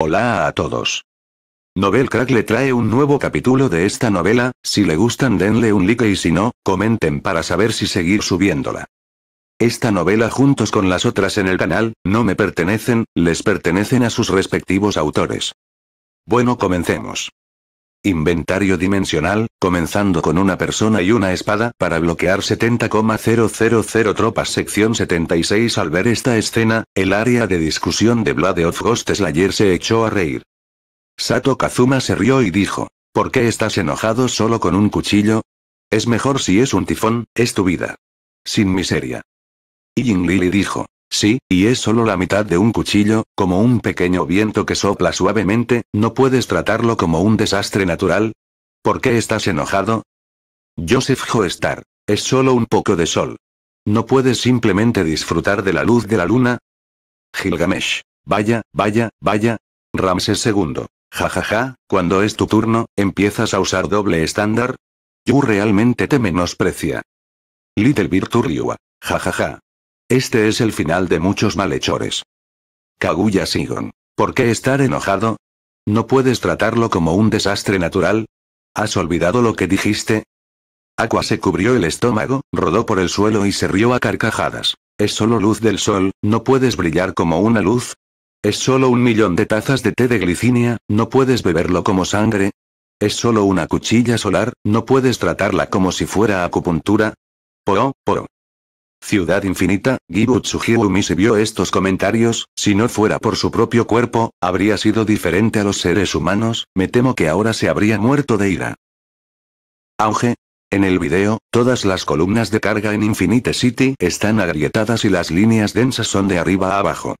Hola a todos. Novel Crack le trae un nuevo capítulo de esta novela, si le gustan denle un like y si no, comenten para saber si seguir subiéndola. Esta novela juntos con las otras en el canal, no me pertenecen, les pertenecen a sus respectivos autores. Bueno comencemos inventario dimensional, comenzando con una persona y una espada para bloquear 70,000 tropas sección 76 al ver esta escena, el área de discusión de Blade of Ghost Slayer se echó a reír. Sato Kazuma se rió y dijo, ¿por qué estás enojado solo con un cuchillo? Es mejor si es un tifón, es tu vida. Sin miseria. Y Lili dijo, Sí, y es solo la mitad de un cuchillo, como un pequeño viento que sopla suavemente, ¿no puedes tratarlo como un desastre natural? ¿Por qué estás enojado? Joseph Joestar, es solo un poco de sol. ¿No puedes simplemente disfrutar de la luz de la luna? Gilgamesh. Vaya, vaya, vaya. Ramses II. Jajaja, ja, cuando es tu turno, empiezas a usar doble estándar. Yu realmente te menosprecia. Little Ja Jajaja. Ja. Este es el final de muchos malhechores. Kaguya Sigon. ¿Por qué estar enojado? ¿No puedes tratarlo como un desastre natural? ¿Has olvidado lo que dijiste? Aqua se cubrió el estómago, rodó por el suelo y se rió a carcajadas. Es solo luz del sol, no puedes brillar como una luz. Es solo un millón de tazas de té de glicinia, no puedes beberlo como sangre. Es solo una cuchilla solar, no puedes tratarla como si fuera acupuntura. Po, po. Ciudad Infinita, Hirumi se vio estos comentarios, si no fuera por su propio cuerpo, habría sido diferente a los seres humanos, me temo que ahora se habría muerto de ira. Auge. En el video, todas las columnas de carga en Infinite City están agrietadas y las líneas densas son de arriba a abajo.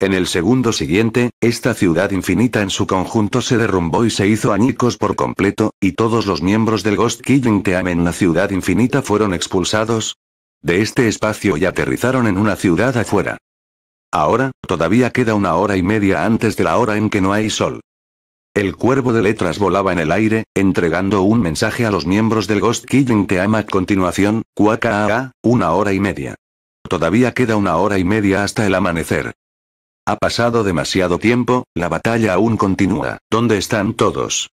En el segundo siguiente, esta ciudad infinita en su conjunto se derrumbó y se hizo añicos por completo, y todos los miembros del Ghost Killing Team en la ciudad infinita fueron expulsados, de este espacio y aterrizaron en una ciudad afuera. Ahora, todavía queda una hora y media antes de la hora en que no hay sol. El cuervo de letras volaba en el aire, entregando un mensaje a los miembros del Ghost Killing Team a continuación, cuaca una hora y media. Todavía queda una hora y media hasta el amanecer. Ha pasado demasiado tiempo, la batalla aún continúa. ¿Dónde están todos?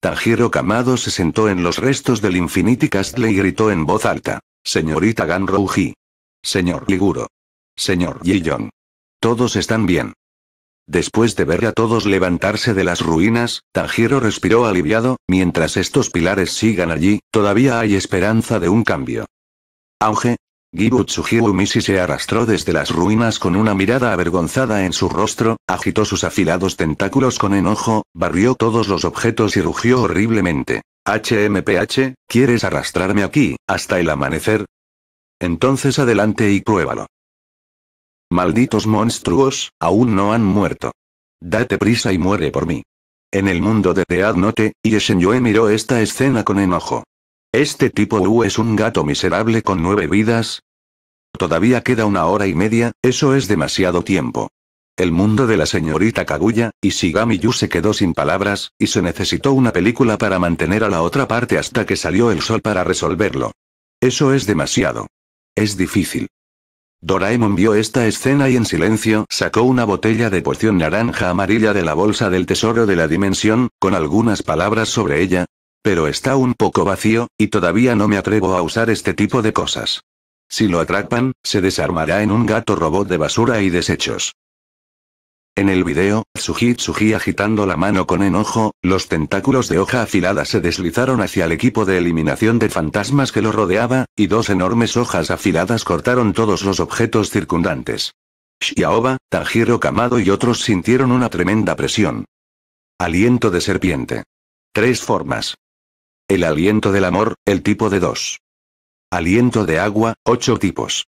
Tajiro Kamado se sentó en los restos del Infinity Castle y gritó en voz alta. Señorita Ganrouji. Señor Liguro. Señor Gillon. Todos están bien. Después de ver a todos levantarse de las ruinas, Tanjiro respiró aliviado, mientras estos pilares sigan allí, todavía hay esperanza de un cambio. Auge, Gibutsujiu Mishi se arrastró desde las ruinas con una mirada avergonzada en su rostro, agitó sus afilados tentáculos con enojo, barrió todos los objetos y rugió horriblemente. HMPH, ¿quieres arrastrarme aquí, hasta el amanecer? Entonces adelante y pruébalo. Malditos monstruos, aún no han muerto. Date prisa y muere por mí. En el mundo de Dead Note, Yue miró esta escena con enojo. Este tipo U es un gato miserable con nueve vidas, Todavía queda una hora y media, eso es demasiado tiempo. El mundo de la señorita Kaguya, Shigami Yu se quedó sin palabras, y se necesitó una película para mantener a la otra parte hasta que salió el sol para resolverlo. Eso es demasiado. Es difícil. Doraemon vio esta escena y en silencio sacó una botella de poción naranja amarilla de la bolsa del tesoro de la dimensión, con algunas palabras sobre ella. Pero está un poco vacío, y todavía no me atrevo a usar este tipo de cosas. Si lo atrapan, se desarmará en un gato robot de basura y desechos. En el video, Tsuji Tsuji agitando la mano con enojo, los tentáculos de hoja afilada se deslizaron hacia el equipo de eliminación de fantasmas que lo rodeaba, y dos enormes hojas afiladas cortaron todos los objetos circundantes. Shiaoba, Tanjiro Kamado y otros sintieron una tremenda presión. Aliento de serpiente. Tres formas. El aliento del amor, el tipo de dos. Aliento de agua, ocho tipos.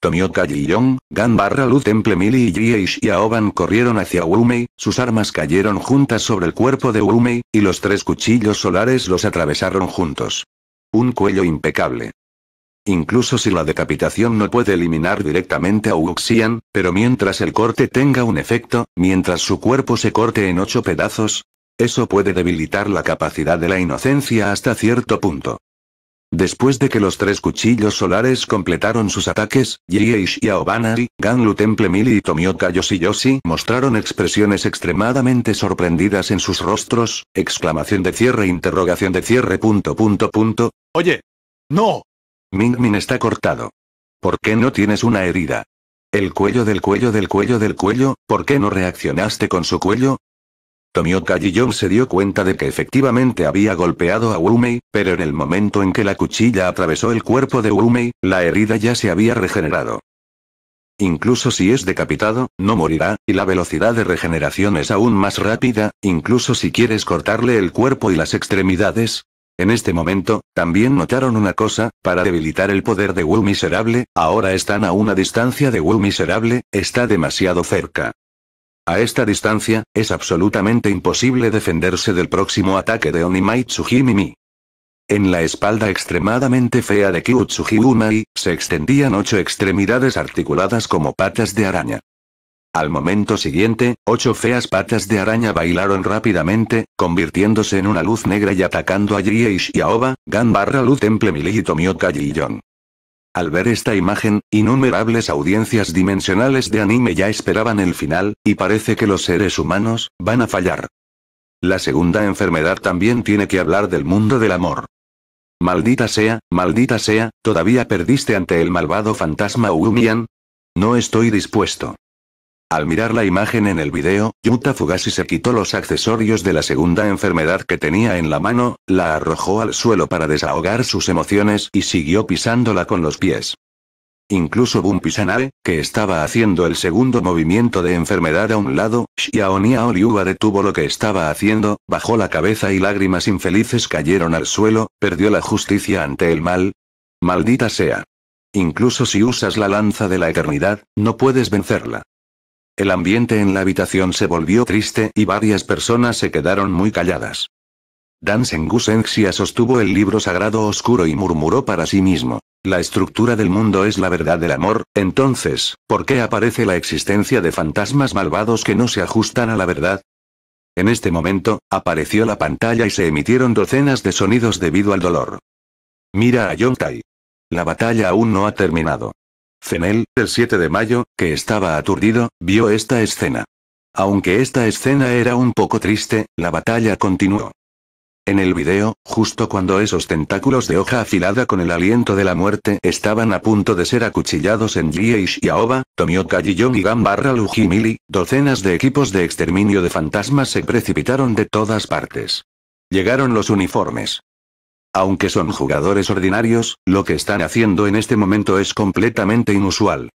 Tomioka Jillon, Gan barra Luz Temple Mili y y corrieron hacia Umei, sus armas cayeron juntas sobre el cuerpo de Umei, y los tres cuchillos solares los atravesaron juntos. Un cuello impecable. Incluso si la decapitación no puede eliminar directamente a Wuxian, pero mientras el corte tenga un efecto, mientras su cuerpo se corte en ocho pedazos, eso puede debilitar la capacidad de la inocencia hasta cierto punto. Después de que los tres cuchillos solares completaron sus ataques, y Obanari, Ganlu Temple Mili y Tomioka Yoshiyoshi mostraron expresiones extremadamente sorprendidas en sus rostros, exclamación de cierre interrogación de cierre punto punto punto. Oye. No. Ming Min está cortado. ¿Por qué no tienes una herida? El cuello del cuello del cuello del cuello, ¿por qué no reaccionaste con su cuello? Tomioka Jillon se dio cuenta de que efectivamente había golpeado a Wumei, pero en el momento en que la cuchilla atravesó el cuerpo de Wumei, la herida ya se había regenerado. Incluso si es decapitado, no morirá, y la velocidad de regeneración es aún más rápida, incluso si quieres cortarle el cuerpo y las extremidades. En este momento, también notaron una cosa, para debilitar el poder de Wu Miserable, ahora están a una distancia de Wu Miserable, está demasiado cerca. A esta distancia, es absolutamente imposible defenderse del próximo ataque de Onimai Tsujimimi. En la espalda extremadamente fea de Kyutsuji se extendían ocho extremidades articuladas como patas de araña. Al momento siguiente, ocho feas patas de araña bailaron rápidamente, convirtiéndose en una luz negra y atacando a Jiei Ishiaoba, Gan barra luz temple Milito Myoka al ver esta imagen, innumerables audiencias dimensionales de anime ya esperaban el final, y parece que los seres humanos, van a fallar. La segunda enfermedad también tiene que hablar del mundo del amor. Maldita sea, maldita sea, ¿todavía perdiste ante el malvado fantasma Ugumian? No estoy dispuesto. Al mirar la imagen en el video, Yuta Fugashi se quitó los accesorios de la segunda enfermedad que tenía en la mano, la arrojó al suelo para desahogar sus emociones y siguió pisándola con los pies. Incluso Bumpy que estaba haciendo el segundo movimiento de enfermedad a un lado, Xiaonia Oriuba detuvo lo que estaba haciendo, bajó la cabeza y lágrimas infelices cayeron al suelo, perdió la justicia ante el mal. Maldita sea. Incluso si usas la lanza de la eternidad, no puedes vencerla. El ambiente en la habitación se volvió triste y varias personas se quedaron muy calladas. Dan Sengu sostuvo el libro sagrado oscuro y murmuró para sí mismo. La estructura del mundo es la verdad del amor, entonces, ¿por qué aparece la existencia de fantasmas malvados que no se ajustan a la verdad? En este momento, apareció la pantalla y se emitieron docenas de sonidos debido al dolor. Mira a Yontai. La batalla aún no ha terminado. Fenel, el 7 de mayo, que estaba aturdido, vio esta escena. Aunque esta escena era un poco triste, la batalla continuó. En el video, justo cuando esos tentáculos de hoja afilada con el aliento de la muerte estaban a punto de ser acuchillados en y Aoba, Tomioka y Gambarra Lujimili, docenas de equipos de exterminio de fantasmas se precipitaron de todas partes. Llegaron los uniformes. Aunque son jugadores ordinarios, lo que están haciendo en este momento es completamente inusual.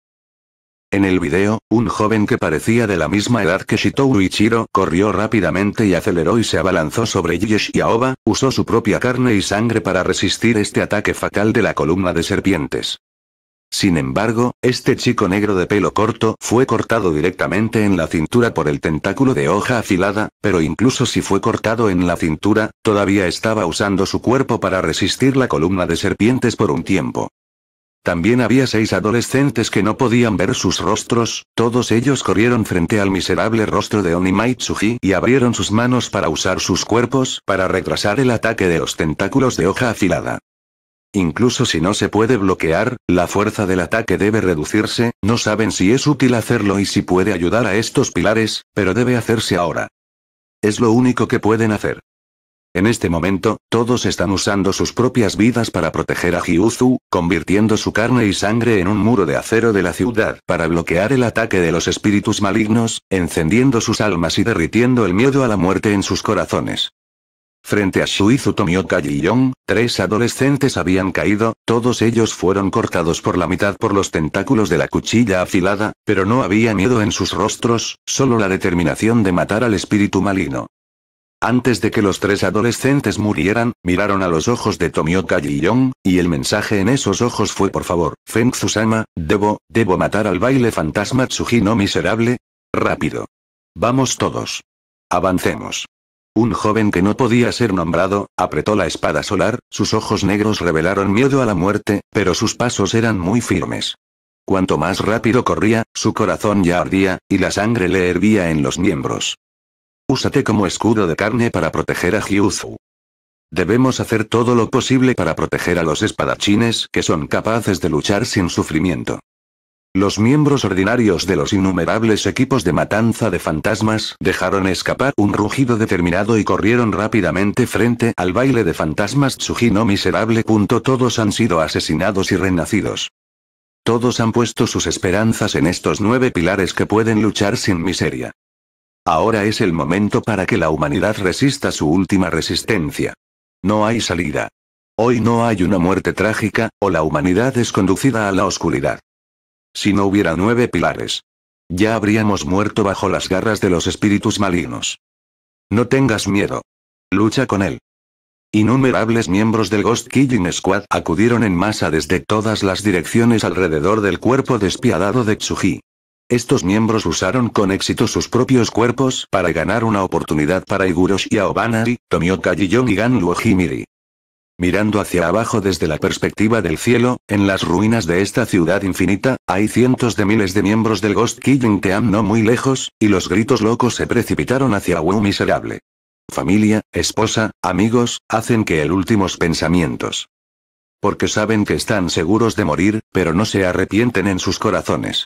En el video, un joven que parecía de la misma edad que Shitoru Ichiro corrió rápidamente y aceleró y se abalanzó sobre Yish Aoba, usó su propia carne y sangre para resistir este ataque fatal de la columna de serpientes. Sin embargo, este chico negro de pelo corto fue cortado directamente en la cintura por el tentáculo de hoja afilada, pero incluso si fue cortado en la cintura, todavía estaba usando su cuerpo para resistir la columna de serpientes por un tiempo. También había seis adolescentes que no podían ver sus rostros, todos ellos corrieron frente al miserable rostro de Onimaitsuji y abrieron sus manos para usar sus cuerpos para retrasar el ataque de los tentáculos de hoja afilada. Incluso si no se puede bloquear, la fuerza del ataque debe reducirse, no saben si es útil hacerlo y si puede ayudar a estos pilares, pero debe hacerse ahora. Es lo único que pueden hacer. En este momento, todos están usando sus propias vidas para proteger a Hyuzu, convirtiendo su carne y sangre en un muro de acero de la ciudad para bloquear el ataque de los espíritus malignos, encendiendo sus almas y derritiendo el miedo a la muerte en sus corazones. Frente a Shuizu Tomioka y tres adolescentes habían caído, todos ellos fueron cortados por la mitad por los tentáculos de la cuchilla afilada, pero no había miedo en sus rostros, solo la determinación de matar al espíritu maligno. Antes de que los tres adolescentes murieran, miraron a los ojos de Tomioka y y el mensaje en esos ojos fue por favor, Feng Susama, debo, debo matar al baile fantasma Tsujino miserable. Rápido. Vamos todos. Avancemos. Un joven que no podía ser nombrado, apretó la espada solar, sus ojos negros revelaron miedo a la muerte, pero sus pasos eran muy firmes. Cuanto más rápido corría, su corazón ya ardía, y la sangre le hervía en los miembros. Úsate como escudo de carne para proteger a Hyuzu. Debemos hacer todo lo posible para proteger a los espadachines que son capaces de luchar sin sufrimiento. Los miembros ordinarios de los innumerables equipos de matanza de fantasmas dejaron escapar un rugido determinado y corrieron rápidamente frente al baile de fantasmas Tsujino miserable. Todos han sido asesinados y renacidos. Todos han puesto sus esperanzas en estos nueve pilares que pueden luchar sin miseria. Ahora es el momento para que la humanidad resista su última resistencia. No hay salida. Hoy no hay una muerte trágica, o la humanidad es conducida a la oscuridad. Si no hubiera nueve pilares. Ya habríamos muerto bajo las garras de los espíritus malignos. No tengas miedo. Lucha con él. Innumerables miembros del Ghost Killing Squad acudieron en masa desde todas las direcciones alrededor del cuerpo despiadado de Tsuji. Estos miembros usaron con éxito sus propios cuerpos para ganar una oportunidad para Iguroshi y Obanari, Tomioka y Gan Himiri. Mirando hacia abajo desde la perspectiva del cielo, en las ruinas de esta ciudad infinita, hay cientos de miles de miembros del Ghost Killing Team no muy lejos, y los gritos locos se precipitaron hacia Wu miserable. Familia, esposa, amigos, hacen que el últimos pensamientos. Porque saben que están seguros de morir, pero no se arrepienten en sus corazones.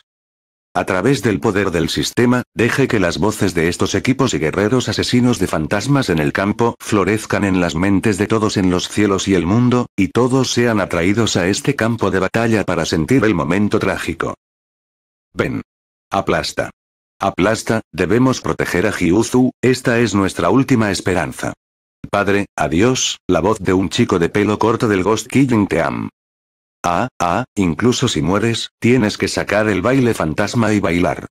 A través del poder del sistema, deje que las voces de estos equipos y guerreros asesinos de fantasmas en el campo florezcan en las mentes de todos en los cielos y el mundo, y todos sean atraídos a este campo de batalla para sentir el momento trágico. Ven. Aplasta. Aplasta, debemos proteger a Hyuzu, esta es nuestra última esperanza. Padre, adiós, la voz de un chico de pelo corto del Ghost Killing Team. Ah, ah, incluso si mueres, tienes que sacar el baile fantasma y bailar.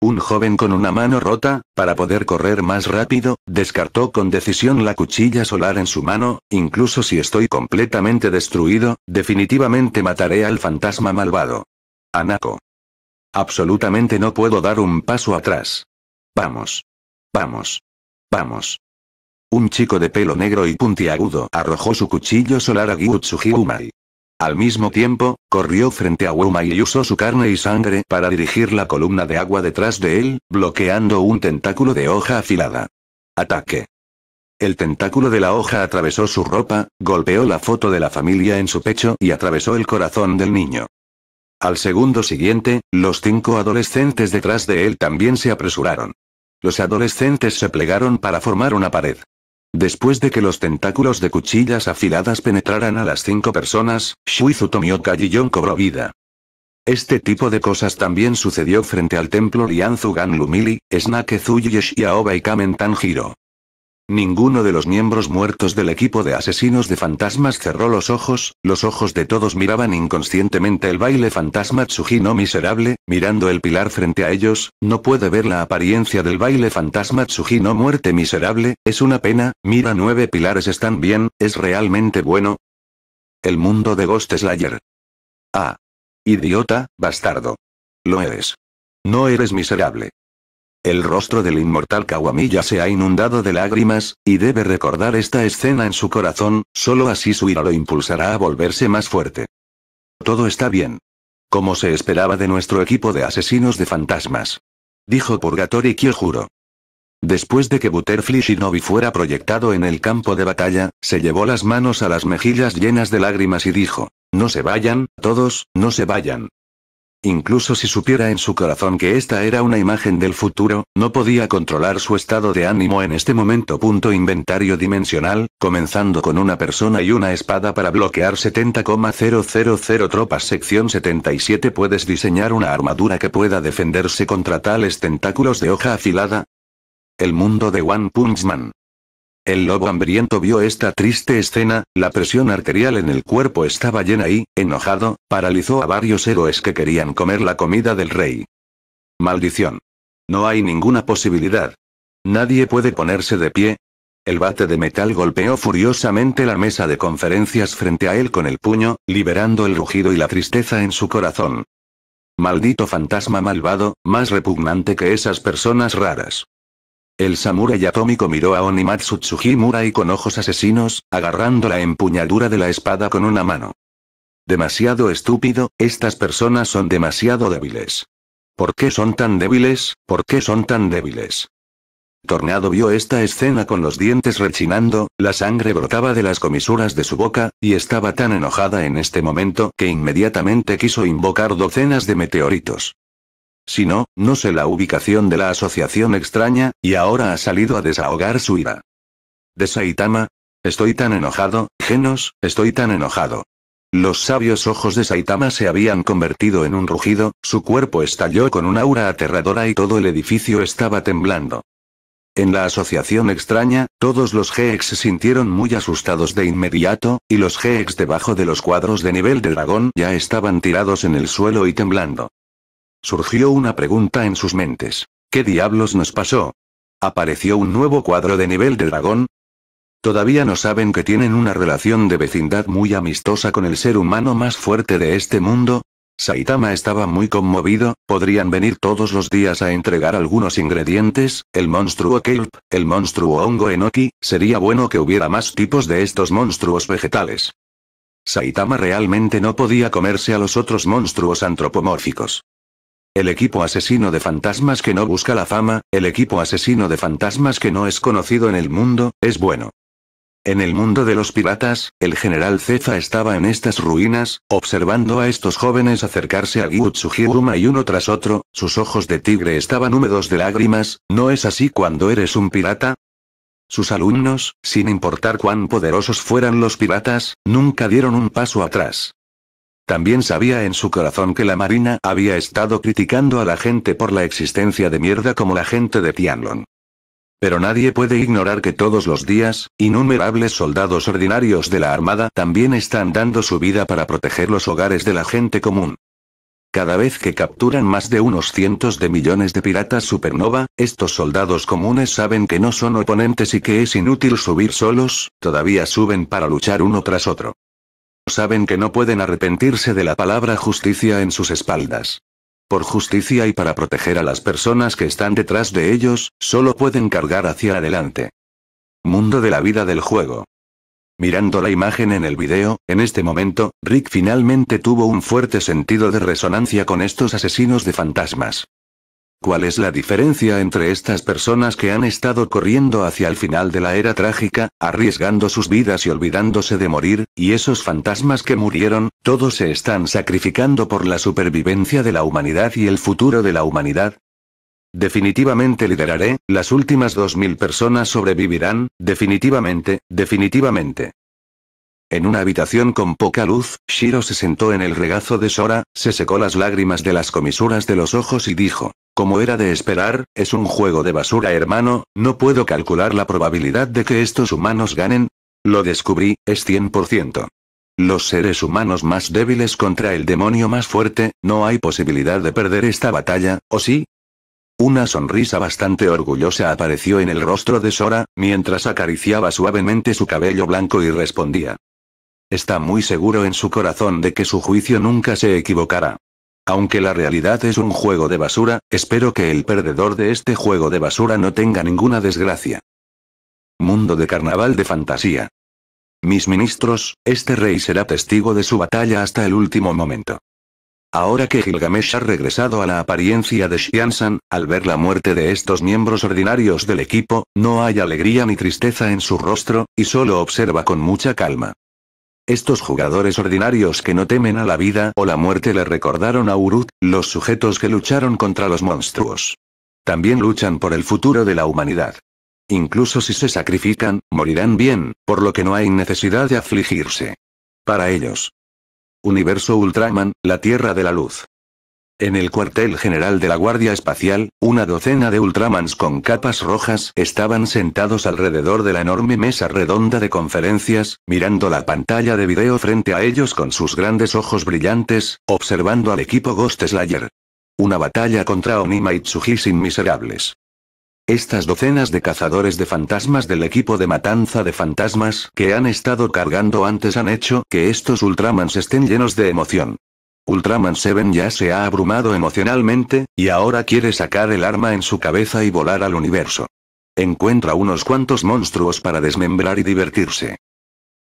Un joven con una mano rota, para poder correr más rápido, descartó con decisión la cuchilla solar en su mano, incluso si estoy completamente destruido, definitivamente mataré al fantasma malvado. Anako. Absolutamente no puedo dar un paso atrás. Vamos. Vamos. Vamos. Un chico de pelo negro y puntiagudo arrojó su cuchillo solar a al mismo tiempo, corrió frente a Wuma y usó su carne y sangre para dirigir la columna de agua detrás de él, bloqueando un tentáculo de hoja afilada. Ataque. El tentáculo de la hoja atravesó su ropa, golpeó la foto de la familia en su pecho y atravesó el corazón del niño. Al segundo siguiente, los cinco adolescentes detrás de él también se apresuraron. Los adolescentes se plegaron para formar una pared. Después de que los tentáculos de cuchillas afiladas penetraran a las cinco personas, Shuizu Tomioka cobró vida. Este tipo de cosas también sucedió frente al templo Lianzu Lumili, Snake Zuyesh y Aoba y Kamen Tanjiro. Ninguno de los miembros muertos del equipo de asesinos de fantasmas cerró los ojos, los ojos de todos miraban inconscientemente el baile fantasma Tsujino miserable, mirando el pilar frente a ellos, no puede ver la apariencia del baile fantasma Tsujino muerte miserable, es una pena, mira nueve pilares están bien, es realmente bueno. El mundo de Ghost Slayer. Ah. Idiota, bastardo. Lo eres. No eres miserable. El rostro del inmortal Kawamilla se ha inundado de lágrimas, y debe recordar esta escena en su corazón, solo así su ira lo impulsará a volverse más fuerte. Todo está bien. Como se esperaba de nuestro equipo de asesinos de fantasmas. Dijo Purgatory juro. Después de que Butterfly Shinobi fuera proyectado en el campo de batalla, se llevó las manos a las mejillas llenas de lágrimas y dijo, No se vayan, todos, no se vayan. Incluso si supiera en su corazón que esta era una imagen del futuro, no podía controlar su estado de ánimo en este momento. Punto inventario dimensional, comenzando con una persona y una espada para bloquear 70,000 tropas. Sección 77 ¿Puedes diseñar una armadura que pueda defenderse contra tales tentáculos de hoja afilada? El mundo de One Punch Man. El lobo hambriento vio esta triste escena, la presión arterial en el cuerpo estaba llena y, enojado, paralizó a varios héroes que querían comer la comida del rey. Maldición. No hay ninguna posibilidad. Nadie puede ponerse de pie. El bate de metal golpeó furiosamente la mesa de conferencias frente a él con el puño, liberando el rugido y la tristeza en su corazón. Maldito fantasma malvado, más repugnante que esas personas raras. El samurai atómico miró a Onimatsu Tsujimura y con ojos asesinos, agarrando la empuñadura de la espada con una mano. Demasiado estúpido, estas personas son demasiado débiles. ¿Por qué son tan débiles? ¿Por qué son tan débiles? Tornado vio esta escena con los dientes rechinando, la sangre brotaba de las comisuras de su boca, y estaba tan enojada en este momento que inmediatamente quiso invocar docenas de meteoritos. Si no, no sé la ubicación de la asociación extraña, y ahora ha salido a desahogar su ira. De Saitama. Estoy tan enojado, Genos, estoy tan enojado. Los sabios ojos de Saitama se habían convertido en un rugido, su cuerpo estalló con una aura aterradora y todo el edificio estaba temblando. En la asociación extraña, todos los GX se sintieron muy asustados de inmediato, y los GX debajo de los cuadros de nivel de dragón ya estaban tirados en el suelo y temblando surgió una pregunta en sus mentes. ¿Qué diablos nos pasó? ¿Apareció un nuevo cuadro de nivel de dragón? Todavía no saben que tienen una relación de vecindad muy amistosa con el ser humano más fuerte de este mundo. Saitama estaba muy conmovido, podrían venir todos los días a entregar algunos ingredientes, el monstruo kelp, el monstruo hongo enoki, sería bueno que hubiera más tipos de estos monstruos vegetales. Saitama realmente no podía comerse a los otros monstruos antropomórficos. El equipo asesino de fantasmas que no busca la fama, el equipo asesino de fantasmas que no es conocido en el mundo, es bueno. En el mundo de los piratas, el general Cefa estaba en estas ruinas, observando a estos jóvenes acercarse a Hiruma y uno tras otro, sus ojos de tigre estaban húmedos de lágrimas, ¿no es así cuando eres un pirata? Sus alumnos, sin importar cuán poderosos fueran los piratas, nunca dieron un paso atrás. También sabía en su corazón que la Marina había estado criticando a la gente por la existencia de mierda como la gente de Tianlong. Pero nadie puede ignorar que todos los días, innumerables soldados ordinarios de la Armada también están dando su vida para proteger los hogares de la gente común. Cada vez que capturan más de unos cientos de millones de piratas supernova, estos soldados comunes saben que no son oponentes y que es inútil subir solos, todavía suben para luchar uno tras otro. Saben que no pueden arrepentirse de la palabra justicia en sus espaldas. Por justicia y para proteger a las personas que están detrás de ellos, solo pueden cargar hacia adelante. Mundo de la vida del juego. Mirando la imagen en el video, en este momento, Rick finalmente tuvo un fuerte sentido de resonancia con estos asesinos de fantasmas. ¿Cuál es la diferencia entre estas personas que han estado corriendo hacia el final de la era trágica, arriesgando sus vidas y olvidándose de morir, y esos fantasmas que murieron, todos se están sacrificando por la supervivencia de la humanidad y el futuro de la humanidad? Definitivamente lideraré, las últimas 2.000 personas sobrevivirán, definitivamente, definitivamente. En una habitación con poca luz, Shiro se sentó en el regazo de Sora, se secó las lágrimas de las comisuras de los ojos y dijo, como era de esperar, es un juego de basura hermano, no puedo calcular la probabilidad de que estos humanos ganen. Lo descubrí, es 100%. Los seres humanos más débiles contra el demonio más fuerte, no hay posibilidad de perder esta batalla, ¿o sí? Una sonrisa bastante orgullosa apareció en el rostro de Sora, mientras acariciaba suavemente su cabello blanco y respondía, Está muy seguro en su corazón de que su juicio nunca se equivocará. Aunque la realidad es un juego de basura, espero que el perdedor de este juego de basura no tenga ninguna desgracia. Mundo de carnaval de fantasía. Mis ministros, este rey será testigo de su batalla hasta el último momento. Ahora que Gilgamesh ha regresado a la apariencia de Shiansan, al ver la muerte de estos miembros ordinarios del equipo, no hay alegría ni tristeza en su rostro, y solo observa con mucha calma. Estos jugadores ordinarios que no temen a la vida o la muerte le recordaron a Urut, los sujetos que lucharon contra los monstruos. También luchan por el futuro de la humanidad. Incluso si se sacrifican, morirán bien, por lo que no hay necesidad de afligirse. Para ellos. Universo Ultraman, la Tierra de la Luz. En el cuartel general de la Guardia Espacial, una docena de Ultramans con capas rojas estaban sentados alrededor de la enorme mesa redonda de conferencias, mirando la pantalla de video frente a ellos con sus grandes ojos brillantes, observando al equipo Ghost Slayer. Una batalla contra Onima y miserables. Estas docenas de cazadores de fantasmas del equipo de matanza de fantasmas que han estado cargando antes han hecho que estos Ultramans estén llenos de emoción. Ultraman Seven ya se ha abrumado emocionalmente, y ahora quiere sacar el arma en su cabeza y volar al universo. Encuentra unos cuantos monstruos para desmembrar y divertirse.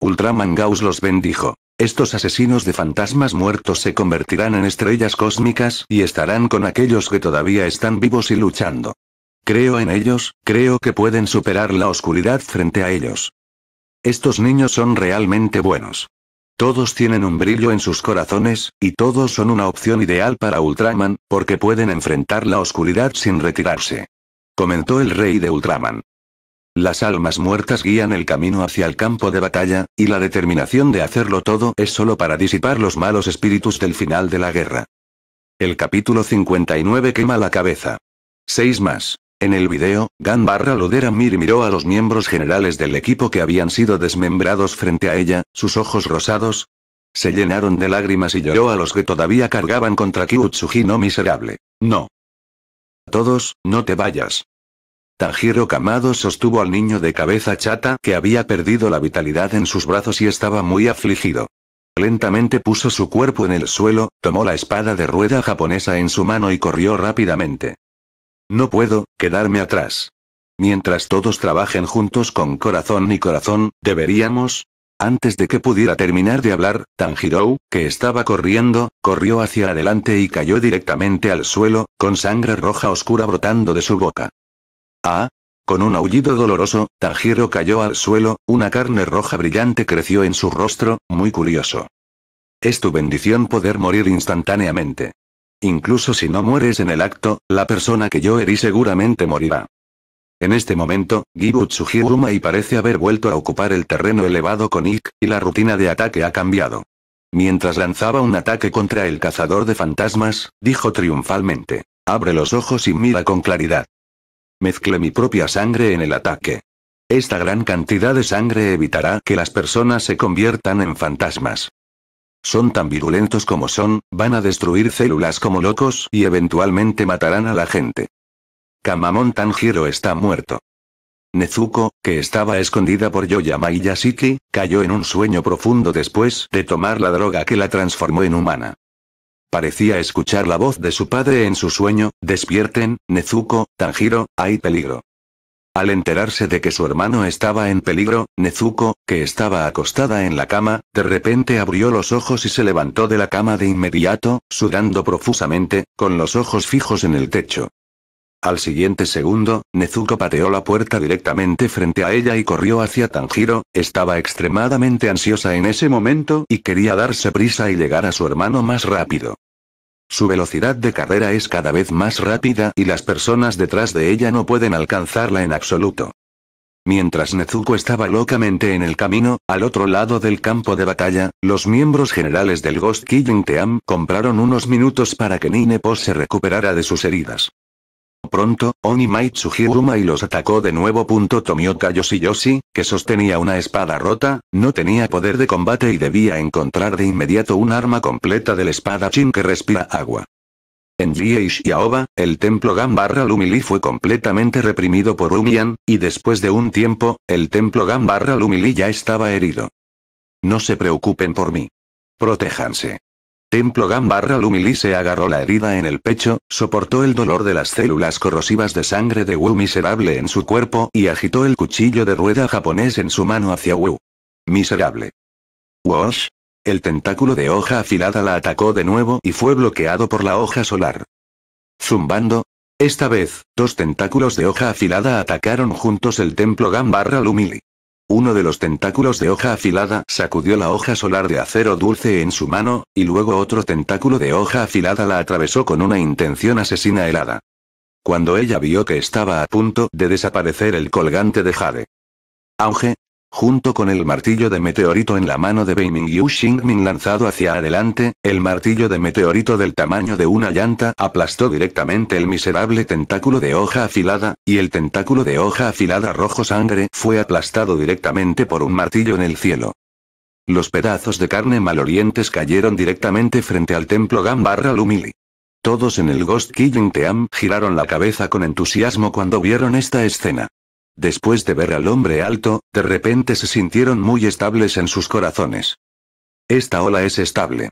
Ultraman Gauss los bendijo. Estos asesinos de fantasmas muertos se convertirán en estrellas cósmicas y estarán con aquellos que todavía están vivos y luchando. Creo en ellos, creo que pueden superar la oscuridad frente a ellos. Estos niños son realmente buenos. Todos tienen un brillo en sus corazones, y todos son una opción ideal para Ultraman, porque pueden enfrentar la oscuridad sin retirarse. Comentó el rey de Ultraman. Las almas muertas guían el camino hacia el campo de batalla, y la determinación de hacerlo todo es solo para disipar los malos espíritus del final de la guerra. El capítulo 59 quema la cabeza. 6 más. En el video, Gan barra Mir miró a los miembros generales del equipo que habían sido desmembrados frente a ella, sus ojos rosados. Se llenaron de lágrimas y lloró a los que todavía cargaban contra Kyutsuji no miserable. No. Todos, no te vayas. Tanjiro Kamado sostuvo al niño de cabeza chata que había perdido la vitalidad en sus brazos y estaba muy afligido. Lentamente puso su cuerpo en el suelo, tomó la espada de rueda japonesa en su mano y corrió rápidamente. No puedo, quedarme atrás. Mientras todos trabajen juntos con corazón y corazón, deberíamos... Antes de que pudiera terminar de hablar, Tanjiro, que estaba corriendo, corrió hacia adelante y cayó directamente al suelo, con sangre roja oscura brotando de su boca. Ah, con un aullido doloroso, Tanjiro cayó al suelo, una carne roja brillante creció en su rostro, muy curioso. Es tu bendición poder morir instantáneamente. Incluso si no mueres en el acto, la persona que yo herí seguramente morirá. En este momento, Gibutsu y parece haber vuelto a ocupar el terreno elevado con Ik, y la rutina de ataque ha cambiado. Mientras lanzaba un ataque contra el cazador de fantasmas, dijo triunfalmente, abre los ojos y mira con claridad. Mezcle mi propia sangre en el ataque. Esta gran cantidad de sangre evitará que las personas se conviertan en fantasmas. Son tan virulentos como son, van a destruir células como locos y eventualmente matarán a la gente. Kamamon Tanjiro está muerto. Nezuko, que estaba escondida por Yoyama y Yasiki, cayó en un sueño profundo después de tomar la droga que la transformó en humana. Parecía escuchar la voz de su padre en su sueño, despierten, Nezuko, Tanjiro, hay peligro. Al enterarse de que su hermano estaba en peligro, Nezuko, que estaba acostada en la cama, de repente abrió los ojos y se levantó de la cama de inmediato, sudando profusamente, con los ojos fijos en el techo. Al siguiente segundo, Nezuko pateó la puerta directamente frente a ella y corrió hacia Tanjiro, estaba extremadamente ansiosa en ese momento y quería darse prisa y llegar a su hermano más rápido. Su velocidad de carrera es cada vez más rápida y las personas detrás de ella no pueden alcanzarla en absoluto. Mientras Nezuko estaba locamente en el camino, al otro lado del campo de batalla, los miembros generales del Ghost Killing Team compraron unos minutos para que Ninepo se recuperara de sus heridas pronto, Oni Uruma y los atacó de nuevo. Tomioka Yoshiyoshi, que sostenía una espada rota, no tenía poder de combate y debía encontrar de inmediato un arma completa del espadachín que respira agua. En y Aoba, el templo Gambarra Lumili fue completamente reprimido por Umian, y después de un tiempo, el templo Gambarra Lumili ya estaba herido. No se preocupen por mí. Protéjanse. Templo Gambarra Lumili se agarró la herida en el pecho, soportó el dolor de las células corrosivas de sangre de Wu miserable en su cuerpo y agitó el cuchillo de rueda japonés en su mano hacia Wu. Miserable. Wash. El tentáculo de hoja afilada la atacó de nuevo y fue bloqueado por la hoja solar. Zumbando. Esta vez, dos tentáculos de hoja afilada atacaron juntos el templo Gambarra Lumili. Uno de los tentáculos de hoja afilada sacudió la hoja solar de acero dulce en su mano, y luego otro tentáculo de hoja afilada la atravesó con una intención asesina helada. Cuando ella vio que estaba a punto de desaparecer el colgante de Jade. Auge, Junto con el martillo de meteorito en la mano de Beiming Yu Min lanzado hacia adelante, el martillo de meteorito del tamaño de una llanta aplastó directamente el miserable tentáculo de hoja afilada, y el tentáculo de hoja afilada rojo sangre fue aplastado directamente por un martillo en el cielo. Los pedazos de carne malolientes cayeron directamente frente al templo Gambarra Lumili. Todos en el Ghost Killing Team giraron la cabeza con entusiasmo cuando vieron esta escena. Después de ver al hombre alto, de repente se sintieron muy estables en sus corazones. Esta ola es estable.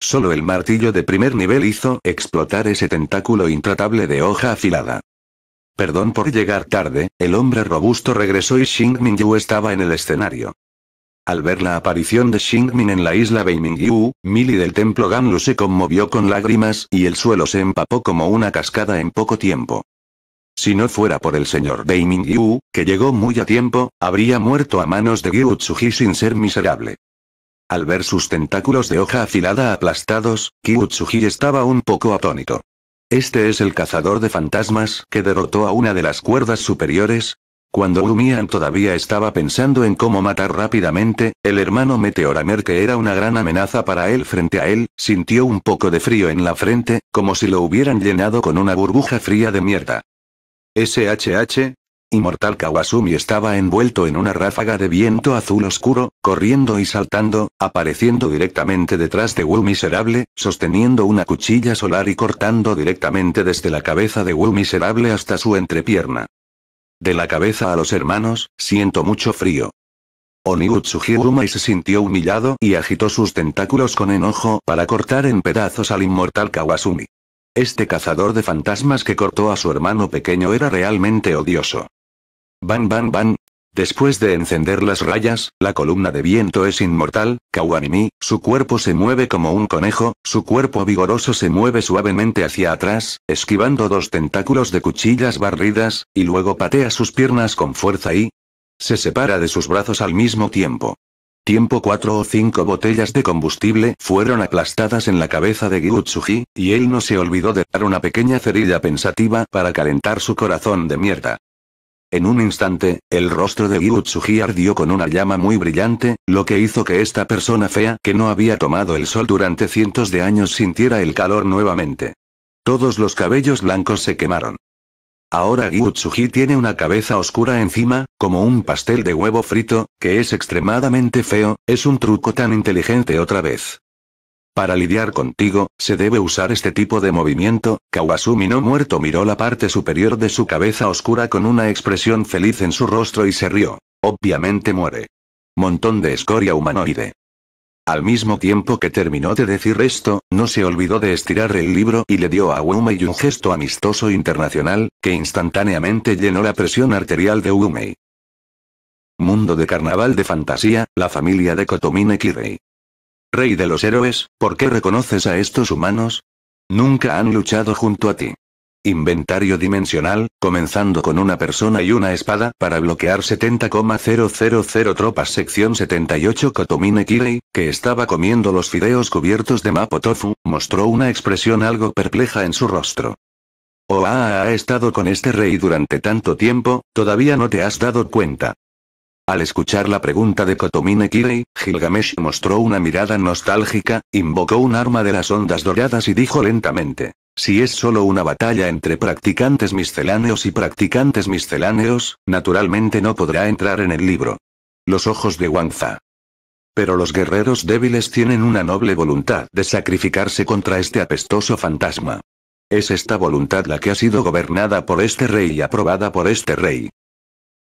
Solo el martillo de primer nivel hizo explotar ese tentáculo intratable de hoja afilada. Perdón por llegar tarde, el hombre robusto regresó y Xing Yu estaba en el escenario. Al ver la aparición de Xing Ming en la isla Beimingyu, Mili del templo Ganlu se conmovió con lágrimas y el suelo se empapó como una cascada en poco tiempo. Si no fuera por el señor Daming Yu, que llegó muy a tiempo, habría muerto a manos de Gyutsuji sin ser miserable. Al ver sus tentáculos de hoja afilada aplastados, Gyutsuji estaba un poco atónito. ¿Este es el cazador de fantasmas que derrotó a una de las cuerdas superiores? Cuando Rumian todavía estaba pensando en cómo matar rápidamente, el hermano Meteoramer que era una gran amenaza para él frente a él, sintió un poco de frío en la frente, como si lo hubieran llenado con una burbuja fría de mierda. SHH, Inmortal Kawasumi estaba envuelto en una ráfaga de viento azul oscuro, corriendo y saltando, apareciendo directamente detrás de Wu Miserable, sosteniendo una cuchilla solar y cortando directamente desde la cabeza de Wu Miserable hasta su entrepierna. De la cabeza a los hermanos, siento mucho frío. Oniutsu y se sintió humillado y agitó sus tentáculos con enojo para cortar en pedazos al inmortal Kawasumi. Este cazador de fantasmas que cortó a su hermano pequeño era realmente odioso. Van, van, van. Después de encender las rayas, la columna de viento es inmortal, Kawanimi, su cuerpo se mueve como un conejo, su cuerpo vigoroso se mueve suavemente hacia atrás, esquivando dos tentáculos de cuchillas barridas, y luego patea sus piernas con fuerza y... se separa de sus brazos al mismo tiempo tiempo cuatro o cinco botellas de combustible fueron aplastadas en la cabeza de Gyutsuji, y él no se olvidó de dar una pequeña cerilla pensativa para calentar su corazón de mierda. En un instante, el rostro de Gyutsuji ardió con una llama muy brillante, lo que hizo que esta persona fea que no había tomado el sol durante cientos de años sintiera el calor nuevamente. Todos los cabellos blancos se quemaron. Ahora Gyutsuji tiene una cabeza oscura encima, como un pastel de huevo frito, que es extremadamente feo, es un truco tan inteligente otra vez. Para lidiar contigo, se debe usar este tipo de movimiento, Kawasumi no muerto miró la parte superior de su cabeza oscura con una expresión feliz en su rostro y se rió. Obviamente muere. Montón de escoria humanoide. Al mismo tiempo que terminó de decir esto, no se olvidó de estirar el libro y le dio a Umei un gesto amistoso internacional, que instantáneamente llenó la presión arterial de Umei. Mundo de carnaval de fantasía, la familia de Kotomine Kirei. Rey de los héroes, ¿por qué reconoces a estos humanos? Nunca han luchado junto a ti. Inventario dimensional, comenzando con una persona y una espada para bloquear 70,000 tropas sección 78 Kotomine Kirei, que estaba comiendo los fideos cubiertos de mapo tofu, mostró una expresión algo perpleja en su rostro. Oa oh, ah, ha ah, ah, estado con este rey durante tanto tiempo, todavía no te has dado cuenta. Al escuchar la pregunta de Kotomine Kirei, Gilgamesh mostró una mirada nostálgica, invocó un arma de las ondas doradas y dijo lentamente. Si es solo una batalla entre practicantes misceláneos y practicantes misceláneos, naturalmente no podrá entrar en el libro. Los ojos de Wangza. Pero los guerreros débiles tienen una noble voluntad de sacrificarse contra este apestoso fantasma. Es esta voluntad la que ha sido gobernada por este rey y aprobada por este rey.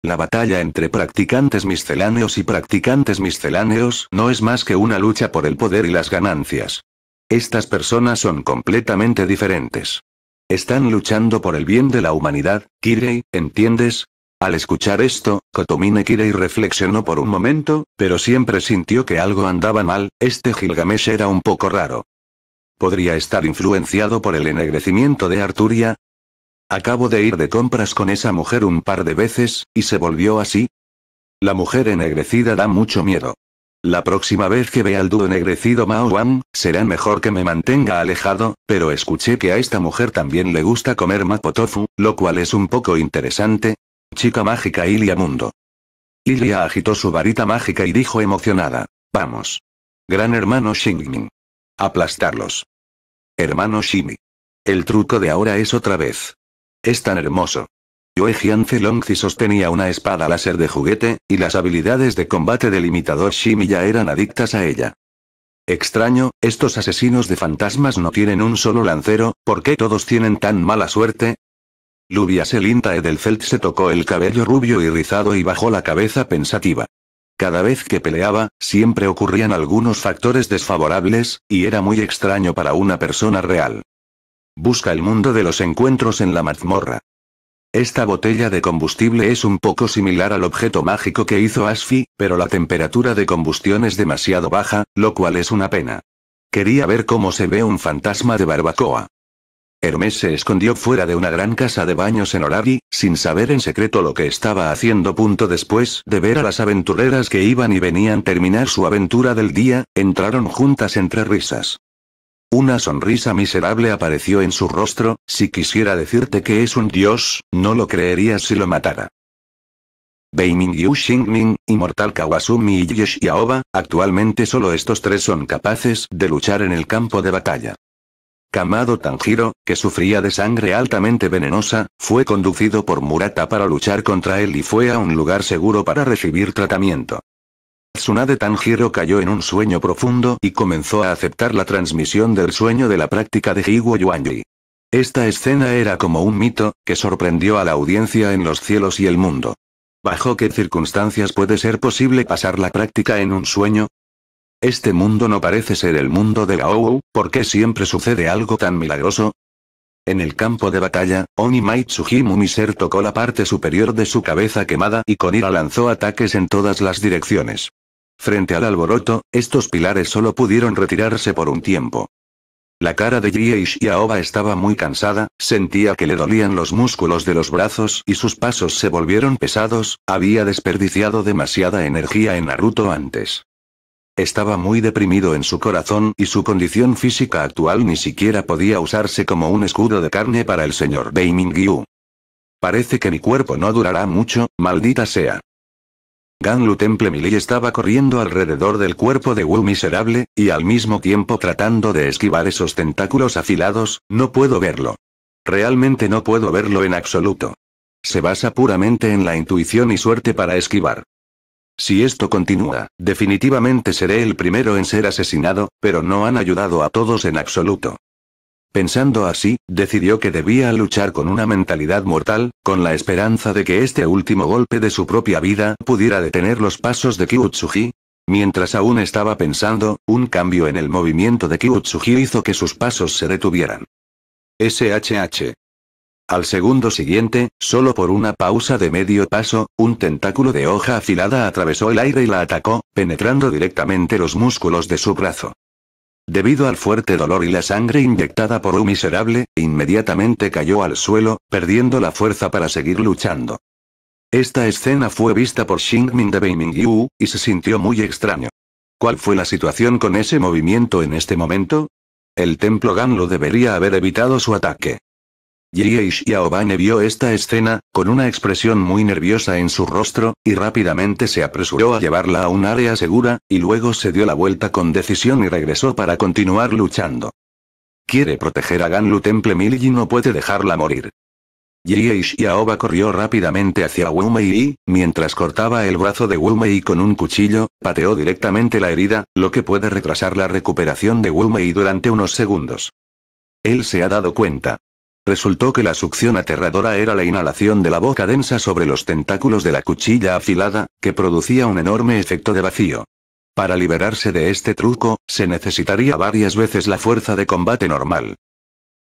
La batalla entre practicantes misceláneos y practicantes misceláneos no es más que una lucha por el poder y las ganancias. Estas personas son completamente diferentes. Están luchando por el bien de la humanidad, Kirei, ¿entiendes? Al escuchar esto, Kotomine Kirei reflexionó por un momento, pero siempre sintió que algo andaba mal, este Gilgamesh era un poco raro. ¿Podría estar influenciado por el ennegrecimiento de Arturia? Acabo de ir de compras con esa mujer un par de veces, y se volvió así. La mujer ennegrecida da mucho miedo. La próxima vez que vea al dúo ennegrecido Mao Wang, será mejor que me mantenga alejado, pero escuché que a esta mujer también le gusta comer mapo tofu, lo cual es un poco interesante. Chica mágica Ilia Mundo. Ilia agitó su varita mágica y dijo emocionada. Vamos. Gran hermano Xingming. Aplastarlos. Hermano Shimi. El truco de ahora es otra vez. Es tan hermoso. Yue Jianfelongzi sostenía una espada láser de juguete, y las habilidades de combate del imitador Shimi ya eran adictas a ella. Extraño, estos asesinos de fantasmas no tienen un solo lancero, ¿por qué todos tienen tan mala suerte? Lubia Selinta Edelfeld se tocó el cabello rubio y rizado y bajó la cabeza pensativa. Cada vez que peleaba, siempre ocurrían algunos factores desfavorables, y era muy extraño para una persona real. Busca el mundo de los encuentros en la mazmorra. Esta botella de combustible es un poco similar al objeto mágico que hizo Asfi, pero la temperatura de combustión es demasiado baja, lo cual es una pena. Quería ver cómo se ve un fantasma de barbacoa. Hermes se escondió fuera de una gran casa de baños en Orari, sin saber en secreto lo que estaba haciendo. Punto después de ver a las aventureras que iban y venían terminar su aventura del día, entraron juntas entre risas. Una sonrisa miserable apareció en su rostro, si quisiera decirte que es un dios, no lo creerías si lo matara. Beiming Yu Xingming, Inmortal Kawasumi y Yeshiaoba, actualmente solo estos tres son capaces de luchar en el campo de batalla. Kamado Tanjiro, que sufría de sangre altamente venenosa, fue conducido por Murata para luchar contra él y fue a un lugar seguro para recibir tratamiento. Tsunade Tanjiro cayó en un sueño profundo y comenzó a aceptar la transmisión del sueño de la práctica de Higo Yuanji. Esta escena era como un mito, que sorprendió a la audiencia en los cielos y el mundo. ¿Bajo qué circunstancias puede ser posible pasar la práctica en un sueño? Este mundo no parece ser el mundo de Gaou, ¿por qué siempre sucede algo tan milagroso? En el campo de batalla, Oni Maitsuji Ser tocó la parte superior de su cabeza quemada y con ira lanzó ataques en todas las direcciones. Frente al alboroto, estos pilares solo pudieron retirarse por un tiempo. La cara de y Aoba estaba muy cansada, sentía que le dolían los músculos de los brazos y sus pasos se volvieron pesados, había desperdiciado demasiada energía en Naruto antes. Estaba muy deprimido en su corazón y su condición física actual ni siquiera podía usarse como un escudo de carne para el señor Yu. Parece que mi cuerpo no durará mucho, maldita sea. Ganlu Temple Millie estaba corriendo alrededor del cuerpo de Wu miserable, y al mismo tiempo tratando de esquivar esos tentáculos afilados, no puedo verlo. Realmente no puedo verlo en absoluto. Se basa puramente en la intuición y suerte para esquivar. Si esto continúa, definitivamente seré el primero en ser asesinado, pero no han ayudado a todos en absoluto. Pensando así, decidió que debía luchar con una mentalidad mortal, con la esperanza de que este último golpe de su propia vida pudiera detener los pasos de Kyutsuji. Mientras aún estaba pensando, un cambio en el movimiento de Kyutsuji hizo que sus pasos se detuvieran. SHH. Al segundo siguiente, solo por una pausa de medio paso, un tentáculo de hoja afilada atravesó el aire y la atacó, penetrando directamente los músculos de su brazo. Debido al fuerte dolor y la sangre inyectada por un miserable, inmediatamente cayó al suelo, perdiendo la fuerza para seguir luchando. Esta escena fue vista por Ming de Yu, y se sintió muy extraño. ¿Cuál fue la situación con ese movimiento en este momento? El templo Gan lo debería haber evitado su ataque y Aoba vio esta escena, con una expresión muy nerviosa en su rostro, y rápidamente se apresuró a llevarla a un área segura, y luego se dio la vuelta con decisión y regresó para continuar luchando. Quiere proteger a Ganlu Temple Mil y no puede dejarla morir. y Aoba corrió rápidamente hacia Wumei y, mientras cortaba el brazo de Wumei con un cuchillo, pateó directamente la herida, lo que puede retrasar la recuperación de Wumei durante unos segundos. Él se ha dado cuenta. Resultó que la succión aterradora era la inhalación de la boca densa sobre los tentáculos de la cuchilla afilada, que producía un enorme efecto de vacío. Para liberarse de este truco, se necesitaría varias veces la fuerza de combate normal.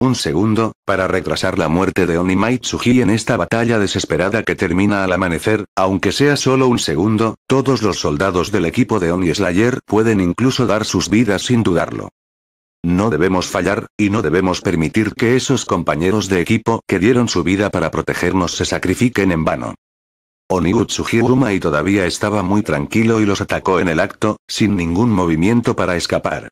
Un segundo, para retrasar la muerte de Onimaitsuji en esta batalla desesperada que termina al amanecer, aunque sea solo un segundo, todos los soldados del equipo de Oni Slayer pueden incluso dar sus vidas sin dudarlo. No debemos fallar, y no debemos permitir que esos compañeros de equipo que dieron su vida para protegernos se sacrifiquen en vano. Oniutsu y todavía estaba muy tranquilo y los atacó en el acto, sin ningún movimiento para escapar.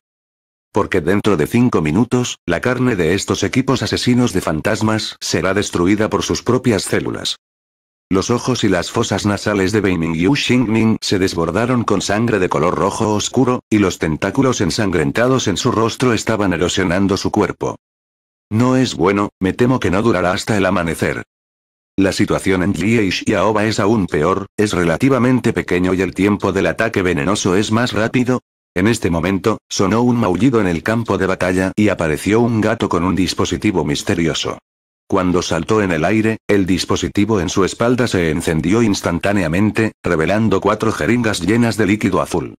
Porque dentro de cinco minutos, la carne de estos equipos asesinos de fantasmas será destruida por sus propias células. Los ojos y las fosas nasales de Beiming Yu Ming se desbordaron con sangre de color rojo oscuro, y los tentáculos ensangrentados en su rostro estaban erosionando su cuerpo. No es bueno, me temo que no durará hasta el amanecer. La situación en y Yaoba es aún peor, es relativamente pequeño y el tiempo del ataque venenoso es más rápido. En este momento, sonó un maullido en el campo de batalla y apareció un gato con un dispositivo misterioso. Cuando saltó en el aire, el dispositivo en su espalda se encendió instantáneamente, revelando cuatro jeringas llenas de líquido azul.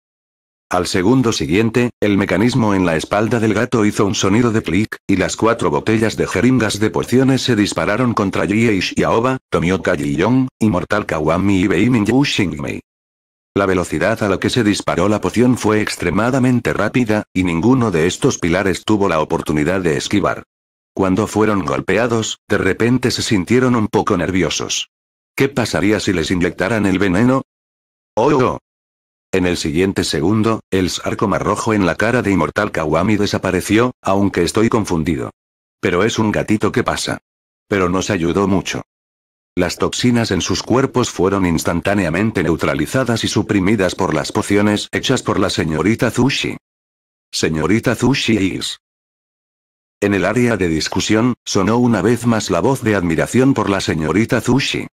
Al segundo siguiente, el mecanismo en la espalda del gato hizo un sonido de clic, y las cuatro botellas de jeringas de pociones se dispararon contra y Yaoba, Tomioka Jiyong, Immortal Kawami y Beimin Shingmei. La velocidad a la que se disparó la poción fue extremadamente rápida, y ninguno de estos pilares tuvo la oportunidad de esquivar. Cuando fueron golpeados, de repente se sintieron un poco nerviosos. ¿Qué pasaría si les inyectaran el veneno? ¡Oh! oh! En el siguiente segundo, el sarcoma rojo en la cara de Inmortal Kawami desapareció, aunque estoy confundido. Pero es un gatito que pasa. Pero nos ayudó mucho. Las toxinas en sus cuerpos fueron instantáneamente neutralizadas y suprimidas por las pociones hechas por la señorita Zushi. Señorita Zushi Is. En el área de discusión, sonó una vez más la voz de admiración por la señorita Zushi.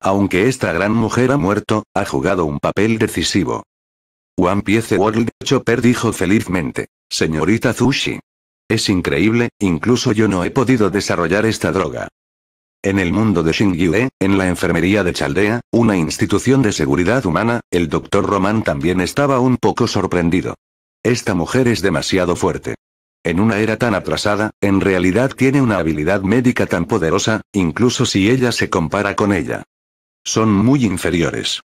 Aunque esta gran mujer ha muerto, ha jugado un papel decisivo. One Piece World Chopper dijo felizmente. Señorita Zushi. Es increíble, incluso yo no he podido desarrollar esta droga. En el mundo de Shingyue, en la enfermería de Chaldea, una institución de seguridad humana, el doctor Roman también estaba un poco sorprendido. Esta mujer es demasiado fuerte. En una era tan atrasada, en realidad tiene una habilidad médica tan poderosa, incluso si ella se compara con ella. Son muy inferiores.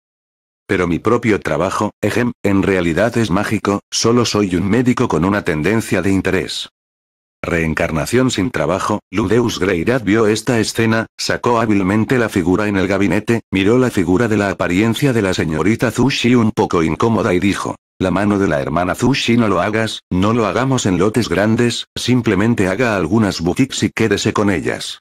Pero mi propio trabajo, ejem, en realidad es mágico, solo soy un médico con una tendencia de interés. Reencarnación sin trabajo, Ludeus Greirat vio esta escena, sacó hábilmente la figura en el gabinete, miró la figura de la apariencia de la señorita Zushi un poco incómoda y dijo. La mano de la hermana Zushi no lo hagas, no lo hagamos en lotes grandes, simplemente haga algunas boutiques y quédese con ellas.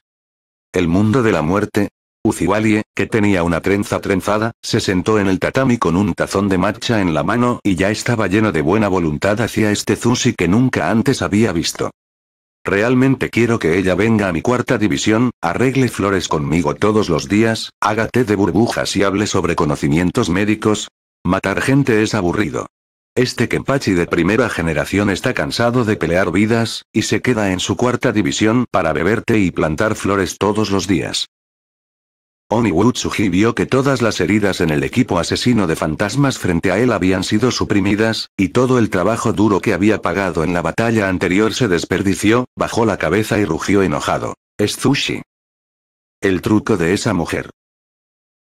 El mundo de la muerte. Uziwalie, que tenía una trenza trenzada, se sentó en el tatami con un tazón de matcha en la mano y ya estaba lleno de buena voluntad hacia este Zushi que nunca antes había visto. Realmente quiero que ella venga a mi cuarta división, arregle flores conmigo todos los días, haga té de burbujas y hable sobre conocimientos médicos. Matar gente es aburrido. Este Kenpachi de primera generación está cansado de pelear vidas, y se queda en su cuarta división para beber té y plantar flores todos los días. Oniwutsuji vio que todas las heridas en el equipo asesino de fantasmas frente a él habían sido suprimidas, y todo el trabajo duro que había pagado en la batalla anterior se desperdició, bajó la cabeza y rugió enojado. Es Zushi. El truco de esa mujer.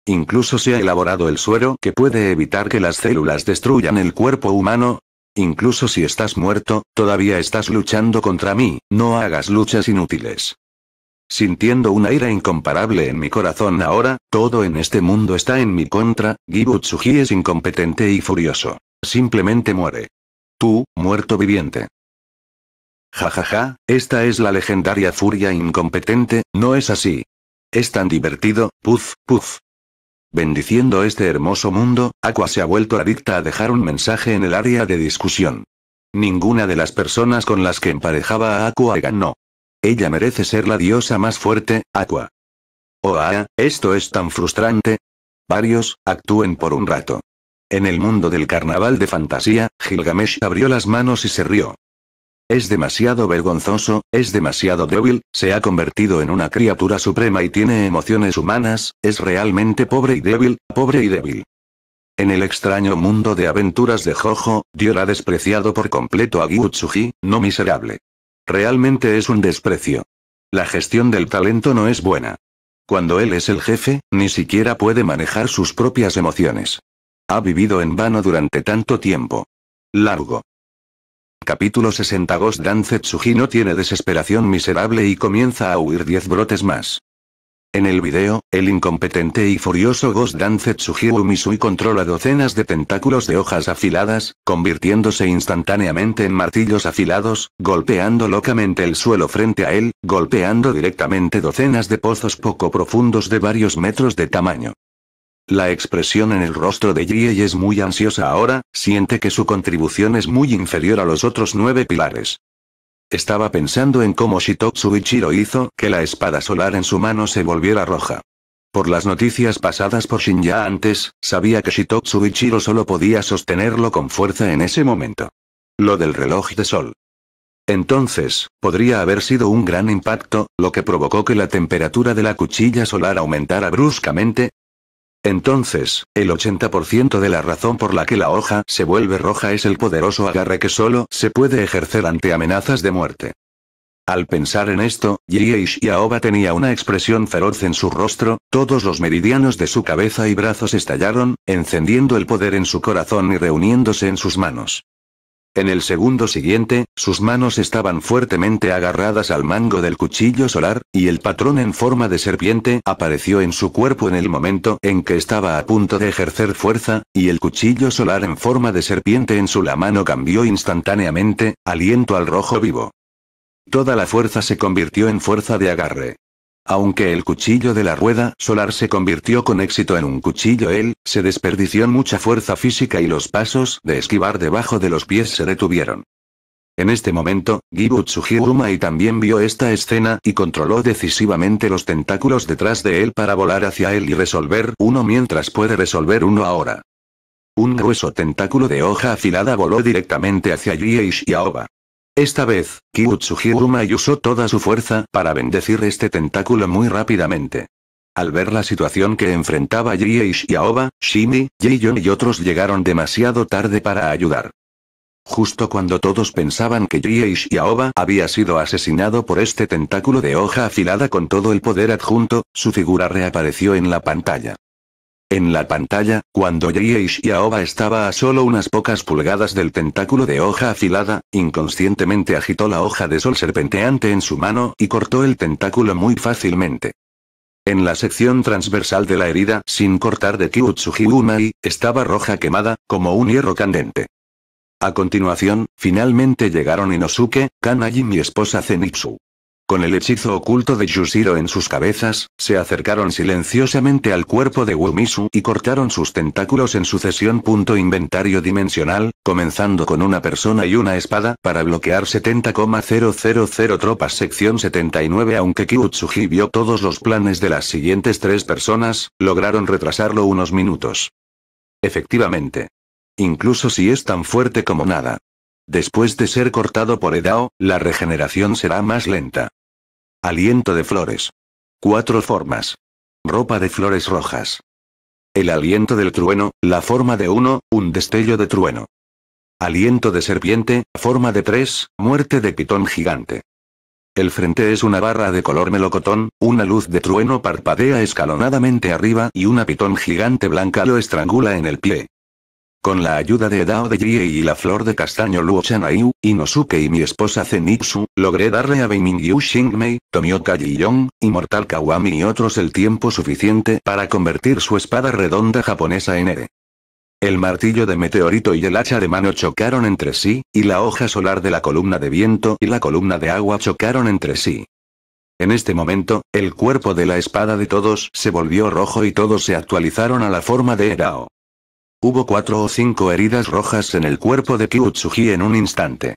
Incluso se ha elaborado el suero que puede evitar que las células destruyan el cuerpo humano. Incluso si estás muerto, todavía estás luchando contra mí, no hagas luchas inútiles. Sintiendo una ira incomparable en mi corazón ahora, todo en este mundo está en mi contra, Gibutsuji es incompetente y furioso. Simplemente muere. Tú, muerto viviente. Jajaja, ja, ja, esta es la legendaria furia incompetente, ¿no es así? Es tan divertido, puf, puf. Bendiciendo este hermoso mundo, Aqua se ha vuelto adicta a dejar un mensaje en el área de discusión. Ninguna de las personas con las que emparejaba a Aqua ganó. Ella merece ser la diosa más fuerte, Aqua. Oh, ah, esto es tan frustrante. Varios, actúen por un rato. En el mundo del carnaval de fantasía, Gilgamesh abrió las manos y se rió. Es demasiado vergonzoso, es demasiado débil, se ha convertido en una criatura suprema y tiene emociones humanas, es realmente pobre y débil, pobre y débil. En el extraño mundo de aventuras de Jojo, Dior ha despreciado por completo a Gyutsuji, no miserable. Realmente es un desprecio. La gestión del talento no es buena. Cuando él es el jefe, ni siquiera puede manejar sus propias emociones. Ha vivido en vano durante tanto tiempo. Largo. Capítulo 60 Ghost Dance no tiene desesperación miserable y comienza a huir 10 brotes más. En el video, el incompetente y furioso Ghost Dance Tsuji Umisui controla docenas de tentáculos de hojas afiladas, convirtiéndose instantáneamente en martillos afilados, golpeando locamente el suelo frente a él, golpeando directamente docenas de pozos poco profundos de varios metros de tamaño. La expresión en el rostro de y es muy ansiosa ahora, siente que su contribución es muy inferior a los otros nueve pilares. Estaba pensando en cómo Shitotsu Ichiro hizo que la espada solar en su mano se volviera roja. Por las noticias pasadas por Shinya antes, sabía que Shitotsu Ichiro solo podía sostenerlo con fuerza en ese momento. Lo del reloj de sol. Entonces, podría haber sido un gran impacto, lo que provocó que la temperatura de la cuchilla solar aumentara bruscamente, entonces, el 80% de la razón por la que la hoja se vuelve roja es el poderoso agarre que solo se puede ejercer ante amenazas de muerte. Al pensar en esto, y Yaoba tenía una expresión feroz en su rostro, todos los meridianos de su cabeza y brazos estallaron, encendiendo el poder en su corazón y reuniéndose en sus manos. En el segundo siguiente, sus manos estaban fuertemente agarradas al mango del cuchillo solar, y el patrón en forma de serpiente apareció en su cuerpo en el momento en que estaba a punto de ejercer fuerza, y el cuchillo solar en forma de serpiente en su la mano cambió instantáneamente, aliento al rojo vivo. Toda la fuerza se convirtió en fuerza de agarre. Aunque el cuchillo de la rueda solar se convirtió con éxito en un cuchillo él, se desperdició mucha fuerza física y los pasos de esquivar debajo de los pies se detuvieron. En este momento, Gibutsu Hiruma y también vio esta escena y controló decisivamente los tentáculos detrás de él para volar hacia él y resolver uno mientras puede resolver uno ahora. Un grueso tentáculo de hoja afilada voló directamente hacia y Aoba. Esta vez, y usó toda su fuerza para bendecir este tentáculo muy rápidamente. Al ver la situación que enfrentaba y Aoba, Shimi, Jeion y otros llegaron demasiado tarde para ayudar. Justo cuando todos pensaban que y Aoba había sido asesinado por este tentáculo de hoja afilada con todo el poder adjunto, su figura reapareció en la pantalla. En la pantalla, cuando y Aoba estaba a solo unas pocas pulgadas del tentáculo de hoja afilada, inconscientemente agitó la hoja de sol serpenteante en su mano y cortó el tentáculo muy fácilmente. En la sección transversal de la herida, sin cortar de Umai, estaba roja quemada, como un hierro candente. A continuación, finalmente llegaron Inosuke, Kanai y mi esposa Zenitsu. Con el hechizo oculto de Yushiro en sus cabezas, se acercaron silenciosamente al cuerpo de Wumisu y cortaron sus tentáculos en sucesión. Punto inventario dimensional, comenzando con una persona y una espada para bloquear 70,000 tropas. Sección 79 Aunque Kyutsuji vio todos los planes de las siguientes tres personas, lograron retrasarlo unos minutos. Efectivamente. Incluso si es tan fuerte como nada. Después de ser cortado por Edao, la regeneración será más lenta. Aliento de flores. Cuatro formas. Ropa de flores rojas. El aliento del trueno, la forma de uno, un destello de trueno. Aliento de serpiente, forma de tres, muerte de pitón gigante. El frente es una barra de color melocotón, una luz de trueno parpadea escalonadamente arriba y una pitón gigante blanca lo estrangula en el pie. Con la ayuda de Dao de Jie y la flor de castaño Luo Chanayu, Inosuke y mi esposa Zenitsu, logré darle a Beimingyu Shingmei, Tomioka Jiyong, Inmortal Kawami y otros el tiempo suficiente para convertir su espada redonda japonesa en E. El martillo de meteorito y el hacha de mano chocaron entre sí, y la hoja solar de la columna de viento y la columna de agua chocaron entre sí. En este momento, el cuerpo de la espada de todos se volvió rojo y todos se actualizaron a la forma de Edao. Hubo cuatro o cinco heridas rojas en el cuerpo de Kyutsuji en un instante.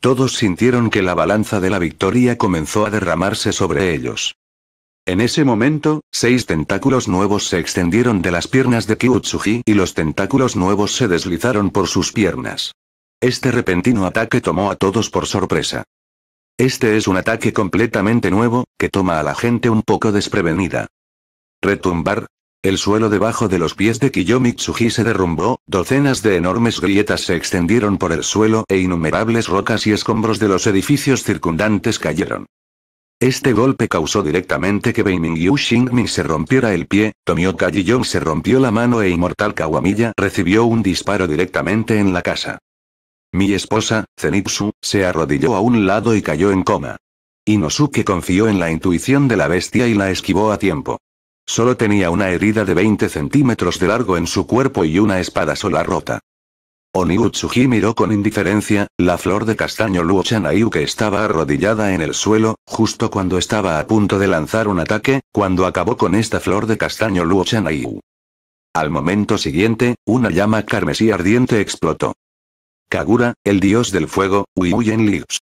Todos sintieron que la balanza de la victoria comenzó a derramarse sobre ellos. En ese momento, seis tentáculos nuevos se extendieron de las piernas de Kyutsuji y los tentáculos nuevos se deslizaron por sus piernas. Este repentino ataque tomó a todos por sorpresa. Este es un ataque completamente nuevo, que toma a la gente un poco desprevenida. Retumbar, el suelo debajo de los pies de Kiyomitsuji se derrumbó, docenas de enormes grietas se extendieron por el suelo e innumerables rocas y escombros de los edificios circundantes cayeron. Este golpe causó directamente que Yu Shingmin se rompiera el pie, Tomioka Jiyong se rompió la mano e Inmortal Kawamilla recibió un disparo directamente en la casa. Mi esposa, Zenitsu, se arrodilló a un lado y cayó en coma. Inosuke confió en la intuición de la bestia y la esquivó a tiempo. Solo tenía una herida de 20 centímetros de largo en su cuerpo y una espada sola rota. Oniutsuji miró con indiferencia, la flor de castaño Luo que estaba arrodillada en el suelo, justo cuando estaba a punto de lanzar un ataque, cuando acabó con esta flor de castaño Luo Al momento siguiente, una llama carmesí ardiente explotó. Kagura, el dios del fuego, Uyuyen Lips.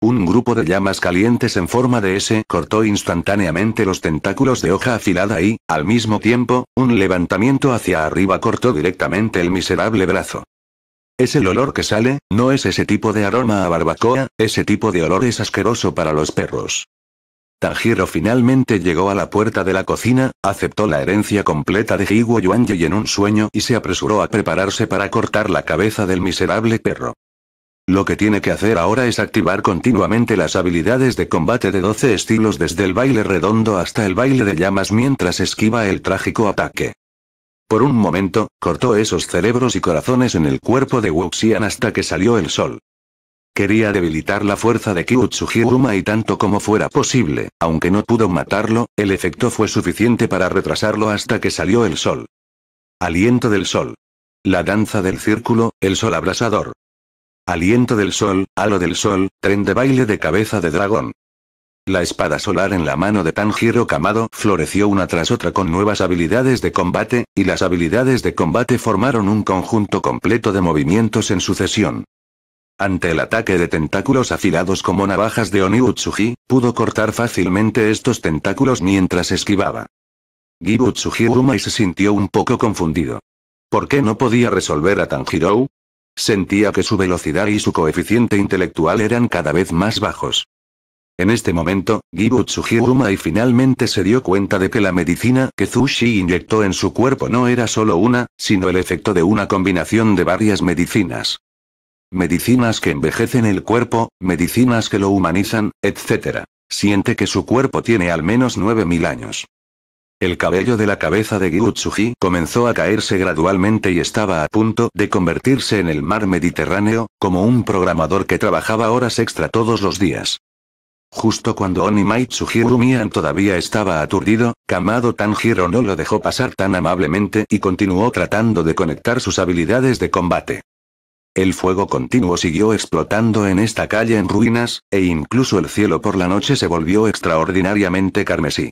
Un grupo de llamas calientes en forma de S cortó instantáneamente los tentáculos de hoja afilada y, al mismo tiempo, un levantamiento hacia arriba cortó directamente el miserable brazo. Es el olor que sale, no es ese tipo de aroma a barbacoa, ese tipo de olor es asqueroso para los perros. Tanjiro finalmente llegó a la puerta de la cocina, aceptó la herencia completa de Higo Yuanji en un sueño y se apresuró a prepararse para cortar la cabeza del miserable perro. Lo que tiene que hacer ahora es activar continuamente las habilidades de combate de 12 estilos desde el baile redondo hasta el baile de llamas mientras esquiva el trágico ataque. Por un momento, cortó esos cerebros y corazones en el cuerpo de Wuxian hasta que salió el sol. Quería debilitar la fuerza de Hiruma y tanto como fuera posible, aunque no pudo matarlo, el efecto fue suficiente para retrasarlo hasta que salió el sol. Aliento del sol. La danza del círculo, el sol abrasador. Aliento del sol, halo del sol, tren de baile de cabeza de dragón. La espada solar en la mano de Tanjiro Kamado floreció una tras otra con nuevas habilidades de combate, y las habilidades de combate formaron un conjunto completo de movimientos en sucesión. Ante el ataque de tentáculos afilados como navajas de Oni Utsugi, pudo cortar fácilmente estos tentáculos mientras esquivaba. Gibutsuji Urumai se sintió un poco confundido. ¿Por qué no podía resolver a Tanjiro? Sentía que su velocidad y su coeficiente intelectual eran cada vez más bajos. En este momento, Gibutsu y finalmente se dio cuenta de que la medicina que Zushi inyectó en su cuerpo no era solo una, sino el efecto de una combinación de varias medicinas. Medicinas que envejecen el cuerpo, medicinas que lo humanizan, etc. Siente que su cuerpo tiene al menos 9.000 años. El cabello de la cabeza de Gyutsuji comenzó a caerse gradualmente y estaba a punto de convertirse en el mar Mediterráneo, como un programador que trabajaba horas extra todos los días. Justo cuando Onima y todavía estaba aturdido, Kamado Tanjiro no lo dejó pasar tan amablemente y continuó tratando de conectar sus habilidades de combate. El fuego continuo siguió explotando en esta calle en ruinas, e incluso el cielo por la noche se volvió extraordinariamente carmesí.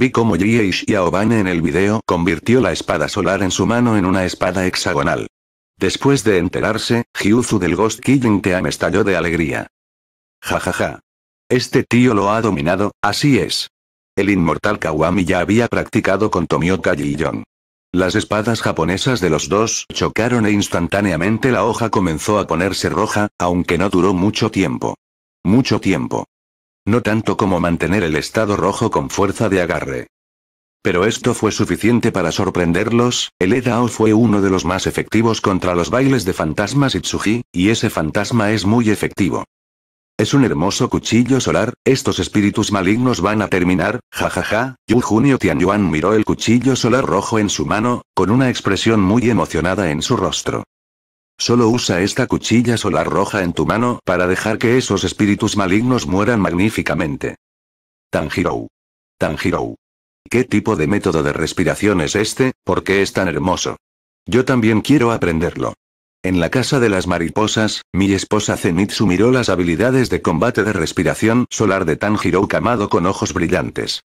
Vi cómo y Aobane en el video convirtió la espada solar en su mano en una espada hexagonal. Después de enterarse, Jiuzu del Ghost Killing Team estalló de alegría. Jajaja. Ja, ja. Este tío lo ha dominado, así es. El inmortal Kawami ya había practicado con Tomioka Jon. Las espadas japonesas de los dos chocaron e instantáneamente la hoja comenzó a ponerse roja, aunque no duró mucho tiempo. Mucho tiempo no tanto como mantener el estado rojo con fuerza de agarre. Pero esto fue suficiente para sorprenderlos, el Edao fue uno de los más efectivos contra los bailes de fantasmas Itsuji, y ese fantasma es muy efectivo. Es un hermoso cuchillo solar, estos espíritus malignos van a terminar, jajaja, Yu Junio Tianyuan miró el cuchillo solar rojo en su mano, con una expresión muy emocionada en su rostro. Solo usa esta cuchilla solar roja en tu mano para dejar que esos espíritus malignos mueran magníficamente. Tanjiro. Tanjiro. ¿Qué tipo de método de respiración es este? ¿Por qué es tan hermoso? Yo también quiero aprenderlo. En la casa de las mariposas, mi esposa Zenitsu miró las habilidades de combate de respiración solar de Tanjiro camado con ojos brillantes.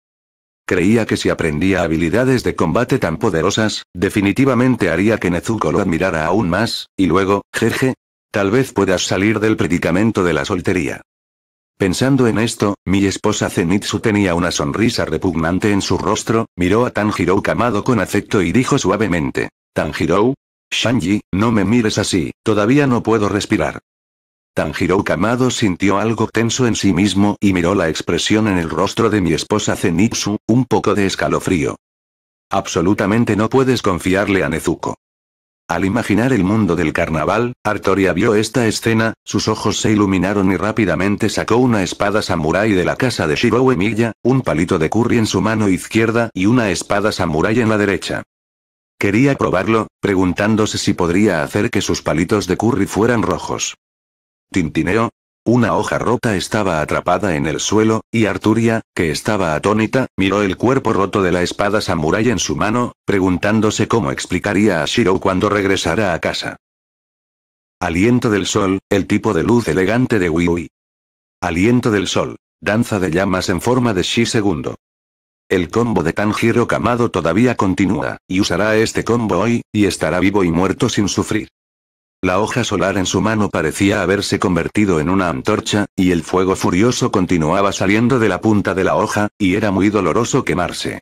Creía que si aprendía habilidades de combate tan poderosas, definitivamente haría que Nezuko lo admirara aún más, y luego, jeje, tal vez puedas salir del predicamento de la soltería. Pensando en esto, mi esposa Zenitsu tenía una sonrisa repugnante en su rostro, miró a Tanjiro Kamado con afecto y dijo suavemente, Tanjiro, Shanji, no me mires así, todavía no puedo respirar. Tanjiro Kamado sintió algo tenso en sí mismo y miró la expresión en el rostro de mi esposa Zenitsu, un poco de escalofrío. Absolutamente no puedes confiarle a Nezuko. Al imaginar el mundo del carnaval, Artoria vio esta escena, sus ojos se iluminaron y rápidamente sacó una espada samurái de la casa de Shiro Emiya, un palito de curry en su mano izquierda y una espada samurái en la derecha. Quería probarlo, preguntándose si podría hacer que sus palitos de curry fueran rojos. Tintineo. Una hoja rota estaba atrapada en el suelo, y Arturia, que estaba atónita, miró el cuerpo roto de la espada samurái en su mano, preguntándose cómo explicaría a Shiro cuando regresara a casa. Aliento del sol, el tipo de luz elegante de Wii. Aliento del sol. Danza de llamas en forma de Shi segundo. El combo de Tanjiro Kamado todavía continúa, y usará este combo hoy, y estará vivo y muerto sin sufrir. La hoja solar en su mano parecía haberse convertido en una antorcha, y el fuego furioso continuaba saliendo de la punta de la hoja, y era muy doloroso quemarse.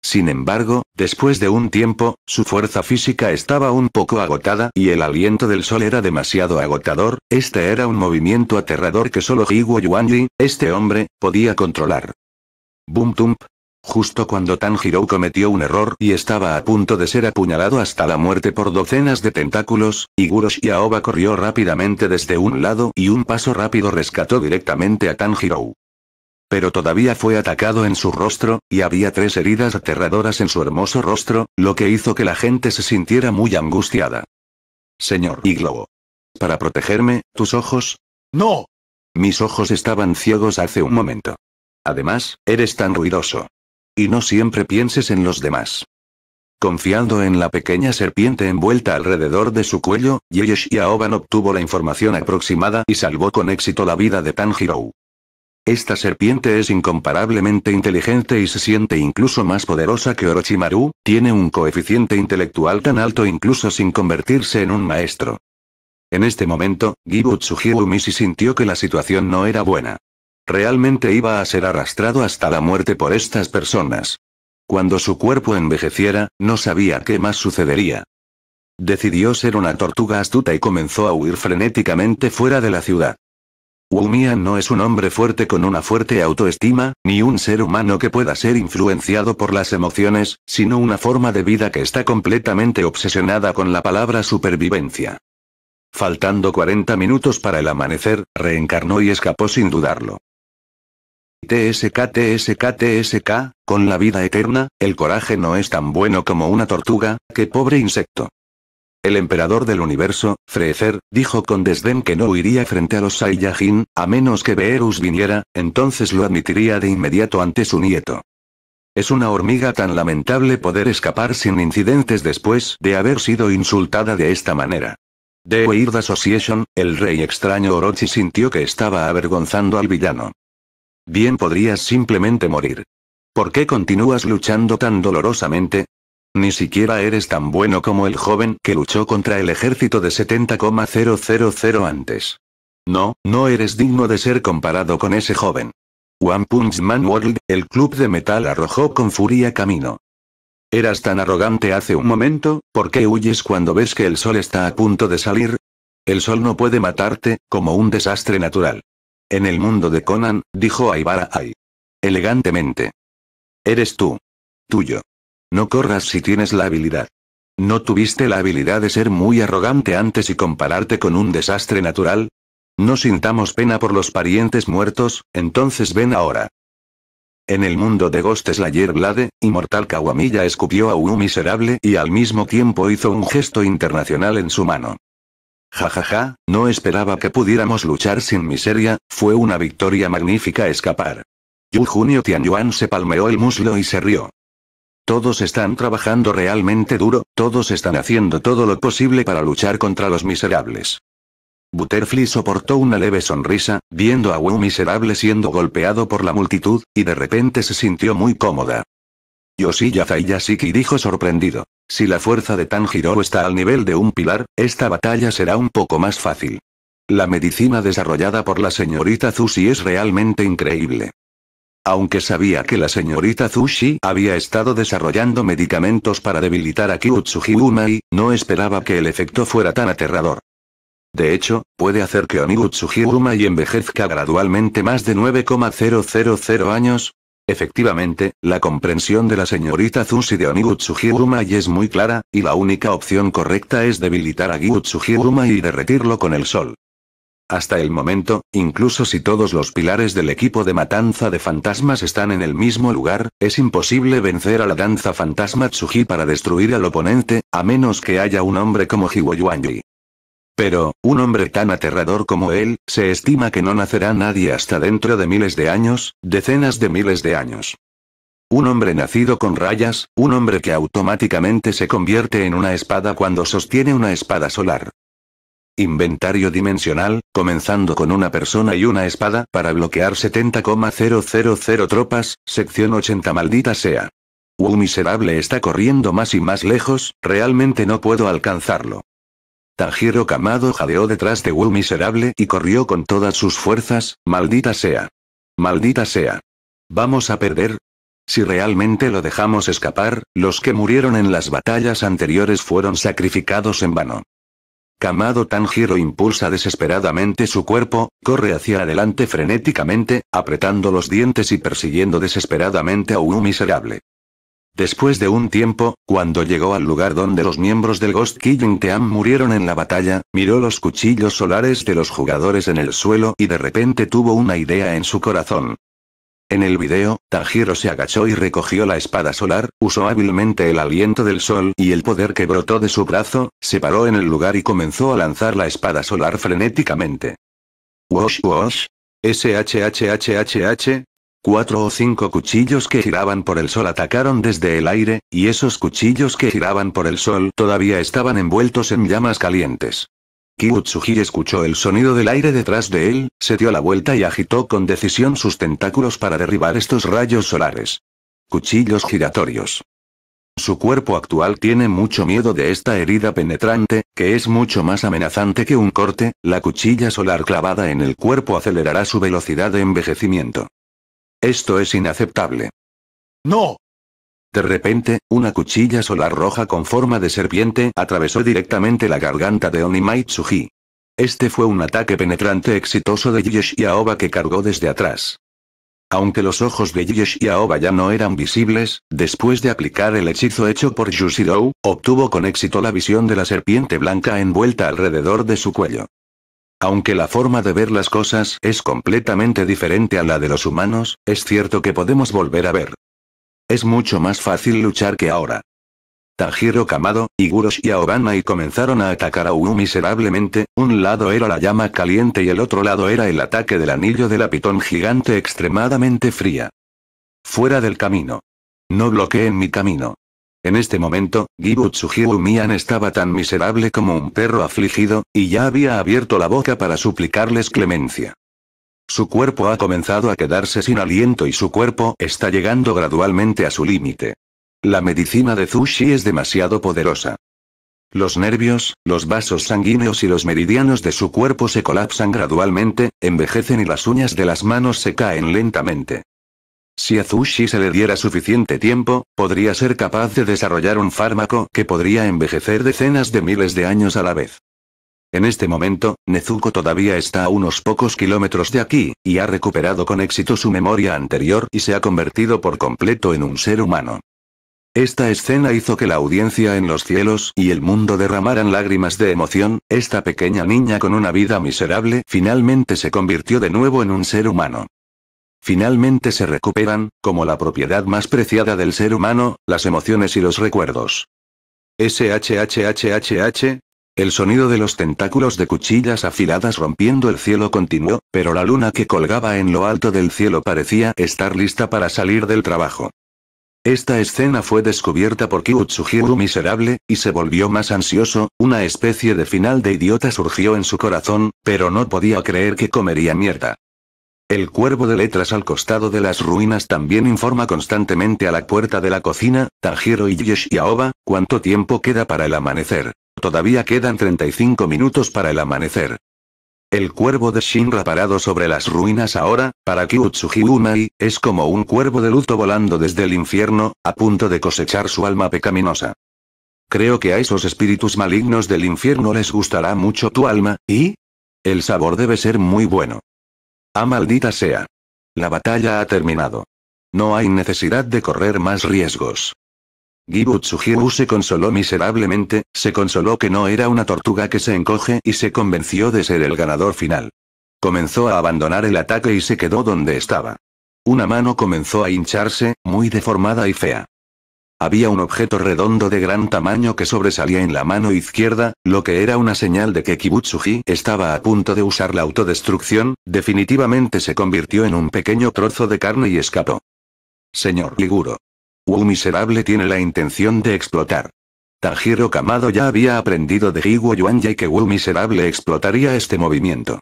Sin embargo, después de un tiempo, su fuerza física estaba un poco agotada y el aliento del sol era demasiado agotador, este era un movimiento aterrador que solo Higuo Yuanji, este hombre, podía controlar. Bum Tump, justo cuando Tanjiro cometió un error y estaba a punto de ser apuñalado hasta la muerte por docenas de tentáculos, Iguro Aoba corrió rápidamente desde un lado y un paso rápido rescató directamente a Tanjiro. Pero todavía fue atacado en su rostro, y había tres heridas aterradoras en su hermoso rostro, lo que hizo que la gente se sintiera muy angustiada. Señor Iglobo. Para protegerme, tus ojos. ¡No! Mis ojos estaban ciegos hace un momento. Además, eres tan ruidoso y no siempre pienses en los demás. Confiando en la pequeña serpiente envuelta alrededor de su cuello, Yeyesh y Aoban obtuvo la información aproximada y salvó con éxito la vida de Tanjiro. Esta serpiente es incomparablemente inteligente y se siente incluso más poderosa que Orochimaru, tiene un coeficiente intelectual tan alto incluso sin convertirse en un maestro. En este momento, Gibutsuji Umi sintió que la situación no era buena. Realmente iba a ser arrastrado hasta la muerte por estas personas. Cuando su cuerpo envejeciera, no sabía qué más sucedería. Decidió ser una tortuga astuta y comenzó a huir frenéticamente fuera de la ciudad. Wumian no es un hombre fuerte con una fuerte autoestima, ni un ser humano que pueda ser influenciado por las emociones, sino una forma de vida que está completamente obsesionada con la palabra supervivencia. Faltando 40 minutos para el amanecer, reencarnó y escapó sin dudarlo. TSK TSK TSK, con la vida eterna, el coraje no es tan bueno como una tortuga, qué pobre insecto. El emperador del universo, Freezer, dijo con desdén que no huiría frente a los Saiyajin, a menos que Beerus viniera, entonces lo admitiría de inmediato ante su nieto. Es una hormiga tan lamentable poder escapar sin incidentes después de haber sido insultada de esta manera. De Weird Association, el rey extraño Orochi sintió que estaba avergonzando al villano. Bien podrías simplemente morir. ¿Por qué continúas luchando tan dolorosamente? Ni siquiera eres tan bueno como el joven que luchó contra el ejército de 70,000 antes. No, no eres digno de ser comparado con ese joven. One Punch Man World, el club de metal arrojó con furia camino. Eras tan arrogante hace un momento, ¿por qué huyes cuando ves que el sol está a punto de salir? El sol no puede matarte, como un desastre natural. En el mundo de Conan, dijo Aibara Ai. Elegantemente. Eres tú. Tuyo. No corras si tienes la habilidad. ¿No tuviste la habilidad de ser muy arrogante antes y compararte con un desastre natural? No sintamos pena por los parientes muertos, entonces ven ahora. En el mundo de Ghost Slayer Blade, Inmortal Kawamilla escupió a un miserable y al mismo tiempo hizo un gesto internacional en su mano. Jajaja, ja, ja, no esperaba que pudiéramos luchar sin miseria, fue una victoria magnífica escapar. Yu Junio Yuan se palmeó el muslo y se rió. Todos están trabajando realmente duro, todos están haciendo todo lo posible para luchar contra los miserables. Butterfly soportó una leve sonrisa, viendo a Wu miserable siendo golpeado por la multitud, y de repente se sintió muy cómoda. Yoshiya Yasuki dijo sorprendido. Si la fuerza de Tanjiro está al nivel de un pilar, esta batalla será un poco más fácil. La medicina desarrollada por la señorita Zushi es realmente increíble. Aunque sabía que la señorita Zushi había estado desarrollando medicamentos para debilitar a Kyutsuji Umai, no esperaba que el efecto fuera tan aterrador. De hecho, puede hacer que Onigutsuji Umai envejezca gradualmente más de 9,000 años, Efectivamente, la comprensión de la señorita Zushi de Onigutsu es muy clara, y la única opción correcta es debilitar a gyutsuji y derretirlo con el sol. Hasta el momento, incluso si todos los pilares del equipo de matanza de fantasmas están en el mismo lugar, es imposible vencer a la danza fantasma Tsuji para destruir al oponente, a menos que haya un hombre como Hiwoyuanji. Pero, un hombre tan aterrador como él, se estima que no nacerá nadie hasta dentro de miles de años, decenas de miles de años. Un hombre nacido con rayas, un hombre que automáticamente se convierte en una espada cuando sostiene una espada solar. Inventario dimensional, comenzando con una persona y una espada para bloquear 70,000 tropas, sección 80 maldita sea. ¡Uh miserable está corriendo más y más lejos, realmente no puedo alcanzarlo. Tanjiro Kamado jadeó detrás de Wu miserable y corrió con todas sus fuerzas, maldita sea. Maldita sea. Vamos a perder. Si realmente lo dejamos escapar, los que murieron en las batallas anteriores fueron sacrificados en vano. Kamado Tanjiro impulsa desesperadamente su cuerpo, corre hacia adelante frenéticamente, apretando los dientes y persiguiendo desesperadamente a Wu miserable. Después de un tiempo, cuando llegó al lugar donde los miembros del Ghost Killing Team murieron en la batalla, miró los cuchillos solares de los jugadores en el suelo y de repente tuvo una idea en su corazón. En el video, Tanjiro se agachó y recogió la espada solar, usó hábilmente el aliento del sol y el poder que brotó de su brazo, se paró en el lugar y comenzó a lanzar la espada solar frenéticamente. Wosh wosh. SHHHHH, Cuatro o cinco cuchillos que giraban por el sol atacaron desde el aire, y esos cuchillos que giraban por el sol todavía estaban envueltos en llamas calientes. Kiyutsuji escuchó el sonido del aire detrás de él, se dio la vuelta y agitó con decisión sus tentáculos para derribar estos rayos solares. Cuchillos giratorios. Su cuerpo actual tiene mucho miedo de esta herida penetrante, que es mucho más amenazante que un corte, la cuchilla solar clavada en el cuerpo acelerará su velocidad de envejecimiento. Esto es inaceptable. ¡No! De repente, una cuchilla solar roja con forma de serpiente atravesó directamente la garganta de Onimai Este fue un ataque penetrante exitoso de y Aoba que cargó desde atrás. Aunque los ojos de y Aoba ya no eran visibles, después de aplicar el hechizo hecho por Yushido, obtuvo con éxito la visión de la serpiente blanca envuelta alrededor de su cuello. Aunque la forma de ver las cosas es completamente diferente a la de los humanos, es cierto que podemos volver a ver. Es mucho más fácil luchar que ahora. Tajiro Kamado, Iguroshi y y comenzaron a atacar a Uu miserablemente, un lado era la llama caliente y el otro lado era el ataque del anillo de la pitón gigante extremadamente fría. Fuera del camino. No bloqueen mi camino. En este momento, Ghibu Mian estaba tan miserable como un perro afligido, y ya había abierto la boca para suplicarles clemencia. Su cuerpo ha comenzado a quedarse sin aliento y su cuerpo está llegando gradualmente a su límite. La medicina de Zushi es demasiado poderosa. Los nervios, los vasos sanguíneos y los meridianos de su cuerpo se colapsan gradualmente, envejecen y las uñas de las manos se caen lentamente. Si a Zushi se le diera suficiente tiempo, podría ser capaz de desarrollar un fármaco que podría envejecer decenas de miles de años a la vez. En este momento, Nezuko todavía está a unos pocos kilómetros de aquí, y ha recuperado con éxito su memoria anterior y se ha convertido por completo en un ser humano. Esta escena hizo que la audiencia en los cielos y el mundo derramaran lágrimas de emoción, esta pequeña niña con una vida miserable finalmente se convirtió de nuevo en un ser humano. Finalmente se recuperan, como la propiedad más preciada del ser humano, las emociones y los recuerdos. SHHHHH. El sonido de los tentáculos de cuchillas afiladas rompiendo el cielo continuó, pero la luna que colgaba en lo alto del cielo parecía estar lista para salir del trabajo. Esta escena fue descubierta por Kyutsuhiru miserable, y se volvió más ansioso, una especie de final de idiota surgió en su corazón, pero no podía creer que comería mierda. El cuervo de letras al costado de las ruinas también informa constantemente a la puerta de la cocina, Tanjiro y Yeshiaoba, cuánto tiempo queda para el amanecer. Todavía quedan 35 minutos para el amanecer. El cuervo de Shinra parado sobre las ruinas ahora, para Kyu es como un cuervo de luto volando desde el infierno, a punto de cosechar su alma pecaminosa. Creo que a esos espíritus malignos del infierno les gustará mucho tu alma, y... El sabor debe ser muy bueno. Ah, maldita sea. La batalla ha terminado. No hay necesidad de correr más riesgos. Gibu se consoló miserablemente, se consoló que no era una tortuga que se encoge y se convenció de ser el ganador final. Comenzó a abandonar el ataque y se quedó donde estaba. Una mano comenzó a hincharse, muy deformada y fea. Había un objeto redondo de gran tamaño que sobresalía en la mano izquierda, lo que era una señal de que Kibutsuji estaba a punto de usar la autodestrucción, definitivamente se convirtió en un pequeño trozo de carne y escapó. Señor Liguro. Wu miserable tiene la intención de explotar. Tanjiro Kamado ya había aprendido de Higo Yuan que Wu miserable explotaría este movimiento.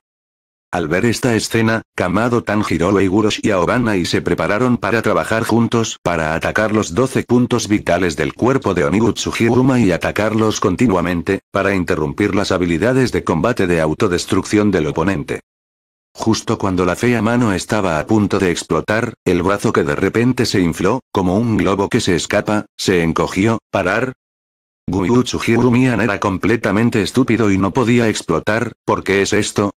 Al ver esta escena, Kamado Tanjiro y Guroshi Aobana y se prepararon para trabajar juntos para atacar los 12 puntos vitales del cuerpo de Onigutsu Hiruma y atacarlos continuamente, para interrumpir las habilidades de combate de autodestrucción del oponente. Justo cuando la fea mano estaba a punto de explotar, el brazo que de repente se infló, como un globo que se escapa, se encogió, parar, Gumigutsu Hirumian era completamente estúpido y no podía explotar, ¿por qué es esto?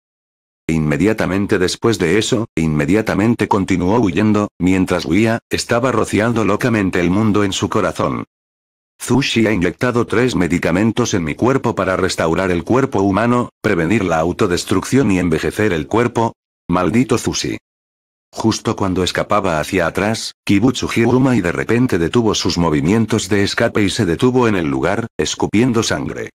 E inmediatamente después de eso, inmediatamente continuó huyendo, mientras huía, estaba rociando locamente el mundo en su corazón. Zushi ha inyectado tres medicamentos en mi cuerpo para restaurar el cuerpo humano, prevenir la autodestrucción y envejecer el cuerpo. Maldito Zushi. Justo cuando escapaba hacia atrás, Kibutsu Hiruma y de repente detuvo sus movimientos de escape y se detuvo en el lugar, escupiendo sangre.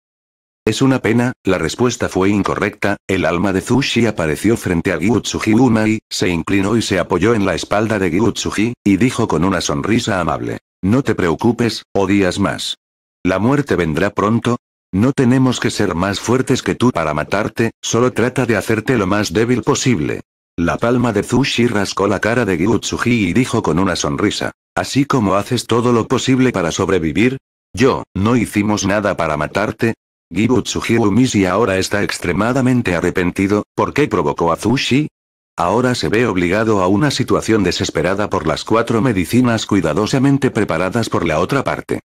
Es una pena, la respuesta fue incorrecta, el alma de Zushi apareció frente a Gyutsuji y, se inclinó y se apoyó en la espalda de Gyutsuji, y dijo con una sonrisa amable. No te preocupes, o oh días más. La muerte vendrá pronto. No tenemos que ser más fuertes que tú para matarte, solo trata de hacerte lo más débil posible. La palma de Zushi rascó la cara de Gyutsuji y dijo con una sonrisa. Así como haces todo lo posible para sobrevivir, yo, no hicimos nada para matarte, Gibutsu Hiromishi ahora está extremadamente arrepentido, ¿por qué provocó a Zushi? Ahora se ve obligado a una situación desesperada por las cuatro medicinas cuidadosamente preparadas por la otra parte.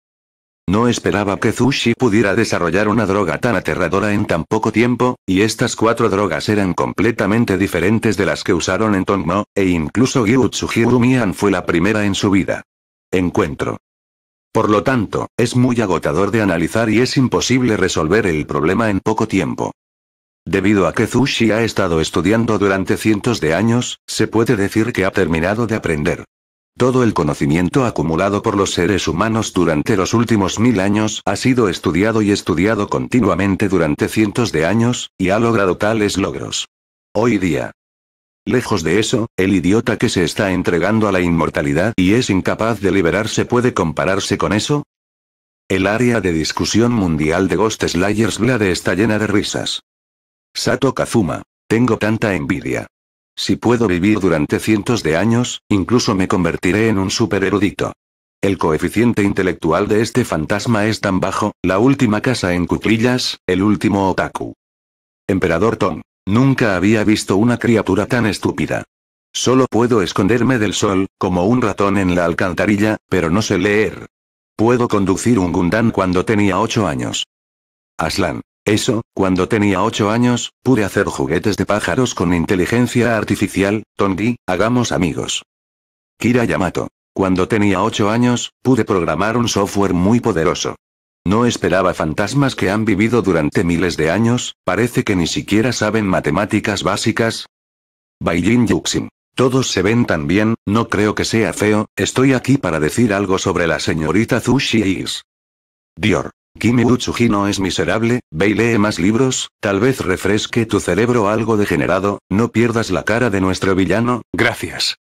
No esperaba que Zushi pudiera desarrollar una droga tan aterradora en tan poco tiempo, y estas cuatro drogas eran completamente diferentes de las que usaron en Tongmo, e incluso Hirumi-an fue la primera en su vida. Encuentro. Por lo tanto, es muy agotador de analizar y es imposible resolver el problema en poco tiempo. Debido a que Zushi ha estado estudiando durante cientos de años, se puede decir que ha terminado de aprender. Todo el conocimiento acumulado por los seres humanos durante los últimos mil años ha sido estudiado y estudiado continuamente durante cientos de años, y ha logrado tales logros. Hoy día, Lejos de eso, el idiota que se está entregando a la inmortalidad y es incapaz de liberarse puede compararse con eso. El área de discusión mundial de Ghost Slayers Blade está llena de risas. Sato Kazuma. Tengo tanta envidia. Si puedo vivir durante cientos de años, incluso me convertiré en un supererudito. El coeficiente intelectual de este fantasma es tan bajo, la última casa en cuclillas, el último otaku. Emperador Tom. Nunca había visto una criatura tan estúpida. Solo puedo esconderme del sol, como un ratón en la alcantarilla, pero no sé leer. Puedo conducir un Gundam cuando tenía 8 años. Aslan. Eso, cuando tenía 8 años, pude hacer juguetes de pájaros con inteligencia artificial, Tongi, hagamos amigos. Kira Yamato. Cuando tenía 8 años, pude programar un software muy poderoso. No esperaba fantasmas que han vivido durante miles de años, parece que ni siquiera saben matemáticas básicas. Baijin Yuxin. Todos se ven tan bien, no creo que sea feo, estoy aquí para decir algo sobre la señorita Zushi Is. Dior. Kimi Utsuji no es miserable, ve y lee más libros, tal vez refresque tu cerebro algo degenerado, no pierdas la cara de nuestro villano, gracias.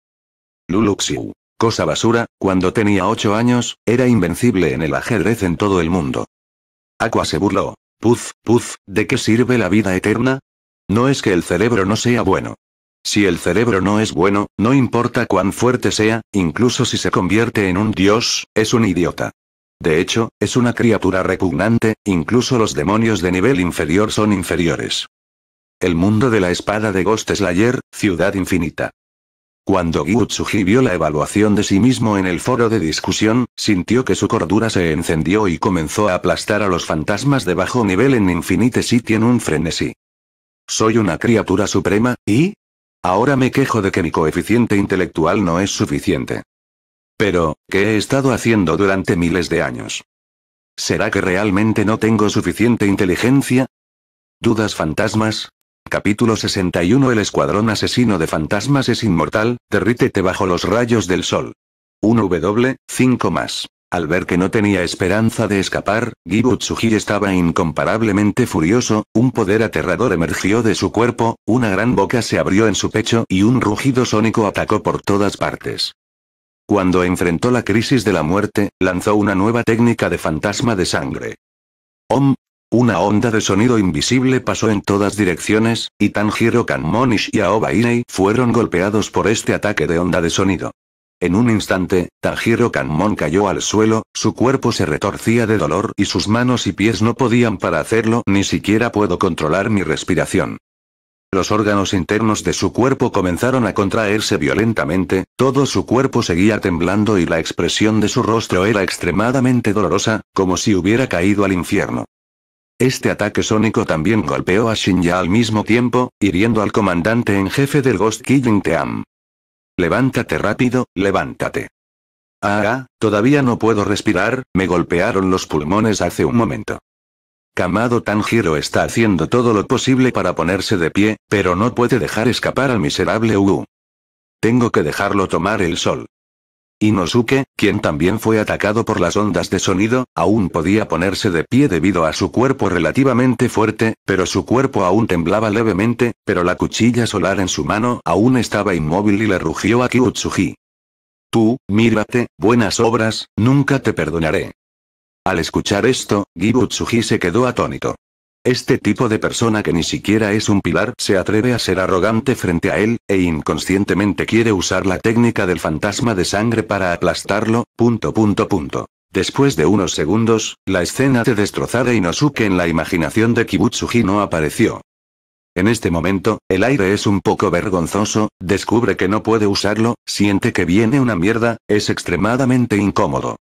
Luluxiu. Cosa basura, cuando tenía ocho años, era invencible en el ajedrez en todo el mundo. Aqua se burló. Puz, puz, ¿de qué sirve la vida eterna? No es que el cerebro no sea bueno. Si el cerebro no es bueno, no importa cuán fuerte sea, incluso si se convierte en un dios, es un idiota. De hecho, es una criatura repugnante, incluso los demonios de nivel inferior son inferiores. El mundo de la espada de Ghost Slayer, Ciudad Infinita. Cuando Gyutsuji vio la evaluación de sí mismo en el foro de discusión, sintió que su cordura se encendió y comenzó a aplastar a los fantasmas de bajo nivel en Infinite City en un frenesí. Soy una criatura suprema, y... Ahora me quejo de que mi coeficiente intelectual no es suficiente. Pero, ¿qué he estado haciendo durante miles de años? ¿Será que realmente no tengo suficiente inteligencia? Dudas fantasmas, Capítulo 61 El escuadrón asesino de fantasmas es inmortal, derrítete bajo los rayos del sol. 1W, 5 más. Al ver que no tenía esperanza de escapar, Gibutsuji estaba incomparablemente furioso, un poder aterrador emergió de su cuerpo, una gran boca se abrió en su pecho y un rugido sónico atacó por todas partes. Cuando enfrentó la crisis de la muerte, lanzó una nueva técnica de fantasma de sangre. Om, una onda de sonido invisible pasó en todas direcciones, y Tanjiro Kanmon y Inei fueron golpeados por este ataque de onda de sonido. En un instante, Tanjiro Kanmon cayó al suelo, su cuerpo se retorcía de dolor y sus manos y pies no podían para hacerlo, ni siquiera puedo controlar mi respiración. Los órganos internos de su cuerpo comenzaron a contraerse violentamente, todo su cuerpo seguía temblando y la expresión de su rostro era extremadamente dolorosa, como si hubiera caído al infierno. Este ataque sónico también golpeó a Shinya al mismo tiempo, hiriendo al comandante en jefe del Ghost Killing Team. Levántate rápido, levántate. Ah, ah, todavía no puedo respirar, me golpearon los pulmones hace un momento. Kamado Tanjiro está haciendo todo lo posible para ponerse de pie, pero no puede dejar escapar al miserable Ugu. Tengo que dejarlo tomar el sol. Inosuke, quien también fue atacado por las ondas de sonido, aún podía ponerse de pie debido a su cuerpo relativamente fuerte, pero su cuerpo aún temblaba levemente, pero la cuchilla solar en su mano aún estaba inmóvil y le rugió a Kyutsuji. Tú, mírate, buenas obras, nunca te perdonaré. Al escuchar esto, Gibutsuji se quedó atónito. Este tipo de persona que ni siquiera es un pilar se atreve a ser arrogante frente a él, e inconscientemente quiere usar la técnica del fantasma de sangre para aplastarlo, punto punto punto. Después de unos segundos, la escena de destrozada Inosuke en la imaginación de Kibutsuji no apareció. En este momento, el aire es un poco vergonzoso, descubre que no puede usarlo, siente que viene una mierda, es extremadamente incómodo.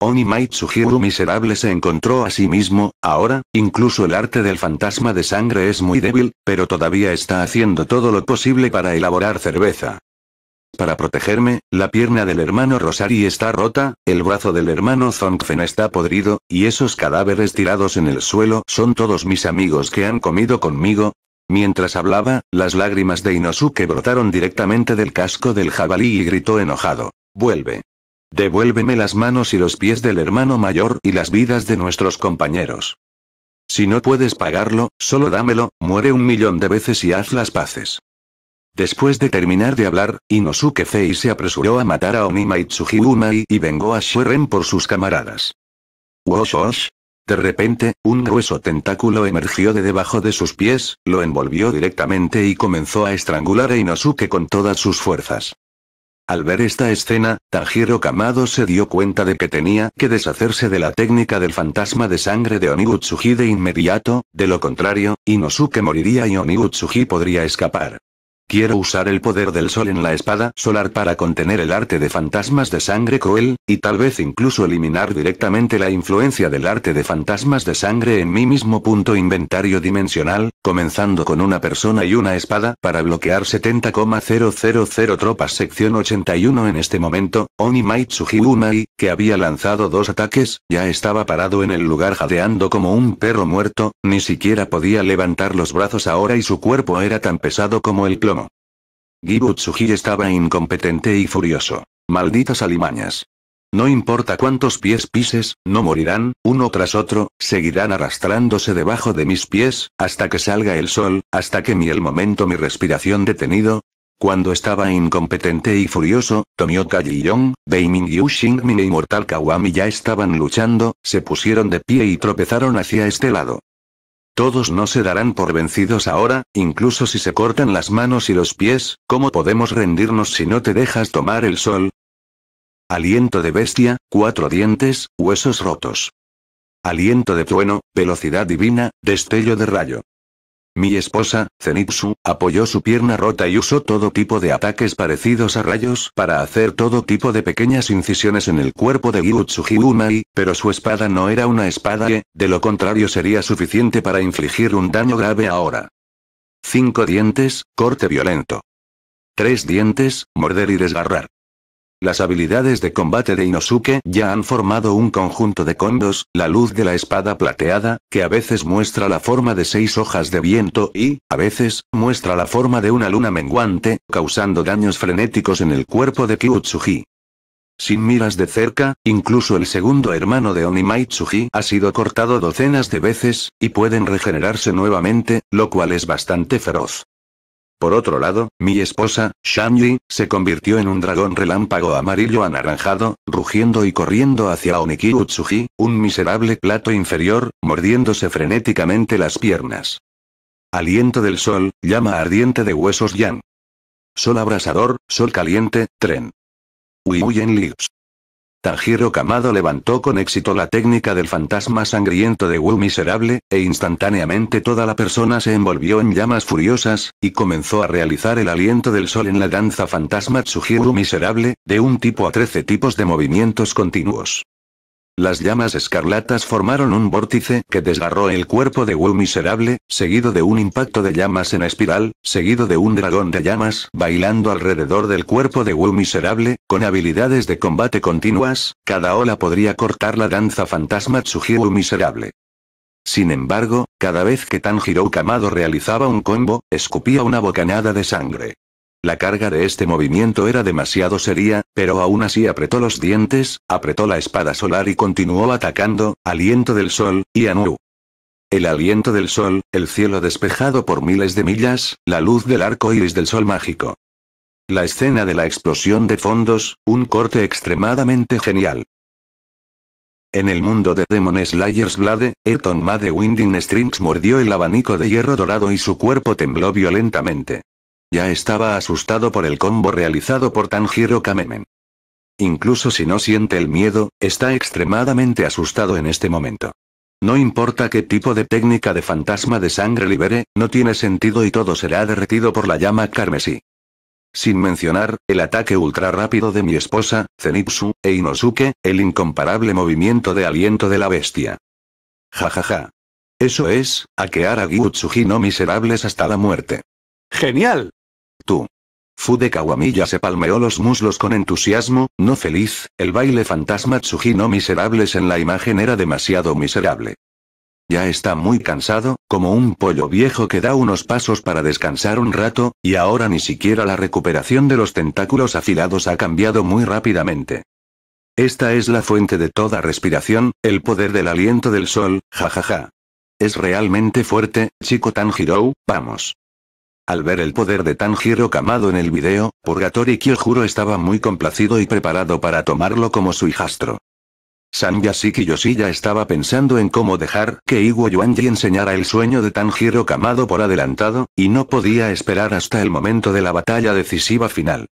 Oni Suguru miserable se encontró a sí mismo, ahora, incluso el arte del fantasma de sangre es muy débil, pero todavía está haciendo todo lo posible para elaborar cerveza. Para protegerme, la pierna del hermano Rosari está rota, el brazo del hermano Zongfen está podrido, y esos cadáveres tirados en el suelo son todos mis amigos que han comido conmigo. Mientras hablaba, las lágrimas de Inosuke brotaron directamente del casco del jabalí y gritó enojado. Vuelve. Devuélveme las manos y los pies del hermano mayor y las vidas de nuestros compañeros. Si no puedes pagarlo, solo dámelo, muere un millón de veces y haz las paces. Después de terminar de hablar, Inosuke Fei se apresuró a matar a Onima y y vengó a Shuren por sus camaradas. Wosh De repente, un grueso tentáculo emergió de debajo de sus pies, lo envolvió directamente y comenzó a estrangular a Inosuke con todas sus fuerzas. Al ver esta escena, Tanjiro Kamado se dio cuenta de que tenía que deshacerse de la técnica del fantasma de sangre de Onigutsuji de inmediato, de lo contrario, Inosuke moriría y Onigutsuji podría escapar. Quiero usar el poder del sol en la espada solar para contener el arte de fantasmas de sangre cruel, y tal vez incluso eliminar directamente la influencia del arte de fantasmas de sangre en mi mismo punto inventario dimensional, comenzando con una persona y una espada para bloquear 70,000 tropas sección 81 en este momento, Oni Maitsuhi que había lanzado dos ataques, ya estaba parado en el lugar jadeando como un perro muerto, ni siquiera podía levantar los brazos ahora y su cuerpo era tan pesado como el plomo. Gibutsuji estaba incompetente y furioso. Malditas alimañas. No importa cuántos pies pises, no morirán, uno tras otro, seguirán arrastrándose debajo de mis pies, hasta que salga el sol, hasta que mi el momento mi respiración detenido. Cuando estaba incompetente y furioso, Tomioka Jiyong, Beiming Ming e Inmortal Kawami ya estaban luchando, se pusieron de pie y tropezaron hacia este lado. Todos no se darán por vencidos ahora, incluso si se cortan las manos y los pies, ¿cómo podemos rendirnos si no te dejas tomar el sol? Aliento de bestia, cuatro dientes, huesos rotos. Aliento de trueno, velocidad divina, destello de rayo. Mi esposa, Zenitsu, apoyó su pierna rota y usó todo tipo de ataques parecidos a rayos para hacer todo tipo de pequeñas incisiones en el cuerpo de Gyutsuji pero su espada no era una espada y, de lo contrario sería suficiente para infligir un daño grave ahora. 5 dientes, corte violento. 3 dientes, morder y desgarrar. Las habilidades de combate de Inosuke ya han formado un conjunto de condos, la luz de la espada plateada, que a veces muestra la forma de seis hojas de viento y, a veces, muestra la forma de una luna menguante, causando daños frenéticos en el cuerpo de Kyutsuji. Sin miras de cerca, incluso el segundo hermano de Onimaitsuji ha sido cortado docenas de veces, y pueden regenerarse nuevamente, lo cual es bastante feroz. Por otro lado, mi esposa, Yi, se convirtió en un dragón relámpago amarillo anaranjado, rugiendo y corriendo hacia Oniki un miserable plato inferior, mordiéndose frenéticamente las piernas. Aliento del sol, llama ardiente de huesos yan. Sol abrasador, sol caliente, tren. Wiyuyen Tanjiro Kamado levantó con éxito la técnica del fantasma sangriento de Wu miserable, e instantáneamente toda la persona se envolvió en llamas furiosas, y comenzó a realizar el aliento del sol en la danza fantasma Tsujiru miserable, de un tipo a trece tipos de movimientos continuos. Las llamas escarlatas formaron un vórtice que desgarró el cuerpo de Wu miserable, seguido de un impacto de llamas en espiral, seguido de un dragón de llamas bailando alrededor del cuerpo de Wu miserable, con habilidades de combate continuas, cada ola podría cortar la danza fantasma Tsuji Wu miserable. Sin embargo, cada vez que Tanjiro Kamado realizaba un combo, escupía una bocanada de sangre. La carga de este movimiento era demasiado seria, pero aún así apretó los dientes, apretó la espada solar y continuó atacando, aliento del sol, y Anu. El aliento del sol, el cielo despejado por miles de millas, la luz del arco iris del sol mágico. La escena de la explosión de fondos, un corte extremadamente genial. En el mundo de Demon Slayer's Blade, Eton Made Winding Strings mordió el abanico de hierro dorado y su cuerpo tembló violentamente. Ya estaba asustado por el combo realizado por Tanjiro Kamemen. Incluso si no siente el miedo, está extremadamente asustado en este momento. No importa qué tipo de técnica de fantasma de sangre libere, no tiene sentido y todo será derretido por la llama carmesí. Sin mencionar, el ataque ultra rápido de mi esposa, Zenitsu, e Inosuke, el incomparable movimiento de aliento de la bestia. Jajaja. Ja, ja. Eso es, que a Gyutsuji no miserables hasta la muerte. ¡Genial! Tú. Fude Kawamilla se palmeó los muslos con entusiasmo, no feliz, el baile fantasma no miserables en la imagen era demasiado miserable. Ya está muy cansado, como un pollo viejo que da unos pasos para descansar un rato, y ahora ni siquiera la recuperación de los tentáculos afilados ha cambiado muy rápidamente. Esta es la fuente de toda respiración, el poder del aliento del sol, jajaja. Es realmente fuerte, chico Tanjiro, vamos. Al ver el poder de Tanjiro Kamado en el video, Purgatory Kyojuro estaba muy complacido y preparado para tomarlo como su hijastro. San Yasiki ya estaba pensando en cómo dejar que Iwo Yuanji enseñara el sueño de Tanjiro Kamado por adelantado, y no podía esperar hasta el momento de la batalla decisiva final.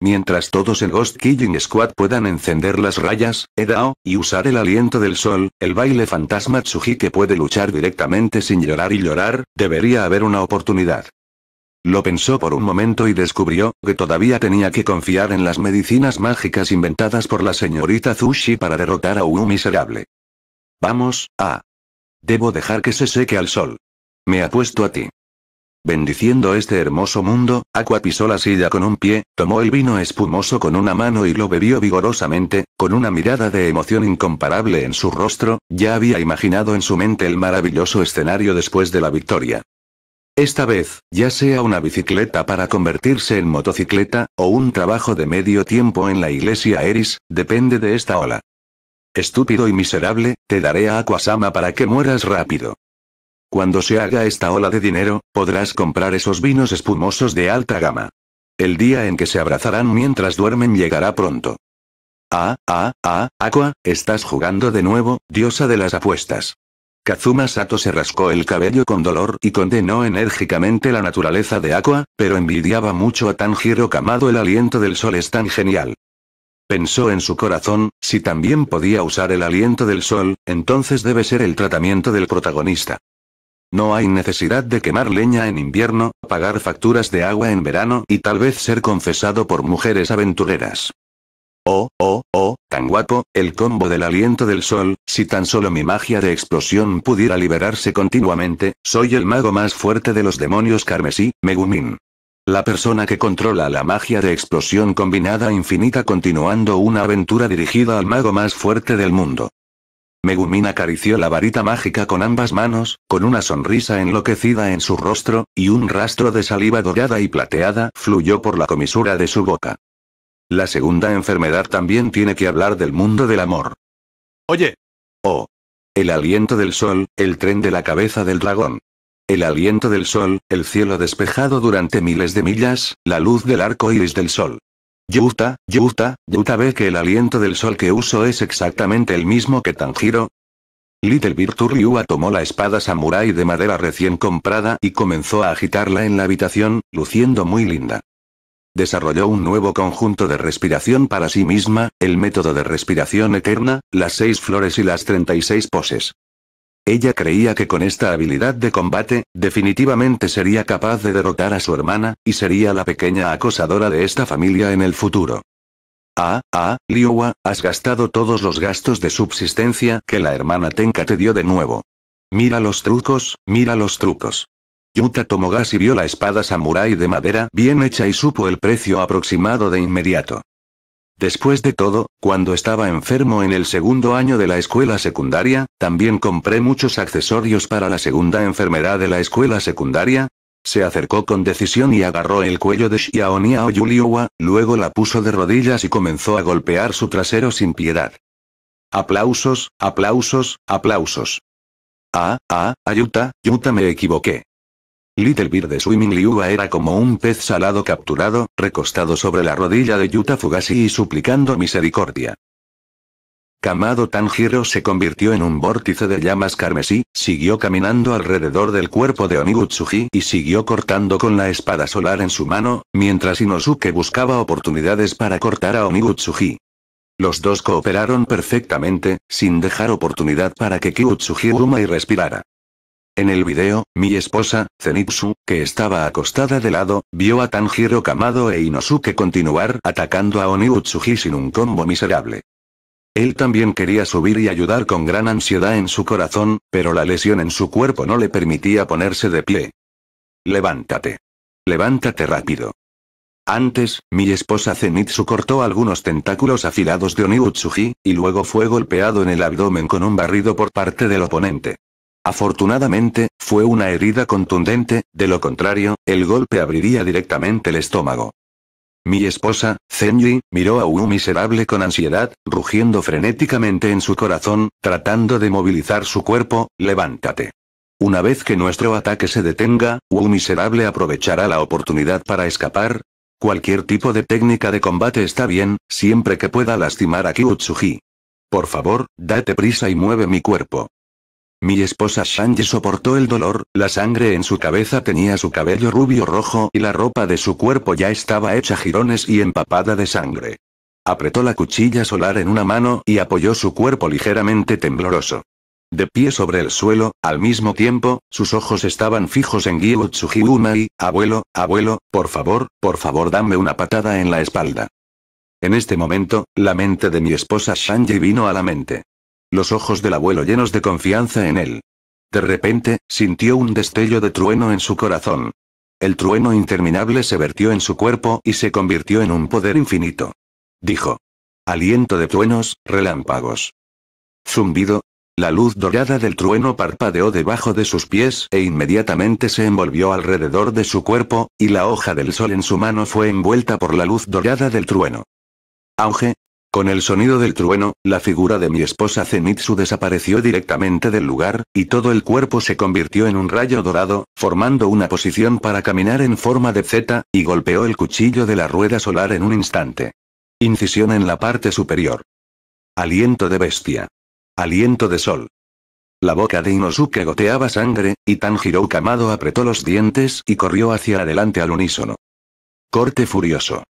Mientras todos en Ghost Killing Squad puedan encender las rayas, Edao, y usar el aliento del sol, el baile fantasma Tsuji que puede luchar directamente sin llorar y llorar, debería haber una oportunidad. Lo pensó por un momento y descubrió que todavía tenía que confiar en las medicinas mágicas inventadas por la señorita Zushi para derrotar a un miserable. Vamos, ah. Debo dejar que se seque al sol. Me apuesto a ti. Bendiciendo este hermoso mundo, Aqua pisó la silla con un pie, tomó el vino espumoso con una mano y lo bebió vigorosamente, con una mirada de emoción incomparable en su rostro, ya había imaginado en su mente el maravilloso escenario después de la victoria. Esta vez, ya sea una bicicleta para convertirse en motocicleta, o un trabajo de medio tiempo en la iglesia Eris, depende de esta ola. Estúpido y miserable, te daré a sama para que mueras rápido. Cuando se haga esta ola de dinero, podrás comprar esos vinos espumosos de alta gama. El día en que se abrazarán mientras duermen llegará pronto. Ah, ah, ah, Aqua, estás jugando de nuevo, diosa de las apuestas. Kazuma Sato se rascó el cabello con dolor y condenó enérgicamente la naturaleza de Aqua, pero envidiaba mucho a Tanjiro Kamado el aliento del sol es tan genial. Pensó en su corazón, si también podía usar el aliento del sol, entonces debe ser el tratamiento del protagonista. No hay necesidad de quemar leña en invierno, pagar facturas de agua en verano y tal vez ser confesado por mujeres aventureras. Oh, oh, oh, tan guapo, el combo del aliento del sol, si tan solo mi magia de explosión pudiera liberarse continuamente, soy el mago más fuerte de los demonios carmesí, Megumin. La persona que controla la magia de explosión combinada infinita continuando una aventura dirigida al mago más fuerte del mundo. Megumin acarició la varita mágica con ambas manos, con una sonrisa enloquecida en su rostro, y un rastro de saliva dorada y plateada fluyó por la comisura de su boca. La segunda enfermedad también tiene que hablar del mundo del amor. Oye. Oh. El aliento del sol, el tren de la cabeza del dragón. El aliento del sol, el cielo despejado durante miles de millas, la luz del arco iris del sol. Yuta, Yuta, Yuta ve que el aliento del sol que uso es exactamente el mismo que Tanjiro. Little Virtu Ryua tomó la espada samurai de madera recién comprada y comenzó a agitarla en la habitación, luciendo muy linda. Desarrolló un nuevo conjunto de respiración para sí misma, el método de respiración eterna, las seis flores y las 36 poses. Ella creía que con esta habilidad de combate, definitivamente sería capaz de derrotar a su hermana, y sería la pequeña acosadora de esta familia en el futuro. Ah, ah, liowa has gastado todos los gastos de subsistencia que la hermana Tenka te dio de nuevo. Mira los trucos, mira los trucos. Yuta y vio la espada samurái de madera bien hecha y supo el precio aproximado de inmediato. Después de todo, cuando estaba enfermo en el segundo año de la escuela secundaria, también compré muchos accesorios para la segunda enfermedad de la escuela secundaria. Se acercó con decisión y agarró el cuello de o Yuliowa, luego la puso de rodillas y comenzó a golpear su trasero sin piedad. Aplausos, aplausos, aplausos. Ah, ah, Ayuta, Yuta me equivoqué. Little Bird de Swimming Liuba era como un pez salado capturado, recostado sobre la rodilla de Yuta Fugashi y suplicando misericordia. Kamado Tanjiro se convirtió en un vórtice de llamas carmesí, siguió caminando alrededor del cuerpo de Onigutsuji y siguió cortando con la espada solar en su mano, mientras Inosuke buscaba oportunidades para cortar a Onigutsuji. Los dos cooperaron perfectamente, sin dejar oportunidad para que Kyutsuji y respirara. En el video, mi esposa, Zenitsu, que estaba acostada de lado, vio a Tanjiro Kamado e Inosuke continuar atacando a Oniutsuji sin un combo miserable. Él también quería subir y ayudar con gran ansiedad en su corazón, pero la lesión en su cuerpo no le permitía ponerse de pie. Levántate. Levántate rápido. Antes, mi esposa Zenitsu cortó algunos tentáculos afilados de Oniutsuji, y luego fue golpeado en el abdomen con un barrido por parte del oponente. Afortunadamente, fue una herida contundente, de lo contrario, el golpe abriría directamente el estómago. Mi esposa, Zenji, miró a Wu miserable con ansiedad, rugiendo frenéticamente en su corazón, tratando de movilizar su cuerpo, levántate. Una vez que nuestro ataque se detenga, Wu miserable aprovechará la oportunidad para escapar. Cualquier tipo de técnica de combate está bien, siempre que pueda lastimar a Kyutsuji. Por favor, date prisa y mueve mi cuerpo. Mi esposa Shange soportó el dolor, la sangre en su cabeza tenía su cabello rubio rojo y la ropa de su cuerpo ya estaba hecha jirones y empapada de sangre. Apretó la cuchilla solar en una mano y apoyó su cuerpo ligeramente tembloroso. De pie sobre el suelo, al mismo tiempo, sus ojos estaban fijos en Gyu y, abuelo, abuelo, por favor, por favor dame una patada en la espalda. En este momento, la mente de mi esposa Shange vino a la mente los ojos del abuelo llenos de confianza en él. De repente, sintió un destello de trueno en su corazón. El trueno interminable se vertió en su cuerpo y se convirtió en un poder infinito. Dijo. Aliento de truenos, relámpagos. Zumbido. La luz dorada del trueno parpadeó debajo de sus pies e inmediatamente se envolvió alrededor de su cuerpo, y la hoja del sol en su mano fue envuelta por la luz dorada del trueno. Auge, con el sonido del trueno, la figura de mi esposa Zenitsu desapareció directamente del lugar, y todo el cuerpo se convirtió en un rayo dorado, formando una posición para caminar en forma de Z, y golpeó el cuchillo de la rueda solar en un instante. Incisión en la parte superior. Aliento de bestia. Aliento de sol. La boca de Inosuke goteaba sangre, y Tanjiro Kamado apretó los dientes y corrió hacia adelante al unísono. Corte furioso.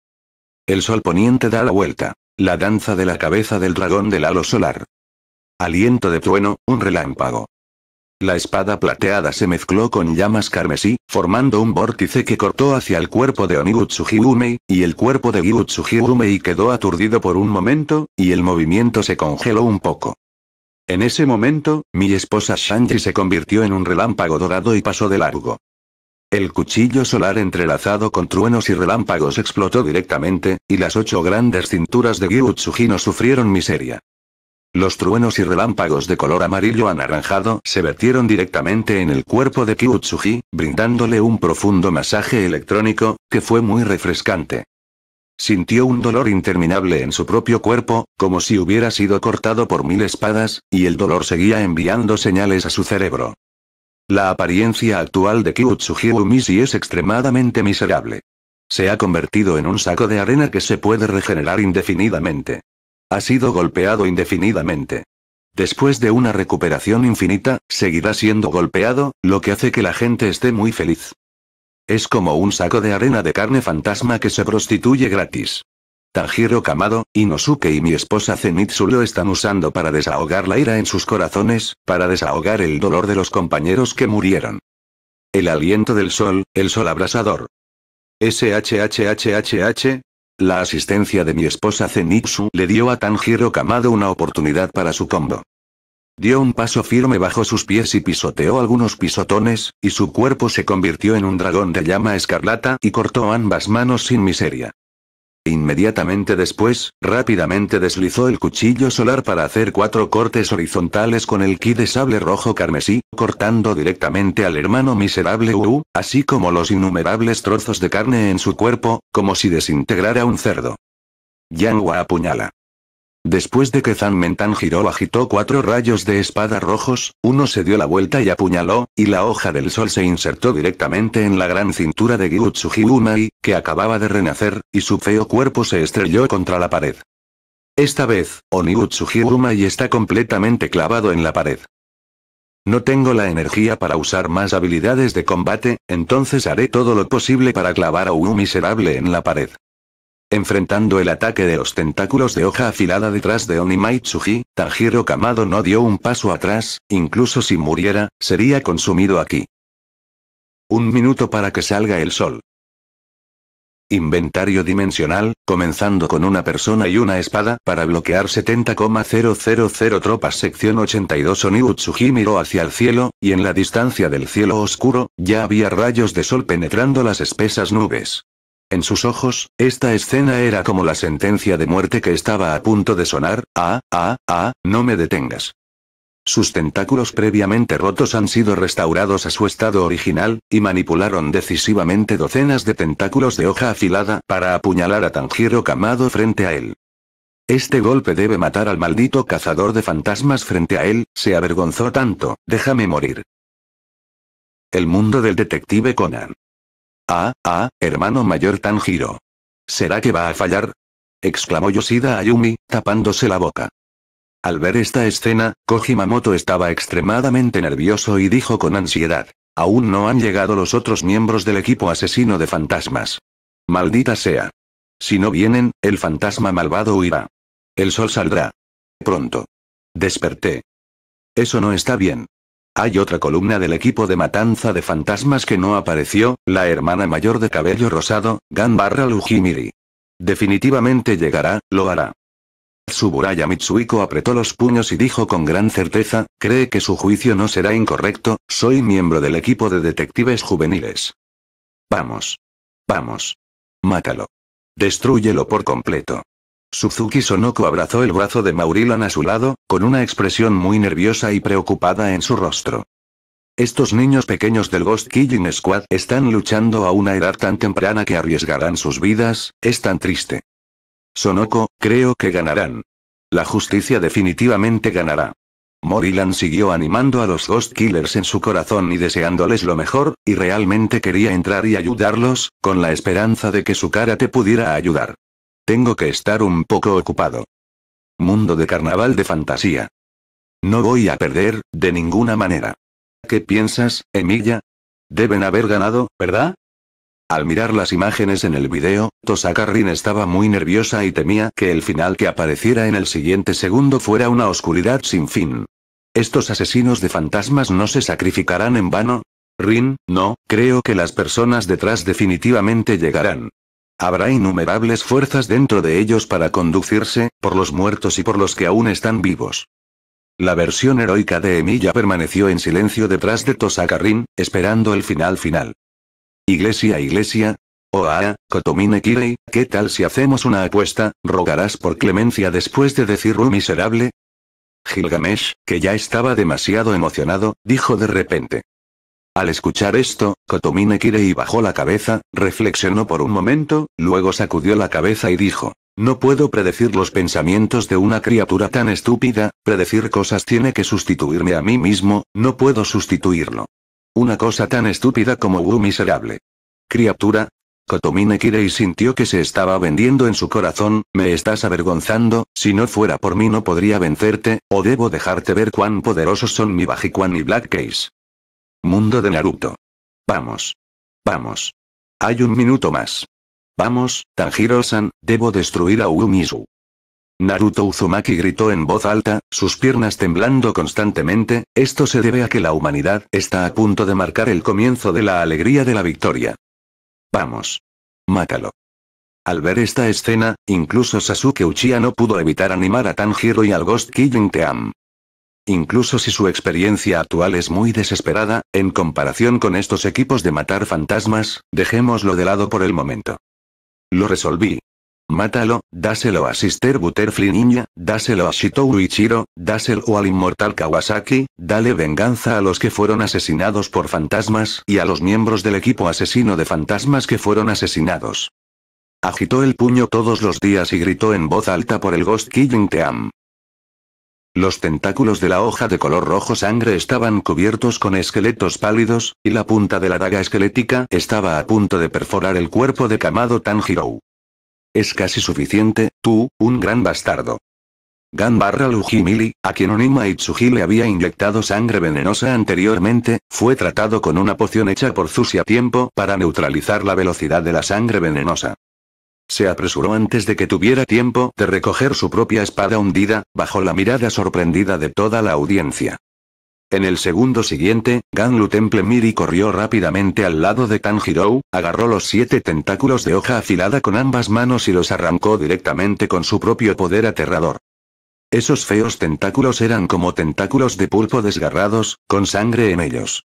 El sol poniente da la vuelta. La danza de la cabeza del dragón del halo solar. Aliento de trueno, un relámpago. La espada plateada se mezcló con llamas carmesí, formando un vórtice que cortó hacia el cuerpo de Onigutsuhigumei, y el cuerpo de y quedó aturdido por un momento, y el movimiento se congeló un poco. En ese momento, mi esposa Shanji se convirtió en un relámpago dorado y pasó de largo. El cuchillo solar entrelazado con truenos y relámpagos explotó directamente, y las ocho grandes cinturas de Gyu no sufrieron miseria. Los truenos y relámpagos de color amarillo anaranjado se vertieron directamente en el cuerpo de Kyutsuji, brindándole un profundo masaje electrónico, que fue muy refrescante. Sintió un dolor interminable en su propio cuerpo, como si hubiera sido cortado por mil espadas, y el dolor seguía enviando señales a su cerebro. La apariencia actual de Kibutsuji Umishi es extremadamente miserable. Se ha convertido en un saco de arena que se puede regenerar indefinidamente. Ha sido golpeado indefinidamente. Después de una recuperación infinita, seguirá siendo golpeado, lo que hace que la gente esté muy feliz. Es como un saco de arena de carne fantasma que se prostituye gratis. Tanjiro Kamado, Inosuke y mi esposa Zenitsu lo están usando para desahogar la ira en sus corazones, para desahogar el dolor de los compañeros que murieron. El aliento del sol, el sol abrasador. SHHHHH. La asistencia de mi esposa Zenitsu le dio a Tanjiro Kamado una oportunidad para su combo. Dio un paso firme bajo sus pies y pisoteó algunos pisotones, y su cuerpo se convirtió en un dragón de llama escarlata y cortó ambas manos sin miseria. Inmediatamente después, rápidamente deslizó el cuchillo solar para hacer cuatro cortes horizontales con el ki de sable rojo carmesí, cortando directamente al hermano miserable Wu, así como los innumerables trozos de carne en su cuerpo, como si desintegrara un cerdo. Yang apuñala. Después de que Zan Mentan giró agitó cuatro rayos de espada rojos, uno se dio la vuelta y apuñaló, y la hoja del sol se insertó directamente en la gran cintura de Gyutsuji Umai, que acababa de renacer, y su feo cuerpo se estrelló contra la pared. Esta vez, Onigutsuji y está completamente clavado en la pared. No tengo la energía para usar más habilidades de combate, entonces haré todo lo posible para clavar a un miserable en la pared. Enfrentando el ataque de los tentáculos de hoja afilada detrás de Oni Maitsuji, Tanjiro Kamado no dio un paso atrás, incluso si muriera, sería consumido aquí. Un minuto para que salga el sol. Inventario dimensional, comenzando con una persona y una espada para bloquear 70,000 tropas sección 82 Utsuji miró hacia el cielo, y en la distancia del cielo oscuro, ya había rayos de sol penetrando las espesas nubes. En sus ojos, esta escena era como la sentencia de muerte que estaba a punto de sonar, ah, ah, ah, no me detengas. Sus tentáculos previamente rotos han sido restaurados a su estado original, y manipularon decisivamente docenas de tentáculos de hoja afilada para apuñalar a Tanjiro Kamado frente a él. Este golpe debe matar al maldito cazador de fantasmas frente a él, se avergonzó tanto, déjame morir. El mundo del detective Conan. Ah, ah, hermano mayor Tanjiro. ¿Será que va a fallar? exclamó Yoshida Ayumi, tapándose la boca. Al ver esta escena, Kojimamoto estaba extremadamente nervioso y dijo con ansiedad. Aún no han llegado los otros miembros del equipo asesino de fantasmas. Maldita sea. Si no vienen, el fantasma malvado huirá. El sol saldrá. Pronto. Desperté. Eso no está bien. Hay otra columna del equipo de matanza de fantasmas que no apareció, la hermana mayor de cabello rosado, Ganbarra Lujimiri. Definitivamente llegará, lo hará. Tsuburaya Mitsuiko apretó los puños y dijo con gran certeza, cree que su juicio no será incorrecto, soy miembro del equipo de detectives juveniles. Vamos. Vamos. Mátalo. Destrúyelo por completo. Suzuki Sonoko abrazó el brazo de Maurilan a su lado, con una expresión muy nerviosa y preocupada en su rostro. Estos niños pequeños del Ghost Killing Squad están luchando a una edad tan temprana que arriesgarán sus vidas, es tan triste. Sonoko, creo que ganarán. La justicia definitivamente ganará. Morilan siguió animando a los Ghost Killers en su corazón y deseándoles lo mejor, y realmente quería entrar y ayudarlos, con la esperanza de que su cara te pudiera ayudar. Tengo que estar un poco ocupado. Mundo de carnaval de fantasía. No voy a perder, de ninguna manera. ¿Qué piensas, Emilia? Deben haber ganado, ¿verdad? Al mirar las imágenes en el video, Tosaka Rin estaba muy nerviosa y temía que el final que apareciera en el siguiente segundo fuera una oscuridad sin fin. ¿Estos asesinos de fantasmas no se sacrificarán en vano? Rin, no, creo que las personas detrás definitivamente llegarán. Habrá innumerables fuerzas dentro de ellos para conducirse, por los muertos y por los que aún están vivos. La versión heroica de Emilia permaneció en silencio detrás de Tosacarrín, esperando el final final. Iglesia, iglesia. Oa, Kotomine Kirei, ¿qué tal si hacemos una apuesta? ¿Rogarás por clemencia después de decir un miserable? Gilgamesh, que ya estaba demasiado emocionado, dijo de repente. Al escuchar esto, Kotomine Kirei bajó la cabeza, reflexionó por un momento, luego sacudió la cabeza y dijo, no puedo predecir los pensamientos de una criatura tan estúpida, predecir cosas tiene que sustituirme a mí mismo, no puedo sustituirlo. Una cosa tan estúpida como Wu miserable. Criatura. Kotomine Kirei sintió que se estaba vendiendo en su corazón, me estás avergonzando, si no fuera por mí no podría vencerte, o debo dejarte ver cuán poderosos son mi Bajiquan y Black Case. Mundo de Naruto. Vamos. Vamos. Hay un minuto más. Vamos, Tanjiro-san, debo destruir a Uumizu. Naruto Uzumaki gritó en voz alta, sus piernas temblando constantemente, esto se debe a que la humanidad está a punto de marcar el comienzo de la alegría de la victoria. Vamos. Mátalo. Al ver esta escena, incluso Sasuke Uchiha no pudo evitar animar a Tanjiro y al Ghost Killing Team. Incluso si su experiencia actual es muy desesperada, en comparación con estos equipos de matar fantasmas, dejémoslo de lado por el momento. Lo resolví. Mátalo, dáselo a Sister Butterfly Niña, dáselo a Shito Ichiro, dáselo al inmortal Kawasaki, dale venganza a los que fueron asesinados por fantasmas y a los miembros del equipo asesino de fantasmas que fueron asesinados. Agitó el puño todos los días y gritó en voz alta por el Ghost Killing Team. Los tentáculos de la hoja de color rojo sangre estaban cubiertos con esqueletos pálidos, y la punta de la daga esquelética estaba a punto de perforar el cuerpo de Kamado Tanjiro. Es casi suficiente, tú, un gran bastardo. Gan barra Lujimili, a quien Onima Itsuji le había inyectado sangre venenosa anteriormente, fue tratado con una poción hecha por Zushi a tiempo para neutralizar la velocidad de la sangre venenosa. Se apresuró antes de que tuviera tiempo de recoger su propia espada hundida, bajo la mirada sorprendida de toda la audiencia. En el segundo siguiente, Ganlu Temple Miri corrió rápidamente al lado de Tanjiro, agarró los siete tentáculos de hoja afilada con ambas manos y los arrancó directamente con su propio poder aterrador. Esos feos tentáculos eran como tentáculos de pulpo desgarrados, con sangre en ellos.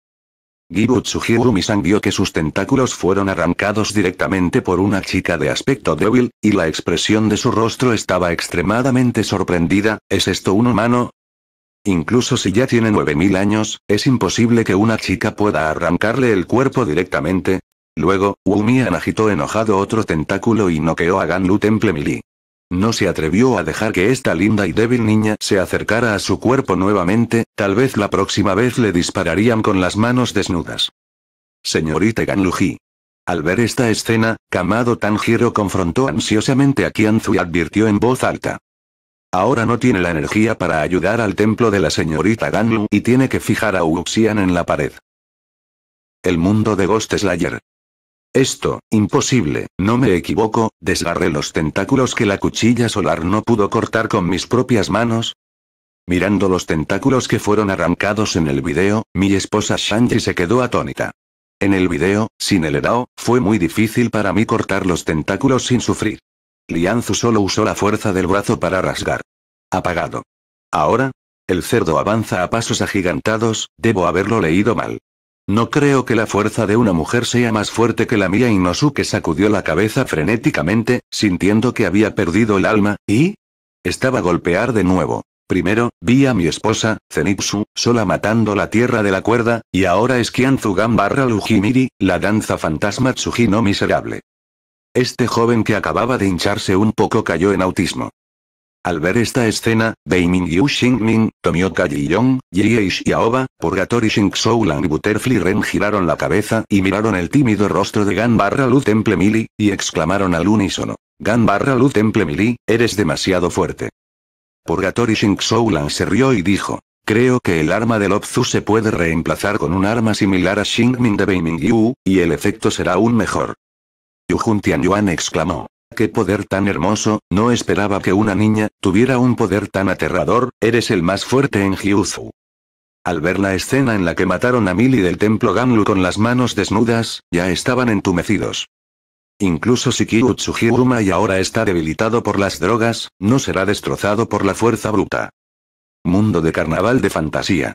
Gibutsuji umi vio que sus tentáculos fueron arrancados directamente por una chica de aspecto débil, y la expresión de su rostro estaba extremadamente sorprendida, ¿es esto un humano? Incluso si ya tiene 9000 años, es imposible que una chica pueda arrancarle el cuerpo directamente. Luego, Wumian agitó enojado otro tentáculo y noqueó a Ganlu Temple Mili. No se atrevió a dejar que esta linda y débil niña se acercara a su cuerpo nuevamente, tal vez la próxima vez le dispararían con las manos desnudas. Señorita Ganluji. Al ver esta escena, Kamado Tanjiro confrontó ansiosamente a Kianzu y advirtió en voz alta. Ahora no tiene la energía para ayudar al templo de la señorita Ganlu y tiene que fijar a Wuxian en la pared. El mundo de Ghost Slayer. Esto, imposible, no me equivoco, desgarré los tentáculos que la cuchilla solar no pudo cortar con mis propias manos. Mirando los tentáculos que fueron arrancados en el video, mi esposa Shanji se quedó atónita. En el video, sin el edao, fue muy difícil para mí cortar los tentáculos sin sufrir. Lianzu solo usó la fuerza del brazo para rasgar. Apagado. Ahora, el cerdo avanza a pasos agigantados, debo haberlo leído mal. No creo que la fuerza de una mujer sea más fuerte que la mía. y que sacudió la cabeza frenéticamente, sintiendo que había perdido el alma, y... Estaba a golpear de nuevo. Primero, vi a mi esposa, Zenitsu, sola matando la tierra de la cuerda, y ahora es Kianzugan barra Lujimiri, la danza fantasma Tsujino miserable. Este joven que acababa de hincharse un poco cayó en autismo. Al ver esta escena, Yu Xingming, Tomioka Jiyong, Yaoba, Xiaoba, Purgatori Lan y Butterfly Ren giraron la cabeza y miraron el tímido rostro de Gan barra Lu Temple Mili, y exclamaron al unísono. Gan barra Lu Temple Mili, eres demasiado fuerte. Purgatori Soulan se rió y dijo. Creo que el arma de Lobzu se puede reemplazar con un arma similar a Xingming de Beiming Yu, y el efecto será aún mejor. Yu Jun Yuan exclamó qué poder tan hermoso, no esperaba que una niña, tuviera un poder tan aterrador, eres el más fuerte en Hyuzu. Al ver la escena en la que mataron a Mili del templo Gamlu con las manos desnudas, ya estaban entumecidos. Incluso si Hiruma y ahora está debilitado por las drogas, no será destrozado por la fuerza bruta. Mundo de carnaval de fantasía.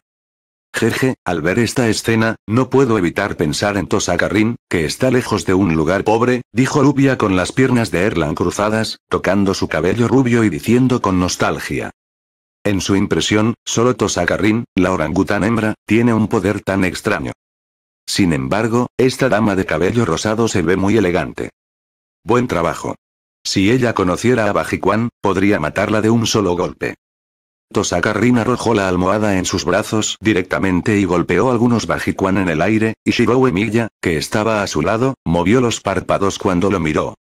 Jeje, al ver esta escena, no puedo evitar pensar en Tosakarin, que está lejos de un lugar pobre, dijo Rubia con las piernas de Erlan cruzadas, tocando su cabello rubio y diciendo con nostalgia. En su impresión, solo Tosakarin, la orangután hembra, tiene un poder tan extraño. Sin embargo, esta dama de cabello rosado se ve muy elegante. Buen trabajo. Si ella conociera a Bajiquan, podría matarla de un solo golpe. Tosaka Rin arrojó la almohada en sus brazos directamente y golpeó algunos bajiquan en el aire, y Shirou Emilia, que estaba a su lado, movió los párpados cuando lo miró.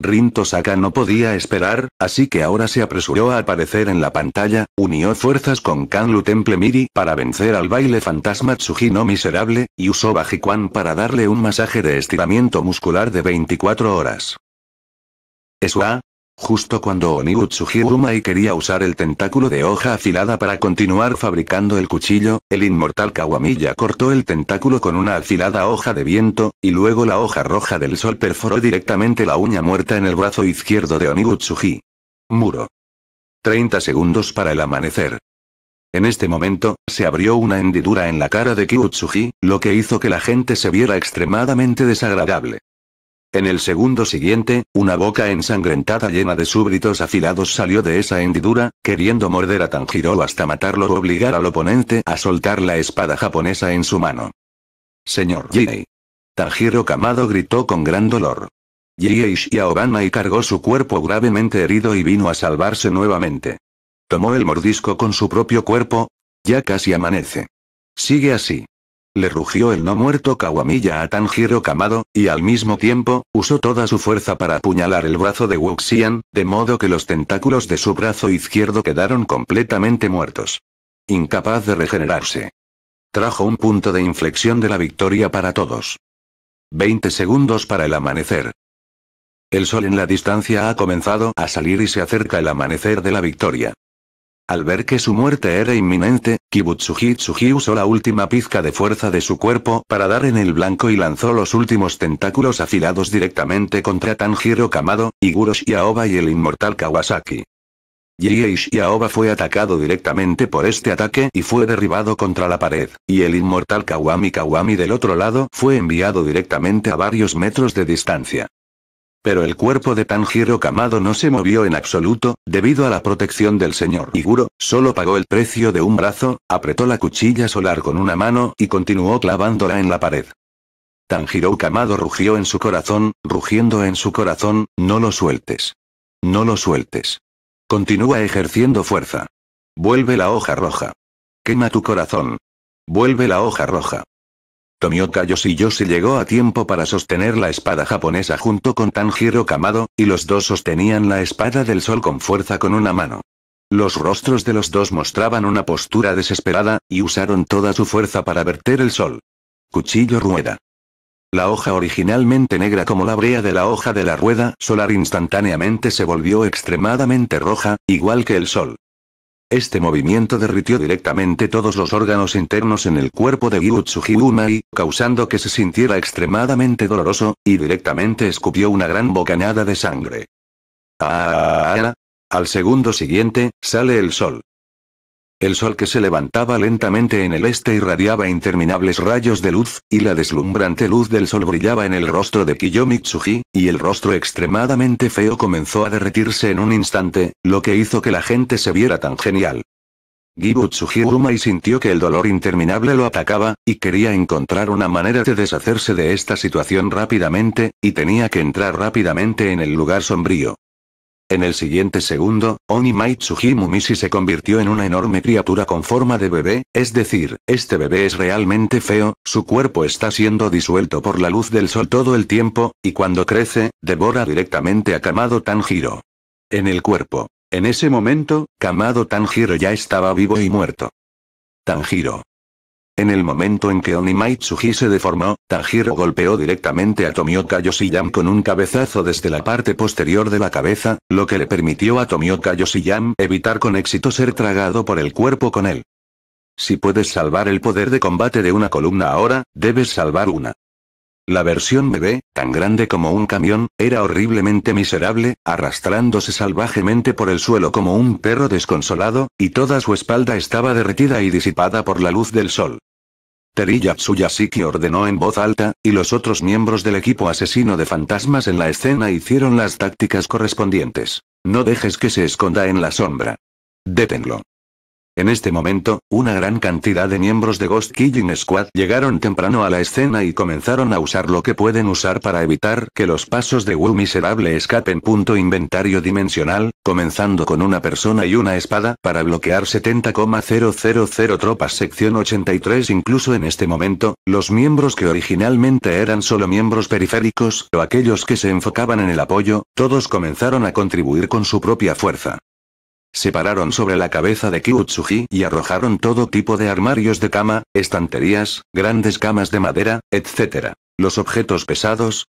Rin Tosaka no podía esperar, así que ahora se apresuró a aparecer en la pantalla, unió fuerzas con Kanlu Temple Miri para vencer al baile fantasma Tsujino miserable, y usó Bajiquan para darle un masaje de estiramiento muscular de 24 horas. Esua, Justo cuando y quería usar el tentáculo de hoja afilada para continuar fabricando el cuchillo, el inmortal Kawamiya cortó el tentáculo con una afilada hoja de viento, y luego la hoja roja del sol perforó directamente la uña muerta en el brazo izquierdo de Onigutsuji. Muro. 30 segundos para el amanecer. En este momento, se abrió una hendidura en la cara de Kyutsuji, lo que hizo que la gente se viera extremadamente desagradable. En el segundo siguiente, una boca ensangrentada llena de súbritos afilados salió de esa hendidura, queriendo morder a Tanjiro hasta matarlo o obligar al oponente a soltar la espada japonesa en su mano. Señor Jiei. Tanjiro Kamado gritó con gran dolor. Jiei Shiaobana y cargó su cuerpo gravemente herido y vino a salvarse nuevamente. Tomó el mordisco con su propio cuerpo. Ya casi amanece. Sigue así le rugió el no muerto Kawamilla a Tanjiro Kamado, y al mismo tiempo, usó toda su fuerza para apuñalar el brazo de Wuxian, de modo que los tentáculos de su brazo izquierdo quedaron completamente muertos. Incapaz de regenerarse. Trajo un punto de inflexión de la victoria para todos. 20 segundos para el amanecer. El sol en la distancia ha comenzado a salir y se acerca el amanecer de la victoria. Al ver que su muerte era inminente, Kibutsuji usó la última pizca de fuerza de su cuerpo para dar en el blanco y lanzó los últimos tentáculos afilados directamente contra Tanjiro Kamado, Iguro Shiaoba y el inmortal Kawasaki. Jiei Shiaoba fue atacado directamente por este ataque y fue derribado contra la pared, y el inmortal Kawami Kawami del otro lado fue enviado directamente a varios metros de distancia. Pero el cuerpo de Tanjiro Kamado no se movió en absoluto, debido a la protección del señor Iguro, solo pagó el precio de un brazo, apretó la cuchilla solar con una mano y continuó clavándola en la pared. Tanjiro Kamado rugió en su corazón, rugiendo en su corazón, no lo sueltes. No lo sueltes. Continúa ejerciendo fuerza. Vuelve la hoja roja. Quema tu corazón. Vuelve la hoja roja. Tomioka se llegó a tiempo para sostener la espada japonesa junto con Tanjiro Kamado, y los dos sostenían la espada del sol con fuerza con una mano. Los rostros de los dos mostraban una postura desesperada, y usaron toda su fuerza para verter el sol. Cuchillo rueda. La hoja originalmente negra como la brea de la hoja de la rueda solar instantáneamente se volvió extremadamente roja, igual que el sol. Este movimiento derritió directamente todos los órganos internos en el cuerpo de Gyutsu causando que se sintiera extremadamente doloroso, y directamente escupió una gran bocanada de sangre. Ah, al segundo siguiente, sale el sol. El sol que se levantaba lentamente en el este irradiaba interminables rayos de luz, y la deslumbrante luz del sol brillaba en el rostro de Kiyomitsuji, y el rostro extremadamente feo comenzó a derretirse en un instante, lo que hizo que la gente se viera tan genial. Gibutsuji y sintió que el dolor interminable lo atacaba, y quería encontrar una manera de deshacerse de esta situación rápidamente, y tenía que entrar rápidamente en el lugar sombrío. En el siguiente segundo, Oni Maitsuji Mumishi se convirtió en una enorme criatura con forma de bebé, es decir, este bebé es realmente feo, su cuerpo está siendo disuelto por la luz del sol todo el tiempo, y cuando crece, devora directamente a Kamado Tanjiro. En el cuerpo. En ese momento, Kamado Tanjiro ya estaba vivo y muerto. Tanjiro. En el momento en que Onimaitsuji se deformó, Tanjiro golpeó directamente a Tomioka Yoshiyam con un cabezazo desde la parte posterior de la cabeza, lo que le permitió a Tomioka Yoshiyam evitar con éxito ser tragado por el cuerpo con él. Si puedes salvar el poder de combate de una columna ahora, debes salvar una. La versión bebé, tan grande como un camión, era horriblemente miserable, arrastrándose salvajemente por el suelo como un perro desconsolado, y toda su espalda estaba derretida y disipada por la luz del sol. Teriyatsuyasiki ordenó en voz alta, y los otros miembros del equipo asesino de fantasmas en la escena hicieron las tácticas correspondientes. No dejes que se esconda en la sombra. Détenlo. En este momento, una gran cantidad de miembros de Ghost Killing Squad llegaron temprano a la escena y comenzaron a usar lo que pueden usar para evitar que los pasos de Wu miserable escapen. Punto inventario dimensional, comenzando con una persona y una espada para bloquear 70,000 tropas sección 83 incluso en este momento, los miembros que originalmente eran solo miembros periféricos o aquellos que se enfocaban en el apoyo, todos comenzaron a contribuir con su propia fuerza. Se pararon sobre la cabeza de Kyutsuji y arrojaron todo tipo de armarios de cama, estanterías, grandes camas de madera, etc. Los objetos pesados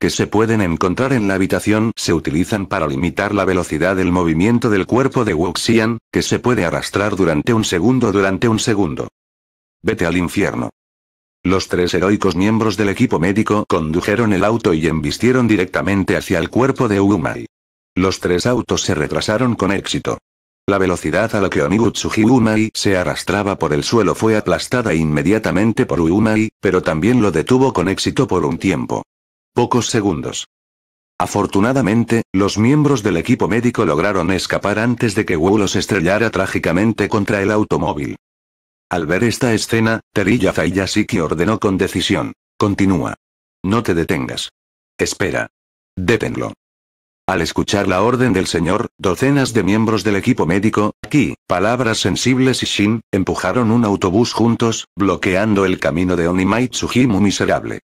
que se pueden encontrar en la habitación se utilizan para limitar la velocidad del movimiento del cuerpo de Wuxian, que se puede arrastrar durante un segundo durante un segundo. Vete al infierno. Los tres heroicos miembros del equipo médico condujeron el auto y embistieron directamente hacia el cuerpo de Umai. Los tres autos se retrasaron con éxito. La velocidad a la que Onigutsuji Umai se arrastraba por el suelo fue aplastada inmediatamente por Umai, pero también lo detuvo con éxito por un tiempo. Pocos segundos. Afortunadamente, los miembros del equipo médico lograron escapar antes de que Wu los estrellara trágicamente contra el automóvil. Al ver esta escena, Teriya Zaiyashiki ordenó con decisión. Continúa. No te detengas. Espera. Détenlo. Al escuchar la orden del señor, docenas de miembros del equipo médico, aquí, Palabras Sensibles y Shin, empujaron un autobús juntos, bloqueando el camino de Onimai muy miserable.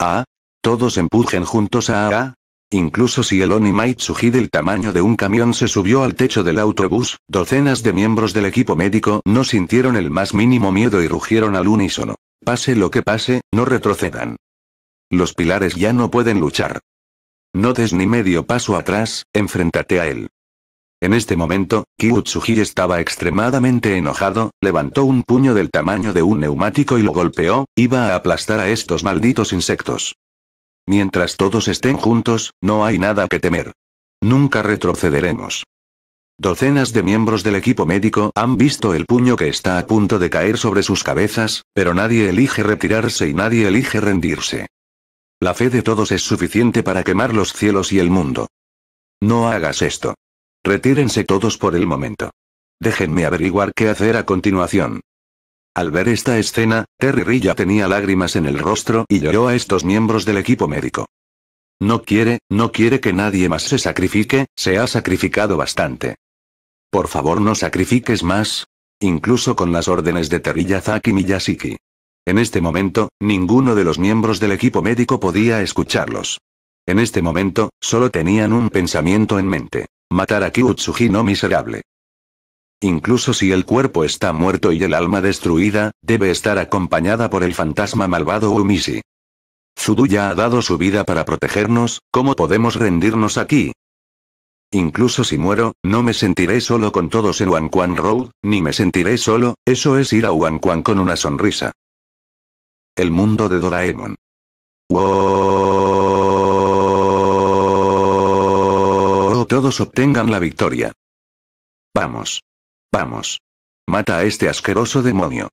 Ah, todos empujen juntos a AA. Incluso si el Onimai del tamaño de un camión se subió al techo del autobús, docenas de miembros del equipo médico no sintieron el más mínimo miedo y rugieron al unísono. Pase lo que pase, no retrocedan. Los pilares ya no pueden luchar. No des ni medio paso atrás, enfréntate a él. En este momento, kiutsuji estaba extremadamente enojado, levantó un puño del tamaño de un neumático y lo golpeó, iba a aplastar a estos malditos insectos. Mientras todos estén juntos, no hay nada que temer. Nunca retrocederemos. Docenas de miembros del equipo médico han visto el puño que está a punto de caer sobre sus cabezas, pero nadie elige retirarse y nadie elige rendirse. La fe de todos es suficiente para quemar los cielos y el mundo. No hagas esto. Retírense todos por el momento. Déjenme averiguar qué hacer a continuación. Al ver esta escena, Terry Rilla tenía lágrimas en el rostro y lloró a estos miembros del equipo médico. No quiere, no quiere que nadie más se sacrifique, se ha sacrificado bastante. Por favor no sacrifiques más. Incluso con las órdenes de Yazaki Miyashiki. En este momento, ninguno de los miembros del equipo médico podía escucharlos. En este momento, solo tenían un pensamiento en mente. Matar a Kyutsuji no miserable. Incluso si el cuerpo está muerto y el alma destruida, debe estar acompañada por el fantasma malvado Umishi. ya ha dado su vida para protegernos, ¿cómo podemos rendirnos aquí? Incluso si muero, no me sentiré solo con todos en Wanquan Road, ni me sentiré solo, eso es ir a Wanquan con una sonrisa. El mundo de Doraemon. ¡Oh! Todos obtengan la victoria. Vamos. Vamos. Mata a este asqueroso demonio.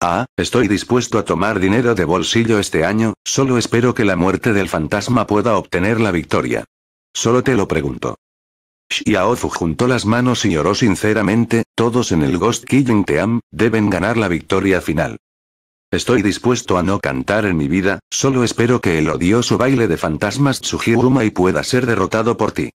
Ah, estoy dispuesto a tomar dinero de bolsillo este año, solo espero que la muerte del fantasma pueda obtener la victoria. Solo te lo pregunto. Shiaozu juntó las manos y lloró sinceramente, todos en el Ghost Killing Team, deben ganar la victoria final. Estoy dispuesto a no cantar en mi vida, solo espero que el odioso baile de fantasmas Tsuhiruma y pueda ser derrotado por ti.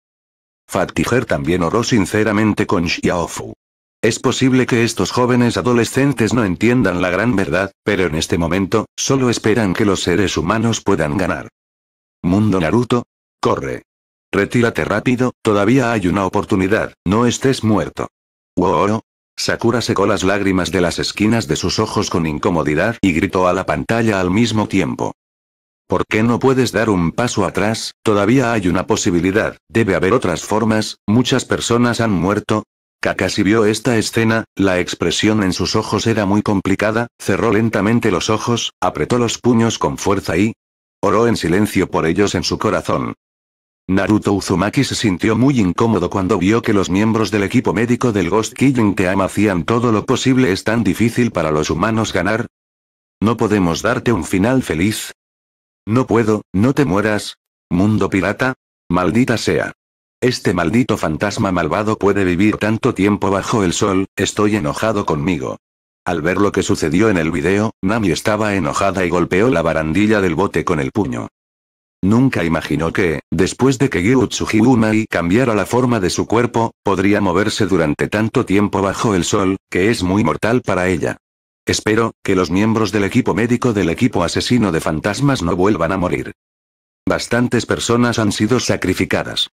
Fattiger también oró sinceramente con Xiaofu. Es posible que estos jóvenes adolescentes no entiendan la gran verdad, pero en este momento, solo esperan que los seres humanos puedan ganar. Mundo Naruto. Corre. Retírate rápido, todavía hay una oportunidad, no estés muerto. Sakura secó las lágrimas de las esquinas de sus ojos con incomodidad y gritó a la pantalla al mismo tiempo. ¿Por qué no puedes dar un paso atrás? Todavía hay una posibilidad, debe haber otras formas, muchas personas han muerto. Kakashi vio esta escena, la expresión en sus ojos era muy complicada, cerró lentamente los ojos, apretó los puños con fuerza y... Oró en silencio por ellos en su corazón. Naruto Uzumaki se sintió muy incómodo cuando vio que los miembros del equipo médico del Ghost Killing Team hacían todo lo posible. ¿Es tan difícil para los humanos ganar? ¿No podemos darte un final feliz? No puedo, no te mueras. Mundo pirata. Maldita sea. Este maldito fantasma malvado puede vivir tanto tiempo bajo el sol, estoy enojado conmigo. Al ver lo que sucedió en el video, Nami estaba enojada y golpeó la barandilla del bote con el puño. Nunca imaginó que, después de que Gyutsuji y cambiara la forma de su cuerpo, podría moverse durante tanto tiempo bajo el sol, que es muy mortal para ella. Espero, que los miembros del equipo médico del equipo asesino de fantasmas no vuelvan a morir. Bastantes personas han sido sacrificadas.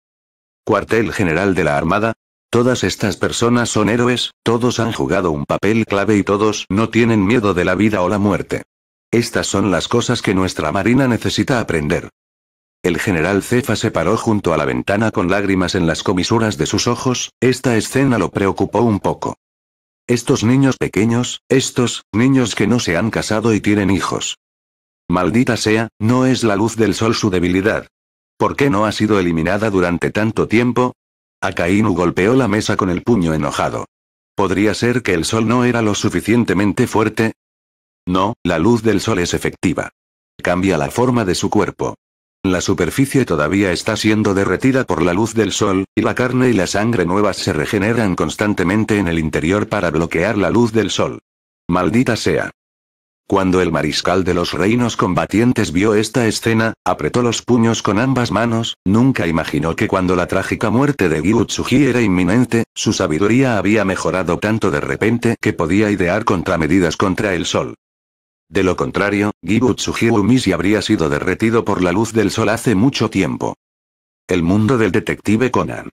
Cuartel General de la Armada. Todas estas personas son héroes, todos han jugado un papel clave y todos no tienen miedo de la vida o la muerte. Estas son las cosas que nuestra Marina necesita aprender. El general Cefa se paró junto a la ventana con lágrimas en las comisuras de sus ojos, esta escena lo preocupó un poco. Estos niños pequeños, estos, niños que no se han casado y tienen hijos. Maldita sea, no es la luz del sol su debilidad. ¿Por qué no ha sido eliminada durante tanto tiempo? Akainu golpeó la mesa con el puño enojado. ¿Podría ser que el sol no era lo suficientemente fuerte? No, la luz del sol es efectiva. Cambia la forma de su cuerpo. La superficie todavía está siendo derretida por la luz del sol, y la carne y la sangre nuevas se regeneran constantemente en el interior para bloquear la luz del sol. Maldita sea. Cuando el mariscal de los reinos combatientes vio esta escena, apretó los puños con ambas manos, nunca imaginó que cuando la trágica muerte de Gyutsuji era inminente, su sabiduría había mejorado tanto de repente que podía idear contramedidas contra el sol. De lo contrario, Gibutsuji si habría sido derretido por la luz del sol hace mucho tiempo. El mundo del detective Conan.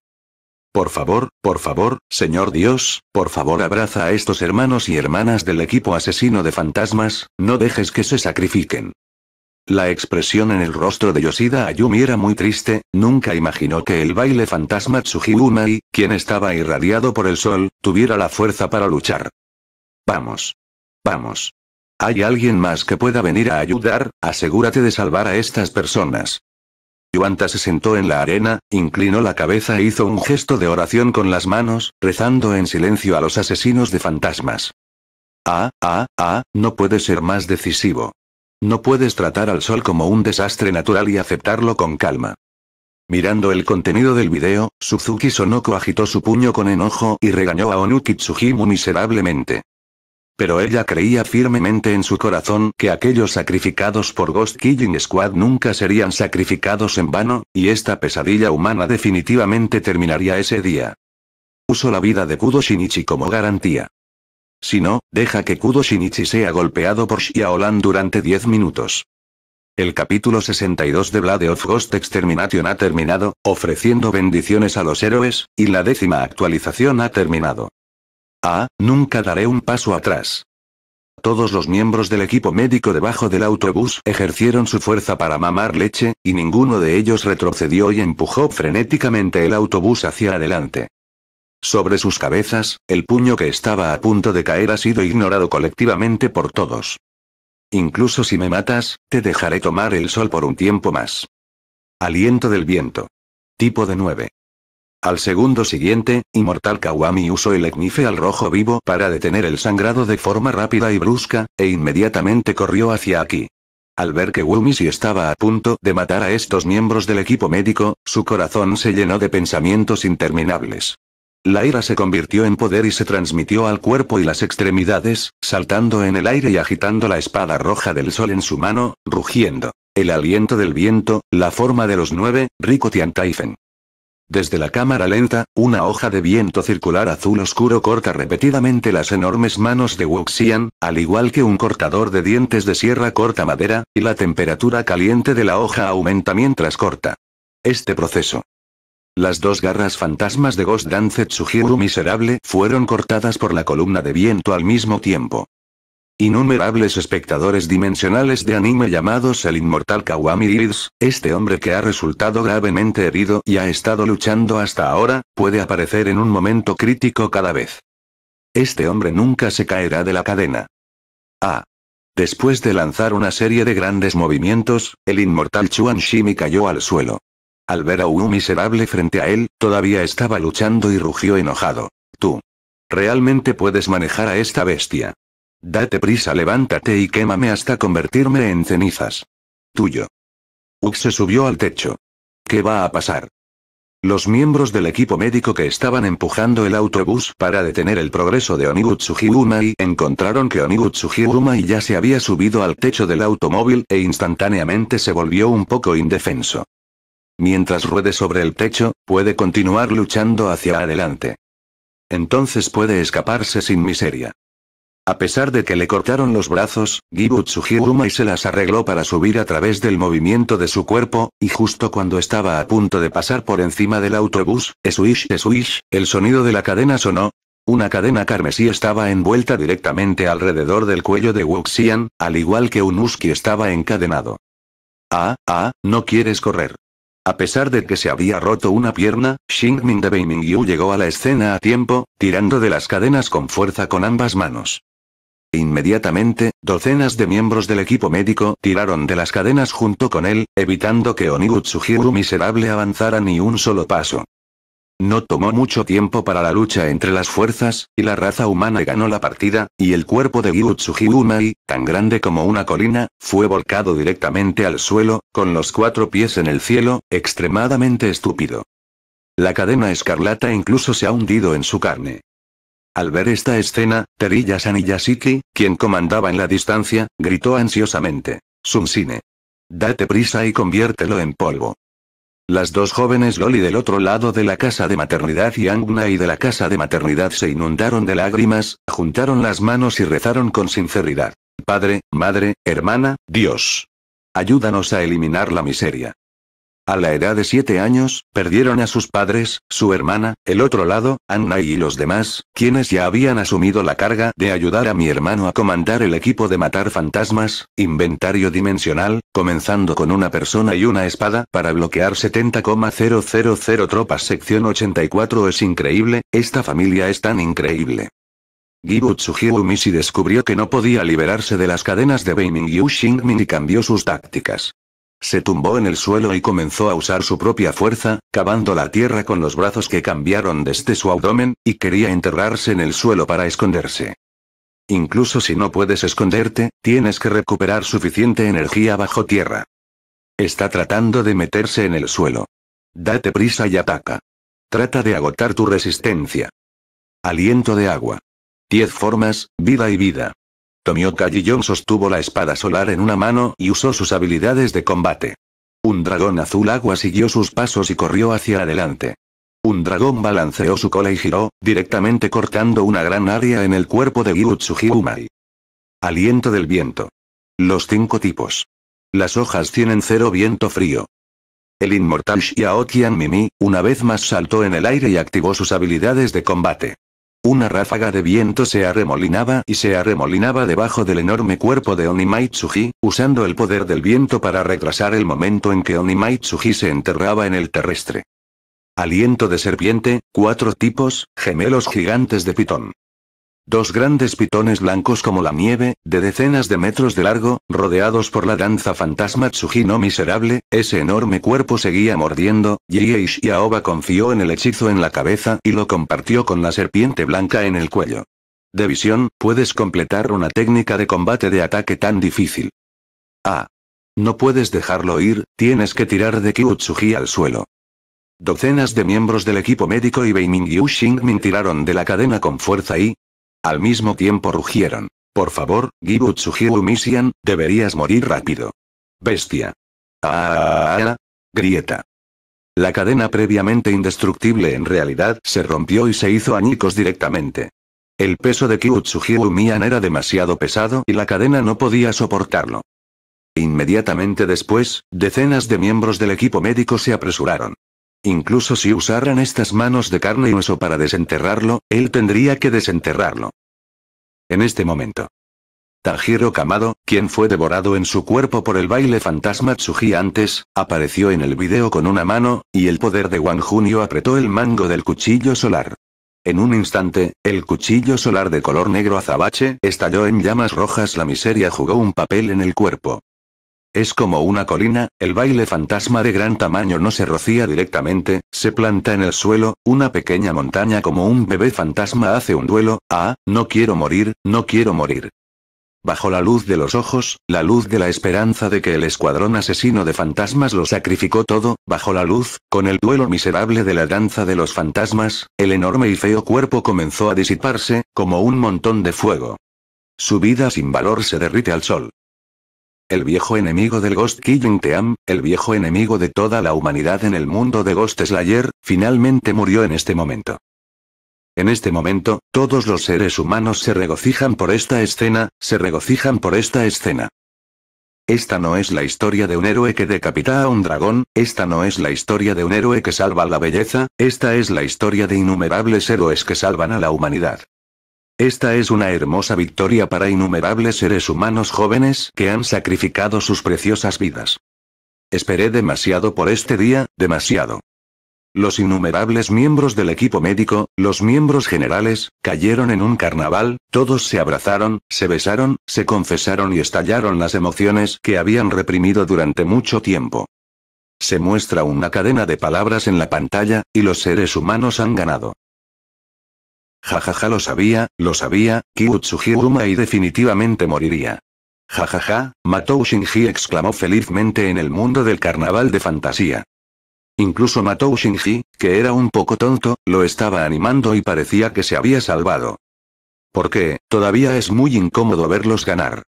Por favor, por favor, Señor Dios, por favor abraza a estos hermanos y hermanas del equipo asesino de fantasmas, no dejes que se sacrifiquen. La expresión en el rostro de Yoshida Ayumi era muy triste, nunca imaginó que el baile fantasma Tsujiumai, quien estaba irradiado por el sol, tuviera la fuerza para luchar. Vamos. Vamos. Hay alguien más que pueda venir a ayudar, asegúrate de salvar a estas personas. Yuanta se sentó en la arena, inclinó la cabeza e hizo un gesto de oración con las manos, rezando en silencio a los asesinos de fantasmas. Ah, ah, ah, no puede ser más decisivo. No puedes tratar al sol como un desastre natural y aceptarlo con calma. Mirando el contenido del video, Suzuki Sonoko agitó su puño con enojo y regañó a Onuki Tsujimu miserablemente. Pero ella creía firmemente en su corazón que aquellos sacrificados por Ghost Killing Squad nunca serían sacrificados en vano, y esta pesadilla humana definitivamente terminaría ese día. Uso la vida de Kudo Shinichi como garantía. Si no, deja que Kudo Shinichi sea golpeado por Xiaolan durante 10 minutos. El capítulo 62 de Blade of Ghost Extermination ha terminado, ofreciendo bendiciones a los héroes, y la décima actualización ha terminado. Ah, nunca daré un paso atrás. Todos los miembros del equipo médico debajo del autobús ejercieron su fuerza para mamar leche, y ninguno de ellos retrocedió y empujó frenéticamente el autobús hacia adelante. Sobre sus cabezas, el puño que estaba a punto de caer ha sido ignorado colectivamente por todos. Incluso si me matas, te dejaré tomar el sol por un tiempo más. Aliento del viento. Tipo de 9. Al segundo siguiente, Inmortal Kawami usó el Ecnife al rojo vivo para detener el sangrado de forma rápida y brusca, e inmediatamente corrió hacia aquí. Al ver que Wumisi estaba a punto de matar a estos miembros del equipo médico, su corazón se llenó de pensamientos interminables. La ira se convirtió en poder y se transmitió al cuerpo y las extremidades, saltando en el aire y agitando la espada roja del sol en su mano, rugiendo. El aliento del viento, la forma de los nueve, Rico Taifen. Desde la cámara lenta, una hoja de viento circular azul oscuro corta repetidamente las enormes manos de Wuxian, al igual que un cortador de dientes de sierra corta madera, y la temperatura caliente de la hoja aumenta mientras corta. Este proceso. Las dos garras fantasmas de Ghost Dance Tsuhiru miserable fueron cortadas por la columna de viento al mismo tiempo. Innumerables espectadores dimensionales de anime llamados el inmortal Kawami Iris, este hombre que ha resultado gravemente herido y ha estado luchando hasta ahora, puede aparecer en un momento crítico cada vez. Este hombre nunca se caerá de la cadena. Ah. Después de lanzar una serie de grandes movimientos, el inmortal Chuan Shimi cayó al suelo. Al ver a Wu miserable frente a él, todavía estaba luchando y rugió enojado. Tú. Realmente puedes manejar a esta bestia. Date prisa, levántate y quémame hasta convertirme en cenizas. Tuyo. Ux se subió al techo. ¿Qué va a pasar? Los miembros del equipo médico que estaban empujando el autobús para detener el progreso de Onigutsu y encontraron que Onigutsu Umai ya se había subido al techo del automóvil e instantáneamente se volvió un poco indefenso. Mientras ruede sobre el techo, puede continuar luchando hacia adelante. Entonces puede escaparse sin miseria. A pesar de que le cortaron los brazos, Hiruma y se las arregló para subir a través del movimiento de su cuerpo, y justo cuando estaba a punto de pasar por encima del autobús, swish el sonido de la cadena sonó. Una cadena carmesí estaba envuelta directamente alrededor del cuello de Wuxian, al igual que un husky estaba encadenado. Ah, ah, no quieres correr. A pesar de que se había roto una pierna, Xingming de Yu llegó a la escena a tiempo, tirando de las cadenas con fuerza con ambas manos. Inmediatamente, docenas de miembros del equipo médico tiraron de las cadenas junto con él, evitando que Onigutsuhiru miserable avanzara ni un solo paso. No tomó mucho tiempo para la lucha entre las fuerzas, y la raza humana ganó la partida, y el cuerpo de Mai, tan grande como una colina, fue volcado directamente al suelo, con los cuatro pies en el cielo, extremadamente estúpido. La cadena escarlata incluso se ha hundido en su carne. Al ver esta escena, terilla San y Yasiki, quien comandaba en la distancia, gritó ansiosamente. Sunsine. Date prisa y conviértelo en polvo. Las dos jóvenes Loli del otro lado de la casa de maternidad y Angna y de la casa de maternidad se inundaron de lágrimas, juntaron las manos y rezaron con sinceridad. Padre, madre, hermana, Dios. Ayúdanos a eliminar la miseria. A la edad de siete años, perdieron a sus padres, su hermana, el otro lado, Anna y los demás, quienes ya habían asumido la carga de ayudar a mi hermano a comandar el equipo de matar fantasmas, inventario dimensional, comenzando con una persona y una espada para bloquear 70,000 tropas sección 84 es increíble, esta familia es tan increíble. Gibutsu Tsujiu Mishi descubrió que no podía liberarse de las cadenas de Beiming Yu Shingmin y cambió sus tácticas. Se tumbó en el suelo y comenzó a usar su propia fuerza, cavando la tierra con los brazos que cambiaron desde su abdomen, y quería enterrarse en el suelo para esconderse. Incluso si no puedes esconderte, tienes que recuperar suficiente energía bajo tierra. Está tratando de meterse en el suelo. Date prisa y ataca. Trata de agotar tu resistencia. Aliento de agua. Diez formas, vida y vida. Tomioka Jillon sostuvo la espada solar en una mano y usó sus habilidades de combate. Un dragón azul agua siguió sus pasos y corrió hacia adelante. Un dragón balanceó su cola y giró, directamente cortando una gran área en el cuerpo de Gyutsuji Umai. Aliento del viento. Los cinco tipos. Las hojas tienen cero viento frío. El inmortal Xiaokian Mimi, una vez más saltó en el aire y activó sus habilidades de combate. Una ráfaga de viento se arremolinaba y se arremolinaba debajo del enorme cuerpo de Onimaitsuji, usando el poder del viento para retrasar el momento en que Onimaitsuji se enterraba en el terrestre. Aliento de serpiente, cuatro tipos, gemelos gigantes de pitón. Dos grandes pitones blancos como la nieve, de decenas de metros de largo, rodeados por la danza fantasma no miserable, ese enorme cuerpo seguía mordiendo, y Aoba confió en el hechizo en la cabeza y lo compartió con la serpiente blanca en el cuello. De visión, puedes completar una técnica de combate de ataque tan difícil. Ah. No puedes dejarlo ir, tienes que tirar de Kyutsuji al suelo. Docenas de miembros del equipo médico y Yu Shingmin tiraron de la cadena con fuerza y, al mismo tiempo rugieron. Por favor, Gibutsuhiu deberías morir rápido. Bestia. Ah, grieta. La cadena previamente indestructible en realidad se rompió y se hizo añicos directamente. El peso de Kyutsuhiu era demasiado pesado y la cadena no podía soportarlo. Inmediatamente después, decenas de miembros del equipo médico se apresuraron. Incluso si usaran estas manos de carne y hueso para desenterrarlo, él tendría que desenterrarlo. En este momento. Tajiro Kamado, quien fue devorado en su cuerpo por el baile fantasma Tsuji antes, apareció en el video con una mano, y el poder de Wan Junio apretó el mango del cuchillo solar. En un instante, el cuchillo solar de color negro azabache estalló en llamas rojas. La miseria jugó un papel en el cuerpo. Es como una colina, el baile fantasma de gran tamaño no se rocía directamente, se planta en el suelo, una pequeña montaña como un bebé fantasma hace un duelo, ah, no quiero morir, no quiero morir. Bajo la luz de los ojos, la luz de la esperanza de que el escuadrón asesino de fantasmas lo sacrificó todo, bajo la luz, con el duelo miserable de la danza de los fantasmas, el enorme y feo cuerpo comenzó a disiparse, como un montón de fuego. Su vida sin valor se derrite al sol el viejo enemigo del Ghost Killing Team, el viejo enemigo de toda la humanidad en el mundo de Ghost Slayer, finalmente murió en este momento. En este momento, todos los seres humanos se regocijan por esta escena, se regocijan por esta escena. Esta no es la historia de un héroe que decapita a un dragón, esta no es la historia de un héroe que salva la belleza, esta es la historia de innumerables héroes que salvan a la humanidad. Esta es una hermosa victoria para innumerables seres humanos jóvenes que han sacrificado sus preciosas vidas. Esperé demasiado por este día, demasiado. Los innumerables miembros del equipo médico, los miembros generales, cayeron en un carnaval, todos se abrazaron, se besaron, se confesaron y estallaron las emociones que habían reprimido durante mucho tiempo. Se muestra una cadena de palabras en la pantalla, y los seres humanos han ganado. Jajaja ja, ja, lo sabía, lo sabía, Ruma y definitivamente moriría. Jajaja, ja, Matou Shinji exclamó felizmente en el mundo del carnaval de fantasía. Incluso Matou Shinji, que era un poco tonto, lo estaba animando y parecía que se había salvado. Porque, todavía es muy incómodo verlos ganar.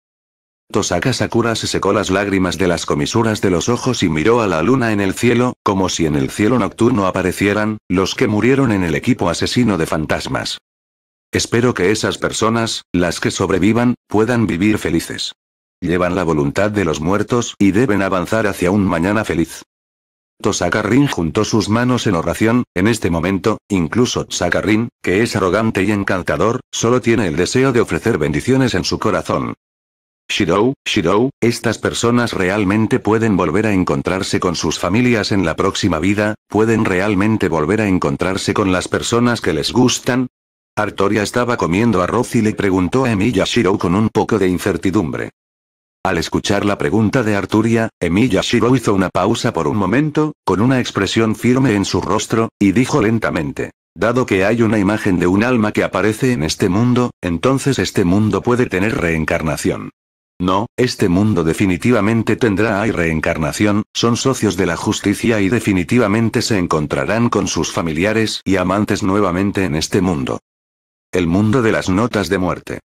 Tosaka Sakura se secó las lágrimas de las comisuras de los ojos y miró a la luna en el cielo, como si en el cielo nocturno aparecieran, los que murieron en el equipo asesino de fantasmas. Espero que esas personas, las que sobrevivan, puedan vivir felices. Llevan la voluntad de los muertos y deben avanzar hacia un mañana feliz. Tosaka Rin juntó sus manos en oración, en este momento, incluso Tsaka Rin, que es arrogante y encantador, solo tiene el deseo de ofrecer bendiciones en su corazón. Shiro, Shirou, estas personas realmente pueden volver a encontrarse con sus familias en la próxima vida, pueden realmente volver a encontrarse con las personas que les gustan. Artoria estaba comiendo arroz y le preguntó a Emilia Shiro con un poco de incertidumbre. Al escuchar la pregunta de Arturia, Emilia Shiro hizo una pausa por un momento, con una expresión firme en su rostro, y dijo lentamente. Dado que hay una imagen de un alma que aparece en este mundo, entonces este mundo puede tener reencarnación. No, este mundo definitivamente tendrá hay reencarnación, son socios de la justicia y definitivamente se encontrarán con sus familiares y amantes nuevamente en este mundo. El mundo de las notas de muerte.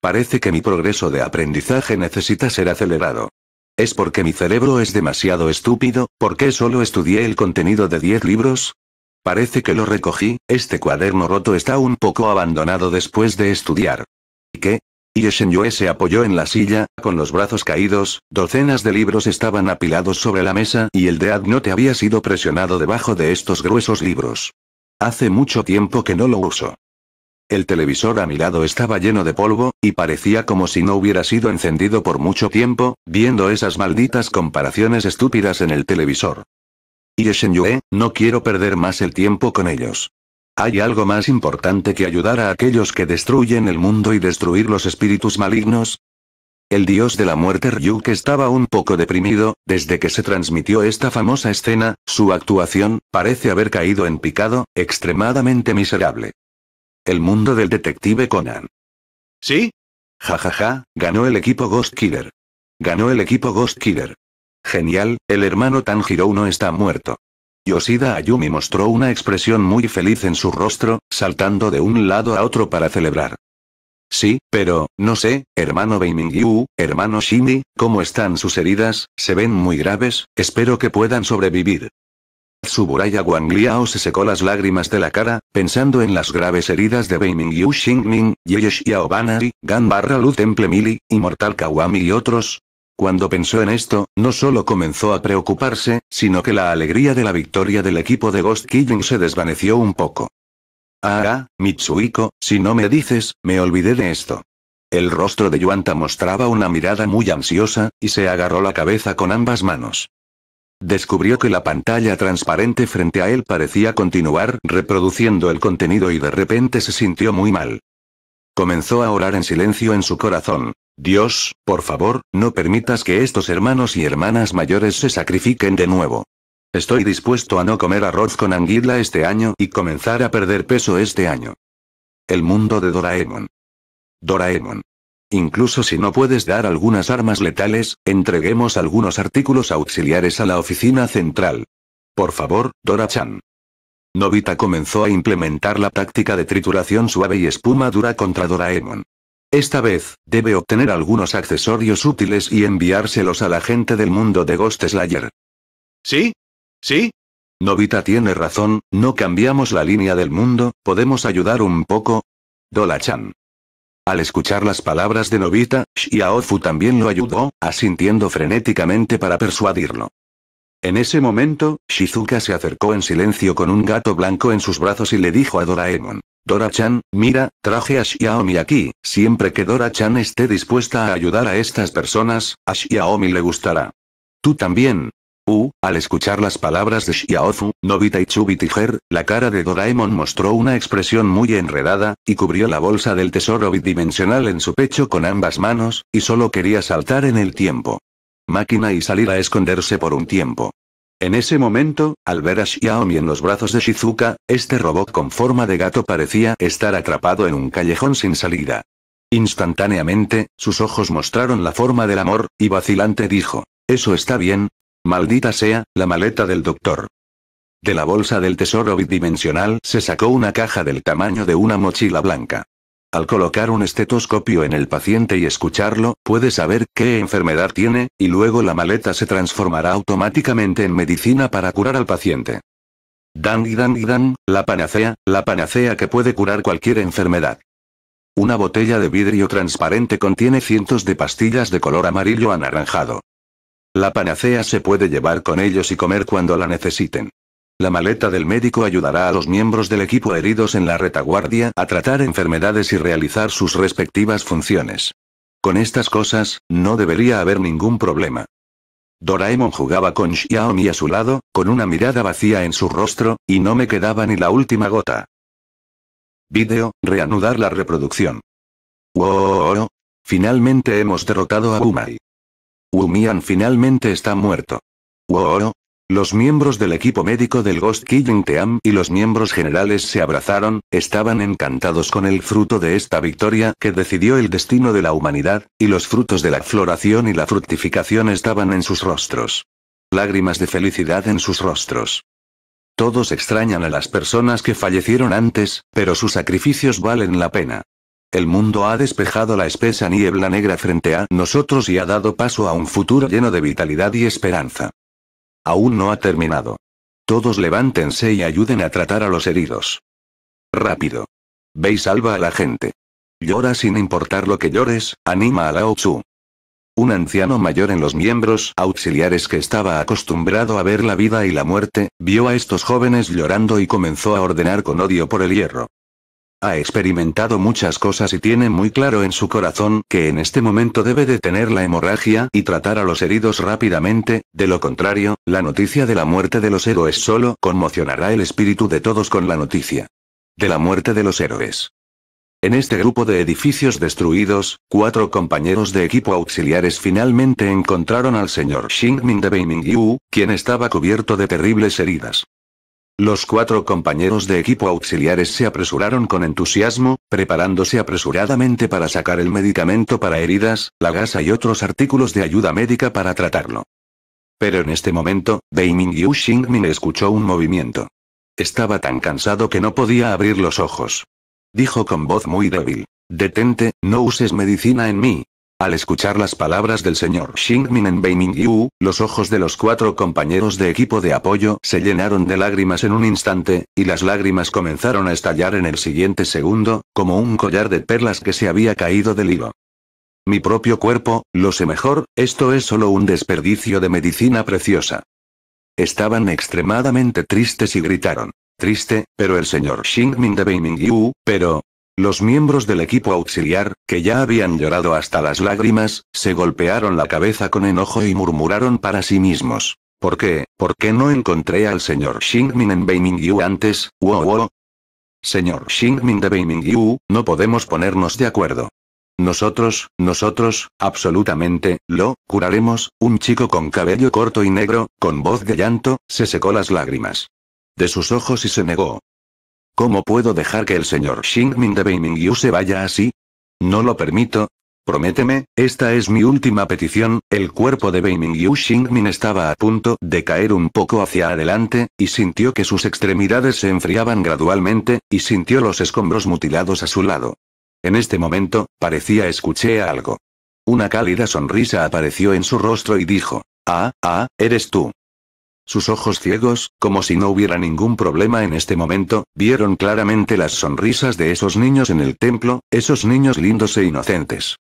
Parece que mi progreso de aprendizaje necesita ser acelerado. ¿Es porque mi cerebro es demasiado estúpido? ¿Por qué solo estudié el contenido de 10 libros? Parece que lo recogí, este cuaderno roto está un poco abandonado después de estudiar. ¿Y qué? Y se apoyó en la silla, con los brazos caídos, docenas de libros estaban apilados sobre la mesa y el de te había sido presionado debajo de estos gruesos libros. Hace mucho tiempo que no lo uso. El televisor a mi lado estaba lleno de polvo, y parecía como si no hubiera sido encendido por mucho tiempo, viendo esas malditas comparaciones estúpidas en el televisor. Y no quiero perder más el tiempo con ellos. Hay algo más importante que ayudar a aquellos que destruyen el mundo y destruir los espíritus malignos, el dios de la muerte Ryuk estaba un poco deprimido, desde que se transmitió esta famosa escena, su actuación, parece haber caído en picado, extremadamente miserable. El mundo del detective Conan. ¿Sí? Jajaja, ja, ja, ganó el equipo Ghost Killer. Ganó el equipo Ghost Killer. Genial, el hermano Tanjiro no está muerto. Yoshida Ayumi mostró una expresión muy feliz en su rostro, saltando de un lado a otro para celebrar. Sí, pero, no sé, hermano Beimingyu, hermano Shimi, ¿cómo están sus heridas? Se ven muy graves, espero que puedan sobrevivir. Tsuburaya Guangliao se secó las lágrimas de la cara, pensando en las graves heridas de Beimingyu Xingming, Yeyesh Gan barra Luz Temple Mili, Inmortal Kawami y otros, cuando pensó en esto, no solo comenzó a preocuparse, sino que la alegría de la victoria del equipo de Ghost Killing se desvaneció un poco. Ah, ah, Mitsuhiko, si no me dices, me olvidé de esto. El rostro de Yuanta mostraba una mirada muy ansiosa, y se agarró la cabeza con ambas manos. Descubrió que la pantalla transparente frente a él parecía continuar reproduciendo el contenido y de repente se sintió muy mal. Comenzó a orar en silencio en su corazón. Dios, por favor, no permitas que estos hermanos y hermanas mayores se sacrifiquen de nuevo. Estoy dispuesto a no comer arroz con anguila este año y comenzar a perder peso este año. El mundo de Doraemon. Doraemon. Incluso si no puedes dar algunas armas letales, entreguemos algunos artículos auxiliares a la oficina central. Por favor, Dora-chan. Novita comenzó a implementar la táctica de trituración suave y espuma dura contra Doraemon. Esta vez, debe obtener algunos accesorios útiles y enviárselos a la gente del mundo de Ghost Slayer. ¿Sí? ¿Sí? Novita tiene razón, no cambiamos la línea del mundo, ¿podemos ayudar un poco? Dolachan. Al escuchar las palabras de Novita, Shiaofu también lo ayudó, asintiendo frenéticamente para persuadirlo. En ese momento, Shizuka se acercó en silencio con un gato blanco en sus brazos y le dijo a Doraemon. Dora-chan, mira, traje a Xiaomi aquí, siempre que Dora-chan esté dispuesta a ayudar a estas personas, a Xiaomi le gustará. Tú también. Uh, al escuchar las palabras de Xiaozu, Nobita y Chubitiger, la cara de Doraemon mostró una expresión muy enredada, y cubrió la bolsa del tesoro bidimensional en su pecho con ambas manos, y solo quería saltar en el tiempo máquina y salir a esconderse por un tiempo. En ese momento, al ver a Xiaomi en los brazos de Shizuka, este robot con forma de gato parecía estar atrapado en un callejón sin salida. Instantáneamente, sus ojos mostraron la forma del amor, y vacilante dijo, ¿Eso está bien? Maldita sea, la maleta del doctor. De la bolsa del tesoro bidimensional se sacó una caja del tamaño de una mochila blanca. Al colocar un estetoscopio en el paciente y escucharlo, puede saber qué enfermedad tiene, y luego la maleta se transformará automáticamente en medicina para curar al paciente. Dan y dan y dan, la panacea, la panacea que puede curar cualquier enfermedad. Una botella de vidrio transparente contiene cientos de pastillas de color amarillo anaranjado. La panacea se puede llevar con ellos y comer cuando la necesiten. La maleta del médico ayudará a los miembros del equipo heridos en la retaguardia a tratar enfermedades y realizar sus respectivas funciones. Con estas cosas, no debería haber ningún problema. Doraemon jugaba con Xiaomi a su lado, con una mirada vacía en su rostro, y no me quedaba ni la última gota. Video, reanudar la reproducción. ¡Wow! Finalmente hemos derrotado a Umai. Umian finalmente está muerto. ¡Wow! Los miembros del equipo médico del Ghost Killing Team y los miembros generales se abrazaron, estaban encantados con el fruto de esta victoria que decidió el destino de la humanidad, y los frutos de la floración y la fructificación estaban en sus rostros. Lágrimas de felicidad en sus rostros. Todos extrañan a las personas que fallecieron antes, pero sus sacrificios valen la pena. El mundo ha despejado la espesa niebla negra frente a nosotros y ha dado paso a un futuro lleno de vitalidad y esperanza. Aún no ha terminado. Todos levántense y ayuden a tratar a los heridos. Rápido. Ve y salva a la gente. Llora sin importar lo que llores, anima a Lao Tzu. Un anciano mayor en los miembros auxiliares que estaba acostumbrado a ver la vida y la muerte, vio a estos jóvenes llorando y comenzó a ordenar con odio por el hierro. Ha experimentado muchas cosas y tiene muy claro en su corazón que en este momento debe detener la hemorragia y tratar a los heridos rápidamente, de lo contrario, la noticia de la muerte de los héroes solo conmocionará el espíritu de todos con la noticia de la muerte de los héroes. En este grupo de edificios destruidos, cuatro compañeros de equipo auxiliares finalmente encontraron al señor Xingming de Yu, quien estaba cubierto de terribles heridas. Los cuatro compañeros de equipo auxiliares se apresuraron con entusiasmo, preparándose apresuradamente para sacar el medicamento para heridas, la gasa y otros artículos de ayuda médica para tratarlo. Pero en este momento, Beiming Yu Xingmin escuchó un movimiento. Estaba tan cansado que no podía abrir los ojos. Dijo con voz muy débil. Detente, no uses medicina en mí, al escuchar las palabras del señor Xingmin en Beiming los ojos de los cuatro compañeros de equipo de apoyo se llenaron de lágrimas en un instante, y las lágrimas comenzaron a estallar en el siguiente segundo, como un collar de perlas que se había caído del hilo. Mi propio cuerpo, lo sé mejor, esto es solo un desperdicio de medicina preciosa. Estaban extremadamente tristes y gritaron. Triste, pero el señor Xingmin de Beiming pero, los miembros del equipo auxiliar, que ya habían llorado hasta las lágrimas, se golpearon la cabeza con enojo y murmuraron para sí mismos. ¿Por qué? ¿Por qué no encontré al señor Xingmin en Beimingyu antes? Wow, wo? Señor Xingmin de Beimingyu, no podemos ponernos de acuerdo. Nosotros, nosotros, absolutamente, lo, curaremos, un chico con cabello corto y negro, con voz de llanto, se secó las lágrimas de sus ojos y se negó, ¿Cómo puedo dejar que el señor Xingmin de Yu se vaya así? No lo permito. Prométeme, esta es mi última petición. El cuerpo de Yu. Xingmin estaba a punto de caer un poco hacia adelante, y sintió que sus extremidades se enfriaban gradualmente, y sintió los escombros mutilados a su lado. En este momento, parecía escuché algo. Una cálida sonrisa apareció en su rostro y dijo, Ah, ah, eres tú. Sus ojos ciegos, como si no hubiera ningún problema en este momento, vieron claramente las sonrisas de esos niños en el templo, esos niños lindos e inocentes.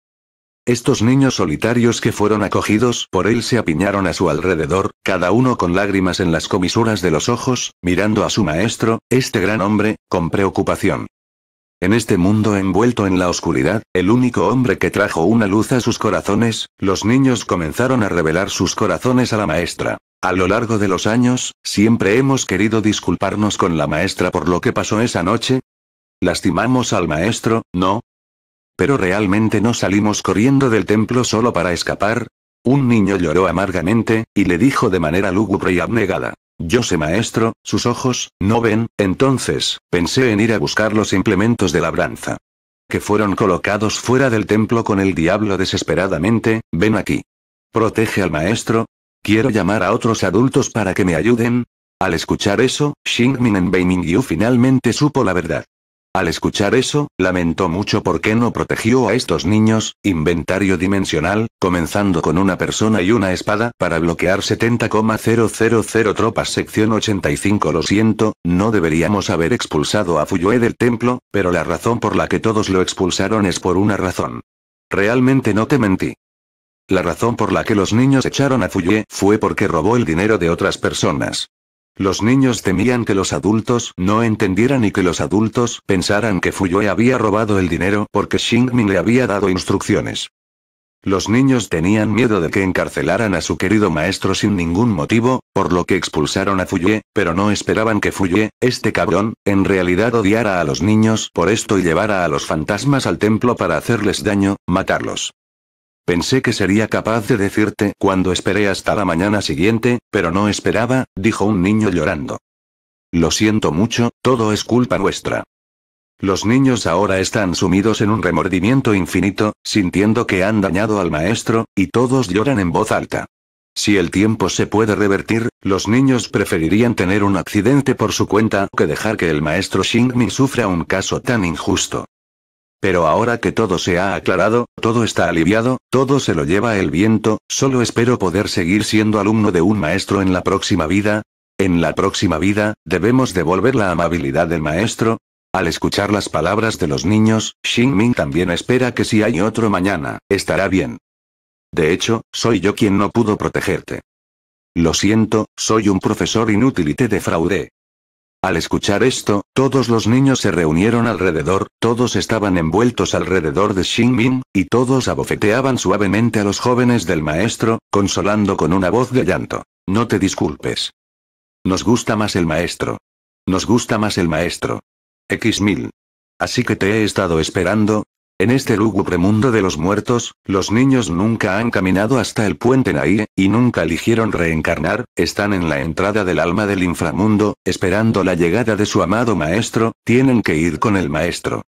Estos niños solitarios que fueron acogidos por él se apiñaron a su alrededor, cada uno con lágrimas en las comisuras de los ojos, mirando a su maestro, este gran hombre, con preocupación. En este mundo envuelto en la oscuridad, el único hombre que trajo una luz a sus corazones, los niños comenzaron a revelar sus corazones a la maestra. A lo largo de los años, siempre hemos querido disculparnos con la maestra por lo que pasó esa noche. Lastimamos al maestro, ¿no? Pero realmente no salimos corriendo del templo solo para escapar. Un niño lloró amargamente, y le dijo de manera lúgubre y abnegada, yo sé maestro, sus ojos, no ven, entonces, pensé en ir a buscar los implementos de labranza. Que fueron colocados fuera del templo con el diablo desesperadamente, ven aquí. Protege al maestro. Quiero llamar a otros adultos para que me ayuden. Al escuchar eso, Xing en finalmente supo la verdad. Al escuchar eso, lamentó mucho porque no protegió a estos niños, inventario dimensional, comenzando con una persona y una espada para bloquear 70,000 tropas sección 85 lo siento, no deberíamos haber expulsado a Fuyue del templo, pero la razón por la que todos lo expulsaron es por una razón. Realmente no te mentí. La razón por la que los niños echaron a Fuyue fue porque robó el dinero de otras personas. Los niños temían que los adultos no entendieran y que los adultos pensaran que Fuyue había robado el dinero porque Xingming le había dado instrucciones. Los niños tenían miedo de que encarcelaran a su querido maestro sin ningún motivo, por lo que expulsaron a Fuyue, pero no esperaban que Fuye, este cabrón, en realidad odiara a los niños por esto y llevara a los fantasmas al templo para hacerles daño, matarlos. Pensé que sería capaz de decirte cuando esperé hasta la mañana siguiente, pero no esperaba, dijo un niño llorando. Lo siento mucho, todo es culpa nuestra. Los niños ahora están sumidos en un remordimiento infinito, sintiendo que han dañado al maestro, y todos lloran en voz alta. Si el tiempo se puede revertir, los niños preferirían tener un accidente por su cuenta que dejar que el maestro Shin-mi sufra un caso tan injusto. Pero ahora que todo se ha aclarado, todo está aliviado, todo se lo lleva el viento, solo espero poder seguir siendo alumno de un maestro en la próxima vida. En la próxima vida, debemos devolver la amabilidad del maestro. Al escuchar las palabras de los niños, Xing Ming también espera que si hay otro mañana, estará bien. De hecho, soy yo quien no pudo protegerte. Lo siento, soy un profesor inútil y te defraudé. Al escuchar esto, todos los niños se reunieron alrededor, todos estaban envueltos alrededor de Xing Min, y todos abofeteaban suavemente a los jóvenes del maestro, consolando con una voz de llanto. No te disculpes. Nos gusta más el maestro. Nos gusta más el maestro. X mil. Así que te he estado esperando, en este lúgubre mundo de los muertos, los niños nunca han caminado hasta el puente Naí, y nunca eligieron reencarnar, están en la entrada del alma del inframundo, esperando la llegada de su amado maestro, tienen que ir con el maestro.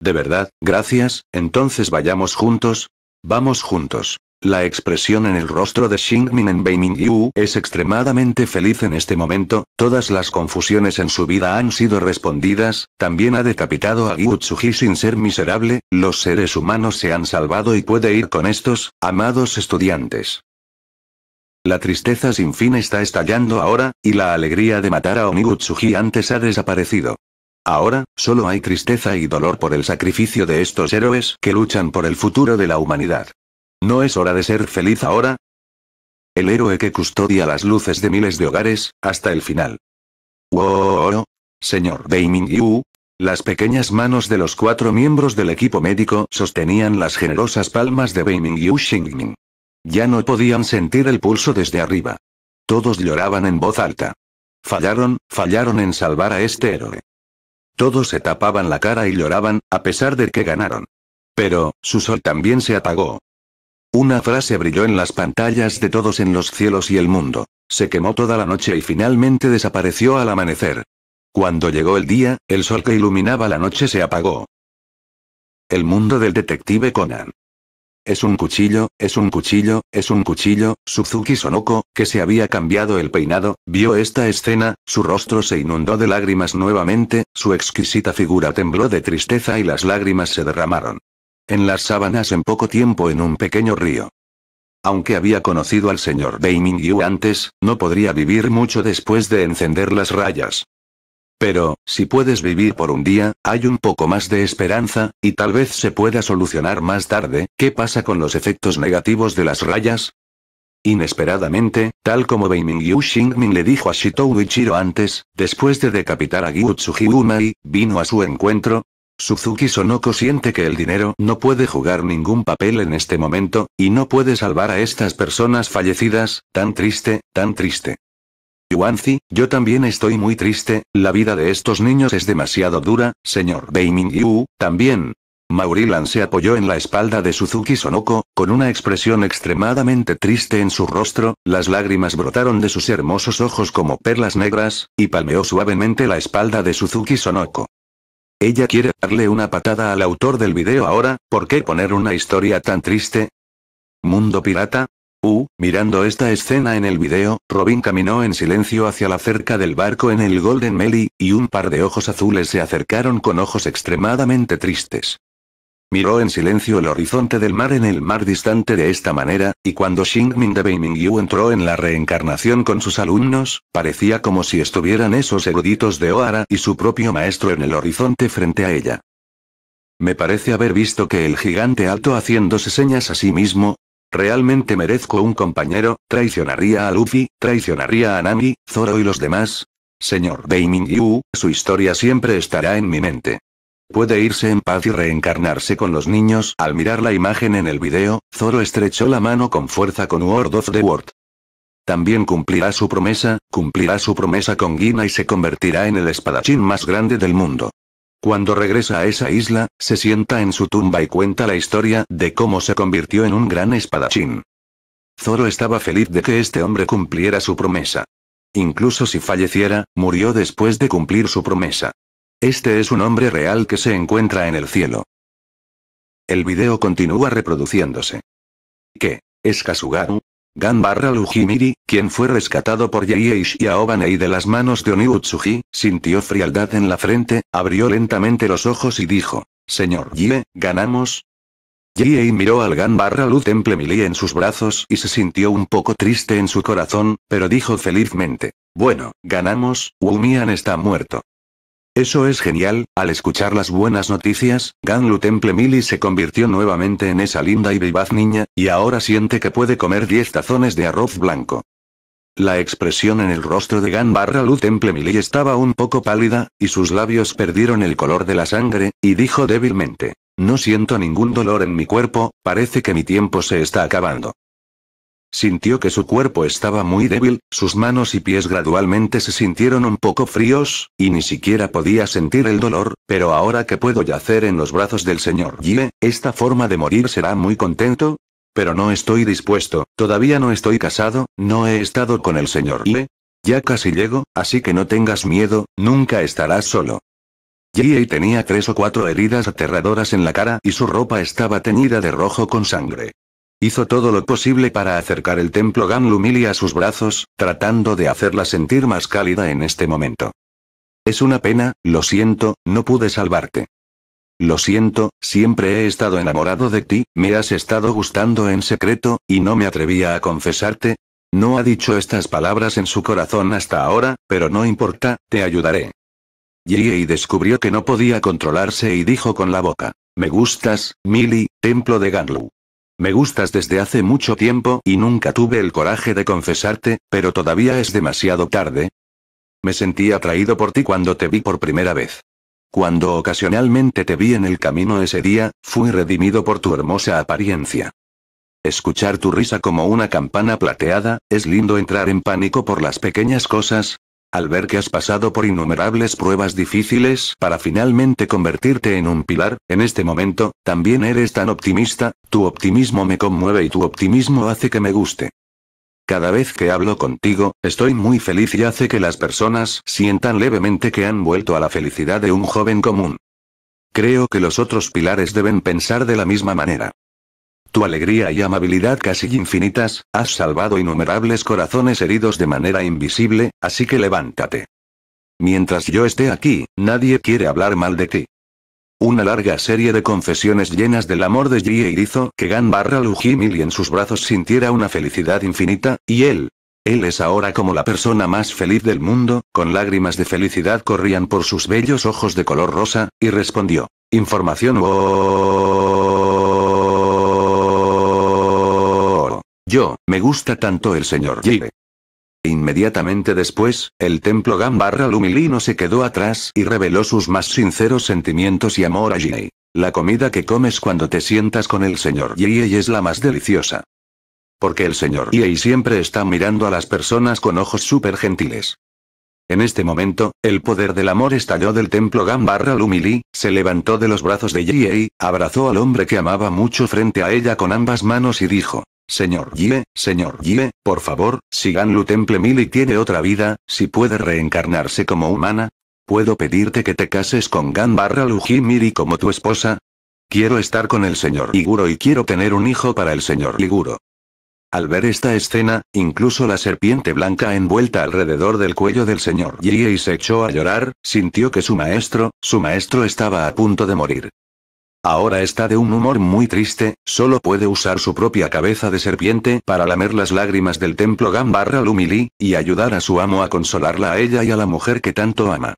De verdad, gracias, entonces vayamos juntos. Vamos juntos. La expresión en el rostro de Xingmin en Yu es extremadamente feliz en este momento, todas las confusiones en su vida han sido respondidas, también ha decapitado a Gyutsuji sin ser miserable, los seres humanos se han salvado y puede ir con estos, amados estudiantes. La tristeza sin fin está estallando ahora, y la alegría de matar a Oni antes ha desaparecido. Ahora, solo hay tristeza y dolor por el sacrificio de estos héroes que luchan por el futuro de la humanidad. ¿No es hora de ser feliz ahora? El héroe que custodia las luces de miles de hogares, hasta el final. ¡Wow! Señor Beiming Yu. Las pequeñas manos de los cuatro miembros del equipo médico sostenían las generosas palmas de Beiming Yu Xingming. Ya no podían sentir el pulso desde arriba. Todos lloraban en voz alta. Fallaron, fallaron en salvar a este héroe. Todos se tapaban la cara y lloraban, a pesar de que ganaron. Pero, su sol también se apagó. Una frase brilló en las pantallas de todos en los cielos y el mundo. Se quemó toda la noche y finalmente desapareció al amanecer. Cuando llegó el día, el sol que iluminaba la noche se apagó. El mundo del detective Conan. Es un cuchillo, es un cuchillo, es un cuchillo, Suzuki Sonoko, que se había cambiado el peinado, vio esta escena, su rostro se inundó de lágrimas nuevamente, su exquisita figura tembló de tristeza y las lágrimas se derramaron en las sábanas en poco tiempo en un pequeño río. Aunque había conocido al señor Yu antes, no podría vivir mucho después de encender las rayas. Pero, si puedes vivir por un día, hay un poco más de esperanza, y tal vez se pueda solucionar más tarde, ¿qué pasa con los efectos negativos de las rayas? Inesperadamente, tal como Mingyu Xingming le dijo a Shitou Ichiro antes, después de decapitar a Gyutsuji y, vino a su encuentro, Suzuki Sonoko siente que el dinero no puede jugar ningún papel en este momento, y no puede salvar a estas personas fallecidas, tan triste, tan triste. Yuanzi, yo también estoy muy triste, la vida de estos niños es demasiado dura, señor Beiming también. Maurilan se apoyó en la espalda de Suzuki Sonoko, con una expresión extremadamente triste en su rostro, las lágrimas brotaron de sus hermosos ojos como perlas negras, y palmeó suavemente la espalda de Suzuki Sonoko. Ella quiere darle una patada al autor del video ahora, ¿por qué poner una historia tan triste? Mundo pirata, Uh, mirando esta escena en el video, Robin caminó en silencio hacia la cerca del barco en el Golden Melly, y un par de ojos azules se acercaron con ojos extremadamente tristes. Miró en silencio el horizonte del mar en el mar distante de esta manera, y cuando Xingming de Beimingyu entró en la reencarnación con sus alumnos, parecía como si estuvieran esos eruditos de Ohara y su propio maestro en el horizonte frente a ella. Me parece haber visto que el gigante alto haciéndose señas a sí mismo. Realmente merezco un compañero, traicionaría a Luffy, traicionaría a Nami, Zoro y los demás. Señor Yu, su historia siempre estará en mi mente. Puede irse en paz y reencarnarse con los niños. Al mirar la imagen en el video, Zoro estrechó la mano con fuerza con World of the World. También cumplirá su promesa, cumplirá su promesa con Gina y se convertirá en el espadachín más grande del mundo. Cuando regresa a esa isla, se sienta en su tumba y cuenta la historia de cómo se convirtió en un gran espadachín. Zoro estaba feliz de que este hombre cumpliera su promesa. Incluso si falleciera, murió después de cumplir su promesa. Este es un hombre real que se encuentra en el cielo. El video continúa reproduciéndose. ¿Qué? ¿Es Kasugaru? Ganbarra Lujimiri, quien fue rescatado por y y de las manos de Oniutsuji, sintió frialdad en la frente, abrió lentamente los ojos y dijo, Señor Yie, ¿ganamos? Yie miró al Ganbarra Lu Temple en sus brazos y se sintió un poco triste en su corazón, pero dijo felizmente, Bueno, ganamos, Wumian está muerto. Eso es genial, al escuchar las buenas noticias, Ganlu Temple Millie se convirtió nuevamente en esa linda y vivaz niña, y ahora siente que puede comer 10 tazones de arroz blanco. La expresión en el rostro de Gan barra Lu Temple Millie estaba un poco pálida, y sus labios perdieron el color de la sangre, y dijo débilmente. No siento ningún dolor en mi cuerpo, parece que mi tiempo se está acabando. Sintió que su cuerpo estaba muy débil, sus manos y pies gradualmente se sintieron un poco fríos, y ni siquiera podía sentir el dolor, pero ahora que puedo yacer en los brazos del señor Yie, esta forma de morir será muy contento. Pero no estoy dispuesto, todavía no estoy casado, no he estado con el señor Yie. Ya casi llego, así que no tengas miedo, nunca estarás solo. Ye tenía tres o cuatro heridas aterradoras en la cara y su ropa estaba teñida de rojo con sangre. Hizo todo lo posible para acercar el templo Ganlu-Mili a sus brazos, tratando de hacerla sentir más cálida en este momento. Es una pena, lo siento, no pude salvarte. Lo siento, siempre he estado enamorado de ti, me has estado gustando en secreto, y no me atrevía a confesarte. No ha dicho estas palabras en su corazón hasta ahora, pero no importa, te ayudaré. Yei descubrió que no podía controlarse y dijo con la boca. Me gustas, Mili, templo de Ganlu. Me gustas desde hace mucho tiempo y nunca tuve el coraje de confesarte, pero todavía es demasiado tarde. Me sentí atraído por ti cuando te vi por primera vez. Cuando ocasionalmente te vi en el camino ese día, fui redimido por tu hermosa apariencia. Escuchar tu risa como una campana plateada, es lindo entrar en pánico por las pequeñas cosas, al ver que has pasado por innumerables pruebas difíciles para finalmente convertirte en un pilar, en este momento, también eres tan optimista, tu optimismo me conmueve y tu optimismo hace que me guste. Cada vez que hablo contigo, estoy muy feliz y hace que las personas sientan levemente que han vuelto a la felicidad de un joven común. Creo que los otros pilares deben pensar de la misma manera. Tu alegría y amabilidad casi infinitas, has salvado innumerables corazones heridos de manera invisible, así que levántate. Mientras yo esté aquí, nadie quiere hablar mal de ti. Una larga serie de confesiones llenas del amor de Jie hizo que Gan barra en sus brazos sintiera una felicidad infinita, y él, él es ahora como la persona más feliz del mundo, con lágrimas de felicidad corrían por sus bellos ojos de color rosa, y respondió. Información. Oh, Yo, me gusta tanto el señor Jive. Inmediatamente después, el templo Gambarra no se quedó atrás y reveló sus más sinceros sentimientos y amor a Jinei. La comida que comes cuando te sientas con el señor Yei es la más deliciosa. Porque el señor Yei siempre está mirando a las personas con ojos súper gentiles. En este momento, el poder del amor estalló del templo Gambarra Lumili, se levantó de los brazos de y abrazó al hombre que amaba mucho frente a ella con ambas manos y dijo, Señor Jie, señor Jie, por favor, si Ganlu Temple Mili tiene otra vida, si puede reencarnarse como humana, ¿puedo pedirte que te cases con Gan barra como tu esposa? Quiero estar con el señor Iguro y quiero tener un hijo para el señor Liguro. Al ver esta escena, incluso la serpiente blanca envuelta alrededor del cuello del señor Jie y se echó a llorar, sintió que su maestro, su maestro estaba a punto de morir. Ahora está de un humor muy triste, solo puede usar su propia cabeza de serpiente para lamer las lágrimas del templo Gambarra Lumili, y ayudar a su amo a consolarla a ella y a la mujer que tanto ama.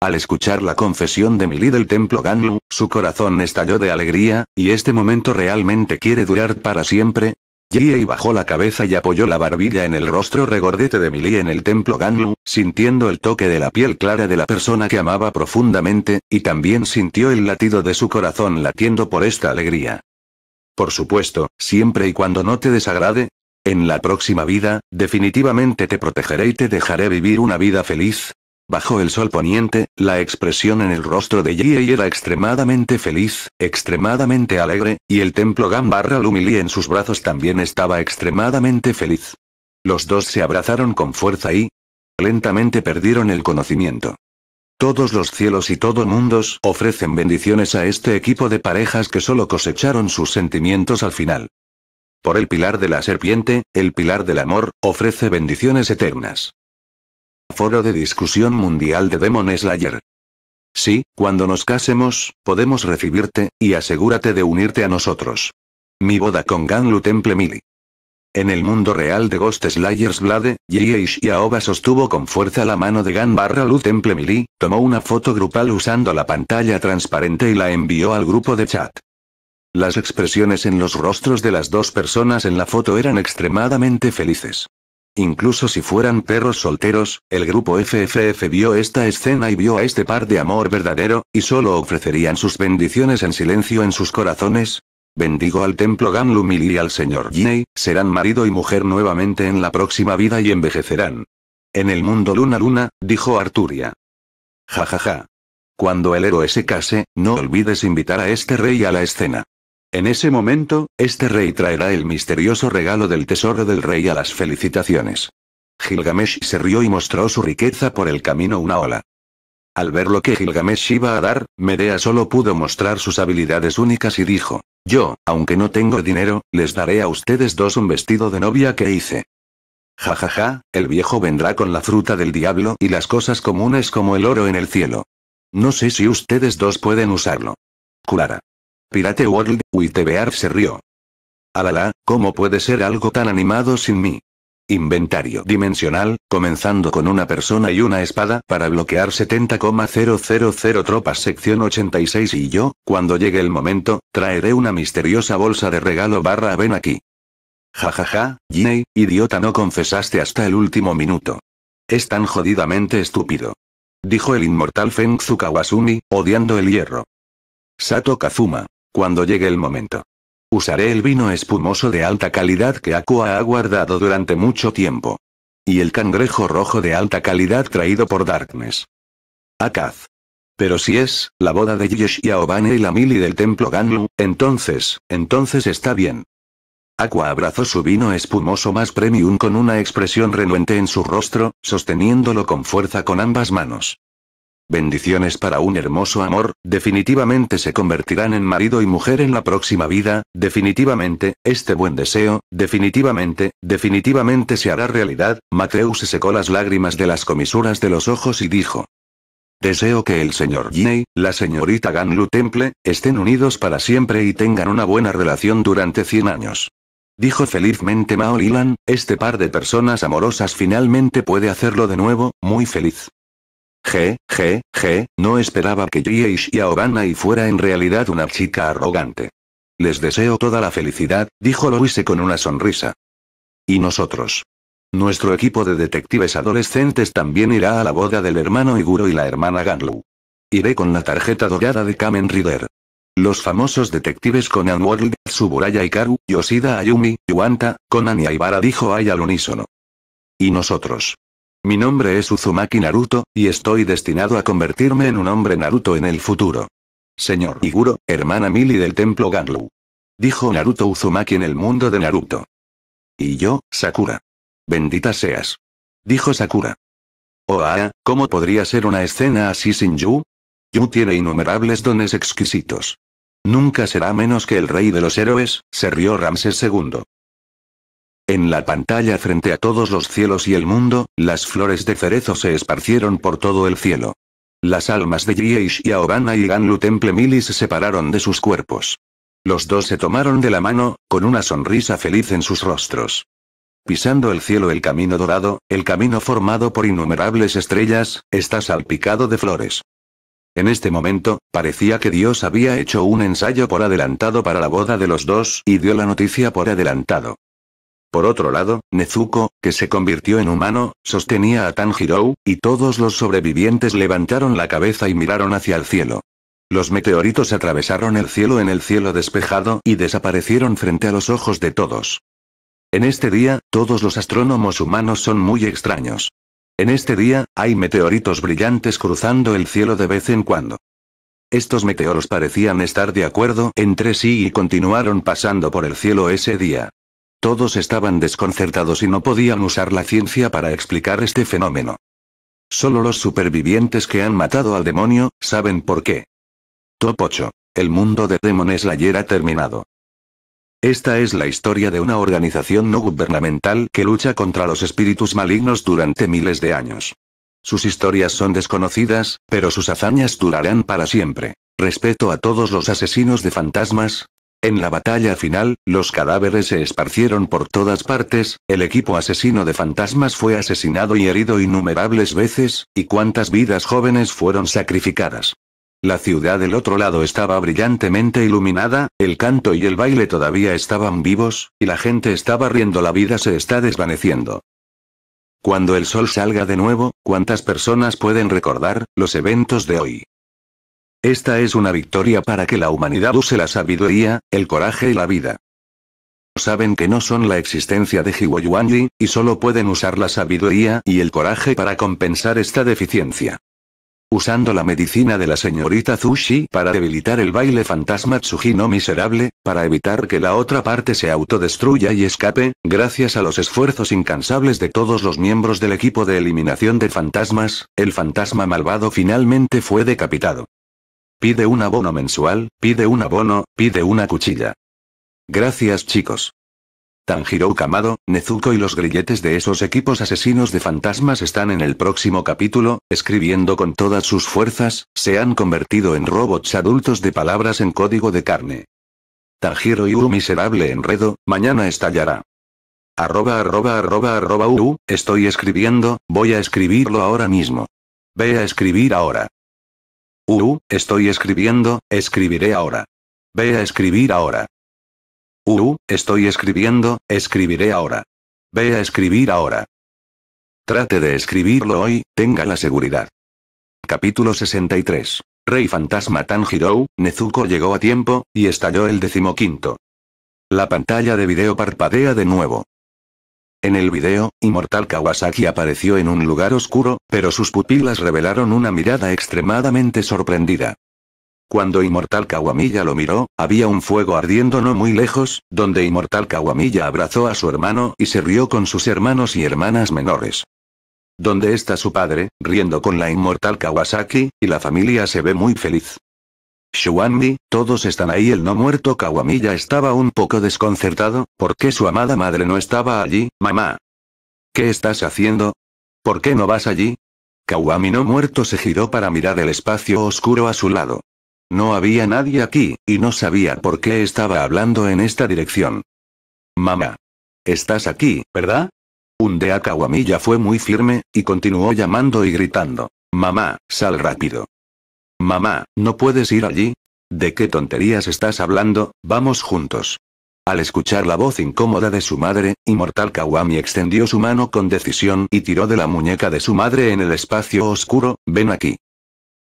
Al escuchar la confesión de Mili del templo Ganlu, su corazón estalló de alegría, y este momento realmente quiere durar para siempre, y bajó la cabeza y apoyó la barbilla en el rostro regordete de Millie en el templo Ganlu, sintiendo el toque de la piel clara de la persona que amaba profundamente, y también sintió el latido de su corazón latiendo por esta alegría. Por supuesto, siempre y cuando no te desagrade, en la próxima vida, definitivamente te protegeré y te dejaré vivir una vida feliz, Bajo el sol poniente, la expresión en el rostro de Yee era extremadamente feliz, extremadamente alegre, y el templo Gambarra Lumili en sus brazos también estaba extremadamente feliz. Los dos se abrazaron con fuerza y, lentamente perdieron el conocimiento. Todos los cielos y todo mundos ofrecen bendiciones a este equipo de parejas que solo cosecharon sus sentimientos al final. Por el pilar de la serpiente, el pilar del amor, ofrece bendiciones eternas. Foro de Discusión Mundial de Demon Slayer. Sí, cuando nos casemos, podemos recibirte, y asegúrate de unirte a nosotros. Mi boda con Ganlu Temple Mili. En el mundo real de Ghost Slayers Blade, y Yaoba sostuvo con fuerza la mano de Gan Lu Temple Mili, tomó una foto grupal usando la pantalla transparente y la envió al grupo de chat. Las expresiones en los rostros de las dos personas en la foto eran extremadamente felices. Incluso si fueran perros solteros, el grupo FFF vio esta escena y vio a este par de amor verdadero, y solo ofrecerían sus bendiciones en silencio en sus corazones. Bendigo al templo Ganlumil y al señor Jinei, serán marido y mujer nuevamente en la próxima vida y envejecerán. En el mundo luna luna, dijo Arturia. Ja ja ja. Cuando el héroe se case, no olvides invitar a este rey a la escena. En ese momento, este rey traerá el misterioso regalo del tesoro del rey a las felicitaciones. Gilgamesh se rió y mostró su riqueza por el camino una ola. Al ver lo que Gilgamesh iba a dar, Medea solo pudo mostrar sus habilidades únicas y dijo, yo, aunque no tengo dinero, les daré a ustedes dos un vestido de novia que hice. Ja ja ja, el viejo vendrá con la fruta del diablo y las cosas comunes como el oro en el cielo. No sé si ustedes dos pueden usarlo. curará Pirate World Witebear se rió. Alala, ¿cómo puede ser algo tan animado sin mí? Inventario dimensional, comenzando con una persona y una espada para bloquear 70,000 tropas sección 86 y yo, cuando llegue el momento, traeré una misteriosa bolsa de regalo barra ven aquí. Jajaja, ja, idiota no confesaste hasta el último minuto. Es tan jodidamente estúpido. Dijo el inmortal Feng Kawasumi, odiando el hierro. Sato Kazuma. Cuando llegue el momento. Usaré el vino espumoso de alta calidad que Aqua ha guardado durante mucho tiempo. Y el cangrejo rojo de alta calidad traído por Darkness. Akaz. Pero si es, la boda de Yesh y y la mili del templo Ganlu, entonces, entonces está bien. Aqua abrazó su vino espumoso más premium con una expresión renuente en su rostro, sosteniéndolo con fuerza con ambas manos bendiciones para un hermoso amor, definitivamente se convertirán en marido y mujer en la próxima vida, definitivamente, este buen deseo, definitivamente, definitivamente se hará realidad, Mateo se secó las lágrimas de las comisuras de los ojos y dijo. Deseo que el señor Ginei, la señorita Ganlu Temple, estén unidos para siempre y tengan una buena relación durante 100 años. Dijo felizmente Mao Lilan, este par de personas amorosas finalmente puede hacerlo de nuevo, muy feliz. G, G, je, no esperaba que Yui y fuera en realidad una chica arrogante. Les deseo toda la felicidad, dijo Louise con una sonrisa. ¿Y nosotros? Nuestro equipo de detectives adolescentes también irá a la boda del hermano Iguro y la hermana Ganlu. Iré con la tarjeta dorada de Kamen Rider. Los famosos detectives Conan World, Tsuburaya Ikaru, Yoshida Ayumi, Yuanta, Conan y Aibara dijo Ay al unísono. ¿Y nosotros? Mi nombre es Uzumaki Naruto, y estoy destinado a convertirme en un hombre Naruto en el futuro. Señor Iguro, hermana Mili del templo Ganlu. Dijo Naruto Uzumaki en el mundo de Naruto. Y yo, Sakura. Bendita seas. Dijo Sakura. Oh, ah, ¿cómo podría ser una escena así sin Yu? Yu tiene innumerables dones exquisitos. Nunca será menos que el rey de los héroes, se rió Ramses II. En la pantalla frente a todos los cielos y el mundo, las flores de cerezo se esparcieron por todo el cielo. Las almas de Griesh y Aobana y Ganlu Temple Milis se separaron de sus cuerpos. Los dos se tomaron de la mano, con una sonrisa feliz en sus rostros. Pisando el cielo el camino dorado, el camino formado por innumerables estrellas, está salpicado de flores. En este momento, parecía que Dios había hecho un ensayo por adelantado para la boda de los dos y dio la noticia por adelantado. Por otro lado, Nezuko, que se convirtió en humano, sostenía a Tanjiro, y todos los sobrevivientes levantaron la cabeza y miraron hacia el cielo. Los meteoritos atravesaron el cielo en el cielo despejado y desaparecieron frente a los ojos de todos. En este día, todos los astrónomos humanos son muy extraños. En este día, hay meteoritos brillantes cruzando el cielo de vez en cuando. Estos meteoros parecían estar de acuerdo entre sí y continuaron pasando por el cielo ese día. Todos estaban desconcertados y no podían usar la ciencia para explicar este fenómeno. Solo los supervivientes que han matado al demonio, saben por qué. Top 8. El mundo de Demon Slayer ha terminado. Esta es la historia de una organización no gubernamental que lucha contra los espíritus malignos durante miles de años. Sus historias son desconocidas, pero sus hazañas durarán para siempre. Respeto a todos los asesinos de fantasmas, en la batalla final, los cadáveres se esparcieron por todas partes, el equipo asesino de fantasmas fue asesinado y herido innumerables veces, y cuántas vidas jóvenes fueron sacrificadas. La ciudad del otro lado estaba brillantemente iluminada, el canto y el baile todavía estaban vivos, y la gente estaba riendo la vida se está desvaneciendo. Cuando el sol salga de nuevo, ¿cuántas personas pueden recordar los eventos de hoy? Esta es una victoria para que la humanidad use la sabiduría, el coraje y la vida. Saben que no son la existencia de Hiwoyuanji, y solo pueden usar la sabiduría y el coraje para compensar esta deficiencia. Usando la medicina de la señorita Zushi para debilitar el baile fantasma no miserable, para evitar que la otra parte se autodestruya y escape, gracias a los esfuerzos incansables de todos los miembros del equipo de eliminación de fantasmas, el fantasma malvado finalmente fue decapitado. Pide un abono mensual, pide un abono, pide una cuchilla. Gracias chicos. Tanjiro Kamado, Nezuko y los grilletes de esos equipos asesinos de fantasmas están en el próximo capítulo, escribiendo con todas sus fuerzas, se han convertido en robots adultos de palabras en código de carne. Tanjiro y un miserable enredo, mañana estallará. Arroba arroba arroba arroba estoy escribiendo, voy a escribirlo ahora mismo. Ve a escribir ahora. Uh, estoy escribiendo, escribiré ahora. Ve a escribir ahora. Uh, estoy escribiendo, escribiré ahora. Ve a escribir ahora. Trate de escribirlo hoy, tenga la seguridad. Capítulo 63. Rey Fantasma Tanjiro, Nezuko llegó a tiempo, y estalló el decimoquinto. La pantalla de video parpadea de nuevo. En el video, Inmortal Kawasaki apareció en un lugar oscuro, pero sus pupilas revelaron una mirada extremadamente sorprendida. Cuando Inmortal Kawamilla lo miró, había un fuego ardiendo no muy lejos, donde Inmortal Kawamilla abrazó a su hermano y se rió con sus hermanos y hermanas menores. Donde está su padre, riendo con la Inmortal Kawasaki, y la familia se ve muy feliz. Shuanmi, todos están ahí. El no muerto Kawamilla estaba un poco desconcertado, ¿por qué su amada madre no estaba allí, mamá? ¿Qué estás haciendo? ¿Por qué no vas allí? Kawami no muerto se giró para mirar el espacio oscuro a su lado. No había nadie aquí, y no sabía por qué estaba hablando en esta dirección. Mamá. Estás aquí, ¿verdad? Un Undea Kawamilla fue muy firme, y continuó llamando y gritando. Mamá, sal rápido. Mamá, ¿no puedes ir allí? ¿De qué tonterías estás hablando? Vamos juntos. Al escuchar la voz incómoda de su madre, Inmortal Kawami extendió su mano con decisión y tiró de la muñeca de su madre en el espacio oscuro, ven aquí.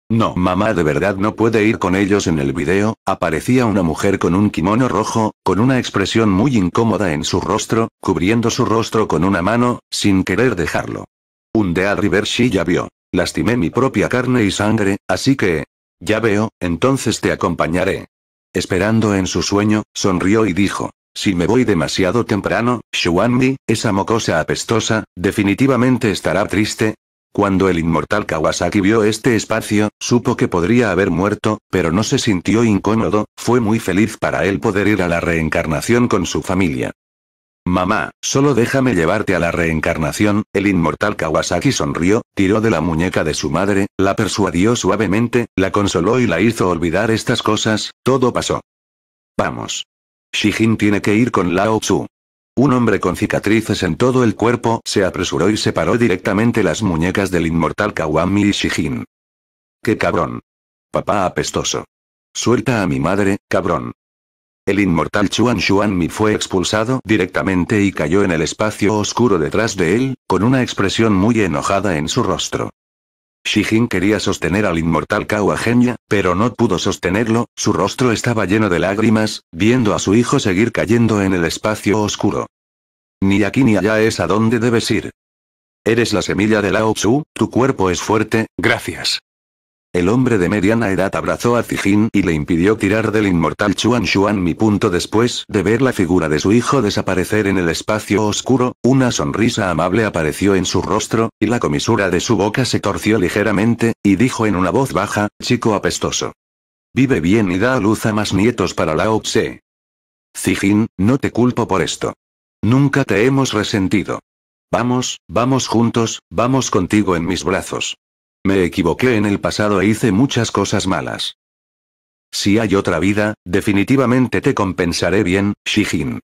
No, mamá de verdad no puede ir con ellos en el video, aparecía una mujer con un kimono rojo, con una expresión muy incómoda en su rostro, cubriendo su rostro con una mano, sin querer dejarlo. Un de Rivershi ya vio. Lastimé mi propia carne y sangre, así que, ya veo, entonces te acompañaré. Esperando en su sueño, sonrió y dijo, si me voy demasiado temprano, Shuanmi, esa mocosa apestosa, definitivamente estará triste. Cuando el inmortal Kawasaki vio este espacio, supo que podría haber muerto, pero no se sintió incómodo, fue muy feliz para él poder ir a la reencarnación con su familia. Mamá, solo déjame llevarte a la reencarnación, el inmortal Kawasaki sonrió, tiró de la muñeca de su madre, la persuadió suavemente, la consoló y la hizo olvidar estas cosas, todo pasó. Vamos. Shijin tiene que ir con Lao Tzu. Un hombre con cicatrices en todo el cuerpo se apresuró y separó directamente las muñecas del inmortal Kawami y Shijin. ¡Qué cabrón! Papá apestoso. Suelta a mi madre, cabrón. El inmortal Chuan Mi fue expulsado directamente y cayó en el espacio oscuro detrás de él, con una expresión muy enojada en su rostro. Shijin quería sostener al inmortal Kawa Genya, pero no pudo sostenerlo, su rostro estaba lleno de lágrimas, viendo a su hijo seguir cayendo en el espacio oscuro. Ni aquí ni allá es a dónde debes ir. Eres la semilla de Lao Tzu, tu cuerpo es fuerte, gracias. El hombre de mediana edad abrazó a Zijin y le impidió tirar del inmortal Chuan Chuan. Mi punto después de ver la figura de su hijo desaparecer en el espacio oscuro, una sonrisa amable apareció en su rostro, y la comisura de su boca se torció ligeramente, y dijo en una voz baja, chico apestoso. Vive bien y da a luz a más nietos para Lao Tse. Zijin, no te culpo por esto. Nunca te hemos resentido. Vamos, vamos juntos, vamos contigo en mis brazos. Me equivoqué en el pasado e hice muchas cosas malas. Si hay otra vida, definitivamente te compensaré bien, Shijin.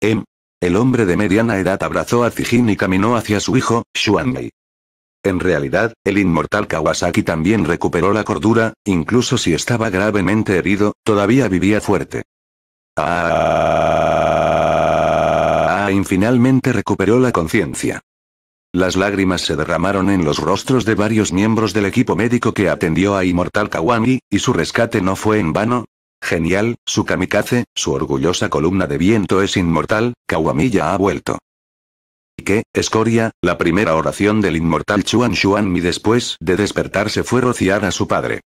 Em. El hombre de mediana edad abrazó a Zijin y caminó hacia su hijo, Shuanmei. En realidad, el inmortal Kawasaki también recuperó la cordura, incluso si estaba gravemente herido, todavía vivía fuerte. Ah, finalmente recuperó la conciencia. Las lágrimas se derramaron en los rostros de varios miembros del equipo médico que atendió a Inmortal Kawami, y su rescate no fue en vano. Genial, su kamikaze, su orgullosa columna de viento es inmortal, Kawami ya ha vuelto. Y que, escoria, la primera oración del inmortal Chuan Mi después de despertarse fue rociar a su padre.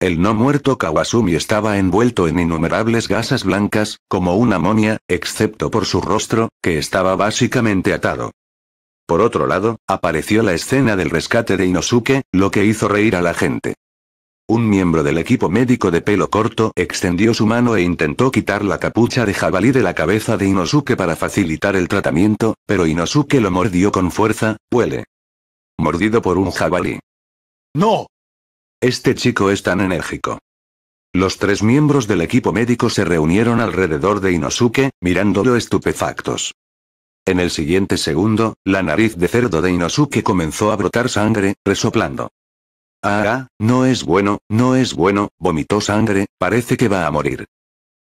El no muerto Kawasumi estaba envuelto en innumerables gasas blancas, como una momia, excepto por su rostro, que estaba básicamente atado. Por otro lado, apareció la escena del rescate de Inosuke, lo que hizo reír a la gente. Un miembro del equipo médico de pelo corto extendió su mano e intentó quitar la capucha de jabalí de la cabeza de Inosuke para facilitar el tratamiento, pero Inosuke lo mordió con fuerza, huele. Mordido por un jabalí. ¡No! Este chico es tan enérgico. Los tres miembros del equipo médico se reunieron alrededor de Inosuke, mirándolo estupefactos. En el siguiente segundo, la nariz de cerdo de Inosuke comenzó a brotar sangre, resoplando. Ah, ah, no es bueno, no es bueno, vomitó sangre, parece que va a morir.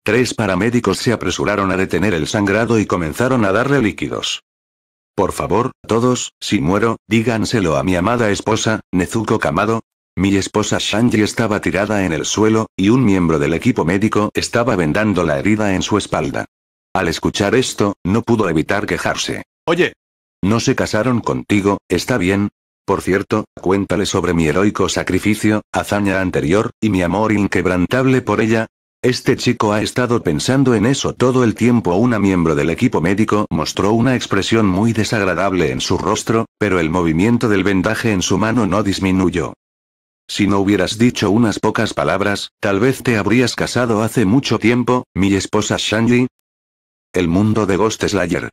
Tres paramédicos se apresuraron a detener el sangrado y comenzaron a darle líquidos. Por favor, todos, si muero, díganselo a mi amada esposa, Nezuko Kamado. Mi esposa Shanji estaba tirada en el suelo, y un miembro del equipo médico estaba vendando la herida en su espalda. Al escuchar esto, no pudo evitar quejarse. Oye. No se casaron contigo, está bien. Por cierto, cuéntale sobre mi heroico sacrificio, hazaña anterior, y mi amor inquebrantable por ella. Este chico ha estado pensando en eso todo el tiempo. Una miembro del equipo médico mostró una expresión muy desagradable en su rostro, pero el movimiento del vendaje en su mano no disminuyó. Si no hubieras dicho unas pocas palabras, tal vez te habrías casado hace mucho tiempo, mi esposa Shanli, el mundo de Ghost Slayer.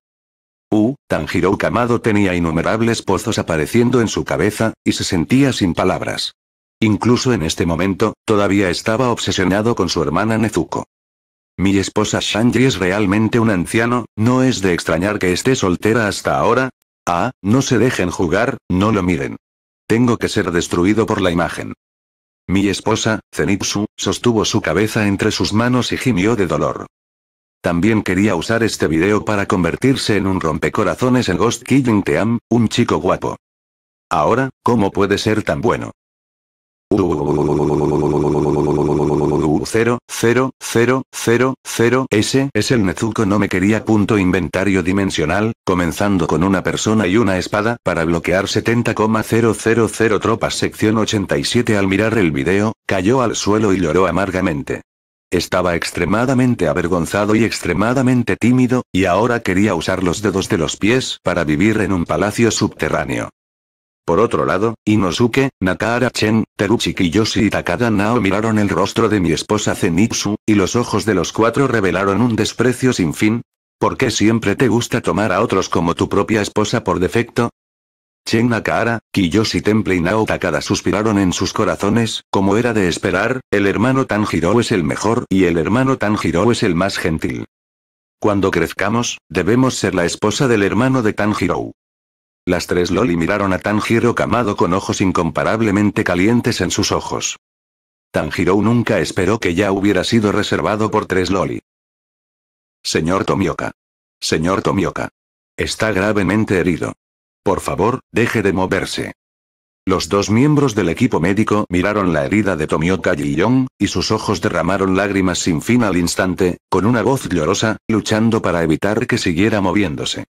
Uh, Tanjiro Kamado tenía innumerables pozos apareciendo en su cabeza, y se sentía sin palabras. Incluso en este momento, todavía estaba obsesionado con su hermana Nezuko. Mi esposa Shanji es realmente un anciano, no es de extrañar que esté soltera hasta ahora. Ah, no se dejen jugar, no lo miren. Tengo que ser destruido por la imagen. Mi esposa, Zenitsu, sostuvo su cabeza entre sus manos y gimió de dolor. También quería usar este video para convertirse en un rompecorazones en Ghost Killing Team, un chico guapo. Ahora, ¿cómo puede ser tan bueno? 00000 S es el Nezuko no me quería punto inventario dimensional, comenzando con una persona y una espada para bloquear 70,000 tropas sección 87 al mirar el video, cayó al suelo y lloró amargamente. Estaba extremadamente avergonzado y extremadamente tímido, y ahora quería usar los dedos de los pies para vivir en un palacio subterráneo. Por otro lado, Inosuke, Nakara Chen, Teruchi Kiyoshi y Takada Nao miraron el rostro de mi esposa Zenitsu, y los ojos de los cuatro revelaron un desprecio sin fin. ¿Por qué siempre te gusta tomar a otros como tu propia esposa por defecto? Chen Nakahara, Kiyoshi Temple y Nao Takada suspiraron en sus corazones, como era de esperar, el hermano Tanjiro es el mejor y el hermano Tanjiro es el más gentil. Cuando crezcamos, debemos ser la esposa del hermano de Tanjiro. Las tres Loli miraron a Tanjiro Kamado con ojos incomparablemente calientes en sus ojos. Tanjiro nunca esperó que ya hubiera sido reservado por tres Loli. Señor Tomioka. Señor Tomioka. Está gravemente herido. Por favor, deje de moverse. Los dos miembros del equipo médico miraron la herida de Tomioka Gillon, y sus ojos derramaron lágrimas sin fin al instante, con una voz llorosa, luchando para evitar que siguiera moviéndose.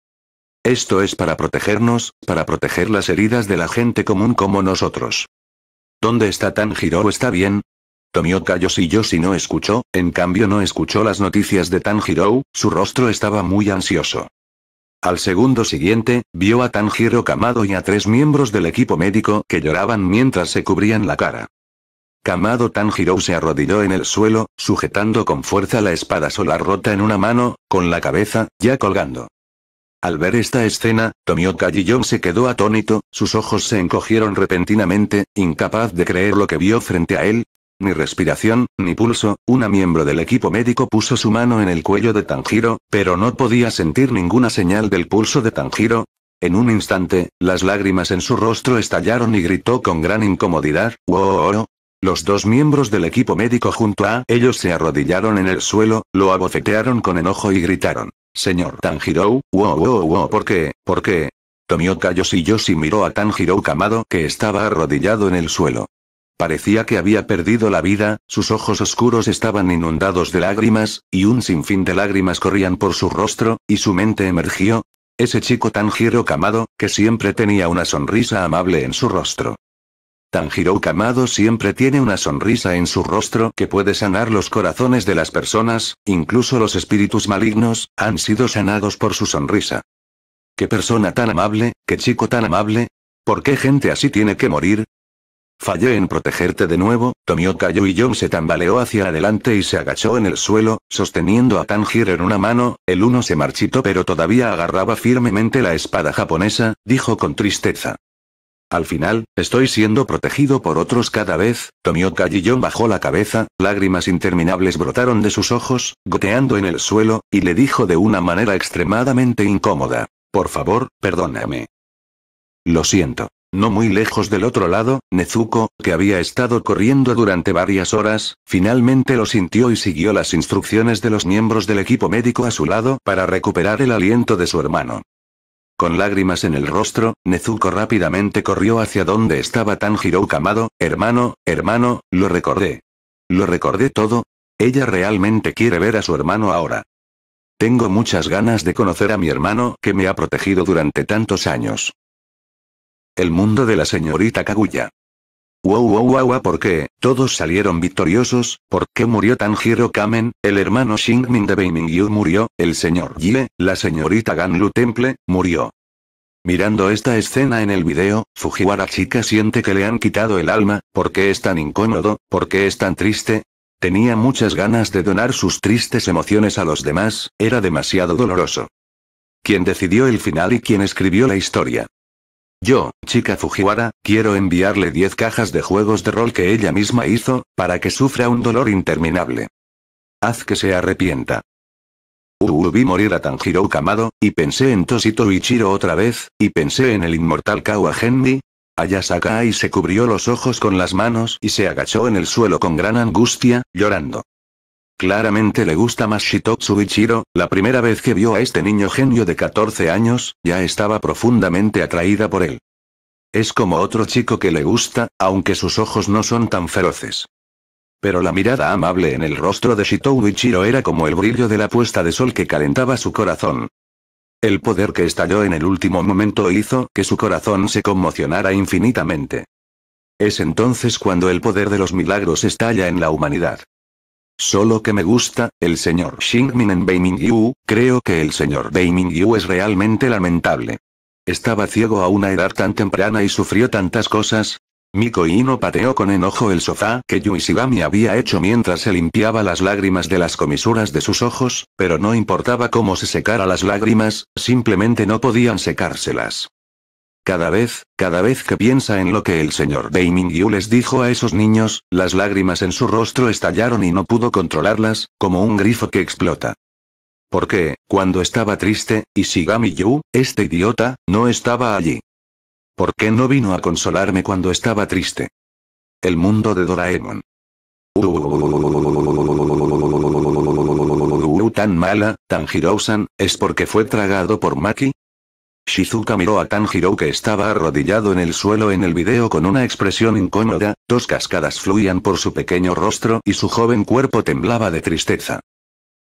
Esto es para protegernos, para proteger las heridas de la gente común como nosotros. ¿Dónde está Tanjiro? ¿Está bien? Tomioka Yoshi no escuchó, en cambio no escuchó las noticias de Tanjiro, su rostro estaba muy ansioso. Al segundo siguiente, vio a Tanjiro Kamado y a tres miembros del equipo médico que lloraban mientras se cubrían la cara. Kamado Tanjiro se arrodilló en el suelo, sujetando con fuerza la espada solar rota en una mano, con la cabeza, ya colgando. Al ver esta escena, Tomioka Jiyon se quedó atónito, sus ojos se encogieron repentinamente, incapaz de creer lo que vio frente a él, ni respiración, ni pulso, una miembro del equipo médico puso su mano en el cuello de Tanjiro, pero no podía sentir ninguna señal del pulso de Tanjiro. En un instante, las lágrimas en su rostro estallaron y gritó con gran incomodidad, ¡Wow! Los dos miembros del equipo médico junto a ellos se arrodillaron en el suelo, lo abofetearon con enojo y gritaron. Señor Tanjiro, wow wow wow, ¿por qué? ¿Por qué? Tomioka Yoshiyoshi miró a Tanjiro Kamado que estaba arrodillado en el suelo. Parecía que había perdido la vida, sus ojos oscuros estaban inundados de lágrimas, y un sinfín de lágrimas corrían por su rostro, y su mente emergió. Ese chico Tanjiro Kamado, que siempre tenía una sonrisa amable en su rostro. Tanjiro Kamado siempre tiene una sonrisa en su rostro que puede sanar los corazones de las personas, incluso los espíritus malignos, han sido sanados por su sonrisa. Qué persona tan amable, qué chico tan amable. ¿Por qué gente así tiene que morir? Fallé en protegerte de nuevo, Tomio cayó y John se tambaleó hacia adelante y se agachó en el suelo, sosteniendo a Tanjiro en una mano, el uno se marchitó pero todavía agarraba firmemente la espada japonesa, dijo con tristeza. Al final, estoy siendo protegido por otros cada vez, Tomioka y bajó la cabeza, lágrimas interminables brotaron de sus ojos, goteando en el suelo, y le dijo de una manera extremadamente incómoda. Por favor, perdóname. Lo siento. No muy lejos del otro lado, Nezuko, que había estado corriendo durante varias horas, finalmente lo sintió y siguió las instrucciones de los miembros del equipo médico a su lado para recuperar el aliento de su hermano. Con lágrimas en el rostro, Nezuko rápidamente corrió hacia donde estaba Tanjiro Kamado, hermano, hermano, lo recordé. Lo recordé todo. Ella realmente quiere ver a su hermano ahora. Tengo muchas ganas de conocer a mi hermano que me ha protegido durante tantos años. El mundo de la señorita Kaguya. Wow wow wow porque, todos salieron victoriosos, porque murió Tanjiro Kamen, el hermano Shingmin de Beimingyu murió, el señor Yie, la señorita Ganlu Temple, murió. Mirando esta escena en el video, Fujiwara chica siente que le han quitado el alma, ¿por qué es tan incómodo, por qué es tan triste? Tenía muchas ganas de donar sus tristes emociones a los demás, era demasiado doloroso. Quien decidió el final y quien escribió la historia. Yo, chica Fujiwara, quiero enviarle 10 cajas de juegos de rol que ella misma hizo, para que sufra un dolor interminable. Haz que se arrepienta. Uh, vi morir a Tanjiro Kamado, y pensé en Toshito Ichiro otra vez, y pensé en el inmortal Allá Ayasaka y se cubrió los ojos con las manos y se agachó en el suelo con gran angustia, llorando. Claramente le gusta más Shitotsu Ichiro, la primera vez que vio a este niño genio de 14 años, ya estaba profundamente atraída por él. Es como otro chico que le gusta, aunque sus ojos no son tan feroces. Pero la mirada amable en el rostro de Shitou Ichiro era como el brillo de la puesta de sol que calentaba su corazón. El poder que estalló en el último momento hizo que su corazón se conmocionara infinitamente. Es entonces cuando el poder de los milagros estalla en la humanidad. Solo que me gusta, el señor Xingmin en Yu, creo que el señor Yu es realmente lamentable. Estaba ciego a una edad tan temprana y sufrió tantas cosas. Miko Ino pateó con enojo el sofá que Yuishibami había hecho mientras se limpiaba las lágrimas de las comisuras de sus ojos, pero no importaba cómo se secara las lágrimas, simplemente no podían secárselas. Cada vez, cada vez que piensa en lo que el señor Yu les dijo a esos niños, las lágrimas en su rostro estallaron y no pudo controlarlas, como un grifo que explota. ¿Por qué, cuando estaba triste, Ishigami Yu, este idiota, no estaba allí. ¿Por qué no vino a consolarme cuando estaba triste? El mundo de Doraemon. tan mala, tan girousan, es porque fue tragado por Maki, Shizuka miró a Tanjiro que estaba arrodillado en el suelo en el video con una expresión incómoda, dos cascadas fluían por su pequeño rostro y su joven cuerpo temblaba de tristeza.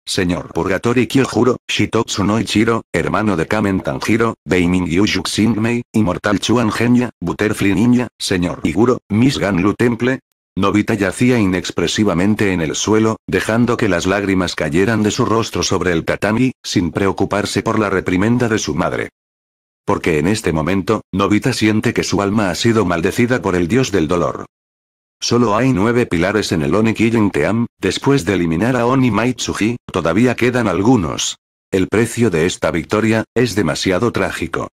Señor Purgatori Kyojuro, Shitotsu no Ichiro, hermano de Kamen Tanjiro, Beiming Yushuk Shinmei, Inmortal Chuan Genya, Butterfly Niña, Señor Iguro, Miss Ganlu Temple, Nobita yacía inexpresivamente en el suelo, dejando que las lágrimas cayeran de su rostro sobre el tatami, sin preocuparse por la reprimenda de su madre. Porque en este momento, Novita siente que su alma ha sido maldecida por el dios del dolor. Solo hay nueve pilares en el Onikiyen Team, después de eliminar a Oni Maitsuji, todavía quedan algunos. El precio de esta victoria, es demasiado trágico.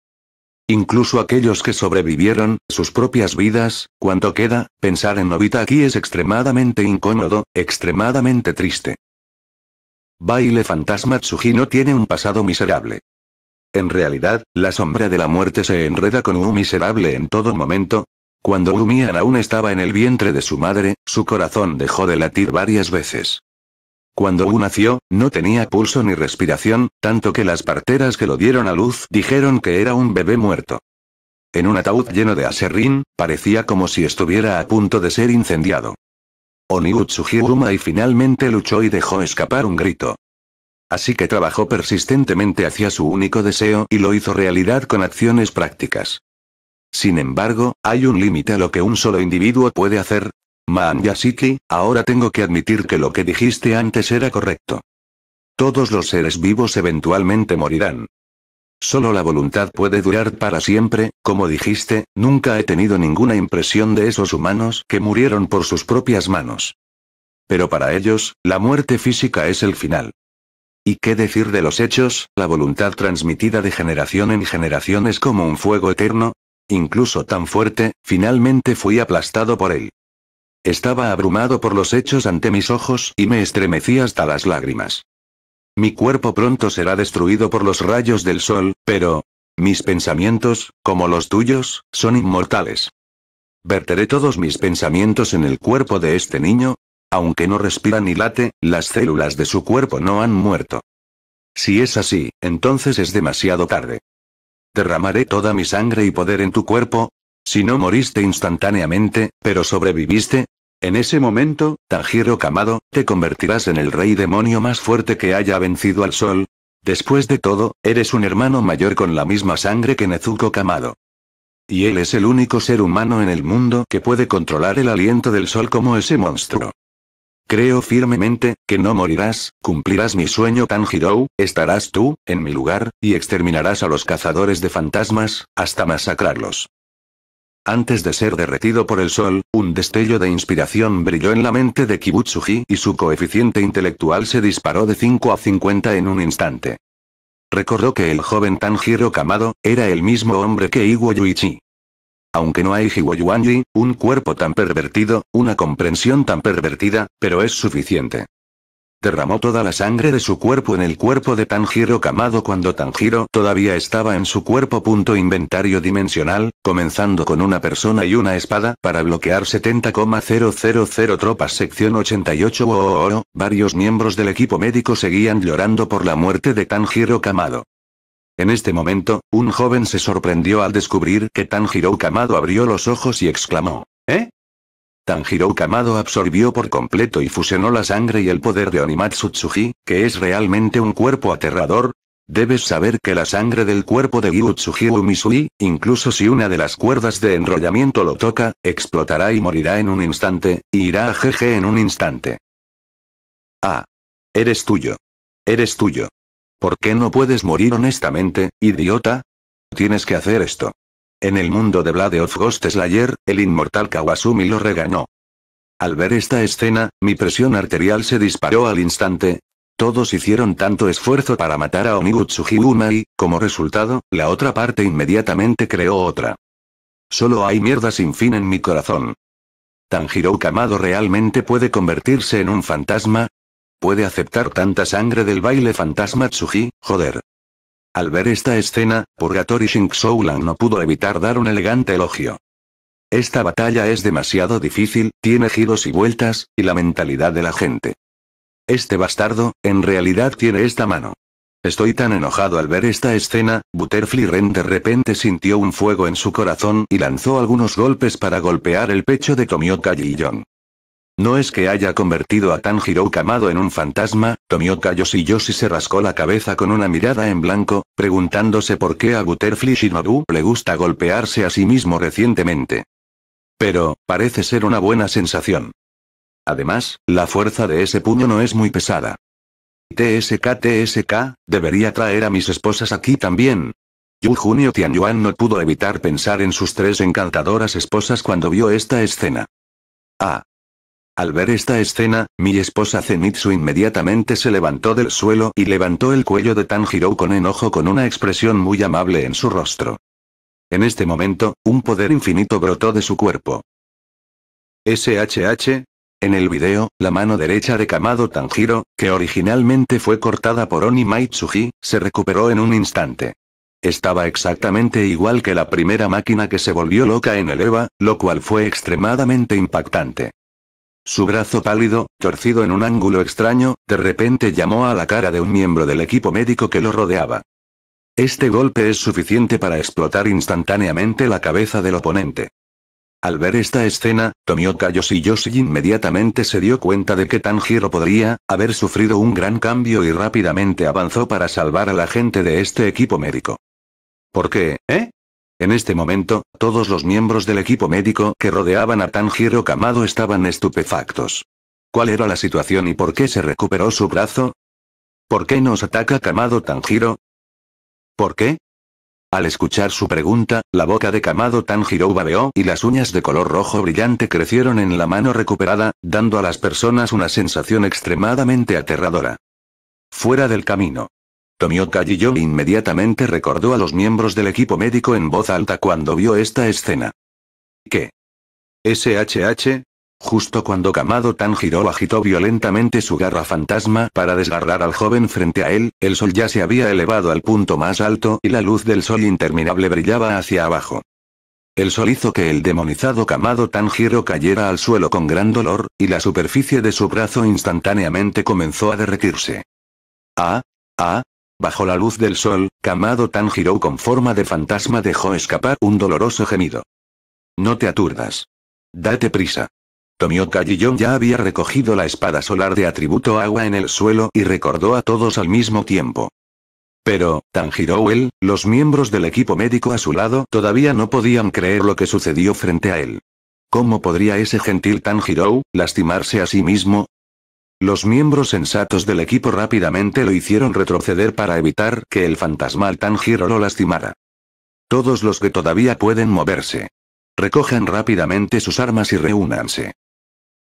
Incluso aquellos que sobrevivieron, sus propias vidas, cuanto queda, pensar en Novita aquí es extremadamente incómodo, extremadamente triste. Baile Fantasma Tsuji no tiene un pasado miserable. En realidad, la sombra de la muerte se enreda con un miserable en todo momento. Cuando Umian aún estaba en el vientre de su madre, su corazón dejó de latir varias veces. Cuando U nació, no tenía pulso ni respiración, tanto que las parteras que lo dieron a luz dijeron que era un bebé muerto. En un ataúd lleno de aserrín, parecía como si estuviera a punto de ser incendiado. Oniutsuji y finalmente luchó y dejó escapar un grito. Así que trabajó persistentemente hacia su único deseo y lo hizo realidad con acciones prácticas. Sin embargo, hay un límite a lo que un solo individuo puede hacer. Man Yasiki, ahora tengo que admitir que lo que dijiste antes era correcto. Todos los seres vivos eventualmente morirán. Solo la voluntad puede durar para siempre, como dijiste, nunca he tenido ninguna impresión de esos humanos que murieron por sus propias manos. Pero para ellos, la muerte física es el final. ¿Y qué decir de los hechos? La voluntad transmitida de generación en generación es como un fuego eterno. Incluso tan fuerte, finalmente fui aplastado por él. Estaba abrumado por los hechos ante mis ojos y me estremecí hasta las lágrimas. Mi cuerpo pronto será destruido por los rayos del sol, pero... Mis pensamientos, como los tuyos, son inmortales. Verteré todos mis pensamientos en el cuerpo de este niño, aunque no respira ni late, las células de su cuerpo no han muerto. Si es así, entonces es demasiado tarde. Derramaré toda mi sangre y poder en tu cuerpo. Si no moriste instantáneamente, pero sobreviviste, en ese momento, Tanjiro Kamado, te convertirás en el rey demonio más fuerte que haya vencido al sol. Después de todo, eres un hermano mayor con la misma sangre que Nezuko Kamado. Y él es el único ser humano en el mundo que puede controlar el aliento del sol como ese monstruo. Creo firmemente, que no morirás, cumplirás mi sueño Tanjiro, estarás tú, en mi lugar, y exterminarás a los cazadores de fantasmas, hasta masacrarlos. Antes de ser derretido por el sol, un destello de inspiración brilló en la mente de Kibutsuji y su coeficiente intelectual se disparó de 5 a 50 en un instante. Recordó que el joven Tanjiro Kamado, era el mismo hombre que Iwo Yuichi. Aunque no hay Hiwoyuanji, un cuerpo tan pervertido, una comprensión tan pervertida, pero es suficiente. Derramó toda la sangre de su cuerpo en el cuerpo de Tanjiro Kamado cuando Tanjiro todavía estaba en su cuerpo. Punto inventario dimensional, comenzando con una persona y una espada para bloquear 70,000 tropas. Sección 88 varios miembros del equipo médico seguían llorando por la muerte de Tanjiro Kamado. En este momento, un joven se sorprendió al descubrir que Tanjiro Kamado abrió los ojos y exclamó. ¿Eh? Tanjiro Kamado absorbió por completo y fusionó la sangre y el poder de Onimatsu Tsuji, que es realmente un cuerpo aterrador, Debes saber que la sangre del cuerpo de Gyu Umisui, incluso si una de las cuerdas de enrollamiento lo toca, explotará y morirá en un instante, y irá a Jeje en un instante. Ah. Eres tuyo. Eres tuyo. ¿Por qué no puedes morir honestamente, idiota? Tienes que hacer esto. En el mundo de Blade of Ghost Slayer, el inmortal Kawasumi lo regañó. Al ver esta escena, mi presión arterial se disparó al instante. Todos hicieron tanto esfuerzo para matar a Onigutsuji y, como resultado, la otra parte inmediatamente creó otra. Solo hay mierda sin fin en mi corazón. Tanjiro Kamado realmente puede convertirse en un fantasma, puede aceptar tanta sangre del baile fantasma Tsuji, joder. Al ver esta escena, Purgatory Shinsoulan no pudo evitar dar un elegante elogio. Esta batalla es demasiado difícil, tiene giros y vueltas, y la mentalidad de la gente. Este bastardo, en realidad tiene esta mano. Estoy tan enojado al ver esta escena, Butterfly Ren de repente sintió un fuego en su corazón y lanzó algunos golpes para golpear el pecho de Tomioka Jon. No es que haya convertido a Tanjiro Kamado en un fantasma, Tomioka Yoshi se rascó la cabeza con una mirada en blanco, preguntándose por qué a Butterfly Shinobu le gusta golpearse a sí mismo recientemente. Pero, parece ser una buena sensación. Además, la fuerza de ese puño no es muy pesada. TSK TSK, debería traer a mis esposas aquí también, Yu Junio Tianyuan no pudo evitar pensar en sus tres encantadoras esposas cuando vio esta escena. Ah, al ver esta escena, mi esposa Zenitsu inmediatamente se levantó del suelo y levantó el cuello de Tanjiro con enojo con una expresión muy amable en su rostro. En este momento, un poder infinito brotó de su cuerpo. SHH. En el video, la mano derecha de Kamado Tanjiro, que originalmente fue cortada por Oni Maitsuji, se recuperó en un instante. Estaba exactamente igual que la primera máquina que se volvió loca en el EVA, lo cual fue extremadamente impactante. Su brazo pálido, torcido en un ángulo extraño, de repente llamó a la cara de un miembro del equipo médico que lo rodeaba. Este golpe es suficiente para explotar instantáneamente la cabeza del oponente. Al ver esta escena, Tomioka Yoshi inmediatamente se dio cuenta de que Tanjiro podría haber sufrido un gran cambio y rápidamente avanzó para salvar a la gente de este equipo médico. ¿Por qué, eh? En este momento, todos los miembros del equipo médico que rodeaban a Tanjiro Kamado estaban estupefactos. ¿Cuál era la situación y por qué se recuperó su brazo? ¿Por qué nos ataca Kamado Tanjiro? ¿Por qué? Al escuchar su pregunta, la boca de Kamado Tanjiro babeó y las uñas de color rojo brillante crecieron en la mano recuperada, dando a las personas una sensación extremadamente aterradora. Fuera del camino. Tomioka Kajiyo inmediatamente recordó a los miembros del equipo médico en voz alta cuando vio esta escena. ¿Qué? SHH? Justo cuando Kamado Tanjiro agitó violentamente su garra fantasma para desgarrar al joven frente a él, el sol ya se había elevado al punto más alto y la luz del sol interminable brillaba hacia abajo. El sol hizo que el demonizado Kamado Tanjiro cayera al suelo con gran dolor, y la superficie de su brazo instantáneamente comenzó a derretirse. Ah, ah, Bajo la luz del sol, Kamado Tanjiro con forma de fantasma dejó escapar un doloroso gemido. No te aturdas. Date prisa. Tomio Kajiyon ya había recogido la espada solar de atributo agua en el suelo y recordó a todos al mismo tiempo. Pero, Tanjiro él, los miembros del equipo médico a su lado todavía no podían creer lo que sucedió frente a él. ¿Cómo podría ese gentil Tanjiro, lastimarse a sí mismo? Los miembros sensatos del equipo rápidamente lo hicieron retroceder para evitar que el fantasmal Tanjiro lo lastimara. Todos los que todavía pueden moverse. Recojan rápidamente sus armas y reúnanse.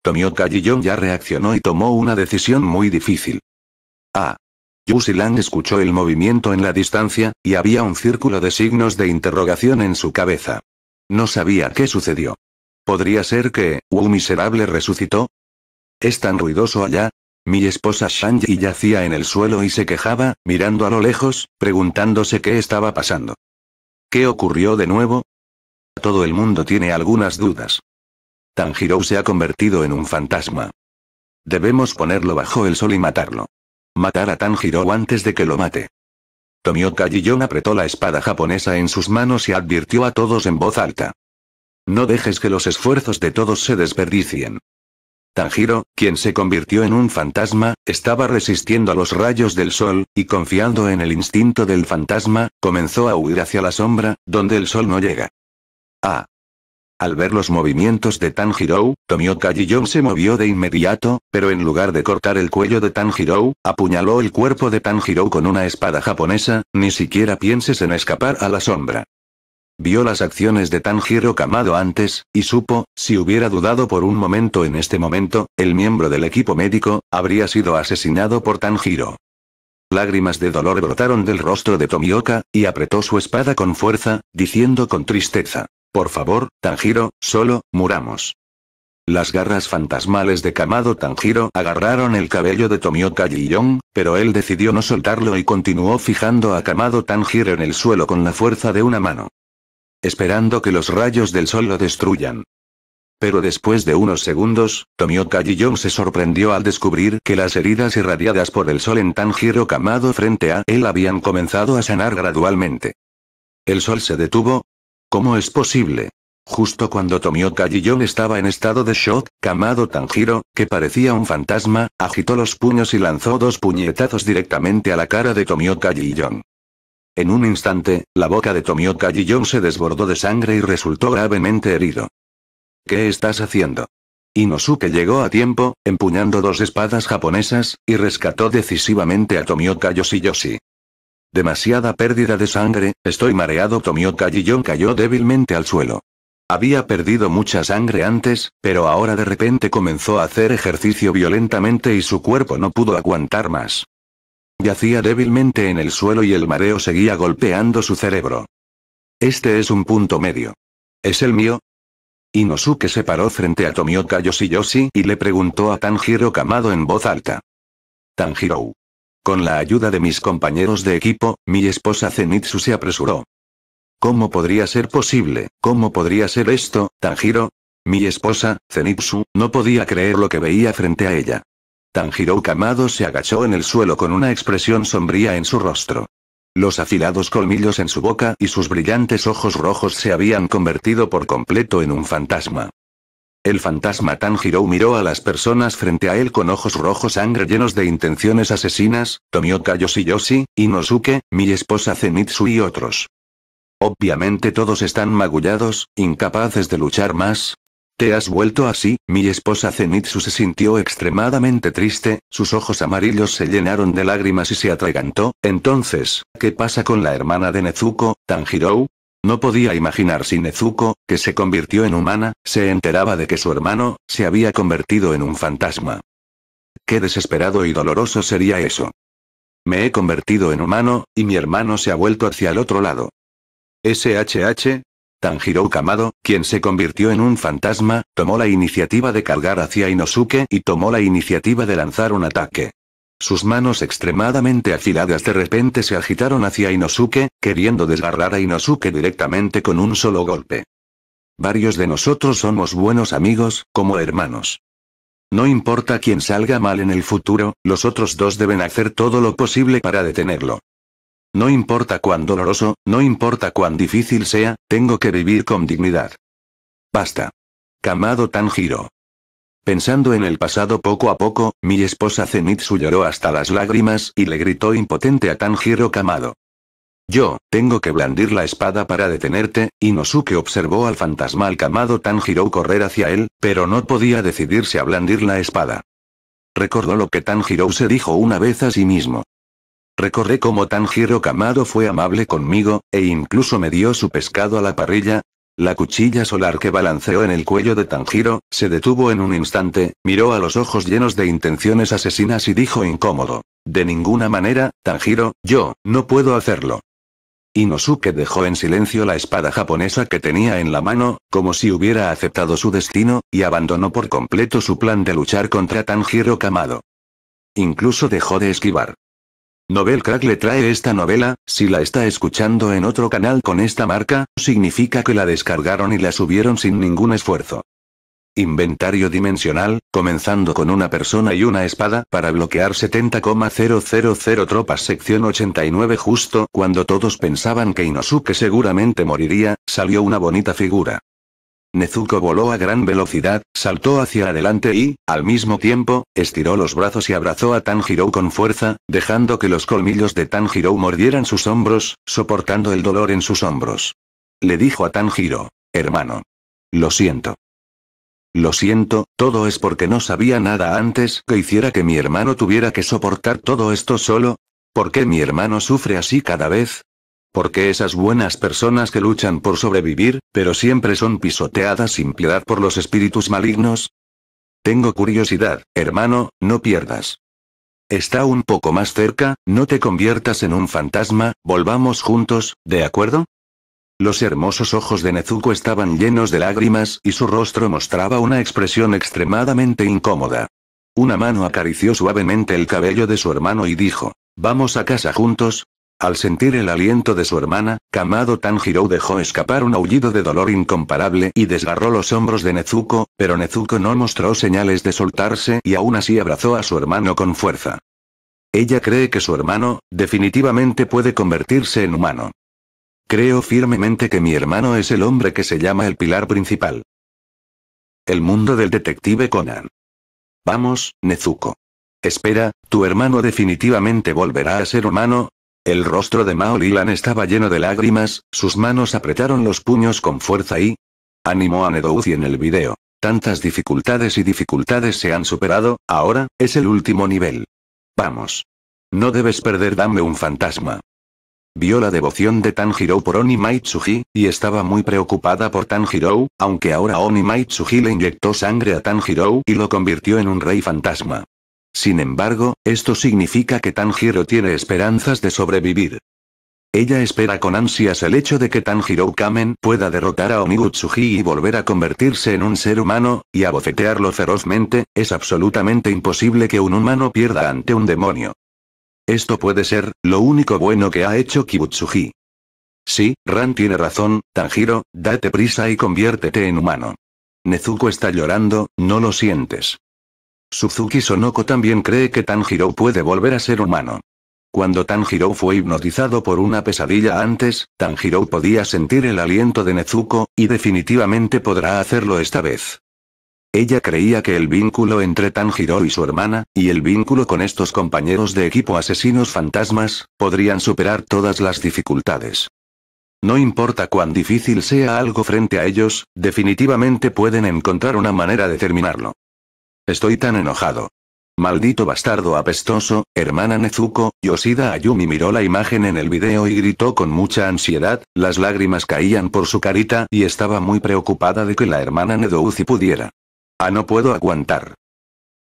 Tomioka Jiyon ya reaccionó y tomó una decisión muy difícil. Ah. Yusilang escuchó el movimiento en la distancia, y había un círculo de signos de interrogación en su cabeza. No sabía qué sucedió. ¿Podría ser que, un miserable resucitó? Es tan ruidoso allá. Mi esposa Shanji yacía en el suelo y se quejaba, mirando a lo lejos, preguntándose qué estaba pasando. ¿Qué ocurrió de nuevo? Todo el mundo tiene algunas dudas. Tanjiro se ha convertido en un fantasma. Debemos ponerlo bajo el sol y matarlo. Matar a Tanjiro antes de que lo mate. Tomio Kallillon apretó la espada japonesa en sus manos y advirtió a todos en voz alta. No dejes que los esfuerzos de todos se desperdicien. Tanjiro, quien se convirtió en un fantasma, estaba resistiendo a los rayos del sol, y confiando en el instinto del fantasma, comenzó a huir hacia la sombra, donde el sol no llega. Ah. Al ver los movimientos de Tanjiro, Tomioka Yon se movió de inmediato, pero en lugar de cortar el cuello de Tanjiro, apuñaló el cuerpo de Tanjiro con una espada japonesa, ni siquiera pienses en escapar a la sombra. Vio las acciones de Tanjiro Kamado antes, y supo, si hubiera dudado por un momento en este momento, el miembro del equipo médico, habría sido asesinado por Tanjiro. Lágrimas de dolor brotaron del rostro de Tomioka, y apretó su espada con fuerza, diciendo con tristeza. Por favor, Tanjiro, solo, muramos. Las garras fantasmales de Kamado Tanjiro agarraron el cabello de Tomioka Gi-Yong, pero él decidió no soltarlo y continuó fijando a Kamado Tanjiro en el suelo con la fuerza de una mano esperando que los rayos del sol lo destruyan. Pero después de unos segundos, Tomioka Jiyon se sorprendió al descubrir que las heridas irradiadas por el sol en Tanjiro Kamado frente a él habían comenzado a sanar gradualmente. ¿El sol se detuvo? ¿Cómo es posible? Justo cuando Tomioka Jiyon estaba en estado de shock, Kamado Tanjiro, que parecía un fantasma, agitó los puños y lanzó dos puñetazos directamente a la cara de Tomioka Jiyon. En un instante, la boca de Tomioka Jijon se desbordó de sangre y resultó gravemente herido. ¿Qué estás haciendo? Inosuke llegó a tiempo, empuñando dos espadas japonesas, y rescató decisivamente a Tomioka Yoshiyoshi. Demasiada pérdida de sangre, estoy mareado. Tomioka Jiyon cayó débilmente al suelo. Había perdido mucha sangre antes, pero ahora de repente comenzó a hacer ejercicio violentamente y su cuerpo no pudo aguantar más. Yacía débilmente en el suelo y el mareo seguía golpeando su cerebro. Este es un punto medio. ¿Es el mío? Inosuke se paró frente a Tomioka Yoshiyoshi y le preguntó a Tanjiro Kamado en voz alta. Tanjiro. Con la ayuda de mis compañeros de equipo, mi esposa Zenitsu se apresuró. ¿Cómo podría ser posible? ¿Cómo podría ser esto, Tanjiro? Mi esposa, Zenitsu, no podía creer lo que veía frente a ella. Tanjiro Kamado se agachó en el suelo con una expresión sombría en su rostro. Los afilados colmillos en su boca y sus brillantes ojos rojos se habían convertido por completo en un fantasma. El fantasma Tanjiro miró a las personas frente a él con ojos rojos sangre llenos de intenciones asesinas, Tomioka Yoshiyoshi, Inosuke, mi esposa Zenitsu y otros. Obviamente todos están magullados, incapaces de luchar más, te has vuelto así, mi esposa Zenitsu se sintió extremadamente triste, sus ojos amarillos se llenaron de lágrimas y se atragantó. Entonces, ¿qué pasa con la hermana de Nezuko, Tanjiro? No podía imaginar si Nezuko, que se convirtió en humana, se enteraba de que su hermano, se había convertido en un fantasma. Qué desesperado y doloroso sería eso. Me he convertido en humano, y mi hermano se ha vuelto hacia el otro lado. SHH, Tanjiro Kamado, quien se convirtió en un fantasma, tomó la iniciativa de cargar hacia Inosuke y tomó la iniciativa de lanzar un ataque. Sus manos extremadamente afiladas de repente se agitaron hacia Inosuke, queriendo desgarrar a Inosuke directamente con un solo golpe. Varios de nosotros somos buenos amigos, como hermanos. No importa quién salga mal en el futuro, los otros dos deben hacer todo lo posible para detenerlo. No importa cuán doloroso, no importa cuán difícil sea, tengo que vivir con dignidad. Basta. Kamado Tanjiro. Pensando en el pasado poco a poco, mi esposa Zenitsu lloró hasta las lágrimas y le gritó impotente a Tanjiro Kamado. Yo, tengo que blandir la espada para detenerte, y Nosuke observó al fantasmal Kamado Tanjiro correr hacia él, pero no podía decidirse a blandir la espada. Recordó lo que Tanjiro se dijo una vez a sí mismo. Recorré cómo Tanjiro Kamado fue amable conmigo, e incluso me dio su pescado a la parrilla. La cuchilla solar que balanceó en el cuello de Tanjiro, se detuvo en un instante, miró a los ojos llenos de intenciones asesinas y dijo incómodo. De ninguna manera, Tanjiro, yo, no puedo hacerlo. Inosuke dejó en silencio la espada japonesa que tenía en la mano, como si hubiera aceptado su destino, y abandonó por completo su plan de luchar contra Tanjiro Kamado. Incluso dejó de esquivar. Novel Crack le trae esta novela, si la está escuchando en otro canal con esta marca, significa que la descargaron y la subieron sin ningún esfuerzo. Inventario dimensional, comenzando con una persona y una espada para bloquear 70,000 tropas sección 89 justo cuando todos pensaban que Inosuke seguramente moriría, salió una bonita figura. Nezuko voló a gran velocidad, saltó hacia adelante y, al mismo tiempo, estiró los brazos y abrazó a Tanjiro con fuerza, dejando que los colmillos de Tanjiro mordieran sus hombros, soportando el dolor en sus hombros. Le dijo a Tanjiro, hermano. Lo siento. Lo siento, todo es porque no sabía nada antes que hiciera que mi hermano tuviera que soportar todo esto solo. ¿Por qué mi hermano sufre así cada vez? qué esas buenas personas que luchan por sobrevivir, pero siempre son pisoteadas sin piedad por los espíritus malignos. Tengo curiosidad, hermano, no pierdas. Está un poco más cerca, no te conviertas en un fantasma, volvamos juntos, ¿de acuerdo? Los hermosos ojos de Nezuko estaban llenos de lágrimas y su rostro mostraba una expresión extremadamente incómoda. Una mano acarició suavemente el cabello de su hermano y dijo, Vamos a casa juntos, al sentir el aliento de su hermana, Kamado Tanjiro dejó escapar un aullido de dolor incomparable y desgarró los hombros de Nezuko, pero Nezuko no mostró señales de soltarse y aún así abrazó a su hermano con fuerza. Ella cree que su hermano, definitivamente puede convertirse en humano. Creo firmemente que mi hermano es el hombre que se llama el pilar principal. El mundo del detective Conan. Vamos, Nezuko. Espera, tu hermano definitivamente volverá a ser humano, el rostro de Maolilan estaba lleno de lágrimas, sus manos apretaron los puños con fuerza y... Animó a Nedouzi en el video. Tantas dificultades y dificultades se han superado, ahora, es el último nivel. Vamos. No debes perder dame un fantasma. Vio la devoción de Tanjiro por Oni Maitsuji, y estaba muy preocupada por Tanjiro, aunque ahora Oni Maitsuji le inyectó sangre a Tanjiro y lo convirtió en un rey fantasma. Sin embargo, esto significa que Tanjiro tiene esperanzas de sobrevivir. Ella espera con ansias el hecho de que Tanjiro Kamen pueda derrotar a Onigutsuji y volver a convertirse en un ser humano, y abofetearlo ferozmente, es absolutamente imposible que un humano pierda ante un demonio. Esto puede ser, lo único bueno que ha hecho Kibutsuji. Sí, Ran tiene razón, Tanjiro, date prisa y conviértete en humano. Nezuko está llorando, no lo sientes. Suzuki Sonoko también cree que Tanjiro puede volver a ser humano. Cuando Tanjiro fue hipnotizado por una pesadilla antes, Tanjiro podía sentir el aliento de Nezuko, y definitivamente podrá hacerlo esta vez. Ella creía que el vínculo entre Tanjiro y su hermana, y el vínculo con estos compañeros de equipo asesinos fantasmas, podrían superar todas las dificultades. No importa cuán difícil sea algo frente a ellos, definitivamente pueden encontrar una manera de terminarlo. Estoy tan enojado. Maldito bastardo apestoso, hermana Nezuko, Yoshida Ayumi miró la imagen en el video y gritó con mucha ansiedad, las lágrimas caían por su carita y estaba muy preocupada de que la hermana Nedouzi pudiera. Ah no puedo aguantar.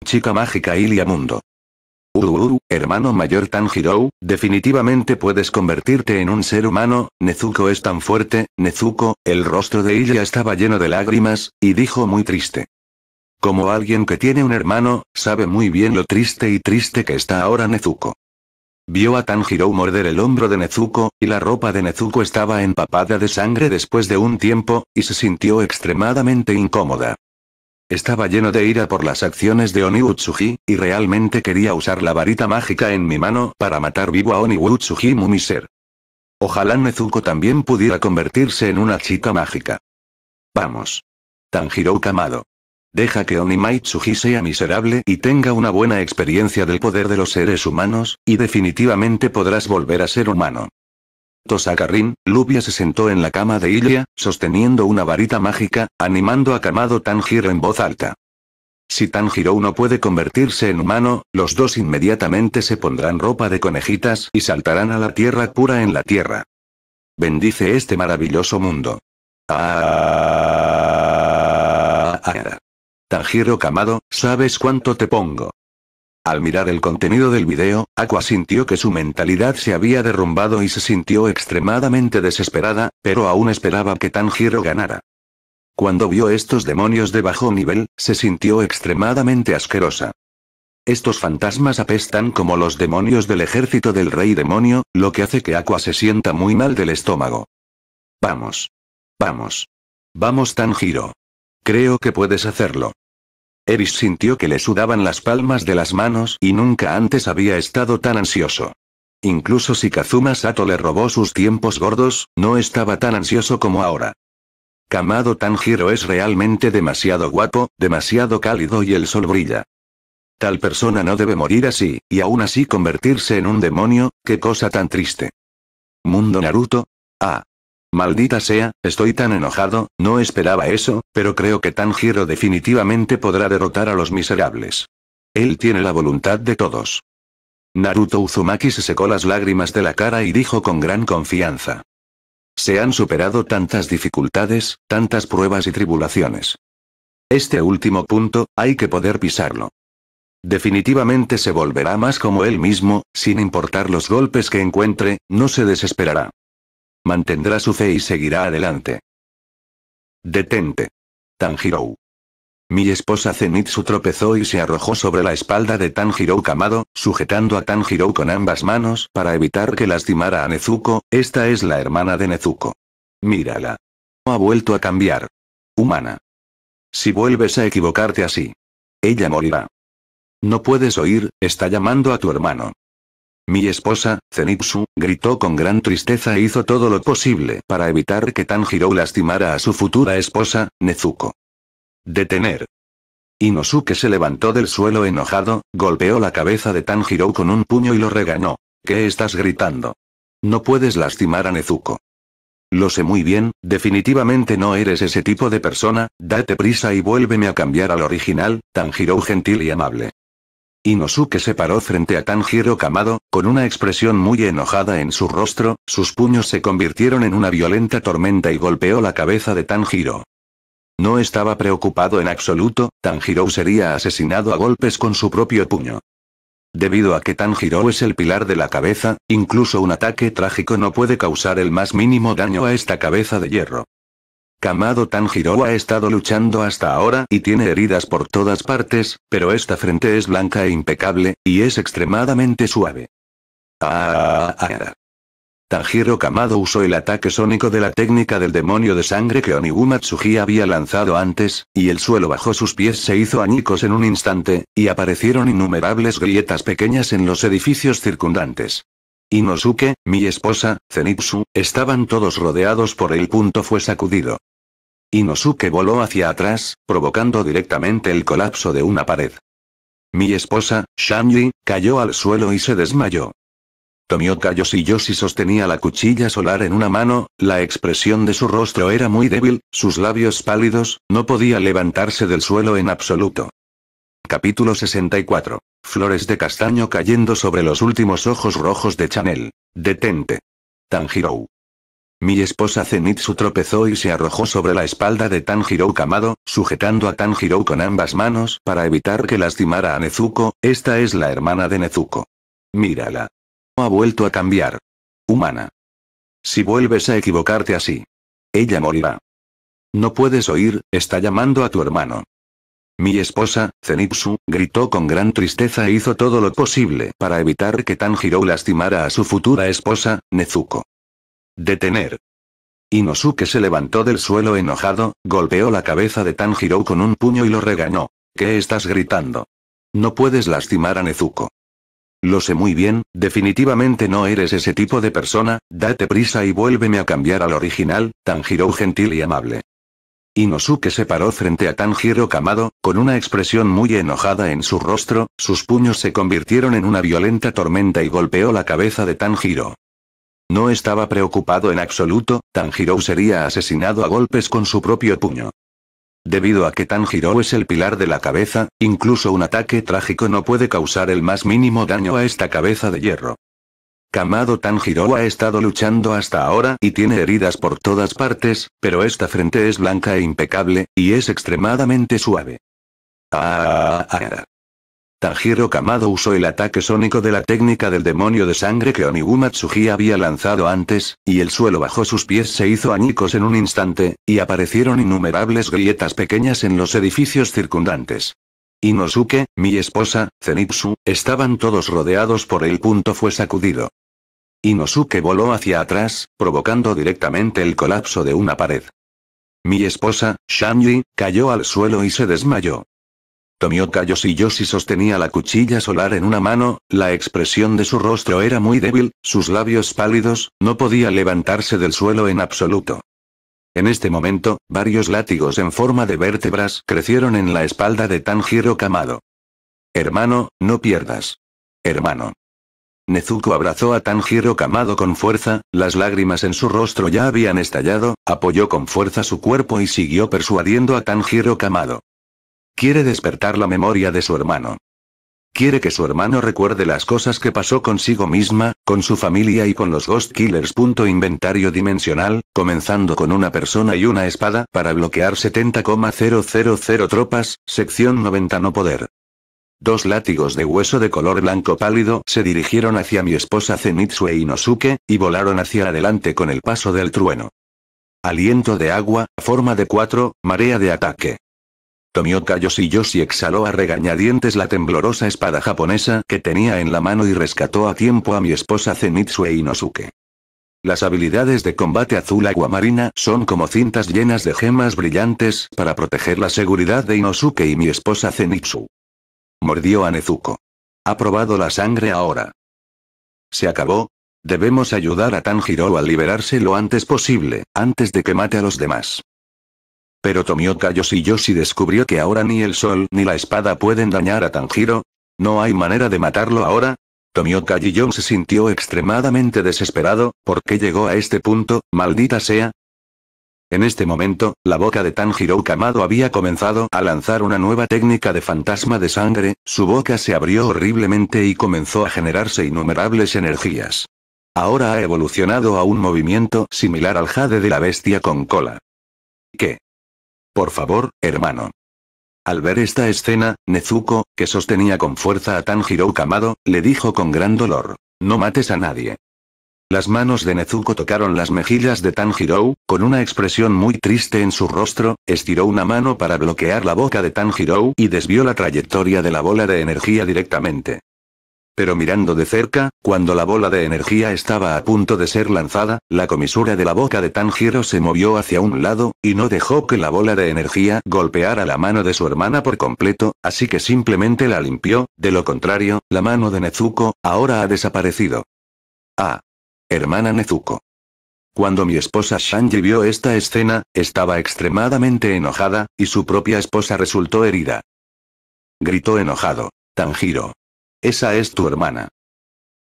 Chica mágica Ilia Mundo. Uh, hermano mayor Tanjiro, definitivamente puedes convertirte en un ser humano, Nezuko es tan fuerte, Nezuko, el rostro de Ilia estaba lleno de lágrimas, y dijo muy triste. Como alguien que tiene un hermano, sabe muy bien lo triste y triste que está ahora Nezuko. Vio a Tanjiro morder el hombro de Nezuko, y la ropa de Nezuko estaba empapada de sangre después de un tiempo, y se sintió extremadamente incómoda. Estaba lleno de ira por las acciones de Oni y realmente quería usar la varita mágica en mi mano para matar vivo a Oni Mumiser. Ojalá Nezuko también pudiera convertirse en una chica mágica. Vamos. Tanjiro Kamado. Deja que Onimai sea miserable y tenga una buena experiencia del poder de los seres humanos, y definitivamente podrás volver a ser humano. Tosakarin, Lubia se sentó en la cama de Ilya, sosteniendo una varita mágica, animando a Kamado Tanjiro en voz alta. Si Tanjiro uno puede convertirse en humano, los dos inmediatamente se pondrán ropa de conejitas y saltarán a la tierra pura en la tierra. Bendice este maravilloso mundo. Ah, ah, ah, Tanjiro Kamado, ¿sabes cuánto te pongo? Al mirar el contenido del video, Aqua sintió que su mentalidad se había derrumbado y se sintió extremadamente desesperada, pero aún esperaba que Tanjiro ganara. Cuando vio estos demonios de bajo nivel, se sintió extremadamente asquerosa. Estos fantasmas apestan como los demonios del ejército del rey demonio, lo que hace que Aqua se sienta muy mal del estómago. Vamos. Vamos. Vamos Tanjiro. Creo que puedes hacerlo. Eris sintió que le sudaban las palmas de las manos y nunca antes había estado tan ansioso. Incluso si Kazuma Sato le robó sus tiempos gordos, no estaba tan ansioso como ahora. Kamado Tanjiro es realmente demasiado guapo, demasiado cálido y el sol brilla. Tal persona no debe morir así, y aún así convertirse en un demonio, qué cosa tan triste. Mundo Naruto. Ah. Maldita sea, estoy tan enojado, no esperaba eso, pero creo que Tanjiro definitivamente podrá derrotar a los miserables. Él tiene la voluntad de todos. Naruto Uzumaki se secó las lágrimas de la cara y dijo con gran confianza. Se han superado tantas dificultades, tantas pruebas y tribulaciones. Este último punto, hay que poder pisarlo. Definitivamente se volverá más como él mismo, sin importar los golpes que encuentre, no se desesperará mantendrá su fe y seguirá adelante. Detente. Tanjiro. Mi esposa Zenitsu tropezó y se arrojó sobre la espalda de Tanjiro Kamado, sujetando a Tanjiro con ambas manos para evitar que lastimara a Nezuko, esta es la hermana de Nezuko. Mírala. No Ha vuelto a cambiar. Humana. Si vuelves a equivocarte así. Ella morirá. No puedes oír, está llamando a tu hermano. Mi esposa, Zenitsu, gritó con gran tristeza e hizo todo lo posible para evitar que Tanjiro lastimara a su futura esposa, Nezuko. Detener. Inosuke se levantó del suelo enojado, golpeó la cabeza de Tanjiro con un puño y lo reganó. ¿Qué estás gritando? No puedes lastimar a Nezuko. Lo sé muy bien, definitivamente no eres ese tipo de persona, date prisa y vuélveme a cambiar al original, Tanjiro gentil y amable. Inosuke se paró frente a Tanjiro Kamado, con una expresión muy enojada en su rostro, sus puños se convirtieron en una violenta tormenta y golpeó la cabeza de Tanjiro. No estaba preocupado en absoluto, Tanjiro sería asesinado a golpes con su propio puño. Debido a que Tanjiro es el pilar de la cabeza, incluso un ataque trágico no puede causar el más mínimo daño a esta cabeza de hierro. Kamado Tanjiro ha estado luchando hasta ahora y tiene heridas por todas partes, pero esta frente es blanca e impecable, y es extremadamente suave. Ah, Tanjiro Kamado usó el ataque sónico de la técnica del demonio de sangre que Oniguma Tsuji había lanzado antes, y el suelo bajo sus pies se hizo añicos en un instante, y aparecieron innumerables grietas pequeñas en los edificios circundantes. Inosuke, mi esposa, Zenitsu, estaban todos rodeados por el punto fue sacudido. Inosuke voló hacia atrás, provocando directamente el colapso de una pared. Mi esposa, Shanji, cayó al suelo y se desmayó. Tomioka Yoshi sostenía la cuchilla solar en una mano, la expresión de su rostro era muy débil, sus labios pálidos, no podía levantarse del suelo en absoluto. Capítulo 64. Flores de castaño cayendo sobre los últimos ojos rojos de Chanel. Detente. Tanjiro. Mi esposa Zenitsu tropezó y se arrojó sobre la espalda de Tanjiro Kamado, sujetando a Tanjiro con ambas manos para evitar que lastimara a Nezuko, esta es la hermana de Nezuko. Mírala. No Ha vuelto a cambiar. Humana. Si vuelves a equivocarte así. Ella morirá. No puedes oír, está llamando a tu hermano. Mi esposa, Zenitsu, gritó con gran tristeza e hizo todo lo posible para evitar que Tanjiro lastimara a su futura esposa, Nezuko. Detener. Inosuke se levantó del suelo enojado, golpeó la cabeza de Tanjiro con un puño y lo regañó. ¿Qué estás gritando? No puedes lastimar a Nezuko. Lo sé muy bien, definitivamente no eres ese tipo de persona, date prisa y vuélveme a cambiar al original, Tanjiro gentil y amable. Inosuke se paró frente a Tanjiro Kamado, con una expresión muy enojada en su rostro, sus puños se convirtieron en una violenta tormenta y golpeó la cabeza de Tanjiro. No estaba preocupado en absoluto, Tanjiro sería asesinado a golpes con su propio puño. Debido a que Tanjiro es el pilar de la cabeza, incluso un ataque trágico no puede causar el más mínimo daño a esta cabeza de hierro. Kamado Tanjiro ha estado luchando hasta ahora y tiene heridas por todas partes, pero esta frente es blanca e impecable, y es extremadamente suave. ah, ah, ah, ah. Tajiro Kamado usó el ataque sónico de la técnica del demonio de sangre que Onigumatsuji había lanzado antes, y el suelo bajo sus pies se hizo añicos en un instante, y aparecieron innumerables grietas pequeñas en los edificios circundantes. Inosuke, mi esposa, Zenitsu, estaban todos rodeados por el punto fue sacudido. Inosuke voló hacia atrás, provocando directamente el colapso de una pared. Mi esposa, Shanyi, cayó al suelo y se desmayó yo Yoshi sostenía la cuchilla solar en una mano, la expresión de su rostro era muy débil, sus labios pálidos, no podía levantarse del suelo en absoluto. En este momento, varios látigos en forma de vértebras crecieron en la espalda de Tanjiro Kamado. Hermano, no pierdas. Hermano. Nezuko abrazó a Tanjiro Kamado con fuerza, las lágrimas en su rostro ya habían estallado, apoyó con fuerza su cuerpo y siguió persuadiendo a Tanjiro Kamado. Quiere despertar la memoria de su hermano. Quiere que su hermano recuerde las cosas que pasó consigo misma, con su familia y con los Ghost Killers. inventario dimensional, comenzando con una persona y una espada para bloquear 70,000 tropas, sección 90 no poder. Dos látigos de hueso de color blanco pálido se dirigieron hacia mi esposa e Inosuke, y volaron hacia adelante con el paso del trueno. Aliento de agua, forma de 4, marea de ataque. Tomioka y exhaló a regañadientes la temblorosa espada japonesa que tenía en la mano y rescató a tiempo a mi esposa Zenitsu e Inosuke. Las habilidades de combate azul aguamarina son como cintas llenas de gemas brillantes para proteger la seguridad de Inosuke y mi esposa Zenitsu. Mordió a Nezuko. Ha probado la sangre ahora. Se acabó. Debemos ayudar a Tanjiro a liberarse lo antes posible, antes de que mate a los demás. Pero Tomioka Yoshiyoshi descubrió que ahora ni el sol ni la espada pueden dañar a Tanjiro. ¿No hay manera de matarlo ahora? Tomioka Giyon se sintió extremadamente desesperado, ¿por qué llegó a este punto, maldita sea? En este momento, la boca de Tanjiro Kamado había comenzado a lanzar una nueva técnica de fantasma de sangre, su boca se abrió horriblemente y comenzó a generarse innumerables energías. Ahora ha evolucionado a un movimiento similar al jade de la bestia con cola. ¿Qué? Por favor, hermano. Al ver esta escena, Nezuko, que sostenía con fuerza a Tanjiro Kamado, le dijo con gran dolor, no mates a nadie. Las manos de Nezuko tocaron las mejillas de Tanjiro, con una expresión muy triste en su rostro, estiró una mano para bloquear la boca de Tanjiro y desvió la trayectoria de la bola de energía directamente. Pero mirando de cerca, cuando la bola de energía estaba a punto de ser lanzada, la comisura de la boca de Tanjiro se movió hacia un lado, y no dejó que la bola de energía golpeara la mano de su hermana por completo, así que simplemente la limpió, de lo contrario, la mano de Nezuko, ahora ha desaparecido. Ah. Hermana Nezuko. Cuando mi esposa Shanji vio esta escena, estaba extremadamente enojada, y su propia esposa resultó herida. Gritó enojado. Tanjiro. Esa es tu hermana.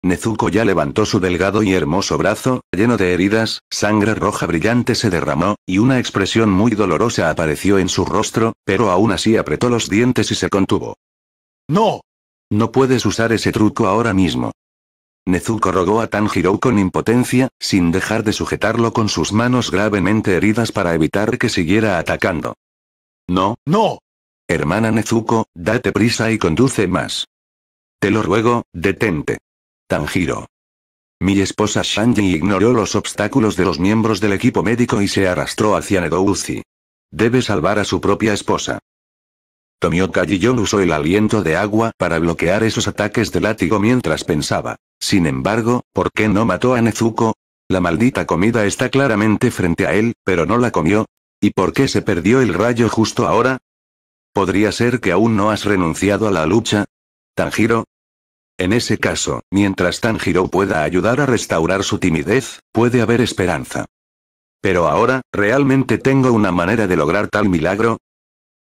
Nezuko ya levantó su delgado y hermoso brazo, lleno de heridas, sangre roja brillante se derramó, y una expresión muy dolorosa apareció en su rostro, pero aún así apretó los dientes y se contuvo. ¡No! No puedes usar ese truco ahora mismo. Nezuko rogó a Tanjiro con impotencia, sin dejar de sujetarlo con sus manos gravemente heridas para evitar que siguiera atacando. No, no. Hermana Nezuko, date prisa y conduce más. Te lo ruego, detente. Tanjiro. Mi esposa Shanji ignoró los obstáculos de los miembros del equipo médico y se arrastró hacia Nedouzi. Debe salvar a su propia esposa. Tomioka Jiyon usó el aliento de agua para bloquear esos ataques de látigo mientras pensaba. Sin embargo, ¿por qué no mató a Nezuko? La maldita comida está claramente frente a él, pero no la comió. ¿Y por qué se perdió el rayo justo ahora? ¿Podría ser que aún no has renunciado a la lucha? Tanjiro. En ese caso, mientras Tanjiro pueda ayudar a restaurar su timidez, puede haber esperanza. Pero ahora, ¿realmente tengo una manera de lograr tal milagro?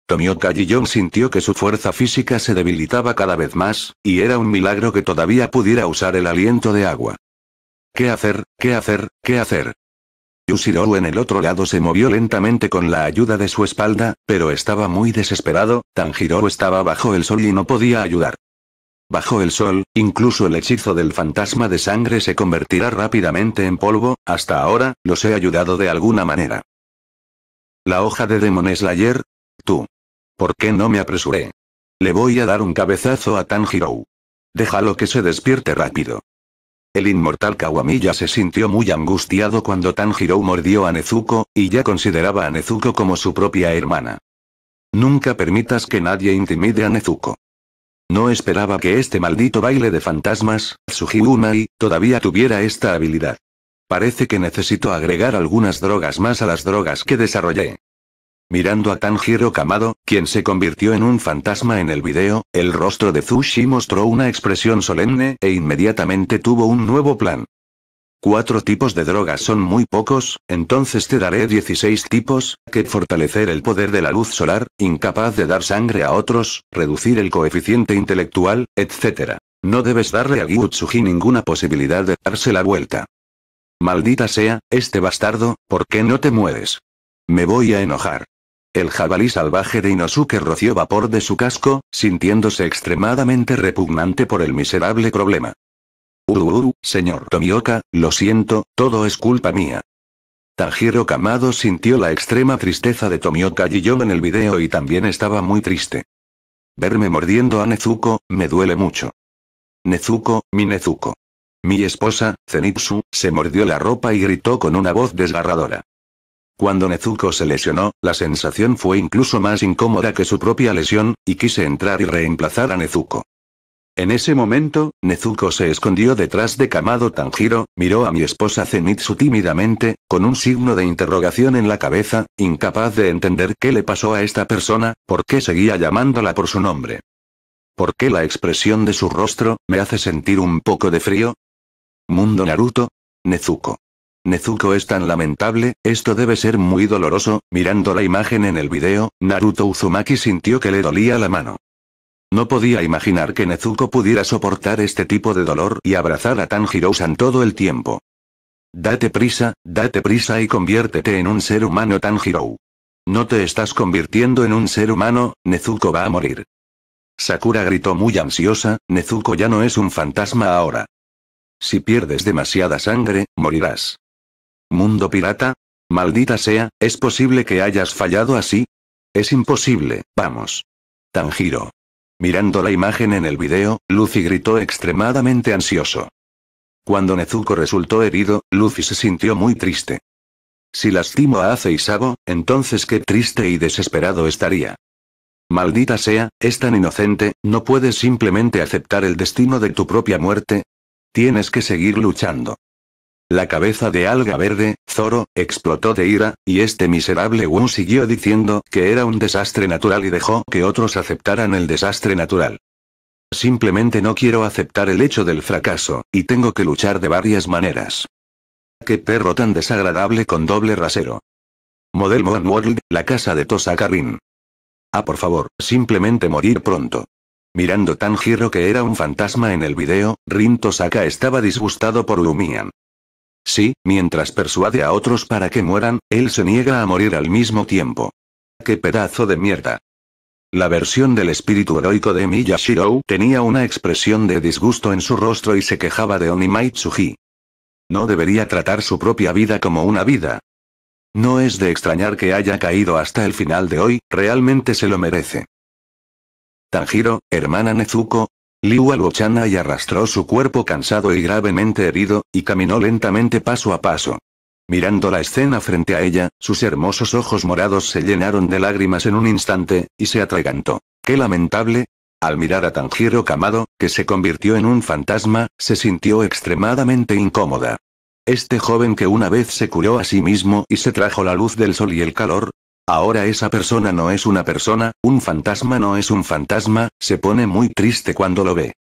Tomioka Jiyon sintió que su fuerza física se debilitaba cada vez más, y era un milagro que todavía pudiera usar el aliento de agua. ¿Qué hacer? ¿Qué hacer? ¿Qué hacer? Yushiro en el otro lado se movió lentamente con la ayuda de su espalda, pero estaba muy desesperado, Tanjiro estaba bajo el sol y no podía ayudar. Bajo el sol, incluso el hechizo del fantasma de sangre se convertirá rápidamente en polvo, hasta ahora, los he ayudado de alguna manera. La hoja de Demon Slayer? Tú. ¿Por qué no me apresuré? Le voy a dar un cabezazo a Tanjiro. Déjalo que se despierte rápido. El inmortal Kawamilla se sintió muy angustiado cuando Tanjiro mordió a Nezuko, y ya consideraba a Nezuko como su propia hermana. Nunca permitas que nadie intimide a Nezuko. No esperaba que este maldito baile de fantasmas, Tsuji todavía tuviera esta habilidad. Parece que necesito agregar algunas drogas más a las drogas que desarrollé. Mirando a Tanjiro Kamado, quien se convirtió en un fantasma en el video, el rostro de Zushi mostró una expresión solemne e inmediatamente tuvo un nuevo plan. Cuatro tipos de drogas son muy pocos, entonces te daré 16 tipos, que fortalecer el poder de la luz solar, incapaz de dar sangre a otros, reducir el coeficiente intelectual, etc. No debes darle a Gyutsuji ninguna posibilidad de darse la vuelta. Maldita sea, este bastardo, ¿por qué no te mueres? Me voy a enojar. El jabalí salvaje de Inosuke roció vapor de su casco, sintiéndose extremadamente repugnante por el miserable problema uru, uh, señor Tomioka, lo siento, todo es culpa mía. Tajiro Kamado sintió la extrema tristeza de Tomioka y yo en el video y también estaba muy triste. Verme mordiendo a Nezuko, me duele mucho. Nezuko, mi Nezuko. Mi esposa, Zenitsu, se mordió la ropa y gritó con una voz desgarradora. Cuando Nezuko se lesionó, la sensación fue incluso más incómoda que su propia lesión, y quise entrar y reemplazar a Nezuko. En ese momento, Nezuko se escondió detrás de Kamado Tanjiro, miró a mi esposa Zenitsu tímidamente, con un signo de interrogación en la cabeza, incapaz de entender qué le pasó a esta persona, por qué seguía llamándola por su nombre. ¿Por qué la expresión de su rostro, me hace sentir un poco de frío? Mundo Naruto. Nezuko. Nezuko es tan lamentable, esto debe ser muy doloroso, mirando la imagen en el video, Naruto Uzumaki sintió que le dolía la mano. No podía imaginar que Nezuko pudiera soportar este tipo de dolor y abrazar a Tanjiro-san todo el tiempo. Date prisa, date prisa y conviértete en un ser humano Tanjiro. No te estás convirtiendo en un ser humano, Nezuko va a morir. Sakura gritó muy ansiosa, Nezuko ya no es un fantasma ahora. Si pierdes demasiada sangre, morirás. Mundo pirata? Maldita sea, ¿es posible que hayas fallado así? Es imposible, vamos. Tanjiro. Mirando la imagen en el video, Lucy gritó extremadamente ansioso. Cuando Nezuko resultó herido, Lucy se sintió muy triste. Si lastimo a Ace y Sabo, entonces qué triste y desesperado estaría. Maldita sea, es tan inocente, no puedes simplemente aceptar el destino de tu propia muerte. Tienes que seguir luchando. La cabeza de alga verde, Zoro, explotó de ira, y este miserable Wu siguió diciendo que era un desastre natural y dejó que otros aceptaran el desastre natural. Simplemente no quiero aceptar el hecho del fracaso, y tengo que luchar de varias maneras. Qué perro tan desagradable con doble rasero. Model Moon World, la casa de Tosa Rin. Ah, por favor, simplemente morir pronto. Mirando tan giro que era un fantasma en el video, Rin Tosaka estaba disgustado por Lumian. Sí, mientras persuade a otros para que mueran, él se niega a morir al mismo tiempo. ¡Qué pedazo de mierda! La versión del espíritu heroico de Miyashiro tenía una expresión de disgusto en su rostro y se quejaba de Onimaitsuji. No debería tratar su propia vida como una vida. No es de extrañar que haya caído hasta el final de hoy, realmente se lo merece. Tanjiro, hermana Nezuko, Liu y arrastró su cuerpo cansado y gravemente herido, y caminó lentamente paso a paso. Mirando la escena frente a ella, sus hermosos ojos morados se llenaron de lágrimas en un instante, y se atragantó. ¡Qué lamentable! Al mirar a Tanjiro camado, que se convirtió en un fantasma, se sintió extremadamente incómoda. Este joven que una vez se curó a sí mismo y se trajo la luz del sol y el calor, Ahora esa persona no es una persona, un fantasma no es un fantasma, se pone muy triste cuando lo ve.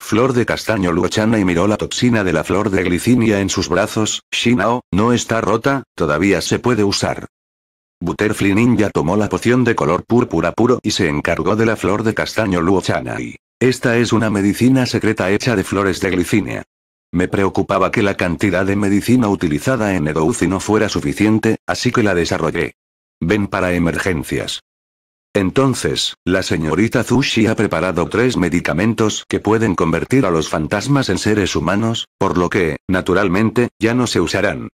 Flor de castaño luochana y miró la toxina de la flor de glicinia en sus brazos, Shinao, no está rota, todavía se puede usar. Butterfly Ninja tomó la poción de color púrpura puro y se encargó de la flor de castaño luochana y... Esta es una medicina secreta hecha de flores de glicinia. Me preocupaba que la cantidad de medicina utilizada en Edouzi no fuera suficiente, así que la desarrollé. Ven para emergencias. Entonces, la señorita Zushi ha preparado tres medicamentos que pueden convertir a los fantasmas en seres humanos, por lo que, naturalmente, ya no se usarán.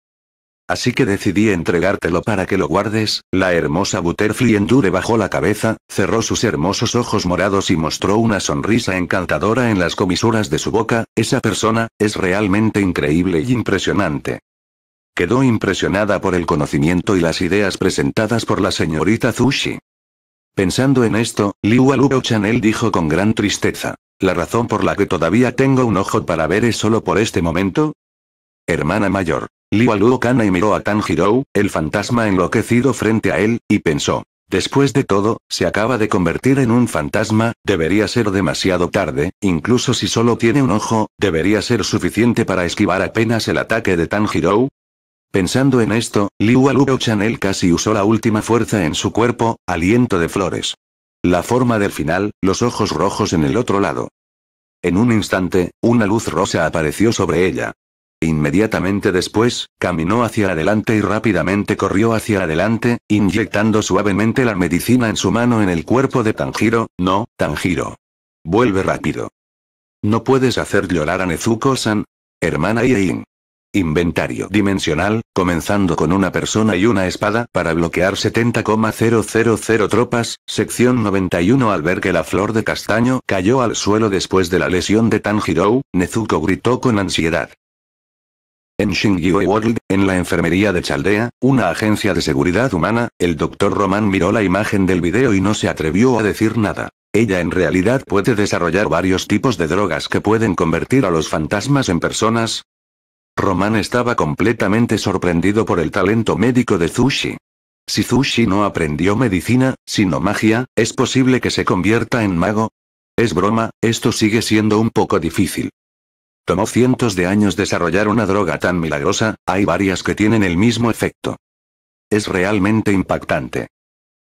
Así que decidí entregártelo para que lo guardes, la hermosa Butterfly Endure bajó la cabeza, cerró sus hermosos ojos morados y mostró una sonrisa encantadora en las comisuras de su boca, esa persona, es realmente increíble y impresionante. Quedó impresionada por el conocimiento y las ideas presentadas por la señorita Zushi. Pensando en esto, Liu Chanel dijo con gran tristeza. La razón por la que todavía tengo un ojo para ver es solo por este momento. Hermana mayor. Liu Kana miró a Tanjiro, el fantasma enloquecido frente a él, y pensó. Después de todo, se acaba de convertir en un fantasma, debería ser demasiado tarde, incluso si solo tiene un ojo, debería ser suficiente para esquivar apenas el ataque de Tanjiro, Pensando en esto, Liu Aluo Chanel casi usó la última fuerza en su cuerpo, aliento de flores. La forma del final, los ojos rojos en el otro lado. En un instante, una luz rosa apareció sobre ella. Inmediatamente después, caminó hacia adelante y rápidamente corrió hacia adelante, inyectando suavemente la medicina en su mano en el cuerpo de Tanjiro, no, Tanjiro. Vuelve rápido. No puedes hacer llorar a Nezuko-san. Hermana y Inventario dimensional, comenzando con una persona y una espada para bloquear 70,000 tropas, sección 91 al ver que la flor de castaño cayó al suelo después de la lesión de Tanjiro, Nezuko gritó con ansiedad. En Shingyue World, en la enfermería de Chaldea, una agencia de seguridad humana, el doctor Roman miró la imagen del video y no se atrevió a decir nada. Ella en realidad puede desarrollar varios tipos de drogas que pueden convertir a los fantasmas en personas, Roman estaba completamente sorprendido por el talento médico de Zushi. Si Zushi no aprendió medicina, sino magia, ¿es posible que se convierta en mago? Es broma, esto sigue siendo un poco difícil. Tomó cientos de años desarrollar una droga tan milagrosa, hay varias que tienen el mismo efecto. Es realmente impactante.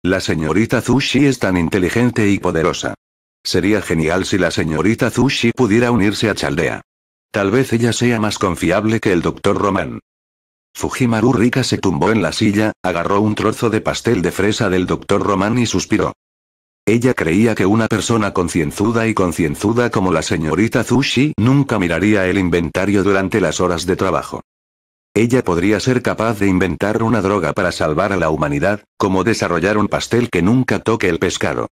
La señorita Zushi es tan inteligente y poderosa. Sería genial si la señorita Zushi pudiera unirse a Chaldea. Tal vez ella sea más confiable que el doctor Román. Fujimaru Rika se tumbó en la silla, agarró un trozo de pastel de fresa del doctor Román y suspiró. Ella creía que una persona concienzuda y concienzuda como la señorita Zushi nunca miraría el inventario durante las horas de trabajo. Ella podría ser capaz de inventar una droga para salvar a la humanidad, como desarrollar un pastel que nunca toque el pescado.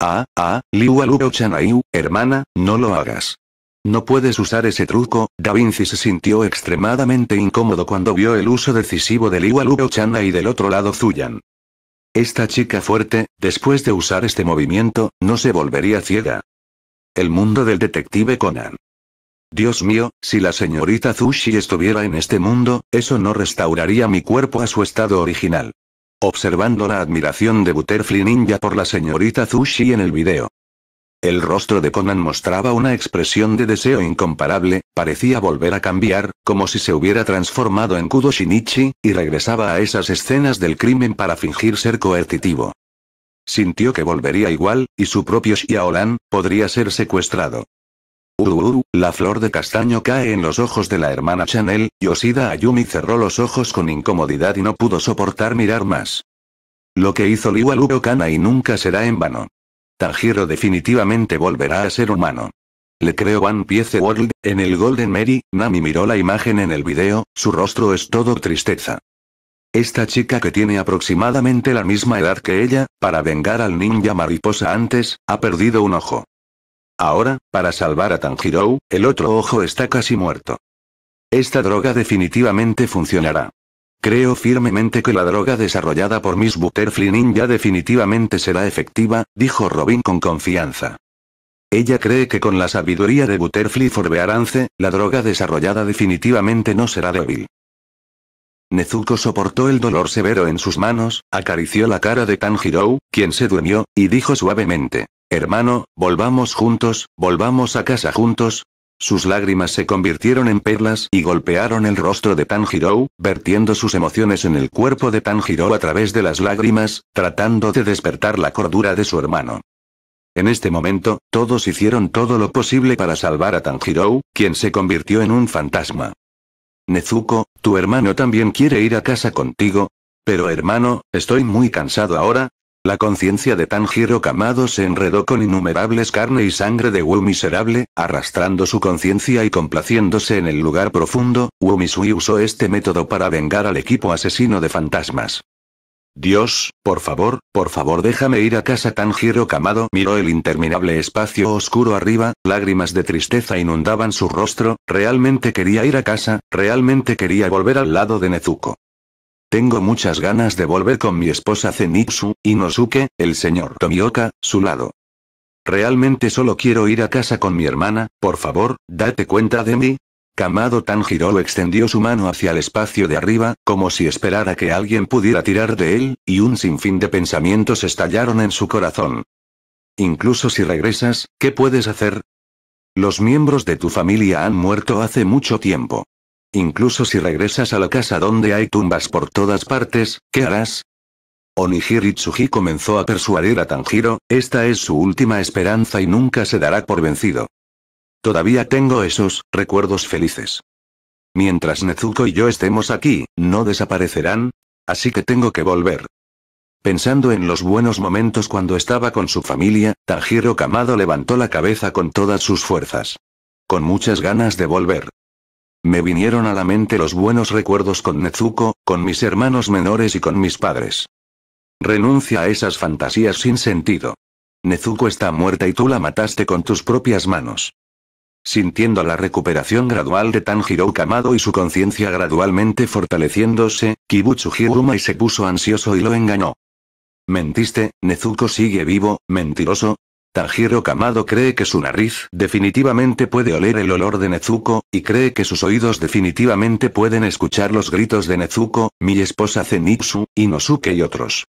Ah, ah, Liu Chanayu, hermana, no lo hagas. No puedes usar ese truco. Da Vinci se sintió extremadamente incómodo cuando vio el uso decisivo del Lugo Chana y del otro lado Zuyan. Esta chica fuerte, después de usar este movimiento, no se volvería ciega. El mundo del detective Conan. Dios mío, si la señorita Zushi estuviera en este mundo, eso no restauraría mi cuerpo a su estado original. Observando la admiración de Butterfly Ninja por la señorita Zushi en el video, el rostro de Conan mostraba una expresión de deseo incomparable, parecía volver a cambiar, como si se hubiera transformado en Kudo Shinichi, y regresaba a esas escenas del crimen para fingir ser coercitivo. Sintió que volvería igual, y su propio Xiaolan, podría ser secuestrado. Uh, la flor de castaño cae en los ojos de la hermana Chanel, Yoshida Ayumi cerró los ojos con incomodidad y no pudo soportar mirar más. Lo que hizo Liwa Kana y nunca será en vano. Tanjiro definitivamente volverá a ser humano. Le creo One Piece World, en el Golden Mary, Nami miró la imagen en el video, su rostro es todo tristeza. Esta chica que tiene aproximadamente la misma edad que ella, para vengar al ninja mariposa antes, ha perdido un ojo. Ahora, para salvar a Tanjiro, el otro ojo está casi muerto. Esta droga definitivamente funcionará. Creo firmemente que la droga desarrollada por Miss Butterfly Ninja definitivamente será efectiva, dijo Robin con confianza. Ella cree que con la sabiduría de Butterfly Forbearance, la droga desarrollada definitivamente no será débil. Nezuko soportó el dolor severo en sus manos, acarició la cara de Tanjiro, quien se durmió, y dijo suavemente. Hermano, volvamos juntos, volvamos a casa juntos, sus lágrimas se convirtieron en perlas y golpearon el rostro de Tanjiro, vertiendo sus emociones en el cuerpo de Tanjiro a través de las lágrimas, tratando de despertar la cordura de su hermano. En este momento, todos hicieron todo lo posible para salvar a Tanjiro, quien se convirtió en un fantasma. Nezuko, tu hermano también quiere ir a casa contigo. Pero hermano, estoy muy cansado ahora, la conciencia de Tanjiro Kamado se enredó con innumerables carne y sangre de Wu miserable, arrastrando su conciencia y complaciéndose en el lugar profundo, Wu Misui usó este método para vengar al equipo asesino de fantasmas. Dios, por favor, por favor déjame ir a casa Tanjiro Kamado miró el interminable espacio oscuro arriba, lágrimas de tristeza inundaban su rostro, realmente quería ir a casa, realmente quería volver al lado de Nezuko. Tengo muchas ganas de volver con mi esposa Zenitsu, Inosuke, el señor Tomioka, su lado. Realmente solo quiero ir a casa con mi hermana, por favor, date cuenta de mí. Kamado Tanjiro extendió su mano hacia el espacio de arriba, como si esperara que alguien pudiera tirar de él, y un sinfín de pensamientos estallaron en su corazón. Incluso si regresas, ¿qué puedes hacer? Los miembros de tu familia han muerto hace mucho tiempo. Incluso si regresas a la casa donde hay tumbas por todas partes, ¿qué harás? Onigiri Tsuji comenzó a persuadir a Tanjiro, esta es su última esperanza y nunca se dará por vencido. Todavía tengo esos recuerdos felices. Mientras Nezuko y yo estemos aquí, no desaparecerán, así que tengo que volver. Pensando en los buenos momentos cuando estaba con su familia, Tanjiro Kamado levantó la cabeza con todas sus fuerzas. Con muchas ganas de volver. Me vinieron a la mente los buenos recuerdos con Nezuko, con mis hermanos menores y con mis padres. Renuncia a esas fantasías sin sentido. Nezuko está muerta y tú la mataste con tus propias manos. Sintiendo la recuperación gradual de Tanjiro Kamado y su conciencia gradualmente fortaleciéndose, Kibutsu Hiruma se puso ansioso y lo engañó. Mentiste, Nezuko sigue vivo, mentiroso, Tanjiro Kamado cree que su nariz definitivamente puede oler el olor de Nezuko, y cree que sus oídos definitivamente pueden escuchar los gritos de Nezuko, mi esposa Zenitsu, Inosuke y otros.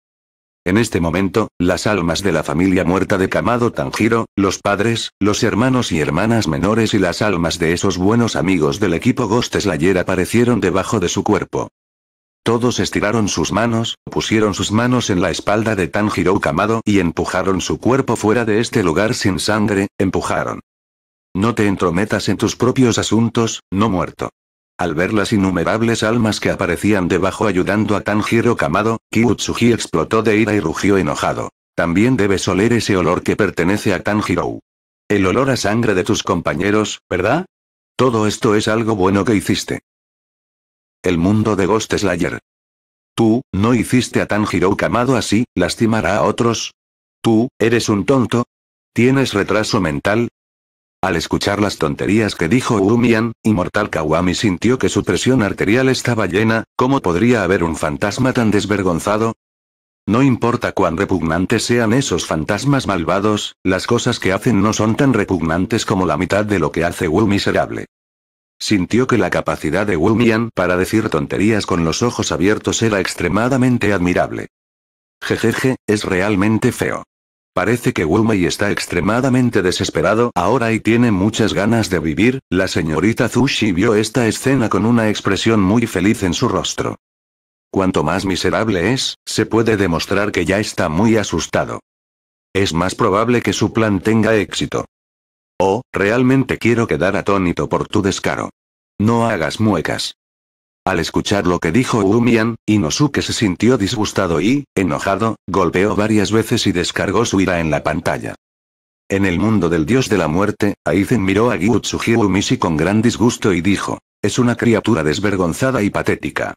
En este momento, las almas de la familia muerta de Kamado Tanjiro, los padres, los hermanos y hermanas menores y las almas de esos buenos amigos del equipo Ghost Slayer aparecieron debajo de su cuerpo. Todos estiraron sus manos, pusieron sus manos en la espalda de Tanjiro Kamado y empujaron su cuerpo fuera de este lugar sin sangre, empujaron. No te entrometas en tus propios asuntos, no muerto. Al ver las innumerables almas que aparecían debajo ayudando a Tanjiro Kamado, Kiyutsuji explotó de ira y rugió enojado. También debes oler ese olor que pertenece a Tanjiro. El olor a sangre de tus compañeros, ¿verdad? Todo esto es algo bueno que hiciste. El mundo de Ghost Slayer. Tú, no hiciste a Tanjiro Kamado así, lastimará a otros. Tú, eres un tonto. ¿Tienes retraso mental? Al escuchar las tonterías que dijo Umian, Inmortal Kawami sintió que su presión arterial estaba llena, ¿cómo podría haber un fantasma tan desvergonzado? No importa cuán repugnantes sean esos fantasmas malvados, las cosas que hacen no son tan repugnantes como la mitad de lo que hace Wu miserable. Sintió que la capacidad de Wu Mian para decir tonterías con los ojos abiertos era extremadamente admirable. Jejeje, es realmente feo. Parece que Mei está extremadamente desesperado ahora y tiene muchas ganas de vivir. La señorita Zushi vio esta escena con una expresión muy feliz en su rostro. Cuanto más miserable es, se puede demostrar que ya está muy asustado. Es más probable que su plan tenga éxito. Oh, realmente quiero quedar atónito por tu descaro. No hagas muecas. Al escuchar lo que dijo Umian, Inosuke se sintió disgustado y, enojado, golpeó varias veces y descargó su ira en la pantalla. En el mundo del dios de la muerte, Aizen miró a Gyutsuji Umishi con gran disgusto y dijo, es una criatura desvergonzada y patética.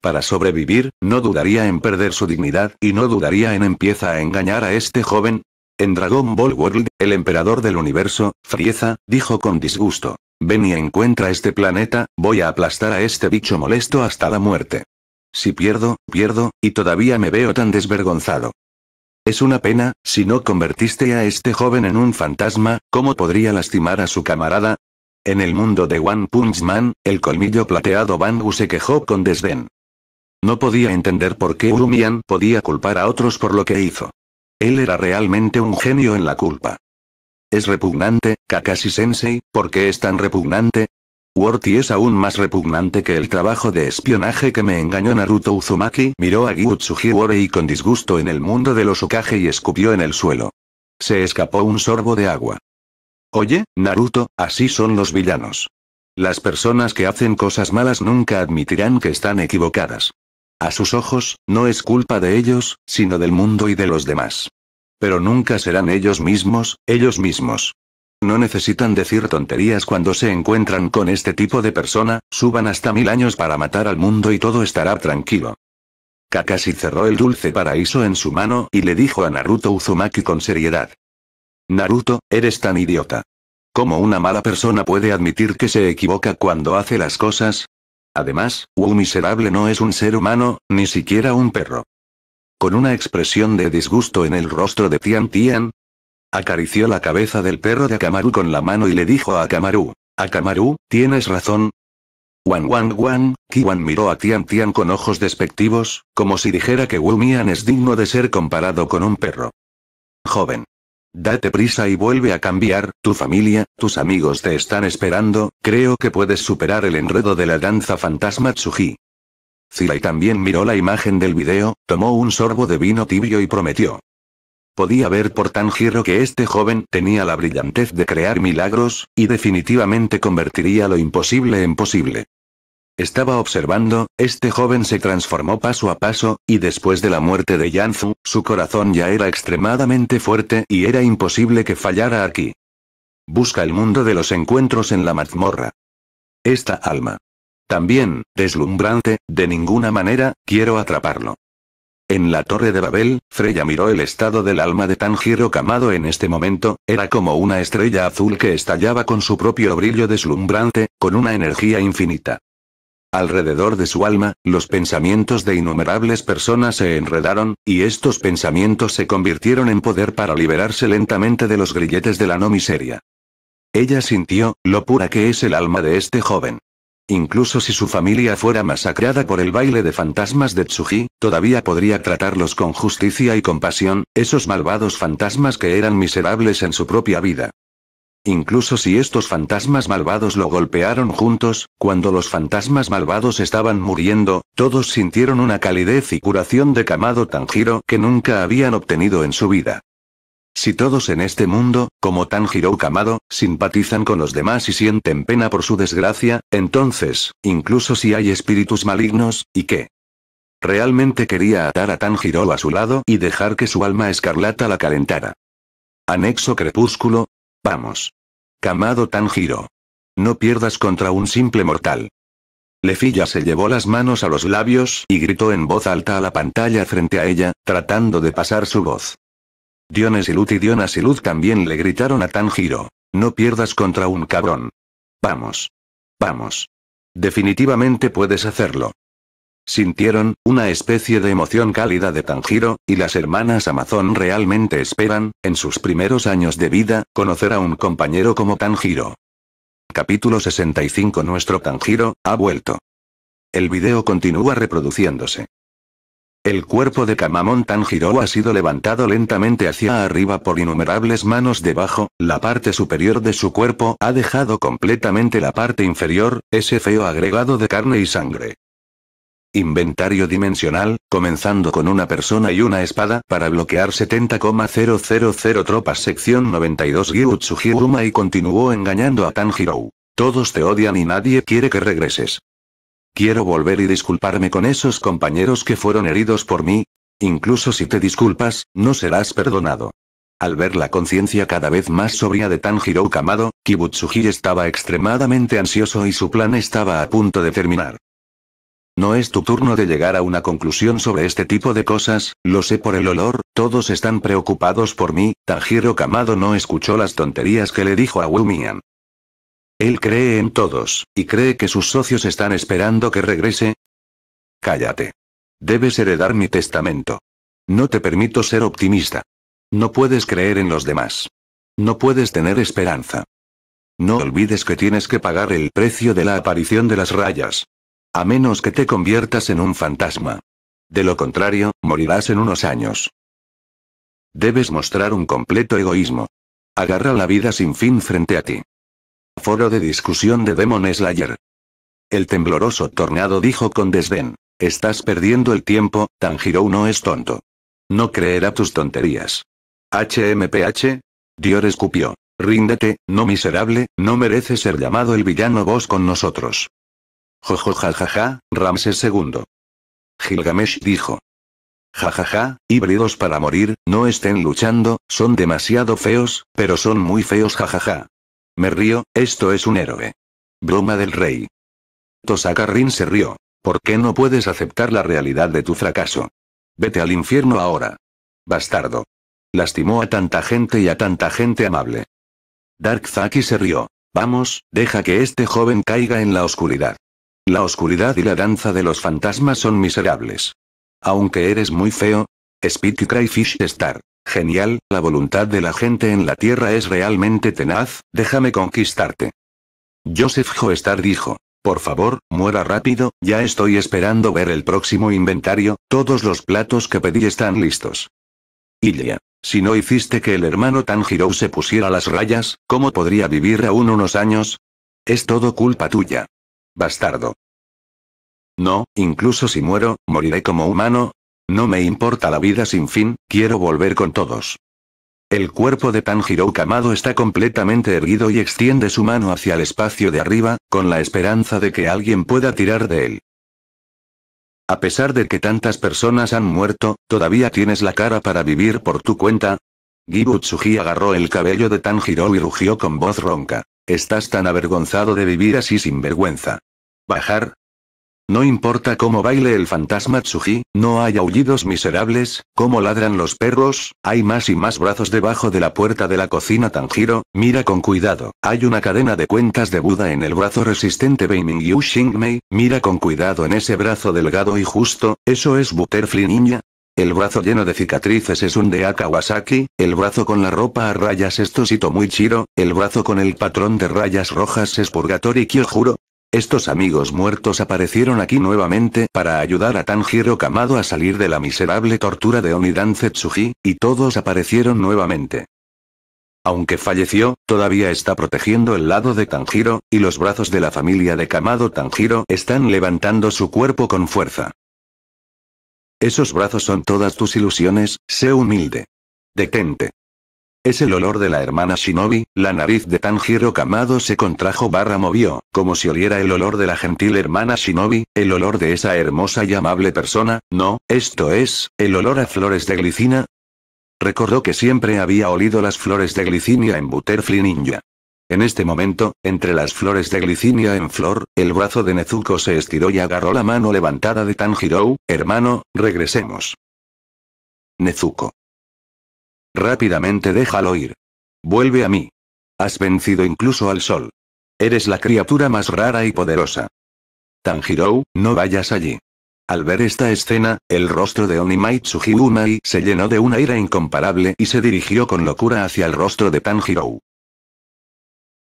Para sobrevivir, no dudaría en perder su dignidad y no dudaría en empieza a engañar a este joven, en Dragon Ball World, el emperador del universo, Frieza, dijo con disgusto. Ven y encuentra este planeta, voy a aplastar a este bicho molesto hasta la muerte. Si pierdo, pierdo, y todavía me veo tan desvergonzado. Es una pena, si no convertiste a este joven en un fantasma, ¿cómo podría lastimar a su camarada? En el mundo de One Punch Man, el colmillo plateado Bangu se quejó con desdén. No podía entender por qué Urumian podía culpar a otros por lo que hizo. Él era realmente un genio en la culpa. Es repugnante, Kakashi-sensei, ¿por qué es tan repugnante? Worthy es aún más repugnante que el trabajo de espionaje que me engañó Naruto Uzumaki. Miró a Gyutsuhi worei con disgusto en el mundo de los Okage y escupió en el suelo. Se escapó un sorbo de agua. Oye, Naruto, así son los villanos. Las personas que hacen cosas malas nunca admitirán que están equivocadas. A sus ojos, no es culpa de ellos, sino del mundo y de los demás. Pero nunca serán ellos mismos, ellos mismos. No necesitan decir tonterías cuando se encuentran con este tipo de persona, suban hasta mil años para matar al mundo y todo estará tranquilo. Kakashi cerró el dulce paraíso en su mano y le dijo a Naruto Uzumaki con seriedad. Naruto, eres tan idiota. ¿Cómo una mala persona puede admitir que se equivoca cuando hace las cosas? Además, Wu miserable no es un ser humano, ni siquiera un perro. Con una expresión de disgusto en el rostro de Tian Tian, acarició la cabeza del perro de Akamaru con la mano y le dijo a Akamaru, Akamaru, tienes razón. Wan Wan Wan, Kiwan miró a Tian Tian con ojos despectivos, como si dijera que Wu Mian es digno de ser comparado con un perro. Joven. Date prisa y vuelve a cambiar, tu familia, tus amigos te están esperando, creo que puedes superar el enredo de la danza fantasma Tsuji. Zirai también miró la imagen del video, tomó un sorbo de vino tibio y prometió. Podía ver por tan giro que este joven tenía la brillantez de crear milagros, y definitivamente convertiría lo imposible en posible estaba observando, este joven se transformó paso a paso, y después de la muerte de Yanzu, su corazón ya era extremadamente fuerte y era imposible que fallara aquí. Busca el mundo de los encuentros en la mazmorra. Esta alma. También, deslumbrante, de ninguna manera, quiero atraparlo. En la Torre de Babel, Freya miró el estado del alma de Tanjiro Kamado en este momento, era como una estrella azul que estallaba con su propio brillo deslumbrante, con una energía infinita. Alrededor de su alma, los pensamientos de innumerables personas se enredaron, y estos pensamientos se convirtieron en poder para liberarse lentamente de los grilletes de la no miseria. Ella sintió, lo pura que es el alma de este joven. Incluso si su familia fuera masacrada por el baile de fantasmas de Tsuji, todavía podría tratarlos con justicia y compasión, esos malvados fantasmas que eran miserables en su propia vida. Incluso si estos fantasmas malvados lo golpearon juntos, cuando los fantasmas malvados estaban muriendo, todos sintieron una calidez y curación de Kamado Tanjiro que nunca habían obtenido en su vida. Si todos en este mundo, como Tanjiro Kamado, simpatizan con los demás y sienten pena por su desgracia, entonces, incluso si hay espíritus malignos, ¿y qué? Realmente quería atar a Tanjiro a su lado y dejar que su alma escarlata la calentara. Anexo Crepúsculo, Vamos. Camado Tanjiro. No pierdas contra un simple mortal. Lefilla se llevó las manos a los labios y gritó en voz alta a la pantalla frente a ella, tratando de pasar su voz. Diones y Lut también le gritaron a Tanjiro. No pierdas contra un cabrón. Vamos. Vamos. Definitivamente puedes hacerlo. Sintieron, una especie de emoción cálida de Tanjiro, y las hermanas Amazon realmente esperan, en sus primeros años de vida, conocer a un compañero como Tanjiro. Capítulo 65 Nuestro Tanjiro, ha vuelto. El video continúa reproduciéndose. El cuerpo de Kamamon Tanjiro ha sido levantado lentamente hacia arriba por innumerables manos debajo, la parte superior de su cuerpo ha dejado completamente la parte inferior, ese feo agregado de carne y sangre. Inventario dimensional, comenzando con una persona y una espada para bloquear 70,000 tropas sección 92 Uruma y continuó engañando a Tanjiro. Todos te odian y nadie quiere que regreses. Quiero volver y disculparme con esos compañeros que fueron heridos por mí. Incluso si te disculpas, no serás perdonado. Al ver la conciencia cada vez más sobria de Tanjiro Kamado, Kibutsuji estaba extremadamente ansioso y su plan estaba a punto de terminar. No es tu turno de llegar a una conclusión sobre este tipo de cosas, lo sé por el olor, todos están preocupados por mí, Tanjiro Kamado no escuchó las tonterías que le dijo a Wu Mian. Él cree en todos, y cree que sus socios están esperando que regrese. Cállate. Debes heredar mi testamento. No te permito ser optimista. No puedes creer en los demás. No puedes tener esperanza. No olvides que tienes que pagar el precio de la aparición de las rayas. A menos que te conviertas en un fantasma. De lo contrario, morirás en unos años. Debes mostrar un completo egoísmo. Agarra la vida sin fin frente a ti. Foro de discusión de Demon Slayer. El tembloroso tornado dijo con desdén. Estás perdiendo el tiempo, Tanjiro no es tonto. No creerá tus tonterías. HMPH? Dior escupió. Ríndete, no miserable, no mereces ser llamado el villano vos con nosotros jajaja, Ramses II. Gilgamesh dijo. Jajaja, híbridos para morir, no estén luchando, son demasiado feos, pero son muy feos jajaja. Me río, esto es un héroe. Broma del rey. Tosakarin se rió. ¿Por qué no puedes aceptar la realidad de tu fracaso? Vete al infierno ahora. Bastardo. Lastimó a tanta gente y a tanta gente amable. Dark Zaki se rió. Vamos, deja que este joven caiga en la oscuridad. La oscuridad y la danza de los fantasmas son miserables. Aunque eres muy feo, Cry Fish Star. Genial, la voluntad de la gente en la Tierra es realmente tenaz, déjame conquistarte. Joseph Joestar dijo. Por favor, muera rápido, ya estoy esperando ver el próximo inventario, todos los platos que pedí están listos. Ilya. Si no hiciste que el hermano Tanjiro se pusiera las rayas, ¿cómo podría vivir aún unos años? Es todo culpa tuya bastardo. No, incluso si muero, moriré como humano. No me importa la vida sin fin, quiero volver con todos. El cuerpo de Tanjiro Kamado está completamente erguido y extiende su mano hacia el espacio de arriba, con la esperanza de que alguien pueda tirar de él. A pesar de que tantas personas han muerto, ¿todavía tienes la cara para vivir por tu cuenta? Gibutsuji agarró el cabello de Tanjiro y rugió con voz ronca. Estás tan avergonzado de vivir así sin vergüenza. Bajar. No importa cómo baile el fantasma Tsuji, no hay aullidos miserables, cómo ladran los perros, hay más y más brazos debajo de la puerta de la cocina Tanjiro, mira con cuidado, hay una cadena de cuentas de Buda en el brazo resistente Yu Mei, mira con cuidado en ese brazo delgado y justo, eso es Butterfly niña, el brazo lleno de cicatrices es un de Akawasaki, el brazo con la ropa a rayas es muy Chiro, el brazo con el patrón de rayas rojas es Purgatory Kyojuro. Estos amigos muertos aparecieron aquí nuevamente para ayudar a Tanjiro Kamado a salir de la miserable tortura de Onidan Zetsuji, y todos aparecieron nuevamente. Aunque falleció, todavía está protegiendo el lado de Tanjiro, y los brazos de la familia de Kamado Tanjiro están levantando su cuerpo con fuerza. Esos brazos son todas tus ilusiones, sé humilde. Detente. Es el olor de la hermana Shinobi, la nariz de Tanjiro Kamado se contrajo barra movió, como si oliera el olor de la gentil hermana Shinobi, el olor de esa hermosa y amable persona, no, esto es, el olor a flores de glicina. Recordó que siempre había olido las flores de glicinia en Butterfly Ninja. En este momento, entre las flores de glicinia en flor, el brazo de Nezuko se estiró y agarró la mano levantada de Tanjiro, hermano, regresemos. Nezuko. Rápidamente déjalo ir. Vuelve a mí. Has vencido incluso al sol. Eres la criatura más rara y poderosa. Tanjiro, no vayas allí. Al ver esta escena, el rostro de Onimai se llenó de una ira incomparable y se dirigió con locura hacia el rostro de Tanjiro.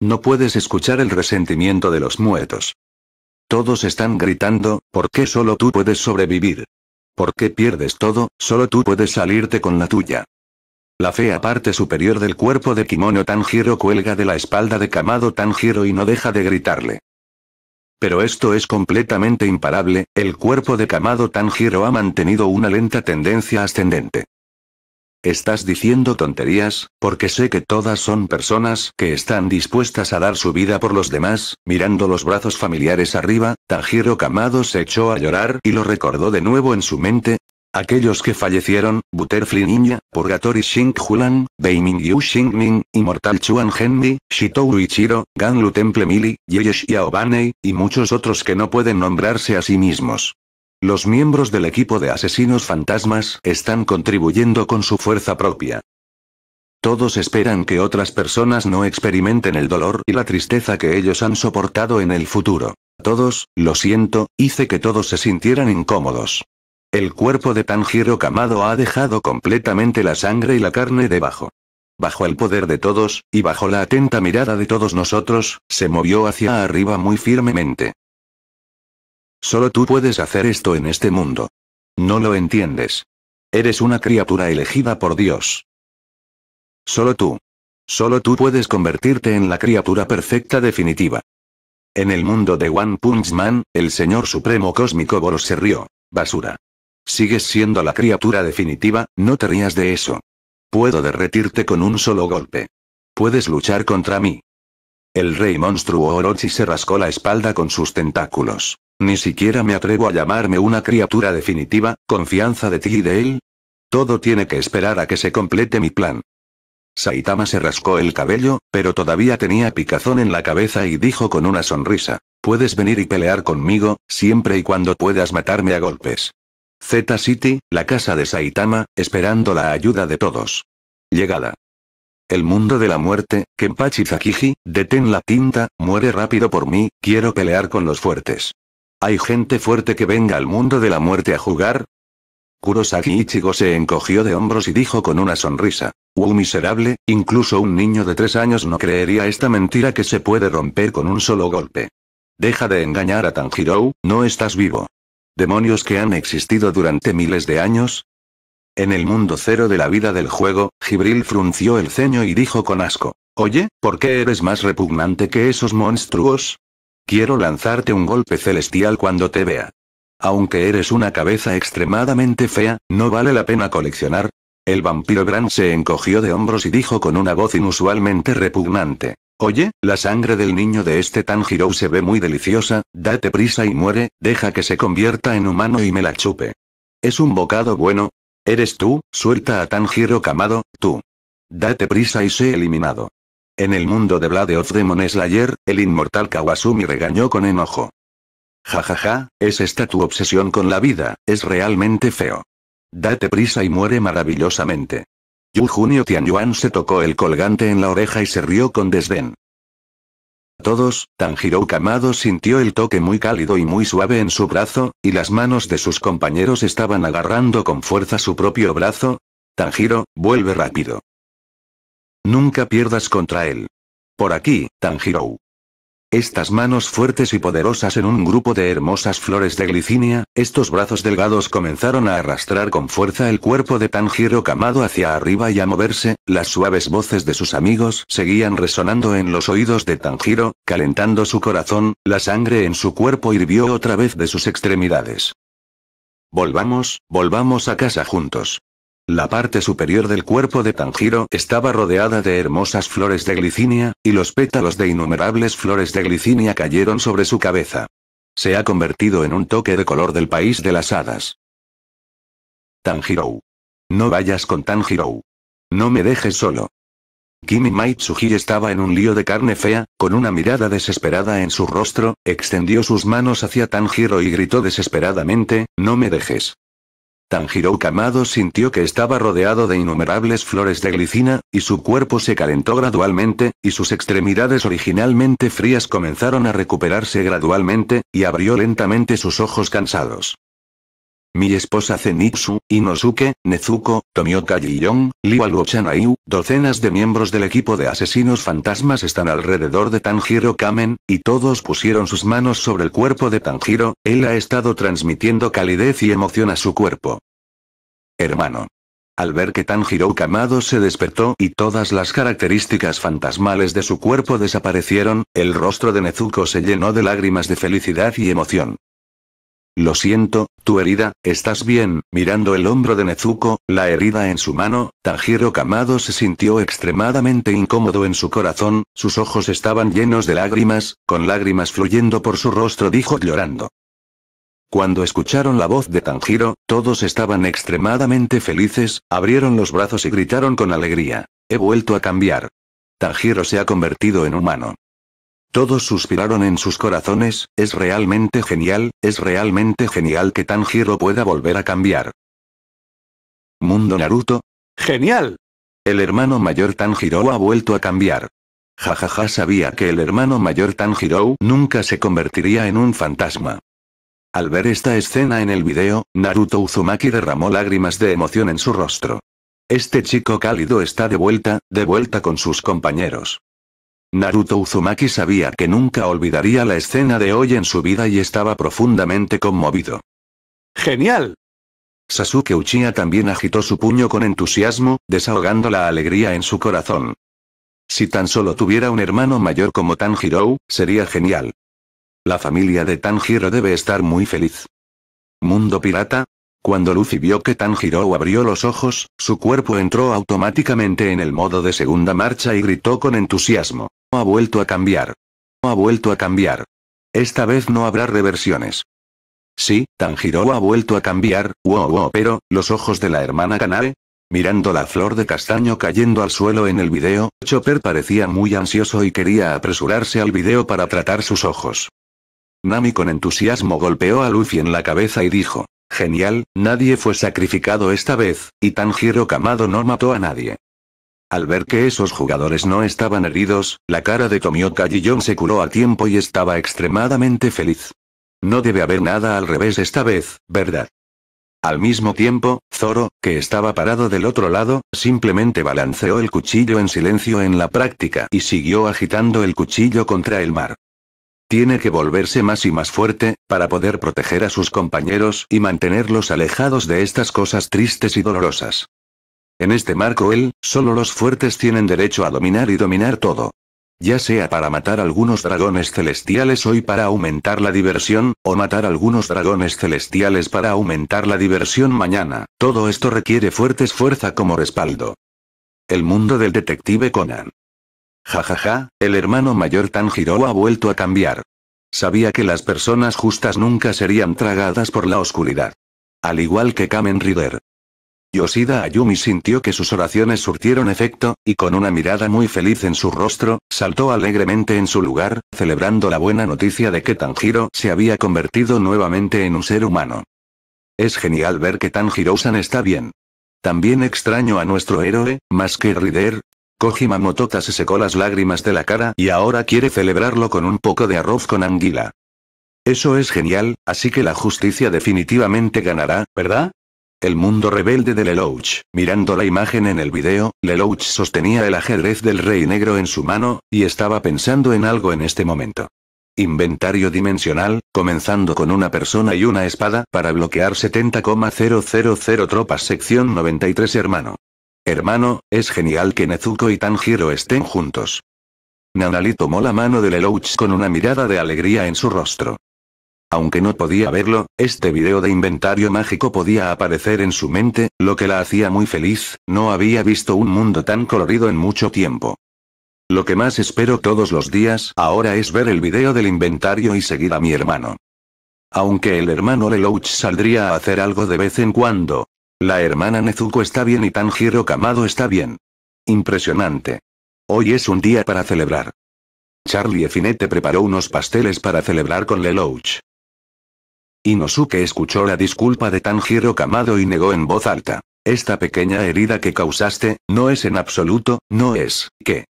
No puedes escuchar el resentimiento de los muertos. Todos están gritando, ¿por qué solo tú puedes sobrevivir? ¿Por qué pierdes todo, solo tú puedes salirte con la tuya? La fea parte superior del cuerpo de Kimono Tanjiro cuelga de la espalda de Kamado Tanjiro y no deja de gritarle. Pero esto es completamente imparable, el cuerpo de Kamado Tanjiro ha mantenido una lenta tendencia ascendente. Estás diciendo tonterías, porque sé que todas son personas que están dispuestas a dar su vida por los demás, mirando los brazos familiares arriba, Tajiro Kamado se echó a llorar y lo recordó de nuevo en su mente, Aquellos que fallecieron, Butterfly Ninja, Purgatory Shink Hulan, min Yu Ming, Immortal Chuan Henmi, Shitou Ichiro, Ganlu Temple Mili, Yeyesh Yaobanei, y muchos otros que no pueden nombrarse a sí mismos. Los miembros del equipo de asesinos fantasmas están contribuyendo con su fuerza propia. Todos esperan que otras personas no experimenten el dolor y la tristeza que ellos han soportado en el futuro. Todos, lo siento, hice que todos se sintieran incómodos. El cuerpo de Tanjiro Kamado ha dejado completamente la sangre y la carne debajo. Bajo el poder de todos, y bajo la atenta mirada de todos nosotros, se movió hacia arriba muy firmemente. Solo tú puedes hacer esto en este mundo. No lo entiendes. Eres una criatura elegida por Dios. Solo tú. Solo tú puedes convertirte en la criatura perfecta definitiva. En el mundo de One Punch Man, el señor supremo cósmico Boros se rió. Basura. Sigues siendo la criatura definitiva, no te rías de eso. Puedo derretirte con un solo golpe. Puedes luchar contra mí. El rey monstruo Orochi se rascó la espalda con sus tentáculos. Ni siquiera me atrevo a llamarme una criatura definitiva, confianza de ti y de él. Todo tiene que esperar a que se complete mi plan. Saitama se rascó el cabello, pero todavía tenía picazón en la cabeza y dijo con una sonrisa, puedes venir y pelear conmigo, siempre y cuando puedas matarme a golpes. Z City, la casa de Saitama, esperando la ayuda de todos. Llegada. El mundo de la muerte, Kenpachi Zakiji, detén la tinta, muere rápido por mí, quiero pelear con los fuertes. ¿Hay gente fuerte que venga al mundo de la muerte a jugar? Kurosaki Ichigo se encogió de hombros y dijo con una sonrisa. ¡Uh, miserable! Incluso un niño de tres años no creería esta mentira que se puede romper con un solo golpe. Deja de engañar a Tanjiro, no estás vivo. ¿Demonios que han existido durante miles de años? En el mundo cero de la vida del juego, Gibril frunció el ceño y dijo con asco. Oye, ¿por qué eres más repugnante que esos monstruos? Quiero lanzarte un golpe celestial cuando te vea. Aunque eres una cabeza extremadamente fea, no vale la pena coleccionar. El vampiro Bran se encogió de hombros y dijo con una voz inusualmente repugnante. Oye, la sangre del niño de este Tanjiro se ve muy deliciosa, date prisa y muere, deja que se convierta en humano y me la chupe. Es un bocado bueno. Eres tú, suelta a Tanjiro Kamado, tú. Date prisa y sé eliminado. En el mundo de Blade of Demon Slayer, el inmortal Kawasumi regañó con enojo. Jajaja, es esta tu obsesión con la vida, es realmente feo. Date prisa y muere maravillosamente. Yu Junio Tianyuan se tocó el colgante en la oreja y se rió con desdén. Todos, Tanjiro Kamado sintió el toque muy cálido y muy suave en su brazo, y las manos de sus compañeros estaban agarrando con fuerza su propio brazo. Tanjiro, vuelve rápido. Nunca pierdas contra él. Por aquí, Tanjiro. Estas manos fuertes y poderosas en un grupo de hermosas flores de glicinia, estos brazos delgados comenzaron a arrastrar con fuerza el cuerpo de Tanjiro camado hacia arriba y a moverse, las suaves voces de sus amigos seguían resonando en los oídos de Tanjiro, calentando su corazón, la sangre en su cuerpo hirvió otra vez de sus extremidades. Volvamos, volvamos a casa juntos. La parte superior del cuerpo de Tanjiro estaba rodeada de hermosas flores de glicinia, y los pétalos de innumerables flores de glicinia cayeron sobre su cabeza. Se ha convertido en un toque de color del país de las hadas. Tanjiro. No vayas con Tanjiro. No me dejes solo. Kimi Maitsuji estaba en un lío de carne fea, con una mirada desesperada en su rostro, extendió sus manos hacia Tanjiro y gritó desesperadamente, no me dejes. Tanjiro Kamado sintió que estaba rodeado de innumerables flores de glicina, y su cuerpo se calentó gradualmente, y sus extremidades originalmente frías comenzaron a recuperarse gradualmente, y abrió lentamente sus ojos cansados. Mi esposa Zenitsu, Inosuke, Nezuko, Tomioka Jiyong, Liwa Chanaiu, docenas de miembros del equipo de asesinos fantasmas están alrededor de Tanjiro Kamen, y todos pusieron sus manos sobre el cuerpo de Tanjiro, él ha estado transmitiendo calidez y emoción a su cuerpo. Hermano. Al ver que Tanjiro Kamado se despertó y todas las características fantasmales de su cuerpo desaparecieron, el rostro de Nezuko se llenó de lágrimas de felicidad y emoción. Lo siento, tu herida, ¿estás bien? Mirando el hombro de Nezuko, la herida en su mano, Tanjiro Kamado se sintió extremadamente incómodo en su corazón, sus ojos estaban llenos de lágrimas, con lágrimas fluyendo por su rostro dijo llorando. Cuando escucharon la voz de Tanjiro, todos estaban extremadamente felices, abrieron los brazos y gritaron con alegría. He vuelto a cambiar. Tanjiro se ha convertido en humano. Todos suspiraron en sus corazones, es realmente genial, es realmente genial que Tanjiro pueda volver a cambiar. Mundo Naruto. ¡Genial! El hermano mayor Tanjiro ha vuelto a cambiar. Jajaja sabía que el hermano mayor Tanjiro nunca se convertiría en un fantasma. Al ver esta escena en el video, Naruto Uzumaki derramó lágrimas de emoción en su rostro. Este chico cálido está de vuelta, de vuelta con sus compañeros. Naruto Uzumaki sabía que nunca olvidaría la escena de hoy en su vida y estaba profundamente conmovido. ¡Genial! Sasuke Uchiha también agitó su puño con entusiasmo, desahogando la alegría en su corazón. Si tan solo tuviera un hermano mayor como Tanjiro, sería genial. La familia de Tanjiro debe estar muy feliz. Mundo pirata. Cuando Lucy vio que Tanjiro abrió los ojos, su cuerpo entró automáticamente en el modo de segunda marcha y gritó con entusiasmo ha vuelto a cambiar. No ha vuelto a cambiar. Esta vez no habrá reversiones. Sí, Tanjiro ha vuelto a cambiar, wow wow pero, los ojos de la hermana Kanare, Mirando la flor de castaño cayendo al suelo en el video, Chopper parecía muy ansioso y quería apresurarse al video para tratar sus ojos. Nami con entusiasmo golpeó a Luffy en la cabeza y dijo, Genial, nadie fue sacrificado esta vez, y Tanjiro Kamado no mató a nadie. Al ver que esos jugadores no estaban heridos, la cara de Tomioka John se curó a tiempo y estaba extremadamente feliz. No debe haber nada al revés esta vez, ¿verdad? Al mismo tiempo, Zoro, que estaba parado del otro lado, simplemente balanceó el cuchillo en silencio en la práctica y siguió agitando el cuchillo contra el mar. Tiene que volverse más y más fuerte, para poder proteger a sus compañeros y mantenerlos alejados de estas cosas tristes y dolorosas. En este marco él, solo los fuertes tienen derecho a dominar y dominar todo. Ya sea para matar algunos dragones celestiales hoy para aumentar la diversión, o matar algunos dragones celestiales para aumentar la diversión mañana, todo esto requiere fuertes fuerza como respaldo. El mundo del detective Conan. Jajaja, ja, ja, el hermano mayor Tanjiro ha vuelto a cambiar. Sabía que las personas justas nunca serían tragadas por la oscuridad. Al igual que Kamen Rider. Yoshida Ayumi sintió que sus oraciones surtieron efecto, y con una mirada muy feliz en su rostro, saltó alegremente en su lugar, celebrando la buena noticia de que Tanjiro se había convertido nuevamente en un ser humano. Es genial ver que Tanjiro-san está bien. También extraño a nuestro héroe, más que Rider. Kojima Motota se secó las lágrimas de la cara y ahora quiere celebrarlo con un poco de arroz con anguila. Eso es genial, así que la justicia definitivamente ganará, ¿verdad? El mundo rebelde de Lelouch. Mirando la imagen en el video, Lelouch sostenía el ajedrez del rey negro en su mano, y estaba pensando en algo en este momento. Inventario dimensional, comenzando con una persona y una espada para bloquear 70,000 tropas sección 93 hermano. Hermano, es genial que Nezuko y Tanjiro estén juntos. Nanali tomó la mano de Lelouch con una mirada de alegría en su rostro. Aunque no podía verlo, este video de inventario mágico podía aparecer en su mente, lo que la hacía muy feliz, no había visto un mundo tan colorido en mucho tiempo. Lo que más espero todos los días ahora es ver el video del inventario y seguir a mi hermano. Aunque el hermano Lelouch saldría a hacer algo de vez en cuando. La hermana Nezuko está bien y Tanjiro Kamado está bien. Impresionante. Hoy es un día para celebrar. Charlie Finette preparó unos pasteles para celebrar con Lelouch. Inosuke escuchó la disculpa de Tanjiro Kamado y negó en voz alta. Esta pequeña herida que causaste, no es en absoluto, no es, ¿qué?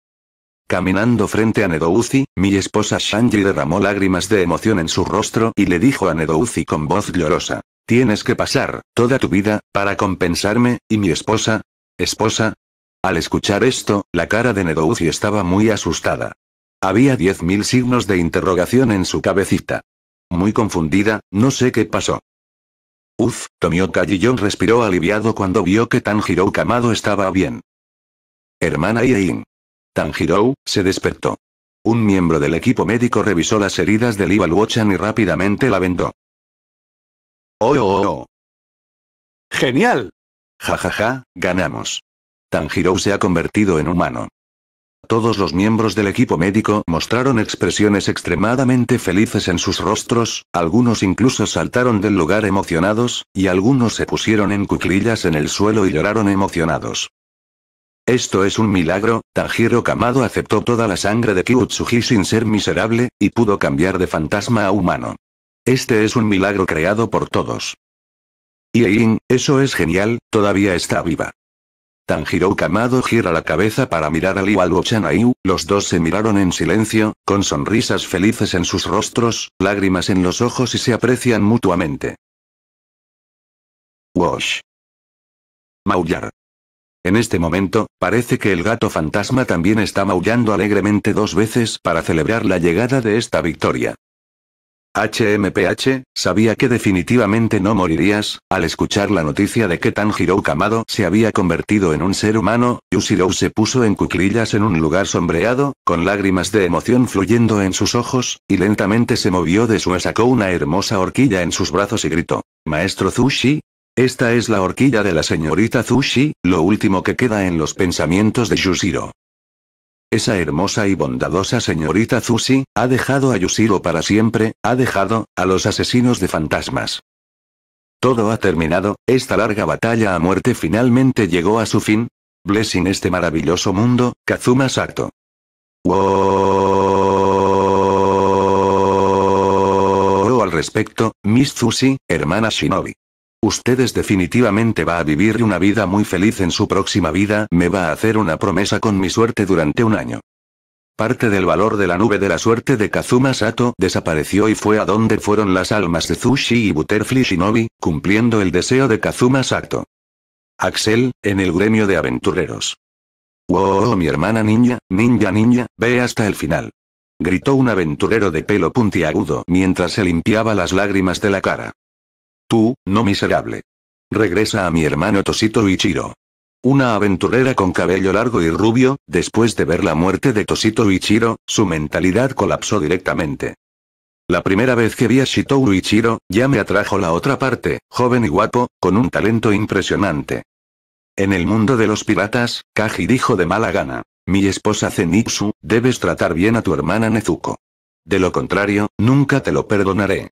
Caminando frente a Nedouzi, mi esposa Shanji derramó lágrimas de emoción en su rostro y le dijo a Nedouzi con voz llorosa. Tienes que pasar, toda tu vida, para compensarme, y mi esposa. ¿Esposa? Al escuchar esto, la cara de Nedouzi estaba muy asustada. Había diez mil signos de interrogación en su cabecita. Muy confundida, no sé qué pasó. Uf, Tomioka Jon respiró aliviado cuando vio que Tanjiro Kamado estaba bien. Hermana Iein. Tanjiro, se despertó. Un miembro del equipo médico revisó las heridas del Liva Luochan y rápidamente la vendó. Oh, ¡Oh, oh, oh! ¡Genial! Ja ja ja, ganamos. Tanjiro se ha convertido en humano. Todos los miembros del equipo médico mostraron expresiones extremadamente felices en sus rostros, algunos incluso saltaron del lugar emocionados, y algunos se pusieron en cuclillas en el suelo y lloraron emocionados. Esto es un milagro, Tanjiro Kamado aceptó toda la sangre de Kyutsuji sin ser miserable, y pudo cambiar de fantasma a humano. Este es un milagro creado por todos. Iein, eso es genial, todavía está viva. Tanjiro Kamado gira la cabeza para mirar a Liu Chanayu, los dos se miraron en silencio, con sonrisas felices en sus rostros, lágrimas en los ojos y se aprecian mutuamente. Wash. Maullar. En este momento, parece que el gato fantasma también está maullando alegremente dos veces para celebrar la llegada de esta victoria. HMPH, sabía que definitivamente no morirías, al escuchar la noticia de que Tanjiro Kamado se había convertido en un ser humano, Yushiro se puso en cuclillas en un lugar sombreado, con lágrimas de emoción fluyendo en sus ojos, y lentamente se movió de su sacó una hermosa horquilla en sus brazos y gritó, Maestro Zushi, esta es la horquilla de la señorita Zushi, lo último que queda en los pensamientos de Yushiro. Esa hermosa y bondadosa señorita Zusi, ha dejado a Yushiro para siempre, ha dejado, a los asesinos de fantasmas. Todo ha terminado, esta larga batalla a muerte finalmente llegó a su fin. Blessing este maravilloso mundo, Kazuma Sato. Wow. Al respecto, Miss Zusi, hermana Shinobi. Ustedes definitivamente va a vivir una vida muy feliz en su próxima vida, me va a hacer una promesa con mi suerte durante un año. Parte del valor de la nube de la suerte de Kazuma Sato desapareció y fue a donde fueron las almas de Zushi y Butterfly Shinobi, cumpliendo el deseo de Kazuma Sato. Axel, en el gremio de aventureros. ¡Wow, oh, mi hermana niña, ninja niña, ve hasta el final! Gritó un aventurero de pelo puntiagudo mientras se limpiaba las lágrimas de la cara no miserable. Regresa a mi hermano Tosito Ichiro. Una aventurera con cabello largo y rubio, después de ver la muerte de Tosito Ichiro, su mentalidad colapsó directamente. La primera vez que vi a y Ichiro, ya me atrajo la otra parte, joven y guapo, con un talento impresionante. En el mundo de los piratas, Kaji dijo de mala gana, mi esposa Zenitsu, debes tratar bien a tu hermana Nezuko. De lo contrario, nunca te lo perdonaré.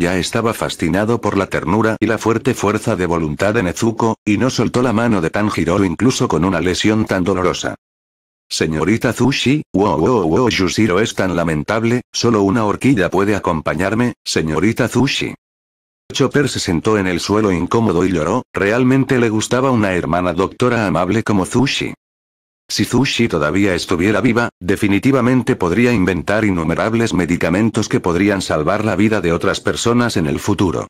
Ya estaba fascinado por la ternura y la fuerte fuerza de voluntad de Nezuko, y no soltó la mano de Tanjiro incluso con una lesión tan dolorosa. Señorita Zushi, wow wow wow Yushiro es tan lamentable, solo una horquilla puede acompañarme, señorita Zushi. Chopper se sentó en el suelo incómodo y lloró, realmente le gustaba una hermana doctora amable como Zushi. Si Zushi todavía estuviera viva, definitivamente podría inventar innumerables medicamentos que podrían salvar la vida de otras personas en el futuro.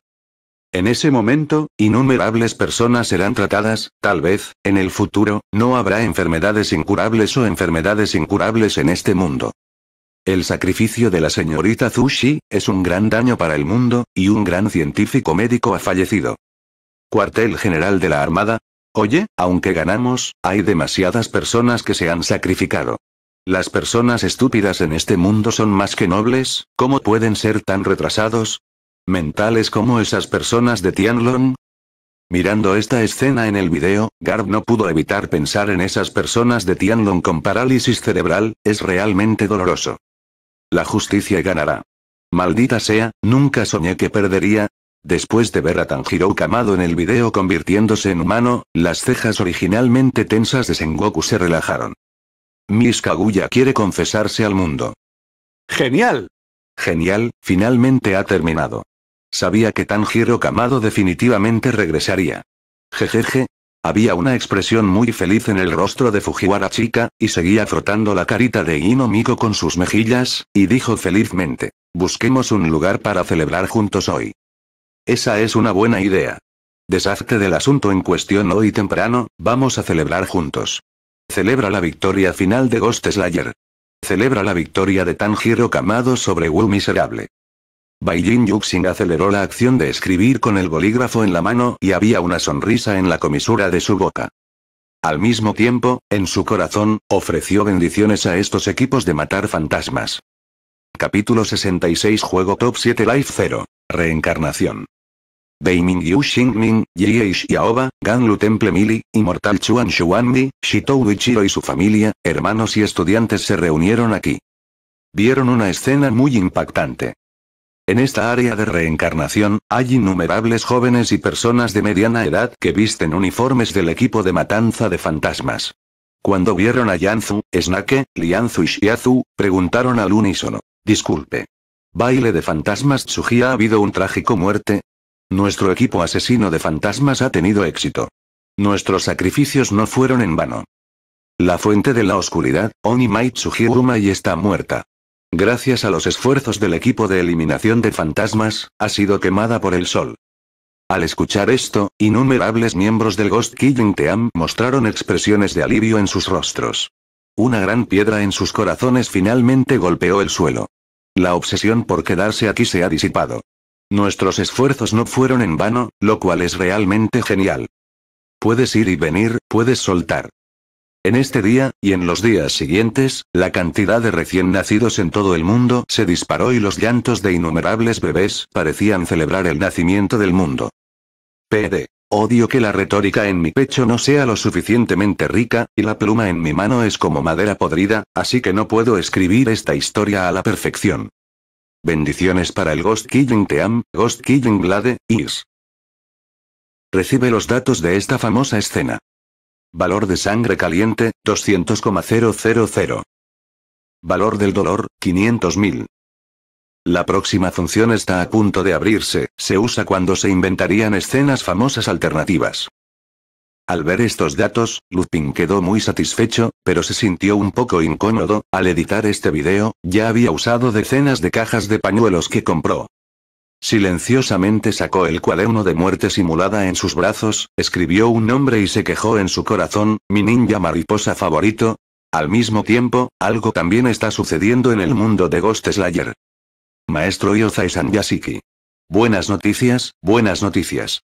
En ese momento, innumerables personas serán tratadas, tal vez, en el futuro, no habrá enfermedades incurables o enfermedades incurables en este mundo. El sacrificio de la señorita Zushi, es un gran daño para el mundo, y un gran científico médico ha fallecido. Cuartel General de la Armada, Oye, aunque ganamos, hay demasiadas personas que se han sacrificado. Las personas estúpidas en este mundo son más que nobles, ¿cómo pueden ser tan retrasados? ¿Mentales como esas personas de Tianlong? Mirando esta escena en el video, Garb no pudo evitar pensar en esas personas de Tianlong con parálisis cerebral, es realmente doloroso. La justicia ganará. Maldita sea, nunca soñé que perdería, Después de ver a Tanjiro Kamado en el video convirtiéndose en humano, las cejas originalmente tensas de Sengoku se relajaron. Miss Kaguya quiere confesarse al mundo. ¡Genial! Genial, finalmente ha terminado. Sabía que Tanjiro Kamado definitivamente regresaría. Jejeje. Había una expresión muy feliz en el rostro de Fujiwara chica, y seguía frotando la carita de Inomiko con sus mejillas, y dijo felizmente. Busquemos un lugar para celebrar juntos hoy. Esa es una buena idea. Deshazte del asunto en cuestión hoy temprano, vamos a celebrar juntos. Celebra la victoria final de Ghost Slayer. Celebra la victoria de Tanjiro Kamado sobre Wu Miserable. Jin Yuxing aceleró la acción de escribir con el bolígrafo en la mano y había una sonrisa en la comisura de su boca. Al mismo tiempo, en su corazón, ofreció bendiciones a estos equipos de matar fantasmas. Capítulo 66 Juego Top 7 Life 0. Reencarnación. Beiming Yu Xingming, Jie Xiaoba, Ganlu Temple Mili, Inmortal Chuan Shuanmi, Shitou Ichiro y su familia, hermanos y estudiantes se reunieron aquí. Vieron una escena muy impactante. En esta área de reencarnación, hay innumerables jóvenes y personas de mediana edad que visten uniformes del equipo de matanza de fantasmas. Cuando vieron a Yanzu, Snake, Lianzu y Shiazu, preguntaron al unísono. Disculpe. Baile de fantasmas Tsuji ha habido un trágico muerte, nuestro equipo asesino de fantasmas ha tenido éxito. Nuestros sacrificios no fueron en vano. La fuente de la oscuridad, Oni Maitsuji y está muerta. Gracias a los esfuerzos del equipo de eliminación de fantasmas, ha sido quemada por el sol. Al escuchar esto, innumerables miembros del Ghost Killing Team mostraron expresiones de alivio en sus rostros. Una gran piedra en sus corazones finalmente golpeó el suelo. La obsesión por quedarse aquí se ha disipado. Nuestros esfuerzos no fueron en vano, lo cual es realmente genial. Puedes ir y venir, puedes soltar. En este día, y en los días siguientes, la cantidad de recién nacidos en todo el mundo se disparó y los llantos de innumerables bebés parecían celebrar el nacimiento del mundo. PD. Odio que la retórica en mi pecho no sea lo suficientemente rica, y la pluma en mi mano es como madera podrida, así que no puedo escribir esta historia a la perfección. Bendiciones para el Ghost Killing Team, Ghost Killing Blade, Is. Recibe los datos de esta famosa escena. Valor de sangre caliente, 200,000. Valor del dolor, 500.000. La próxima función está a punto de abrirse, se usa cuando se inventarían escenas famosas alternativas. Al ver estos datos, Lupin quedó muy satisfecho, pero se sintió un poco incómodo, al editar este video, ya había usado decenas de cajas de pañuelos que compró. Silenciosamente sacó el cuaderno de muerte simulada en sus brazos, escribió un nombre y se quejó en su corazón, mi ninja mariposa favorito. Al mismo tiempo, algo también está sucediendo en el mundo de Ghost Slayer. Maestro Yoza San Buenas noticias, buenas noticias.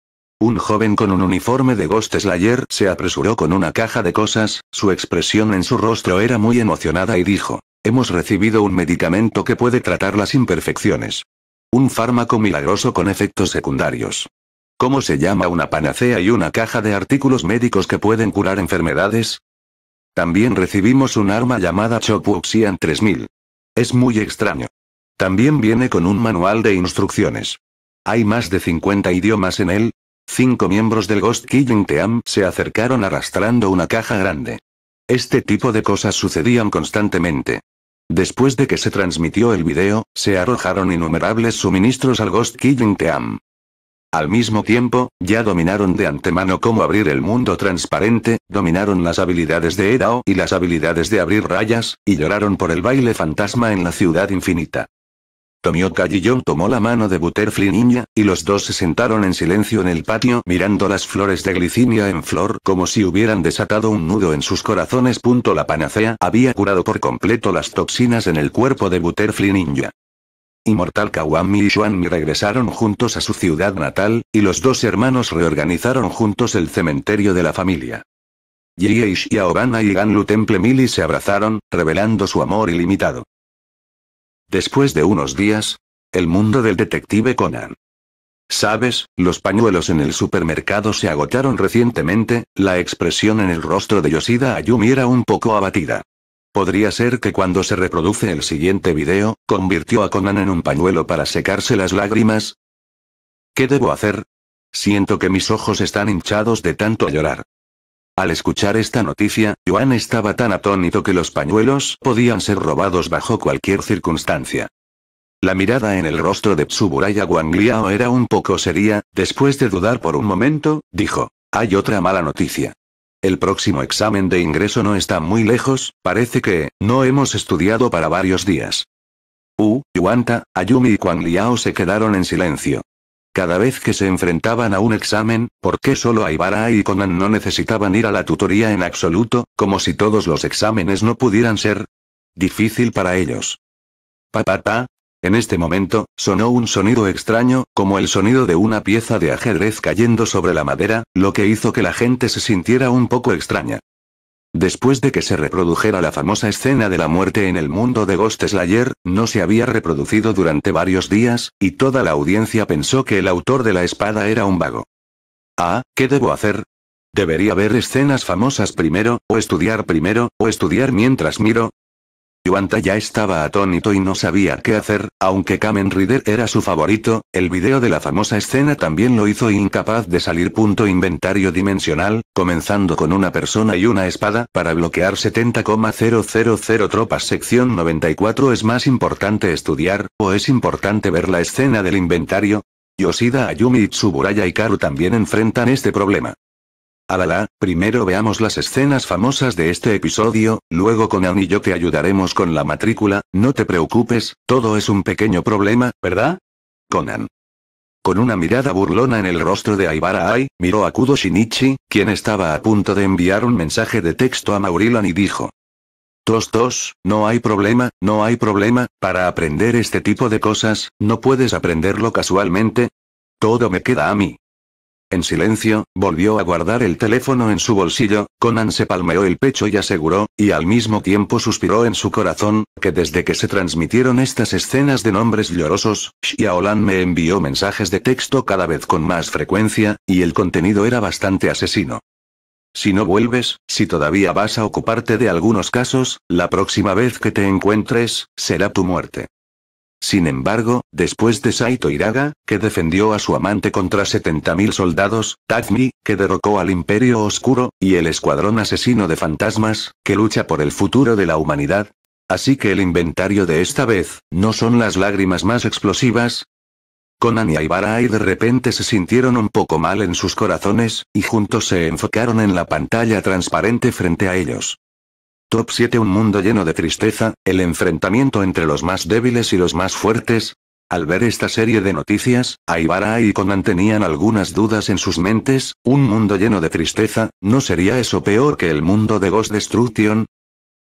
Un joven con un uniforme de Ghost Slayer se apresuró con una caja de cosas, su expresión en su rostro era muy emocionada y dijo. Hemos recibido un medicamento que puede tratar las imperfecciones. Un fármaco milagroso con efectos secundarios. ¿Cómo se llama una panacea y una caja de artículos médicos que pueden curar enfermedades? También recibimos un arma llamada Chopuxian 3000. Es muy extraño. También viene con un manual de instrucciones. Hay más de 50 idiomas en él, Cinco miembros del Ghost Killing Team se acercaron arrastrando una caja grande. Este tipo de cosas sucedían constantemente. Después de que se transmitió el video, se arrojaron innumerables suministros al Ghost Killing Team. Al mismo tiempo, ya dominaron de antemano cómo abrir el mundo transparente, dominaron las habilidades de Edao y las habilidades de abrir rayas, y lloraron por el baile fantasma en la ciudad infinita. Tomioka tomó la mano de Butterfly Ninja, y los dos se sentaron en silencio en el patio mirando las flores de glicinia en flor como si hubieran desatado un nudo en sus corazones. La panacea había curado por completo las toxinas en el cuerpo de Butterfly Ninja. Inmortal Kawami y Shuanmi regresaron juntos a su ciudad natal, y los dos hermanos reorganizaron juntos el cementerio de la familia. Jieish y Aobana y Ganlu Temple Mili se abrazaron, revelando su amor ilimitado. Después de unos días, el mundo del detective Conan. Sabes, los pañuelos en el supermercado se agotaron recientemente, la expresión en el rostro de Yoshida Ayumi era un poco abatida. Podría ser que cuando se reproduce el siguiente video, convirtió a Conan en un pañuelo para secarse las lágrimas. ¿Qué debo hacer? Siento que mis ojos están hinchados de tanto llorar. Al escuchar esta noticia, Yuan estaba tan atónito que los pañuelos podían ser robados bajo cualquier circunstancia. La mirada en el rostro de Tsuburaya Guangliao era un poco seria, después de dudar por un momento, dijo, hay otra mala noticia. El próximo examen de ingreso no está muy lejos, parece que, no hemos estudiado para varios días. U, Yuanta, Ayumi y guangliao se quedaron en silencio. Cada vez que se enfrentaban a un examen, ¿por qué solo Aibara y Conan no necesitaban ir a la tutoría en absoluto, como si todos los exámenes no pudieran ser? Difícil para ellos. Papá. En este momento, sonó un sonido extraño, como el sonido de una pieza de ajedrez cayendo sobre la madera, lo que hizo que la gente se sintiera un poco extraña. Después de que se reprodujera la famosa escena de la muerte en el mundo de Ghost Slayer, no se había reproducido durante varios días, y toda la audiencia pensó que el autor de la espada era un vago. Ah, ¿qué debo hacer? Debería ver escenas famosas primero, o estudiar primero, o estudiar mientras miro, Yuanta ya estaba atónito y no sabía qué hacer, aunque Kamen Rider era su favorito, el video de la famosa escena también lo hizo incapaz de salir. Punto inventario dimensional, comenzando con una persona y una espada, para bloquear 70,000 tropas. Sección 94 es más importante estudiar, o es importante ver la escena del inventario. Yoshida Ayumi y Karu también enfrentan este problema. Alala, primero veamos las escenas famosas de este episodio, luego Conan y yo te ayudaremos con la matrícula, no te preocupes, todo es un pequeño problema, ¿verdad? Conan. Con una mirada burlona en el rostro de Aibara Ai, miró a Kudo Shinichi, quien estaba a punto de enviar un mensaje de texto a Maurilan y dijo. Tos tos, no hay problema, no hay problema, para aprender este tipo de cosas, no puedes aprenderlo casualmente. Todo me queda a mí. En silencio, volvió a guardar el teléfono en su bolsillo, Conan se palmeó el pecho y aseguró, y al mismo tiempo suspiró en su corazón, que desde que se transmitieron estas escenas de nombres llorosos, Xiaolan me envió mensajes de texto cada vez con más frecuencia, y el contenido era bastante asesino. Si no vuelves, si todavía vas a ocuparte de algunos casos, la próxima vez que te encuentres, será tu muerte. Sin embargo, después de Saito Iraga, que defendió a su amante contra 70.000 soldados, Takmi, que derrocó al Imperio Oscuro, y el Escuadrón Asesino de Fantasmas, que lucha por el futuro de la humanidad. Así que el inventario de esta vez, ¿no son las lágrimas más explosivas? Conan y Aibarai de repente se sintieron un poco mal en sus corazones, y juntos se enfocaron en la pantalla transparente frente a ellos. Top 7 Un mundo lleno de tristeza, el enfrentamiento entre los más débiles y los más fuertes. Al ver esta serie de noticias, Aibara y Conan tenían algunas dudas en sus mentes, un mundo lleno de tristeza, ¿no sería eso peor que el mundo de Ghost Destruction?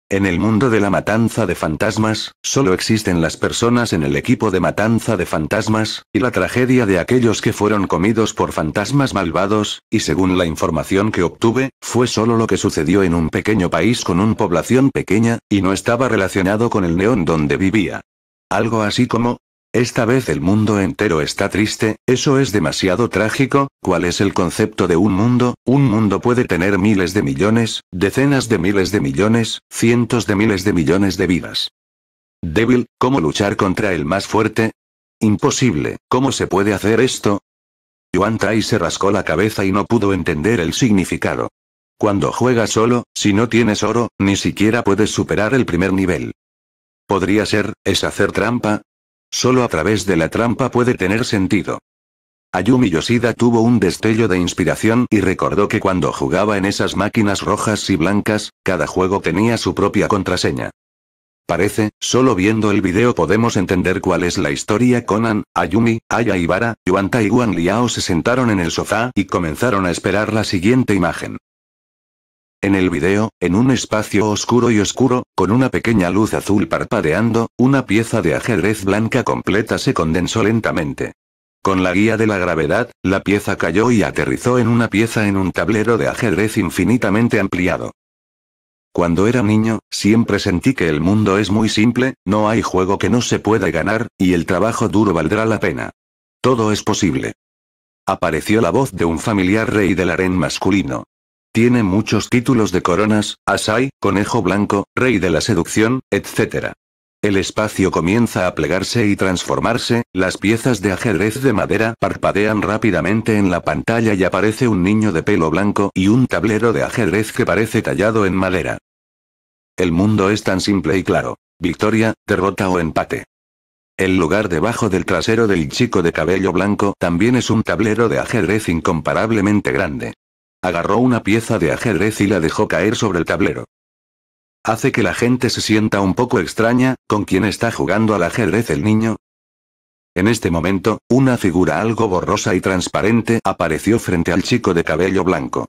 En el mundo de la matanza de fantasmas, solo existen las personas en el equipo de matanza de fantasmas, y la tragedia de aquellos que fueron comidos por fantasmas malvados, y según la información que obtuve, fue solo lo que sucedió en un pequeño país con una población pequeña, y no estaba relacionado con el neón donde vivía. Algo así como, esta vez el mundo entero está triste, eso es demasiado trágico, ¿cuál es el concepto de un mundo? Un mundo puede tener miles de millones, decenas de miles de millones, cientos de miles de millones de vidas. Débil, ¿cómo luchar contra el más fuerte? Imposible, ¿cómo se puede hacer esto? Yuan Tai se rascó la cabeza y no pudo entender el significado. Cuando juegas solo, si no tienes oro, ni siquiera puedes superar el primer nivel. Podría ser, es hacer trampa, Solo a través de la trampa puede tener sentido. Ayumi Yoshida tuvo un destello de inspiración y recordó que cuando jugaba en esas máquinas rojas y blancas, cada juego tenía su propia contraseña. Parece, solo viendo el video podemos entender cuál es la historia. Conan, Ayumi, Aya Ibara, Yuanta y Wan Liao se sentaron en el sofá y comenzaron a esperar la siguiente imagen. En el video, en un espacio oscuro y oscuro, con una pequeña luz azul parpadeando, una pieza de ajedrez blanca completa se condensó lentamente. Con la guía de la gravedad, la pieza cayó y aterrizó en una pieza en un tablero de ajedrez infinitamente ampliado. Cuando era niño, siempre sentí que el mundo es muy simple, no hay juego que no se pueda ganar, y el trabajo duro valdrá la pena. Todo es posible. Apareció la voz de un familiar rey del harén masculino. Tiene muchos títulos de coronas, Asai, conejo blanco, rey de la seducción, etc. El espacio comienza a plegarse y transformarse, las piezas de ajedrez de madera parpadean rápidamente en la pantalla y aparece un niño de pelo blanco y un tablero de ajedrez que parece tallado en madera. El mundo es tan simple y claro. Victoria, derrota o empate. El lugar debajo del trasero del chico de cabello blanco también es un tablero de ajedrez incomparablemente grande. Agarró una pieza de ajedrez y la dejó caer sobre el tablero. ¿Hace que la gente se sienta un poco extraña, con quien está jugando al ajedrez el niño? En este momento, una figura algo borrosa y transparente apareció frente al chico de cabello blanco.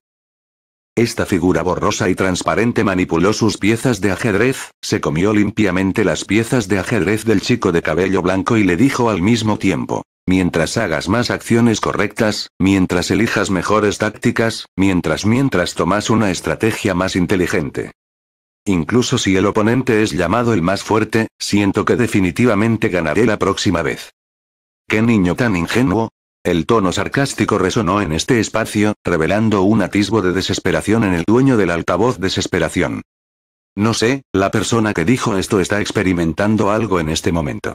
Esta figura borrosa y transparente manipuló sus piezas de ajedrez, se comió limpiamente las piezas de ajedrez del chico de cabello blanco y le dijo al mismo tiempo, Mientras hagas más acciones correctas, mientras elijas mejores tácticas, mientras mientras tomas una estrategia más inteligente. Incluso si el oponente es llamado el más fuerte, siento que definitivamente ganaré la próxima vez. ¡Qué niño tan ingenuo! El tono sarcástico resonó en este espacio, revelando un atisbo de desesperación en el dueño del altavoz desesperación. No sé, la persona que dijo esto está experimentando algo en este momento.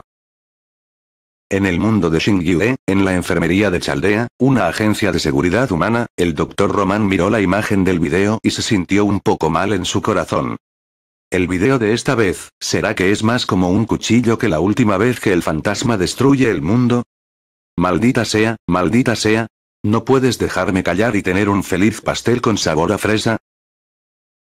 En el mundo de Shingyue, en la enfermería de Chaldea, una agencia de seguridad humana, el doctor Román miró la imagen del video y se sintió un poco mal en su corazón. El video de esta vez, ¿será que es más como un cuchillo que la última vez que el fantasma destruye el mundo? Maldita sea, maldita sea. ¿No puedes dejarme callar y tener un feliz pastel con sabor a fresa?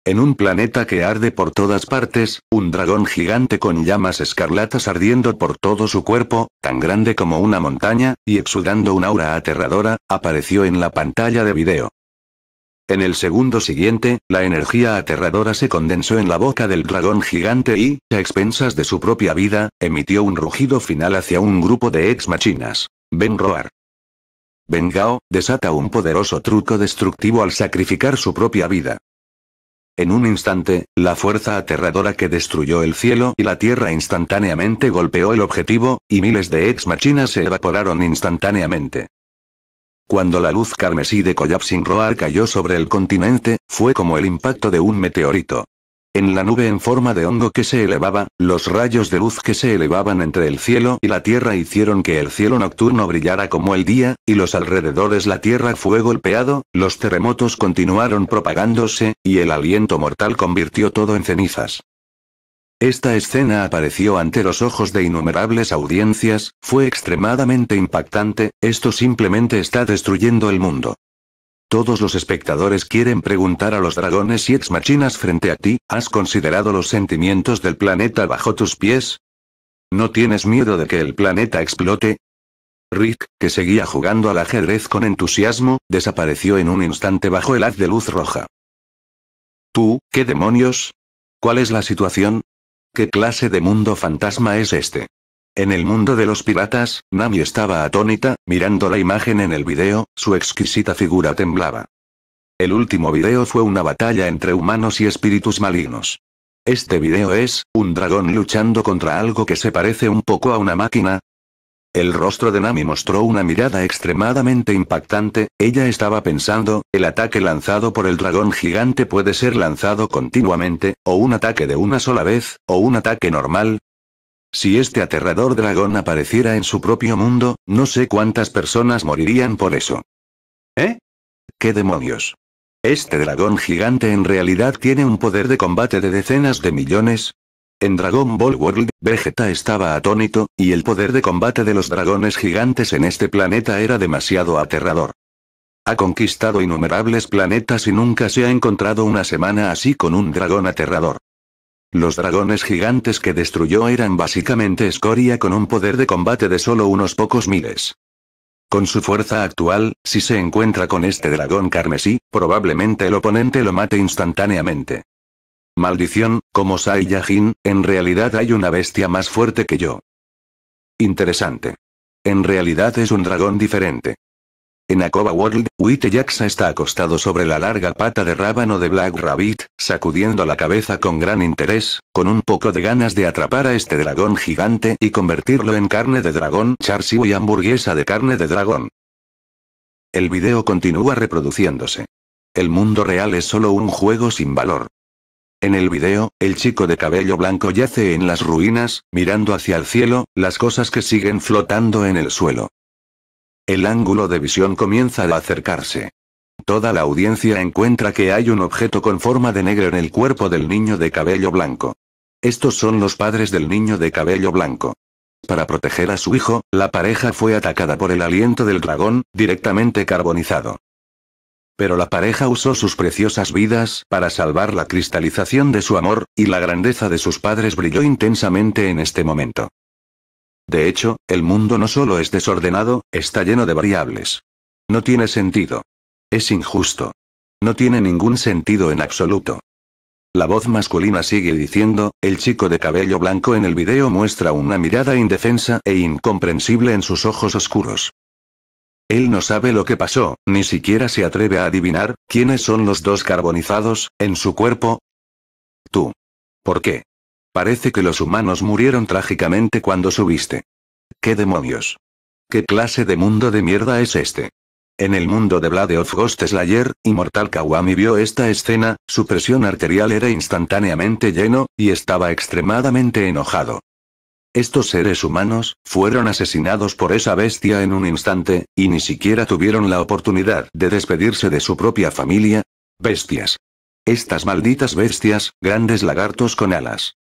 En un planeta que arde por todas partes, un dragón gigante con llamas escarlatas ardiendo por todo su cuerpo, tan grande como una montaña, y exudando una aura aterradora, apareció en la pantalla de video. En el segundo siguiente, la energía aterradora se condensó en la boca del dragón gigante y, a expensas de su propia vida, emitió un rugido final hacia un grupo de ex-machinas. Ben roar. Ben Gao, desata un poderoso truco destructivo al sacrificar su propia vida. En un instante, la fuerza aterradora que destruyó el cielo y la tierra instantáneamente golpeó el objetivo, y miles de ex-machinas se evaporaron instantáneamente. Cuando la luz carmesí de Koyapsin Roar cayó sobre el continente, fue como el impacto de un meteorito. En la nube en forma de hongo que se elevaba, los rayos de luz que se elevaban entre el cielo y la tierra hicieron que el cielo nocturno brillara como el día, y los alrededores la tierra fue golpeado, los terremotos continuaron propagándose, y el aliento mortal convirtió todo en cenizas. Esta escena apareció ante los ojos de innumerables audiencias, fue extremadamente impactante, esto simplemente está destruyendo el mundo. Todos los espectadores quieren preguntar a los dragones y ex machinas frente a ti, ¿has considerado los sentimientos del planeta bajo tus pies? ¿No tienes miedo de que el planeta explote? Rick, que seguía jugando al ajedrez con entusiasmo, desapareció en un instante bajo el haz de luz roja. ¿Tú, qué demonios? ¿Cuál es la situación? ¿Qué clase de mundo fantasma es este? En el mundo de los piratas, Nami estaba atónita, mirando la imagen en el video, su exquisita figura temblaba. El último video fue una batalla entre humanos y espíritus malignos. Este video es, un dragón luchando contra algo que se parece un poco a una máquina. El rostro de Nami mostró una mirada extremadamente impactante, ella estaba pensando, el ataque lanzado por el dragón gigante puede ser lanzado continuamente, o un ataque de una sola vez, o un ataque normal, si este aterrador dragón apareciera en su propio mundo, no sé cuántas personas morirían por eso. ¿Eh? ¿Qué demonios? ¿Este dragón gigante en realidad tiene un poder de combate de decenas de millones? En Dragon Ball World, Vegeta estaba atónito, y el poder de combate de los dragones gigantes en este planeta era demasiado aterrador. Ha conquistado innumerables planetas y nunca se ha encontrado una semana así con un dragón aterrador. Los dragones gigantes que destruyó eran básicamente escoria con un poder de combate de solo unos pocos miles. Con su fuerza actual, si se encuentra con este dragón carmesí, probablemente el oponente lo mate instantáneamente. Maldición, como Sai en realidad hay una bestia más fuerte que yo. Interesante. En realidad es un dragón diferente. En Acoba World, Witte Jaxa está acostado sobre la larga pata de rábano de Black Rabbit, sacudiendo la cabeza con gran interés, con un poco de ganas de atrapar a este dragón gigante y convertirlo en carne de dragón si y hamburguesa de carne de dragón. El video continúa reproduciéndose. El mundo real es solo un juego sin valor. En el video, el chico de cabello blanco yace en las ruinas, mirando hacia el cielo, las cosas que siguen flotando en el suelo. El ángulo de visión comienza a acercarse. Toda la audiencia encuentra que hay un objeto con forma de negro en el cuerpo del niño de cabello blanco. Estos son los padres del niño de cabello blanco. Para proteger a su hijo, la pareja fue atacada por el aliento del dragón, directamente carbonizado. Pero la pareja usó sus preciosas vidas para salvar la cristalización de su amor, y la grandeza de sus padres brilló intensamente en este momento. De hecho, el mundo no solo es desordenado, está lleno de variables. No tiene sentido. Es injusto. No tiene ningún sentido en absoluto. La voz masculina sigue diciendo, el chico de cabello blanco en el video muestra una mirada indefensa e incomprensible en sus ojos oscuros. Él no sabe lo que pasó, ni siquiera se atreve a adivinar, quiénes son los dos carbonizados, en su cuerpo. Tú. ¿Por qué? Parece que los humanos murieron trágicamente cuando subiste. ¿Qué demonios? ¿Qué clase de mundo de mierda es este? En el mundo de Blade of Ghost Slayer, Immortal Kawami vio esta escena, su presión arterial era instantáneamente lleno, y estaba extremadamente enojado. Estos seres humanos, fueron asesinados por esa bestia en un instante, y ni siquiera tuvieron la oportunidad de despedirse de su propia familia. Bestias. Estas malditas bestias, grandes lagartos con alas.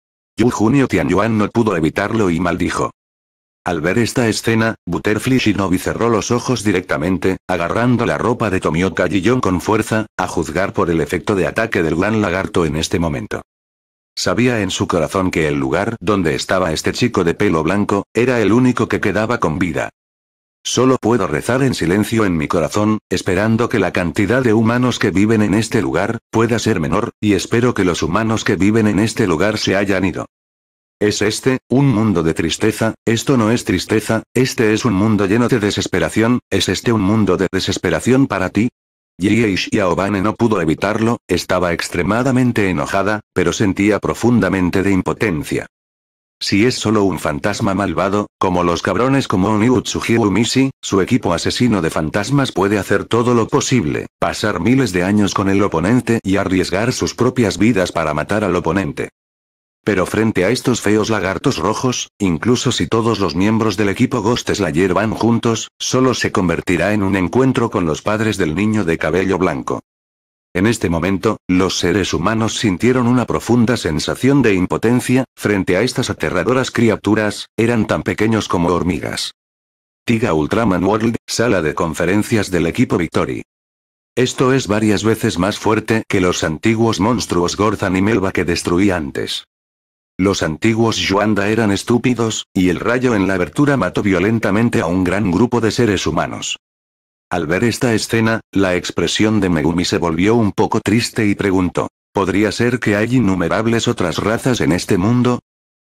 Yu Junio Tianyuan no pudo evitarlo y maldijo. Al ver esta escena, Butterfly Shinobi cerró los ojos directamente, agarrando la ropa de Tomioka Giyon con fuerza, a juzgar por el efecto de ataque del gran lagarto en este momento. Sabía en su corazón que el lugar donde estaba este chico de pelo blanco, era el único que quedaba con vida. Solo puedo rezar en silencio en mi corazón, esperando que la cantidad de humanos que viven en este lugar, pueda ser menor, y espero que los humanos que viven en este lugar se hayan ido. ¿Es este, un mundo de tristeza? Esto no es tristeza, este es un mundo lleno de desesperación, ¿es este un mundo de desesperación para ti? y Yaobane no pudo evitarlo, estaba extremadamente enojada, pero sentía profundamente de impotencia. Si es solo un fantasma malvado, como los cabrones como Oniutsuji Umishi, su equipo asesino de fantasmas puede hacer todo lo posible, pasar miles de años con el oponente y arriesgar sus propias vidas para matar al oponente. Pero frente a estos feos lagartos rojos, incluso si todos los miembros del equipo Ghost Slayer van juntos, solo se convertirá en un encuentro con los padres del niño de cabello blanco. En este momento, los seres humanos sintieron una profunda sensación de impotencia, frente a estas aterradoras criaturas, eran tan pequeños como hormigas. Tiga Ultraman World, sala de conferencias del equipo Victory. Esto es varias veces más fuerte que los antiguos monstruos Gorzan y Melba que destruí antes. Los antiguos Yuanda eran estúpidos, y el rayo en la abertura mató violentamente a un gran grupo de seres humanos. Al ver esta escena, la expresión de Megumi se volvió un poco triste y preguntó, ¿podría ser que hay innumerables otras razas en este mundo?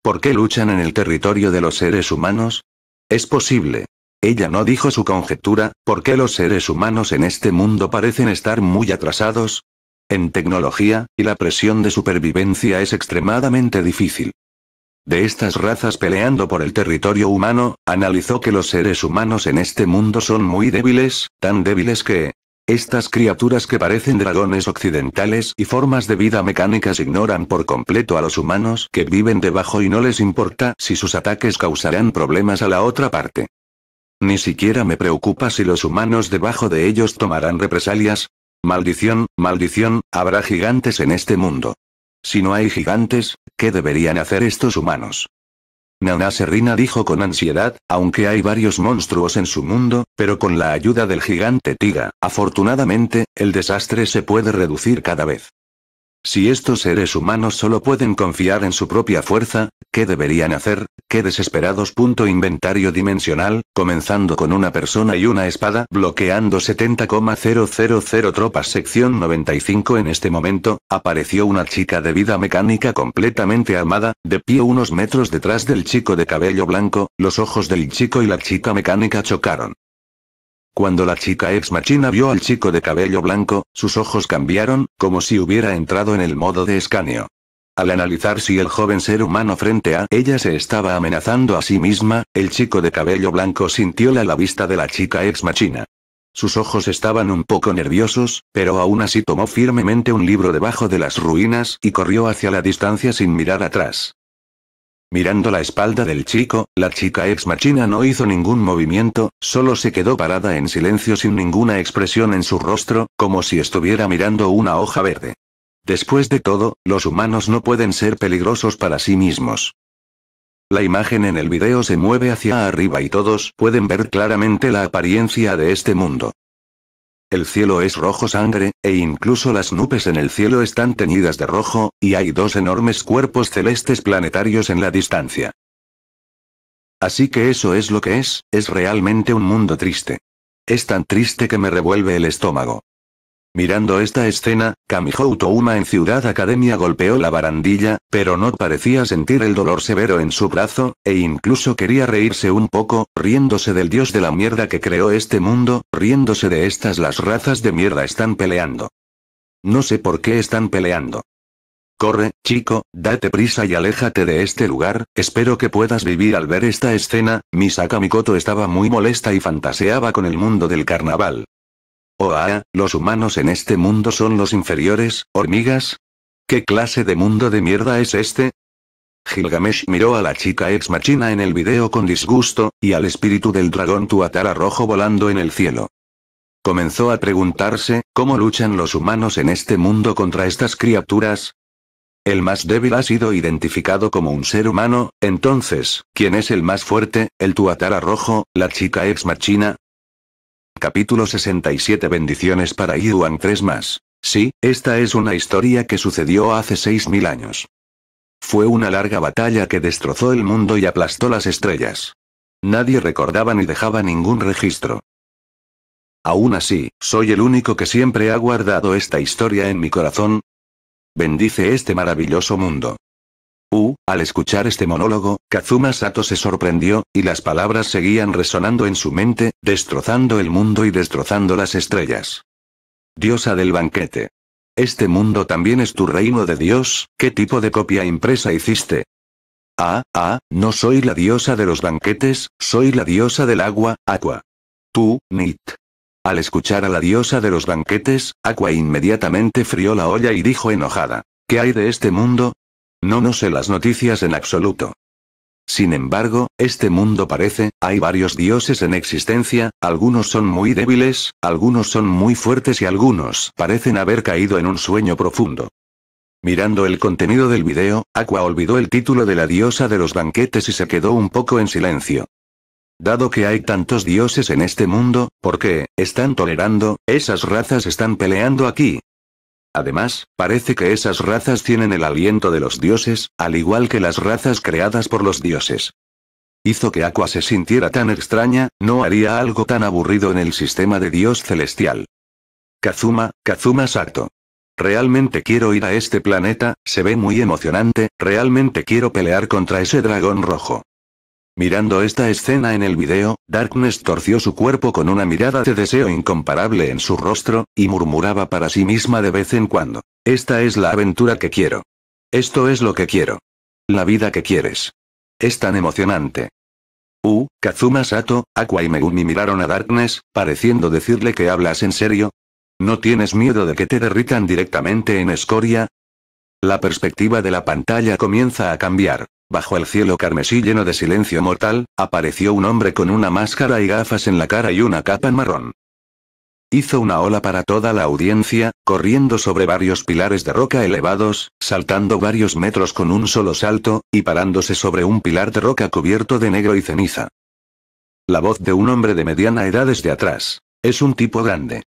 ¿Por qué luchan en el territorio de los seres humanos? Es posible. Ella no dijo su conjetura, ¿por qué los seres humanos en este mundo parecen estar muy atrasados? En tecnología, y la presión de supervivencia es extremadamente difícil de estas razas peleando por el territorio humano, analizó que los seres humanos en este mundo son muy débiles, tan débiles que... Estas criaturas que parecen dragones occidentales y formas de vida mecánicas ignoran por completo a los humanos que viven debajo y no les importa si sus ataques causarán problemas a la otra parte. Ni siquiera me preocupa si los humanos debajo de ellos tomarán represalias. Maldición, maldición, habrá gigantes en este mundo. Si no hay gigantes, ¿qué deberían hacer estos humanos? Nana Serrina dijo con ansiedad, aunque hay varios monstruos en su mundo, pero con la ayuda del gigante Tiga, afortunadamente, el desastre se puede reducir cada vez. Si estos seres humanos solo pueden confiar en su propia fuerza, ¿qué deberían hacer? ¡Qué desesperados! Punto inventario dimensional, comenzando con una persona y una espada, bloqueando 70,000 tropas. Sección 95 En este momento, apareció una chica de vida mecánica completamente armada, de pie unos metros detrás del chico de cabello blanco, los ojos del chico y la chica mecánica chocaron. Cuando la chica ex machina vio al chico de cabello blanco, sus ojos cambiaron, como si hubiera entrado en el modo de escaneo. Al analizar si el joven ser humano frente a ella se estaba amenazando a sí misma, el chico de cabello blanco sintió la, la vista de la chica ex machina. Sus ojos estaban un poco nerviosos, pero aún así tomó firmemente un libro debajo de las ruinas y corrió hacia la distancia sin mirar atrás. Mirando la espalda del chico, la chica ex machina no hizo ningún movimiento, solo se quedó parada en silencio sin ninguna expresión en su rostro, como si estuviera mirando una hoja verde. Después de todo, los humanos no pueden ser peligrosos para sí mismos. La imagen en el video se mueve hacia arriba y todos pueden ver claramente la apariencia de este mundo. El cielo es rojo sangre, e incluso las nubes en el cielo están teñidas de rojo, y hay dos enormes cuerpos celestes planetarios en la distancia. Así que eso es lo que es, es realmente un mundo triste. Es tan triste que me revuelve el estómago. Mirando esta escena, Kamihou Touma en Ciudad Academia golpeó la barandilla, pero no parecía sentir el dolor severo en su brazo, e incluso quería reírse un poco, riéndose del dios de la mierda que creó este mundo, riéndose de estas las razas de mierda están peleando. No sé por qué están peleando. Corre, chico, date prisa y aléjate de este lugar, espero que puedas vivir al ver esta escena, Misaka Mikoto estaba muy molesta y fantaseaba con el mundo del carnaval. Oh, ah, los humanos en este mundo son los inferiores, hormigas. ¿Qué clase de mundo de mierda es este? Gilgamesh miró a la chica ex machina en el video con disgusto, y al espíritu del dragón Tuatara rojo volando en el cielo. Comenzó a preguntarse, ¿cómo luchan los humanos en este mundo contra estas criaturas? El más débil ha sido identificado como un ser humano, entonces, ¿quién es el más fuerte, el Tuatara rojo, la chica ex machina? Capítulo 67 Bendiciones para Yuan 3 más. Sí, esta es una historia que sucedió hace 6.000 años. Fue una larga batalla que destrozó el mundo y aplastó las estrellas. Nadie recordaba ni dejaba ningún registro. Aún así, soy el único que siempre ha guardado esta historia en mi corazón. Bendice este maravilloso mundo al escuchar este monólogo, Kazuma Sato se sorprendió, y las palabras seguían resonando en su mente, destrozando el mundo y destrozando las estrellas. Diosa del banquete. Este mundo también es tu reino de Dios, ¿qué tipo de copia impresa hiciste? Ah, ah, no soy la diosa de los banquetes, soy la diosa del agua, Aqua. Tú, Nit. Al escuchar a la diosa de los banquetes, Aqua inmediatamente frió la olla y dijo enojada. ¿Qué hay de este mundo? No, no sé las noticias en absoluto. Sin embargo, este mundo parece, hay varios dioses en existencia, algunos son muy débiles, algunos son muy fuertes y algunos parecen haber caído en un sueño profundo. Mirando el contenido del video, Aqua olvidó el título de la diosa de los banquetes y se quedó un poco en silencio. Dado que hay tantos dioses en este mundo, ¿por qué, están tolerando, esas razas están peleando aquí, Además, parece que esas razas tienen el aliento de los dioses, al igual que las razas creadas por los dioses. Hizo que Aqua se sintiera tan extraña, no haría algo tan aburrido en el sistema de dios celestial. Kazuma, Kazuma Sato. Realmente quiero ir a este planeta, se ve muy emocionante, realmente quiero pelear contra ese dragón rojo. Mirando esta escena en el video, Darkness torció su cuerpo con una mirada de deseo incomparable en su rostro, y murmuraba para sí misma de vez en cuando. Esta es la aventura que quiero. Esto es lo que quiero. La vida que quieres. Es tan emocionante. Uh, Kazuma Sato, Aqua y Megumi miraron a Darkness, pareciendo decirle que hablas en serio. ¿No tienes miedo de que te derritan directamente en escoria? La perspectiva de la pantalla comienza a cambiar. Bajo el cielo carmesí lleno de silencio mortal, apareció un hombre con una máscara y gafas en la cara y una capa en marrón. Hizo una ola para toda la audiencia, corriendo sobre varios pilares de roca elevados, saltando varios metros con un solo salto, y parándose sobre un pilar de roca cubierto de negro y ceniza. La voz de un hombre de mediana edad desde atrás. Es un tipo grande.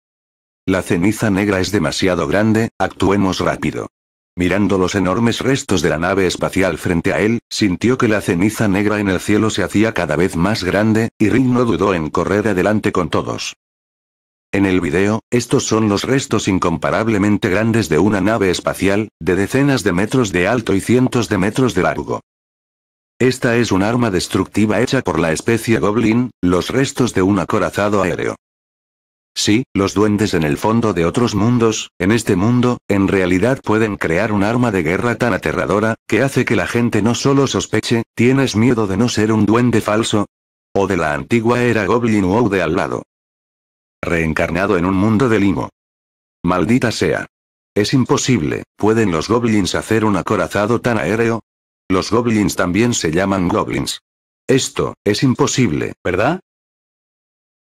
La ceniza negra es demasiado grande, actuemos rápido. Mirando los enormes restos de la nave espacial frente a él, sintió que la ceniza negra en el cielo se hacía cada vez más grande, y Ring no dudó en correr adelante con todos. En el video, estos son los restos incomparablemente grandes de una nave espacial, de decenas de metros de alto y cientos de metros de largo. Esta es un arma destructiva hecha por la especie Goblin, los restos de un acorazado aéreo. Sí, los duendes en el fondo de otros mundos, en este mundo, en realidad pueden crear un arma de guerra tan aterradora, que hace que la gente no solo sospeche, ¿tienes miedo de no ser un duende falso? O de la antigua era Goblin Wow de al lado. Reencarnado en un mundo de limo. Maldita sea. Es imposible, ¿pueden los goblins hacer un acorazado tan aéreo? Los goblins también se llaman goblins. Esto, es imposible, ¿verdad?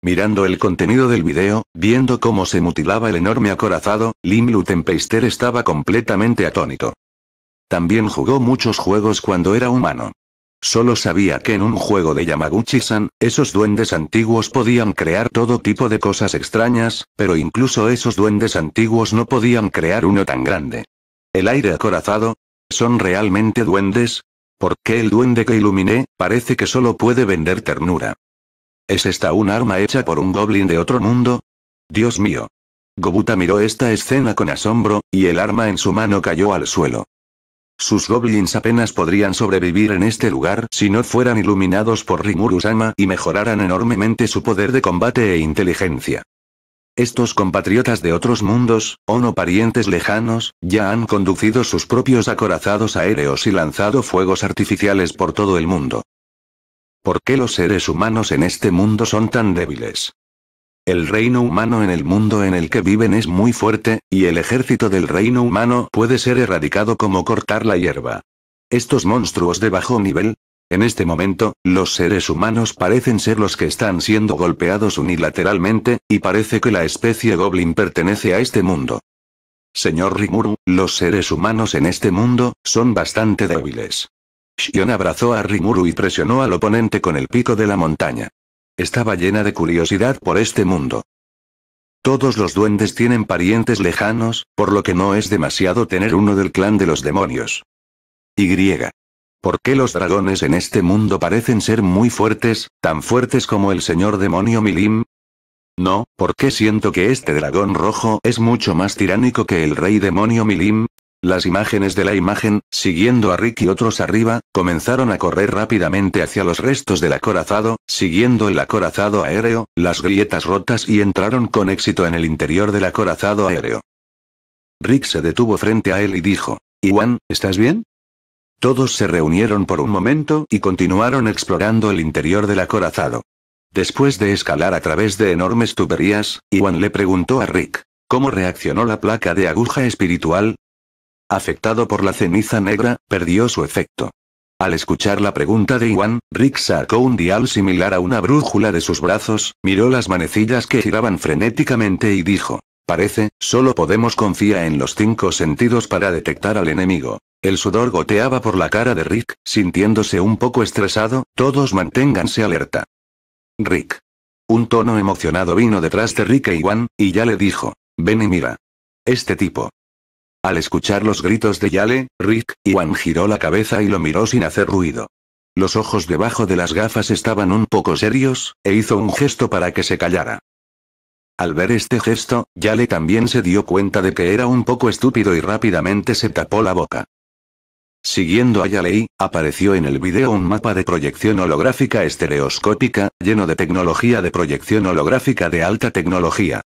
Mirando el contenido del video, viendo cómo se mutilaba el enorme acorazado, Lim Tempester estaba completamente atónito. También jugó muchos juegos cuando era humano. Solo sabía que en un juego de Yamaguchi-san, esos duendes antiguos podían crear todo tipo de cosas extrañas, pero incluso esos duendes antiguos no podían crear uno tan grande. El aire acorazado. ¿Son realmente duendes? ¿Por qué el duende que iluminé, parece que solo puede vender ternura? ¿Es esta un arma hecha por un goblin de otro mundo? Dios mío. Gobuta miró esta escena con asombro, y el arma en su mano cayó al suelo. Sus goblins apenas podrían sobrevivir en este lugar si no fueran iluminados por Rimuru-sama y mejoraran enormemente su poder de combate e inteligencia. Estos compatriotas de otros mundos, o no parientes lejanos, ya han conducido sus propios acorazados aéreos y lanzado fuegos artificiales por todo el mundo. ¿Por qué los seres humanos en este mundo son tan débiles? El reino humano en el mundo en el que viven es muy fuerte, y el ejército del reino humano puede ser erradicado como cortar la hierba. Estos monstruos de bajo nivel, en este momento, los seres humanos parecen ser los que están siendo golpeados unilateralmente, y parece que la especie Goblin pertenece a este mundo. Señor Rimuru, los seres humanos en este mundo, son bastante débiles. Shion abrazó a Rimuru y presionó al oponente con el pico de la montaña. Estaba llena de curiosidad por este mundo. Todos los duendes tienen parientes lejanos, por lo que no es demasiado tener uno del clan de los demonios. Y. ¿Por qué los dragones en este mundo parecen ser muy fuertes, tan fuertes como el señor demonio Milim? No, porque siento que este dragón rojo es mucho más tiránico que el rey demonio Milim? Las imágenes de la imagen, siguiendo a Rick y otros arriba, comenzaron a correr rápidamente hacia los restos del acorazado, siguiendo el acorazado aéreo, las grietas rotas y entraron con éxito en el interior del acorazado aéreo. Rick se detuvo frente a él y dijo, Iwan, ¿estás bien? Todos se reunieron por un momento y continuaron explorando el interior del acorazado. Después de escalar a través de enormes tuberías, Iwan le preguntó a Rick, ¿cómo reaccionó la placa de aguja espiritual? afectado por la ceniza negra, perdió su efecto. Al escuchar la pregunta de Iwan, Rick sacó un dial similar a una brújula de sus brazos, miró las manecillas que giraban frenéticamente y dijo, parece, solo podemos confiar en los cinco sentidos para detectar al enemigo. El sudor goteaba por la cara de Rick, sintiéndose un poco estresado, todos manténganse alerta. Rick. Un tono emocionado vino detrás de Rick e Iwan, y ya le dijo, ven y mira. Este tipo, al escuchar los gritos de Yale, Rick, y Iwan giró la cabeza y lo miró sin hacer ruido. Los ojos debajo de las gafas estaban un poco serios, e hizo un gesto para que se callara. Al ver este gesto, Yale también se dio cuenta de que era un poco estúpido y rápidamente se tapó la boca. Siguiendo a Yale, apareció en el video un mapa de proyección holográfica estereoscópica, lleno de tecnología de proyección holográfica de alta tecnología.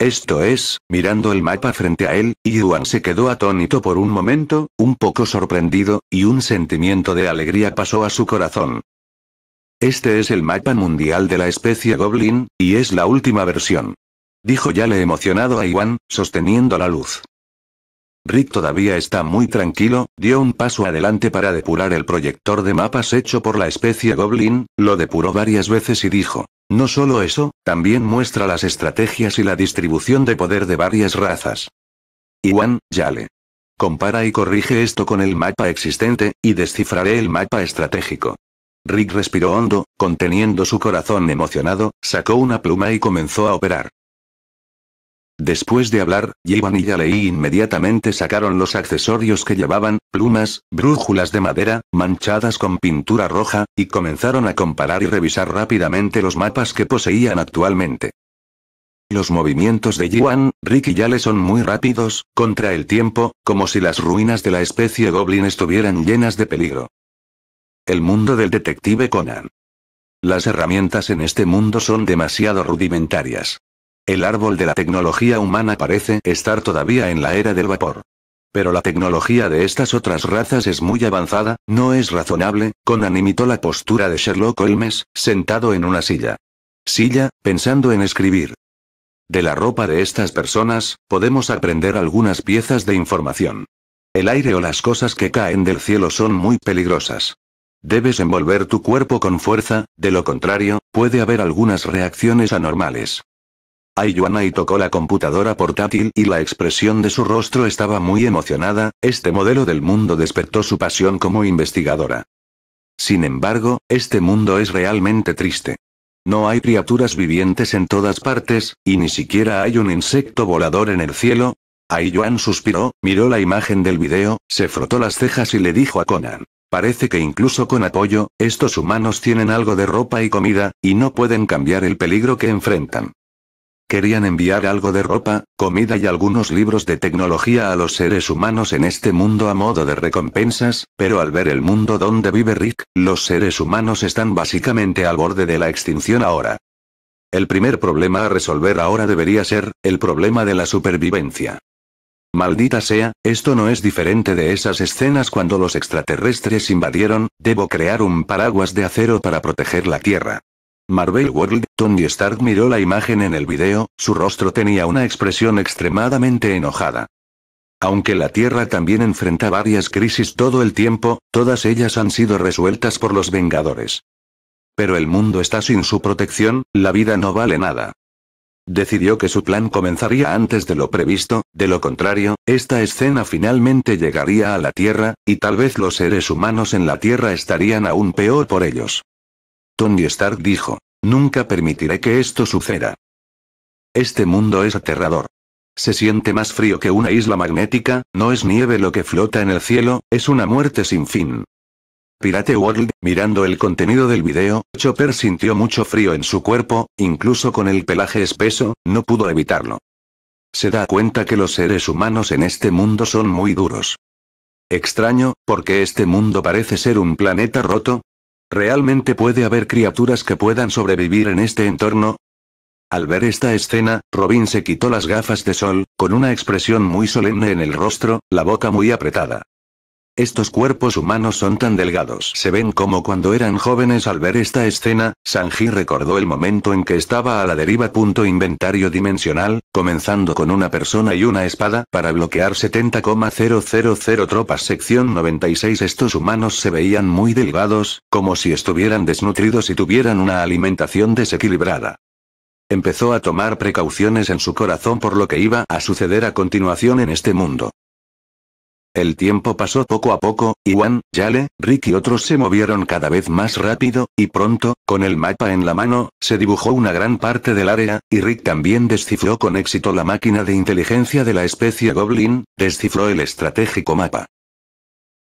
Esto es, mirando el mapa frente a él, Yuan se quedó atónito por un momento, un poco sorprendido, y un sentimiento de alegría pasó a su corazón. Este es el mapa mundial de la especie Goblin, y es la última versión. Dijo ya le emocionado a Iwan, sosteniendo la luz. Rick todavía está muy tranquilo, dio un paso adelante para depurar el proyector de mapas hecho por la especie Goblin, lo depuró varias veces y dijo, no solo eso, también muestra las estrategias y la distribución de poder de varias razas. Iwan, Yale. Compara y corrige esto con el mapa existente, y descifraré el mapa estratégico. Rick respiró hondo, conteniendo su corazón emocionado, sacó una pluma y comenzó a operar. Después de hablar, Yevan y Yalei inmediatamente sacaron los accesorios que llevaban, plumas, brújulas de madera, manchadas con pintura roja, y comenzaron a comparar y revisar rápidamente los mapas que poseían actualmente. Los movimientos de Yiwan, Rick y Yale son muy rápidos, contra el tiempo, como si las ruinas de la especie Goblin estuvieran llenas de peligro. El mundo del detective Conan. Las herramientas en este mundo son demasiado rudimentarias. El árbol de la tecnología humana parece estar todavía en la era del vapor. Pero la tecnología de estas otras razas es muy avanzada, no es razonable, Conan imitó la postura de Sherlock Holmes, sentado en una silla. Silla, pensando en escribir. De la ropa de estas personas, podemos aprender algunas piezas de información. El aire o las cosas que caen del cielo son muy peligrosas. Debes envolver tu cuerpo con fuerza, de lo contrario, puede haber algunas reacciones anormales y tocó la computadora portátil y la expresión de su rostro estaba muy emocionada, este modelo del mundo despertó su pasión como investigadora. Sin embargo, este mundo es realmente triste. No hay criaturas vivientes en todas partes, y ni siquiera hay un insecto volador en el cielo. Ayuan suspiró, miró la imagen del video, se frotó las cejas y le dijo a Conan. Parece que incluso con apoyo, estos humanos tienen algo de ropa y comida, y no pueden cambiar el peligro que enfrentan. Querían enviar algo de ropa, comida y algunos libros de tecnología a los seres humanos en este mundo a modo de recompensas, pero al ver el mundo donde vive Rick, los seres humanos están básicamente al borde de la extinción ahora. El primer problema a resolver ahora debería ser, el problema de la supervivencia. Maldita sea, esto no es diferente de esas escenas cuando los extraterrestres invadieron, debo crear un paraguas de acero para proteger la Tierra. Marvel World, Tony Stark miró la imagen en el video, su rostro tenía una expresión extremadamente enojada. Aunque la Tierra también enfrenta varias crisis todo el tiempo, todas ellas han sido resueltas por los Vengadores. Pero el mundo está sin su protección, la vida no vale nada. Decidió que su plan comenzaría antes de lo previsto, de lo contrario, esta escena finalmente llegaría a la Tierra, y tal vez los seres humanos en la Tierra estarían aún peor por ellos. Tony Stark dijo. Nunca permitiré que esto suceda. Este mundo es aterrador. Se siente más frío que una isla magnética, no es nieve lo que flota en el cielo, es una muerte sin fin. Pirate World, mirando el contenido del video, Chopper sintió mucho frío en su cuerpo, incluso con el pelaje espeso, no pudo evitarlo. Se da cuenta que los seres humanos en este mundo son muy duros. Extraño, porque este mundo parece ser un planeta roto, ¿Realmente puede haber criaturas que puedan sobrevivir en este entorno? Al ver esta escena, Robin se quitó las gafas de sol, con una expresión muy solemne en el rostro, la boca muy apretada. Estos cuerpos humanos son tan delgados. Se ven como cuando eran jóvenes al ver esta escena, Sanji recordó el momento en que estaba a la deriva. Punto inventario dimensional, comenzando con una persona y una espada para bloquear 70,000 tropas. Sección 96 Estos humanos se veían muy delgados, como si estuvieran desnutridos y tuvieran una alimentación desequilibrada. Empezó a tomar precauciones en su corazón por lo que iba a suceder a continuación en este mundo. El tiempo pasó poco a poco, y Juan, Yale, Rick y otros se movieron cada vez más rápido, y pronto, con el mapa en la mano, se dibujó una gran parte del área, y Rick también descifró con éxito la máquina de inteligencia de la especie Goblin, descifró el estratégico mapa.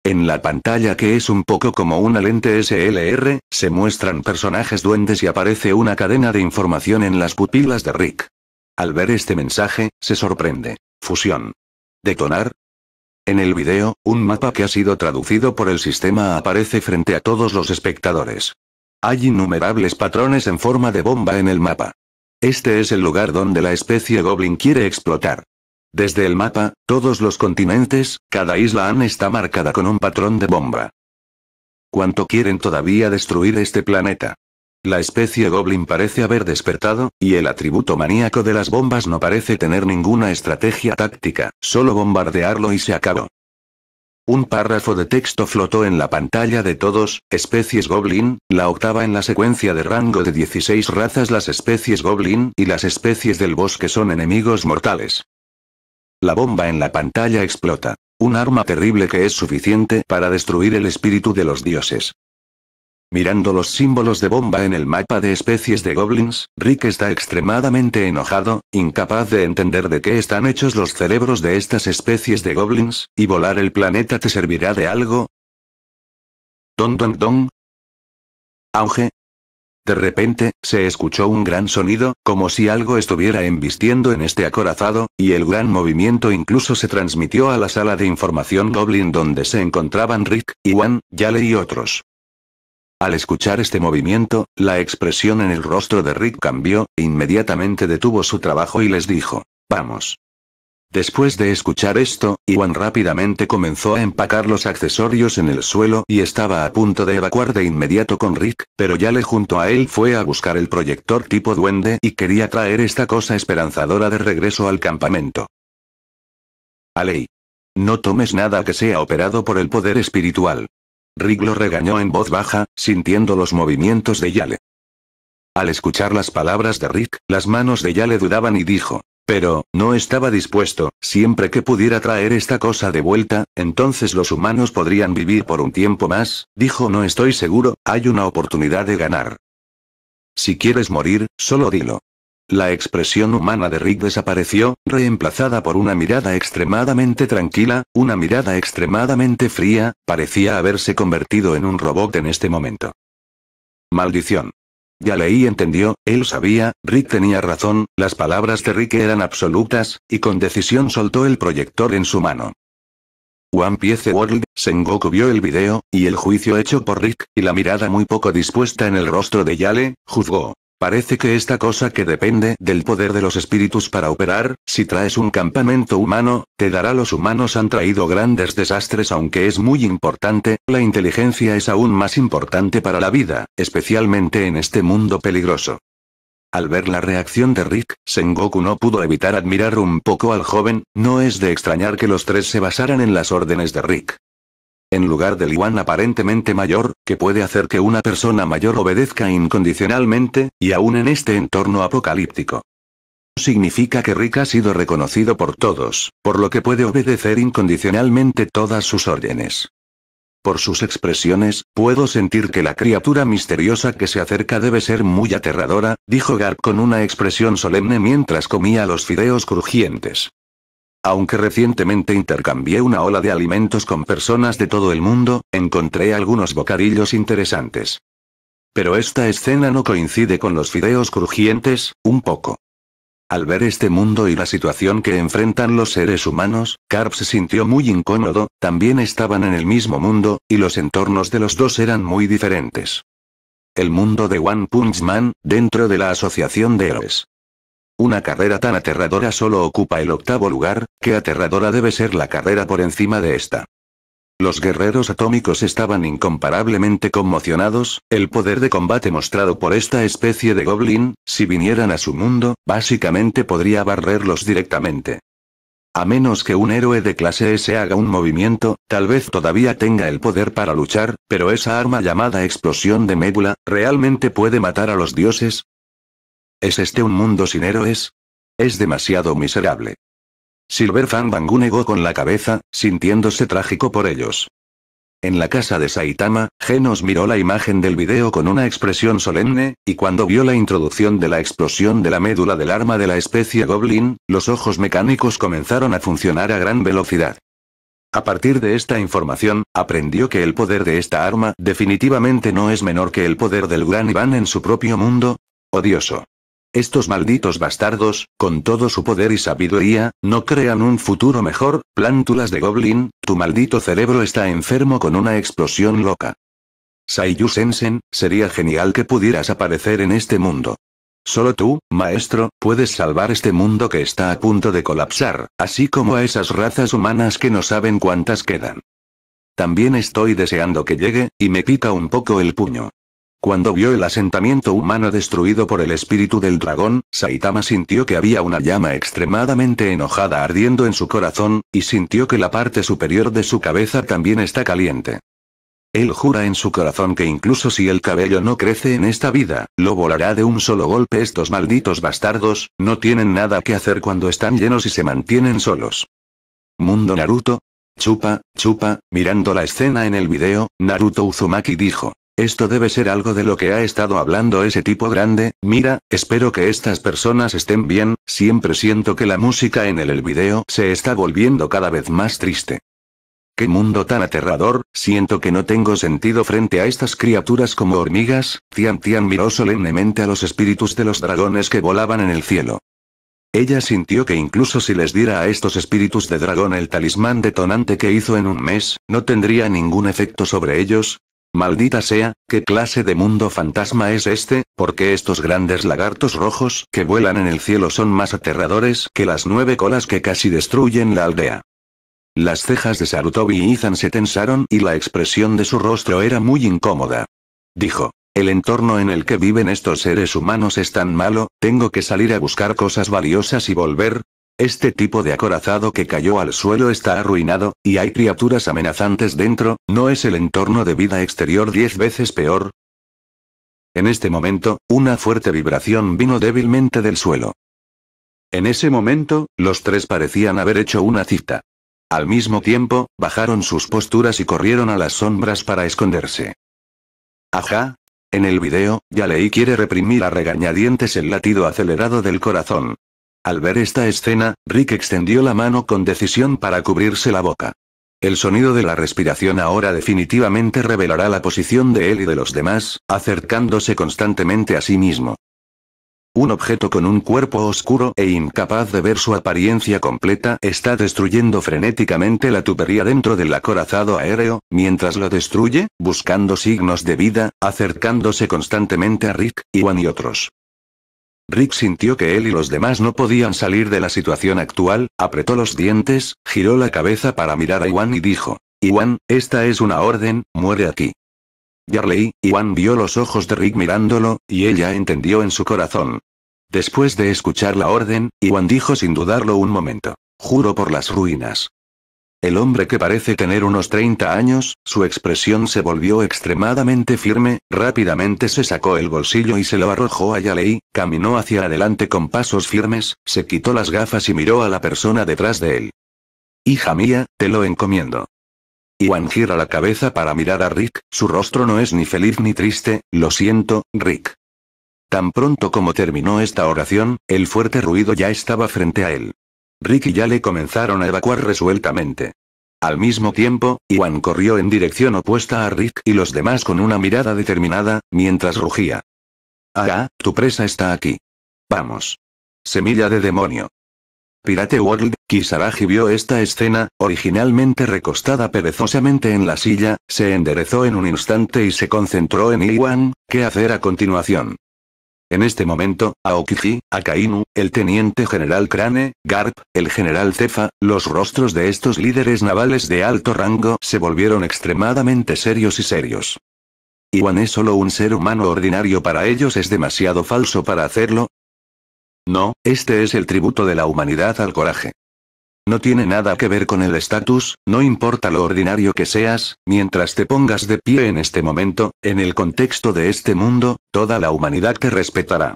En la pantalla que es un poco como una lente SLR, se muestran personajes duendes y aparece una cadena de información en las pupilas de Rick. Al ver este mensaje, se sorprende. Fusión. Detonar, en el video, un mapa que ha sido traducido por el sistema aparece frente a todos los espectadores. Hay innumerables patrones en forma de bomba en el mapa. Este es el lugar donde la especie Goblin quiere explotar. Desde el mapa, todos los continentes, cada isla han está marcada con un patrón de bomba. ¿Cuánto quieren todavía destruir este planeta? La especie Goblin parece haber despertado, y el atributo maníaco de las bombas no parece tener ninguna estrategia táctica, solo bombardearlo y se acabó. Un párrafo de texto flotó en la pantalla de todos, especies Goblin, la octava en la secuencia de rango de 16 razas las especies Goblin y las especies del bosque son enemigos mortales. La bomba en la pantalla explota. Un arma terrible que es suficiente para destruir el espíritu de los dioses. Mirando los símbolos de bomba en el mapa de especies de goblins, Rick está extremadamente enojado, incapaz de entender de qué están hechos los cerebros de estas especies de goblins, y volar el planeta te servirá de algo. Don don don. Auge. De repente, se escuchó un gran sonido, como si algo estuviera embistiendo en este acorazado, y el gran movimiento incluso se transmitió a la sala de información Goblin donde se encontraban Rick, Iwan, Yale y otros. Al escuchar este movimiento, la expresión en el rostro de Rick cambió, e inmediatamente detuvo su trabajo y les dijo, vamos. Después de escuchar esto, Iwan rápidamente comenzó a empacar los accesorios en el suelo y estaba a punto de evacuar de inmediato con Rick, pero ya le junto a él fue a buscar el proyector tipo duende y quería traer esta cosa esperanzadora de regreso al campamento. Alei. No tomes nada que sea operado por el poder espiritual. Rick lo regañó en voz baja, sintiendo los movimientos de Yale. Al escuchar las palabras de Rick, las manos de Yale dudaban y dijo, pero, no estaba dispuesto, siempre que pudiera traer esta cosa de vuelta, entonces los humanos podrían vivir por un tiempo más, dijo no estoy seguro, hay una oportunidad de ganar. Si quieres morir, solo dilo. La expresión humana de Rick desapareció, reemplazada por una mirada extremadamente tranquila, una mirada extremadamente fría, parecía haberse convertido en un robot en este momento. Maldición. Ya entendió, él sabía, Rick tenía razón, las palabras de Rick eran absolutas, y con decisión soltó el proyector en su mano. One Piece World, Sengoku vio el video, y el juicio hecho por Rick, y la mirada muy poco dispuesta en el rostro de Yale, juzgó. Parece que esta cosa que depende del poder de los espíritus para operar, si traes un campamento humano, te dará los humanos han traído grandes desastres aunque es muy importante, la inteligencia es aún más importante para la vida, especialmente en este mundo peligroso. Al ver la reacción de Rick, Sengoku no pudo evitar admirar un poco al joven, no es de extrañar que los tres se basaran en las órdenes de Rick en lugar del Yuan aparentemente mayor, que puede hacer que una persona mayor obedezca incondicionalmente, y aún en este entorno apocalíptico. Significa que Rick ha sido reconocido por todos, por lo que puede obedecer incondicionalmente todas sus órdenes. Por sus expresiones, puedo sentir que la criatura misteriosa que se acerca debe ser muy aterradora, dijo Garp con una expresión solemne mientras comía los fideos crujientes. Aunque recientemente intercambié una ola de alimentos con personas de todo el mundo, encontré algunos bocadillos interesantes. Pero esta escena no coincide con los fideos crujientes, un poco. Al ver este mundo y la situación que enfrentan los seres humanos, Carp se sintió muy incómodo, también estaban en el mismo mundo, y los entornos de los dos eran muy diferentes. El mundo de One Punch Man, dentro de la Asociación de Héroes. Una carrera tan aterradora solo ocupa el octavo lugar, que aterradora debe ser la carrera por encima de esta. Los guerreros atómicos estaban incomparablemente conmocionados, el poder de combate mostrado por esta especie de goblin, si vinieran a su mundo, básicamente podría barrerlos directamente. A menos que un héroe de clase S haga un movimiento, tal vez todavía tenga el poder para luchar, pero esa arma llamada explosión de médula, realmente puede matar a los dioses, ¿Es este un mundo sin héroes? Es demasiado miserable. Silver Fan Bangu negó con la cabeza, sintiéndose trágico por ellos. En la casa de Saitama, Genos miró la imagen del video con una expresión solemne, y cuando vio la introducción de la explosión de la médula del arma de la especie Goblin, los ojos mecánicos comenzaron a funcionar a gran velocidad. A partir de esta información, aprendió que el poder de esta arma definitivamente no es menor que el poder del Gran Iván en su propio mundo. Odioso. Estos malditos bastardos, con todo su poder y sabiduría, no crean un futuro mejor, plántulas de Goblin, tu maldito cerebro está enfermo con una explosión loca. Saiyu sería genial que pudieras aparecer en este mundo. Solo tú, maestro, puedes salvar este mundo que está a punto de colapsar, así como a esas razas humanas que no saben cuántas quedan. También estoy deseando que llegue, y me pica un poco el puño. Cuando vio el asentamiento humano destruido por el espíritu del dragón, Saitama sintió que había una llama extremadamente enojada ardiendo en su corazón, y sintió que la parte superior de su cabeza también está caliente. Él jura en su corazón que incluso si el cabello no crece en esta vida, lo volará de un solo golpe estos malditos bastardos, no tienen nada que hacer cuando están llenos y se mantienen solos. Mundo Naruto. Chupa, chupa, mirando la escena en el video, Naruto Uzumaki dijo. Esto debe ser algo de lo que ha estado hablando ese tipo grande, mira, espero que estas personas estén bien, siempre siento que la música en el, el video se está volviendo cada vez más triste. Qué mundo tan aterrador, siento que no tengo sentido frente a estas criaturas como hormigas, Tian Tian miró solemnemente a los espíritus de los dragones que volaban en el cielo. Ella sintió que incluso si les diera a estos espíritus de dragón el talismán detonante que hizo en un mes, no tendría ningún efecto sobre ellos, Maldita sea, ¿qué clase de mundo fantasma es este? Porque estos grandes lagartos rojos que vuelan en el cielo son más aterradores que las nueve colas que casi destruyen la aldea. Las cejas de Sarutobi y Izan se tensaron y la expresión de su rostro era muy incómoda. Dijo, el entorno en el que viven estos seres humanos es tan malo, tengo que salir a buscar cosas valiosas y volver, este tipo de acorazado que cayó al suelo está arruinado, y hay criaturas amenazantes dentro, ¿no es el entorno de vida exterior diez veces peor? En este momento, una fuerte vibración vino débilmente del suelo. En ese momento, los tres parecían haber hecho una cita. Al mismo tiempo, bajaron sus posturas y corrieron a las sombras para esconderse. Ajá. En el video, ya leí quiere reprimir a regañadientes el latido acelerado del corazón. Al ver esta escena, Rick extendió la mano con decisión para cubrirse la boca. El sonido de la respiración ahora definitivamente revelará la posición de él y de los demás, acercándose constantemente a sí mismo. Un objeto con un cuerpo oscuro e incapaz de ver su apariencia completa está destruyendo frenéticamente la tubería dentro del acorazado aéreo, mientras lo destruye, buscando signos de vida, acercándose constantemente a Rick, Iwan y otros. Rick sintió que él y los demás no podían salir de la situación actual, apretó los dientes, giró la cabeza para mirar a Iwan y dijo, Iwan, esta es una orden, muere aquí. Yarley, Iwan vio los ojos de Rick mirándolo, y ella entendió en su corazón. Después de escuchar la orden, Iwan dijo sin dudarlo un momento, juro por las ruinas. El hombre que parece tener unos 30 años, su expresión se volvió extremadamente firme, rápidamente se sacó el bolsillo y se lo arrojó a Yalei, caminó hacia adelante con pasos firmes, se quitó las gafas y miró a la persona detrás de él. Hija mía, te lo encomiendo. Iwan gira la cabeza para mirar a Rick, su rostro no es ni feliz ni triste, lo siento, Rick. Tan pronto como terminó esta oración, el fuerte ruido ya estaba frente a él. Rick y Yale comenzaron a evacuar resueltamente. Al mismo tiempo, Iwan corrió en dirección opuesta a Rick y los demás con una mirada determinada, mientras rugía. Ah, ah tu presa está aquí. Vamos. Semilla de demonio. Pirate World, Kisaragi vio esta escena, originalmente recostada perezosamente en la silla, se enderezó en un instante y se concentró en Iwan, qué hacer a continuación. En este momento, Aokiji, Akainu, el teniente general Crane, Garp, el general Cefa, los rostros de estos líderes navales de alto rango se volvieron extremadamente serios y serios. ¿Iwan es solo un ser humano ordinario para ellos? ¿Es demasiado falso para hacerlo? No, este es el tributo de la humanidad al coraje. No tiene nada que ver con el estatus, no importa lo ordinario que seas, mientras te pongas de pie en este momento, en el contexto de este mundo, toda la humanidad te respetará.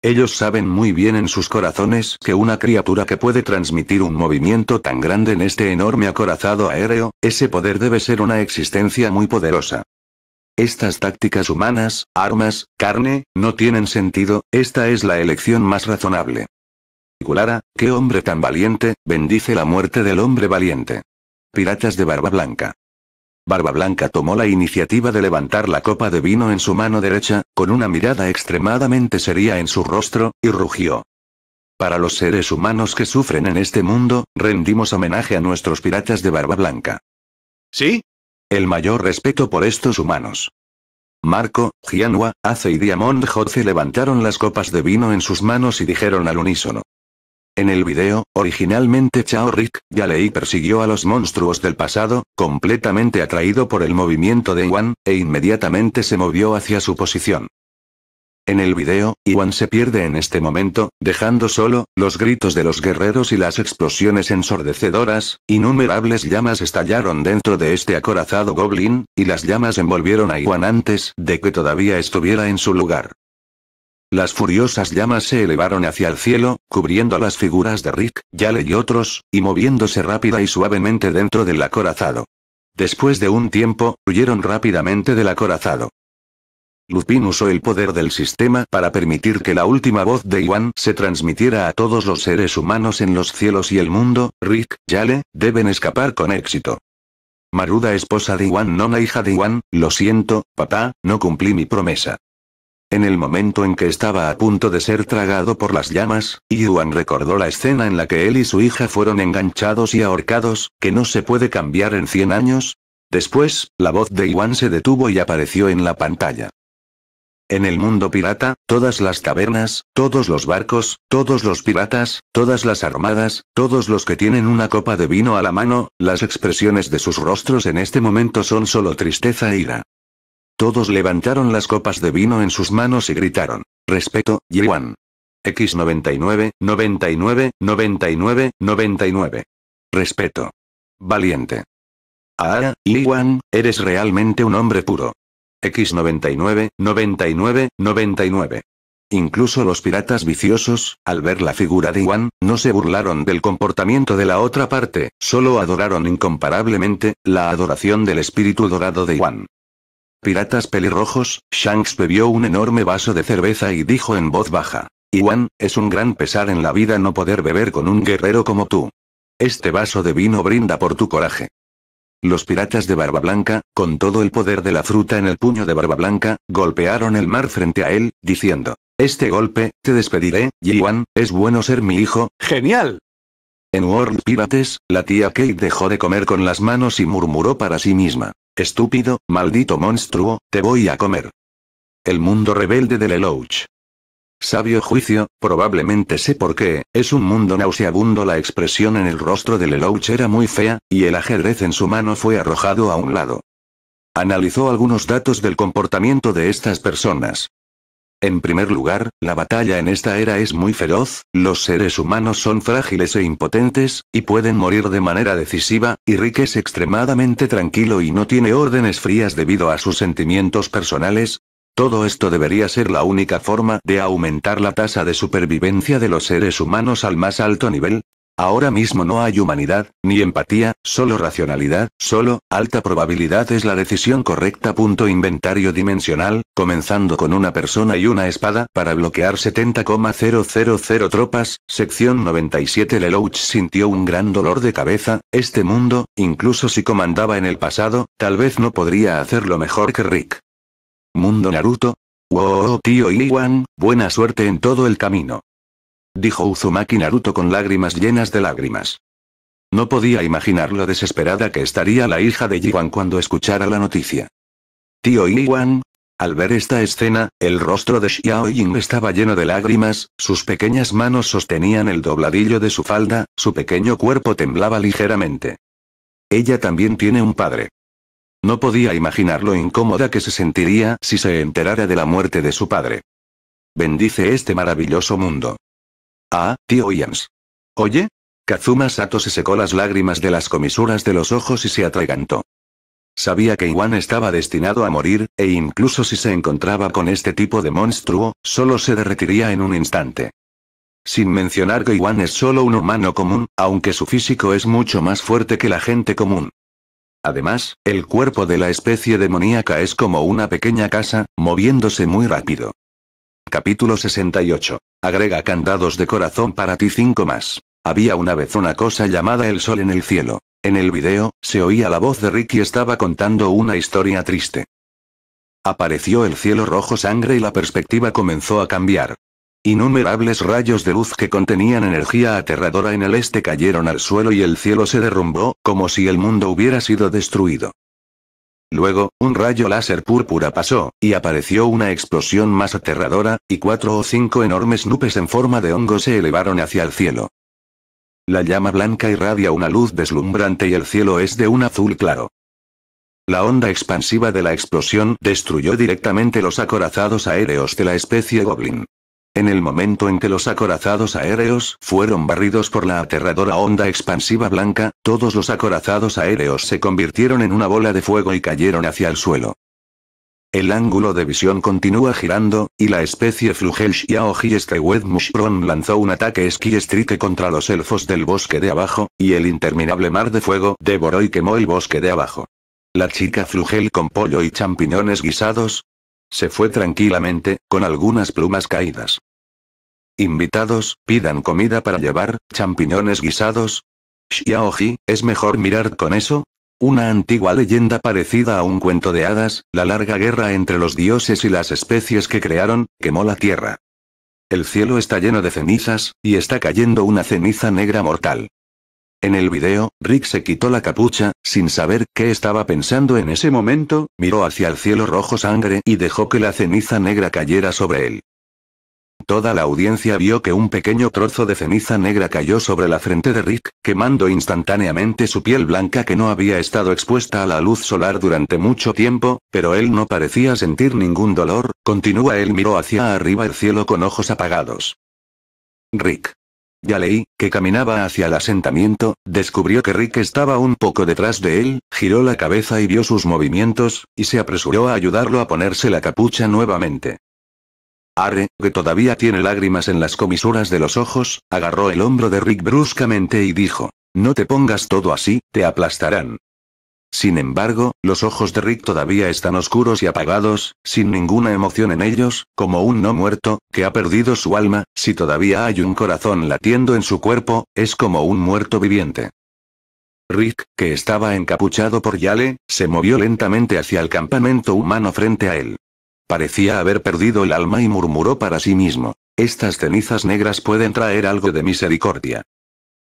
Ellos saben muy bien en sus corazones que una criatura que puede transmitir un movimiento tan grande en este enorme acorazado aéreo, ese poder debe ser una existencia muy poderosa. Estas tácticas humanas, armas, carne, no tienen sentido, esta es la elección más razonable que qué hombre tan valiente, bendice la muerte del hombre valiente. Piratas de Barba Blanca. Barba Blanca tomó la iniciativa de levantar la copa de vino en su mano derecha, con una mirada extremadamente seria en su rostro, y rugió. Para los seres humanos que sufren en este mundo, rendimos homenaje a nuestros piratas de Barba Blanca. ¿Sí? El mayor respeto por estos humanos. Marco, Gianua, Ace y Diamond se levantaron las copas de vino en sus manos y dijeron al unísono. En el video, originalmente Chao Rick, Yalei persiguió a los monstruos del pasado, completamente atraído por el movimiento de Iwan, e inmediatamente se movió hacia su posición. En el video, Iwan se pierde en este momento, dejando solo, los gritos de los guerreros y las explosiones ensordecedoras, innumerables llamas estallaron dentro de este acorazado goblin, y las llamas envolvieron a Iwan antes de que todavía estuviera en su lugar. Las furiosas llamas se elevaron hacia el cielo, cubriendo las figuras de Rick, Yale y otros, y moviéndose rápida y suavemente dentro del acorazado. Después de un tiempo, huyeron rápidamente del acorazado. Lupin usó el poder del sistema para permitir que la última voz de Iwan se transmitiera a todos los seres humanos en los cielos y el mundo, Rick, Yale, deben escapar con éxito. Maruda esposa de Iwan, nona hija de Iwan, lo siento, papá, no cumplí mi promesa. En el momento en que estaba a punto de ser tragado por las llamas, Yuan recordó la escena en la que él y su hija fueron enganchados y ahorcados, que no se puede cambiar en 100 años. Después, la voz de Yuan se detuvo y apareció en la pantalla. En el mundo pirata, todas las cavernas, todos los barcos, todos los piratas, todas las armadas, todos los que tienen una copa de vino a la mano, las expresiones de sus rostros en este momento son solo tristeza e ira. Todos levantaron las copas de vino en sus manos y gritaron. Respeto, Yiwan. X99, 99, 99, 99. Respeto. Valiente. Ah, Yiwan, eres realmente un hombre puro. X99, 99, 99. Incluso los piratas viciosos, al ver la figura de Iwan, no se burlaron del comportamiento de la otra parte, solo adoraron incomparablemente, la adoración del espíritu dorado de Iwan. Piratas pelirrojos, Shanks bebió un enorme vaso de cerveza y dijo en voz baja. Iwan, es un gran pesar en la vida no poder beber con un guerrero como tú. Este vaso de vino brinda por tu coraje. Los piratas de Barba Blanca, con todo el poder de la fruta en el puño de Barba Blanca, golpearon el mar frente a él, diciendo, Este golpe, te despediré, Iwan, es bueno ser mi hijo, genial. En World Pirates, la tía Kate dejó de comer con las manos y murmuró para sí misma, Estúpido, maldito monstruo, te voy a comer. El mundo rebelde de Lelouch. Sabio juicio, probablemente sé por qué, es un mundo nauseabundo. La expresión en el rostro de Lelouch era muy fea, y el ajedrez en su mano fue arrojado a un lado. Analizó algunos datos del comportamiento de estas personas. En primer lugar, la batalla en esta era es muy feroz, los seres humanos son frágiles e impotentes, y pueden morir de manera decisiva, y Rick es extremadamente tranquilo y no tiene órdenes frías debido a sus sentimientos personales. Todo esto debería ser la única forma de aumentar la tasa de supervivencia de los seres humanos al más alto nivel, Ahora mismo no hay humanidad, ni empatía, solo racionalidad, solo, alta probabilidad es la decisión correcta. Punto inventario dimensional, comenzando con una persona y una espada para bloquear 70,000 tropas, sección 97 Lelouch sintió un gran dolor de cabeza, este mundo, incluso si comandaba en el pasado, tal vez no podría hacerlo mejor que Rick. Mundo Naruto. Wow, tío Iwan, buena suerte en todo el camino dijo Uzumaki Naruto con lágrimas llenas de lágrimas. No podía imaginar lo desesperada que estaría la hija de Jiwan cuando escuchara la noticia. Tío Iwan. Al ver esta escena, el rostro de Xiao Ying estaba lleno de lágrimas, sus pequeñas manos sostenían el dobladillo de su falda, su pequeño cuerpo temblaba ligeramente. Ella también tiene un padre. No podía imaginar lo incómoda que se sentiría si se enterara de la muerte de su padre. Bendice este maravilloso mundo. Ah, tío Ians. Oye. Kazuma Sato se secó las lágrimas de las comisuras de los ojos y se atragantó. Sabía que Iwan estaba destinado a morir, e incluso si se encontraba con este tipo de monstruo, solo se derretiría en un instante. Sin mencionar que Iwan es solo un humano común, aunque su físico es mucho más fuerte que la gente común. Además, el cuerpo de la especie demoníaca es como una pequeña casa, moviéndose muy rápido. Capítulo 68. Agrega candados de corazón para ti 5 más. Había una vez una cosa llamada el sol en el cielo. En el video, se oía la voz de Ricky estaba contando una historia triste. Apareció el cielo rojo sangre y la perspectiva comenzó a cambiar. Innumerables rayos de luz que contenían energía aterradora en el este cayeron al suelo y el cielo se derrumbó, como si el mundo hubiera sido destruido. Luego, un rayo láser púrpura pasó, y apareció una explosión más aterradora, y cuatro o cinco enormes nubes en forma de hongo se elevaron hacia el cielo. La llama blanca irradia una luz deslumbrante y el cielo es de un azul claro. La onda expansiva de la explosión destruyó directamente los acorazados aéreos de la especie Goblin. En el momento en que los acorazados aéreos fueron barridos por la aterradora onda expansiva blanca, todos los acorazados aéreos se convirtieron en una bola de fuego y cayeron hacia el suelo. El ángulo de visión continúa girando, y la especie Flugel lanzó un ataque Ski contra los elfos del bosque de abajo, y el interminable mar de fuego devoró y quemó el bosque de abajo. La chica Flugel con pollo y champiñones guisados, se fue tranquilamente, con algunas plumas caídas. Invitados, pidan comida para llevar, champiñones guisados. Xiaoji, ¿es mejor mirar con eso? Una antigua leyenda parecida a un cuento de hadas, la larga guerra entre los dioses y las especies que crearon, quemó la tierra. El cielo está lleno de cenizas, y está cayendo una ceniza negra mortal. En el video, Rick se quitó la capucha, sin saber qué estaba pensando en ese momento, miró hacia el cielo rojo sangre y dejó que la ceniza negra cayera sobre él. Toda la audiencia vio que un pequeño trozo de ceniza negra cayó sobre la frente de Rick, quemando instantáneamente su piel blanca que no había estado expuesta a la luz solar durante mucho tiempo, pero él no parecía sentir ningún dolor, continúa él miró hacia arriba el cielo con ojos apagados. Rick. Yalei, que caminaba hacia el asentamiento, descubrió que Rick estaba un poco detrás de él, giró la cabeza y vio sus movimientos, y se apresuró a ayudarlo a ponerse la capucha nuevamente. Are, que todavía tiene lágrimas en las comisuras de los ojos, agarró el hombro de Rick bruscamente y dijo, No te pongas todo así, te aplastarán. Sin embargo, los ojos de Rick todavía están oscuros y apagados, sin ninguna emoción en ellos, como un no muerto, que ha perdido su alma, si todavía hay un corazón latiendo en su cuerpo, es como un muerto viviente. Rick, que estaba encapuchado por Yale, se movió lentamente hacia el campamento humano frente a él. Parecía haber perdido el alma y murmuró para sí mismo. Estas cenizas negras pueden traer algo de misericordia.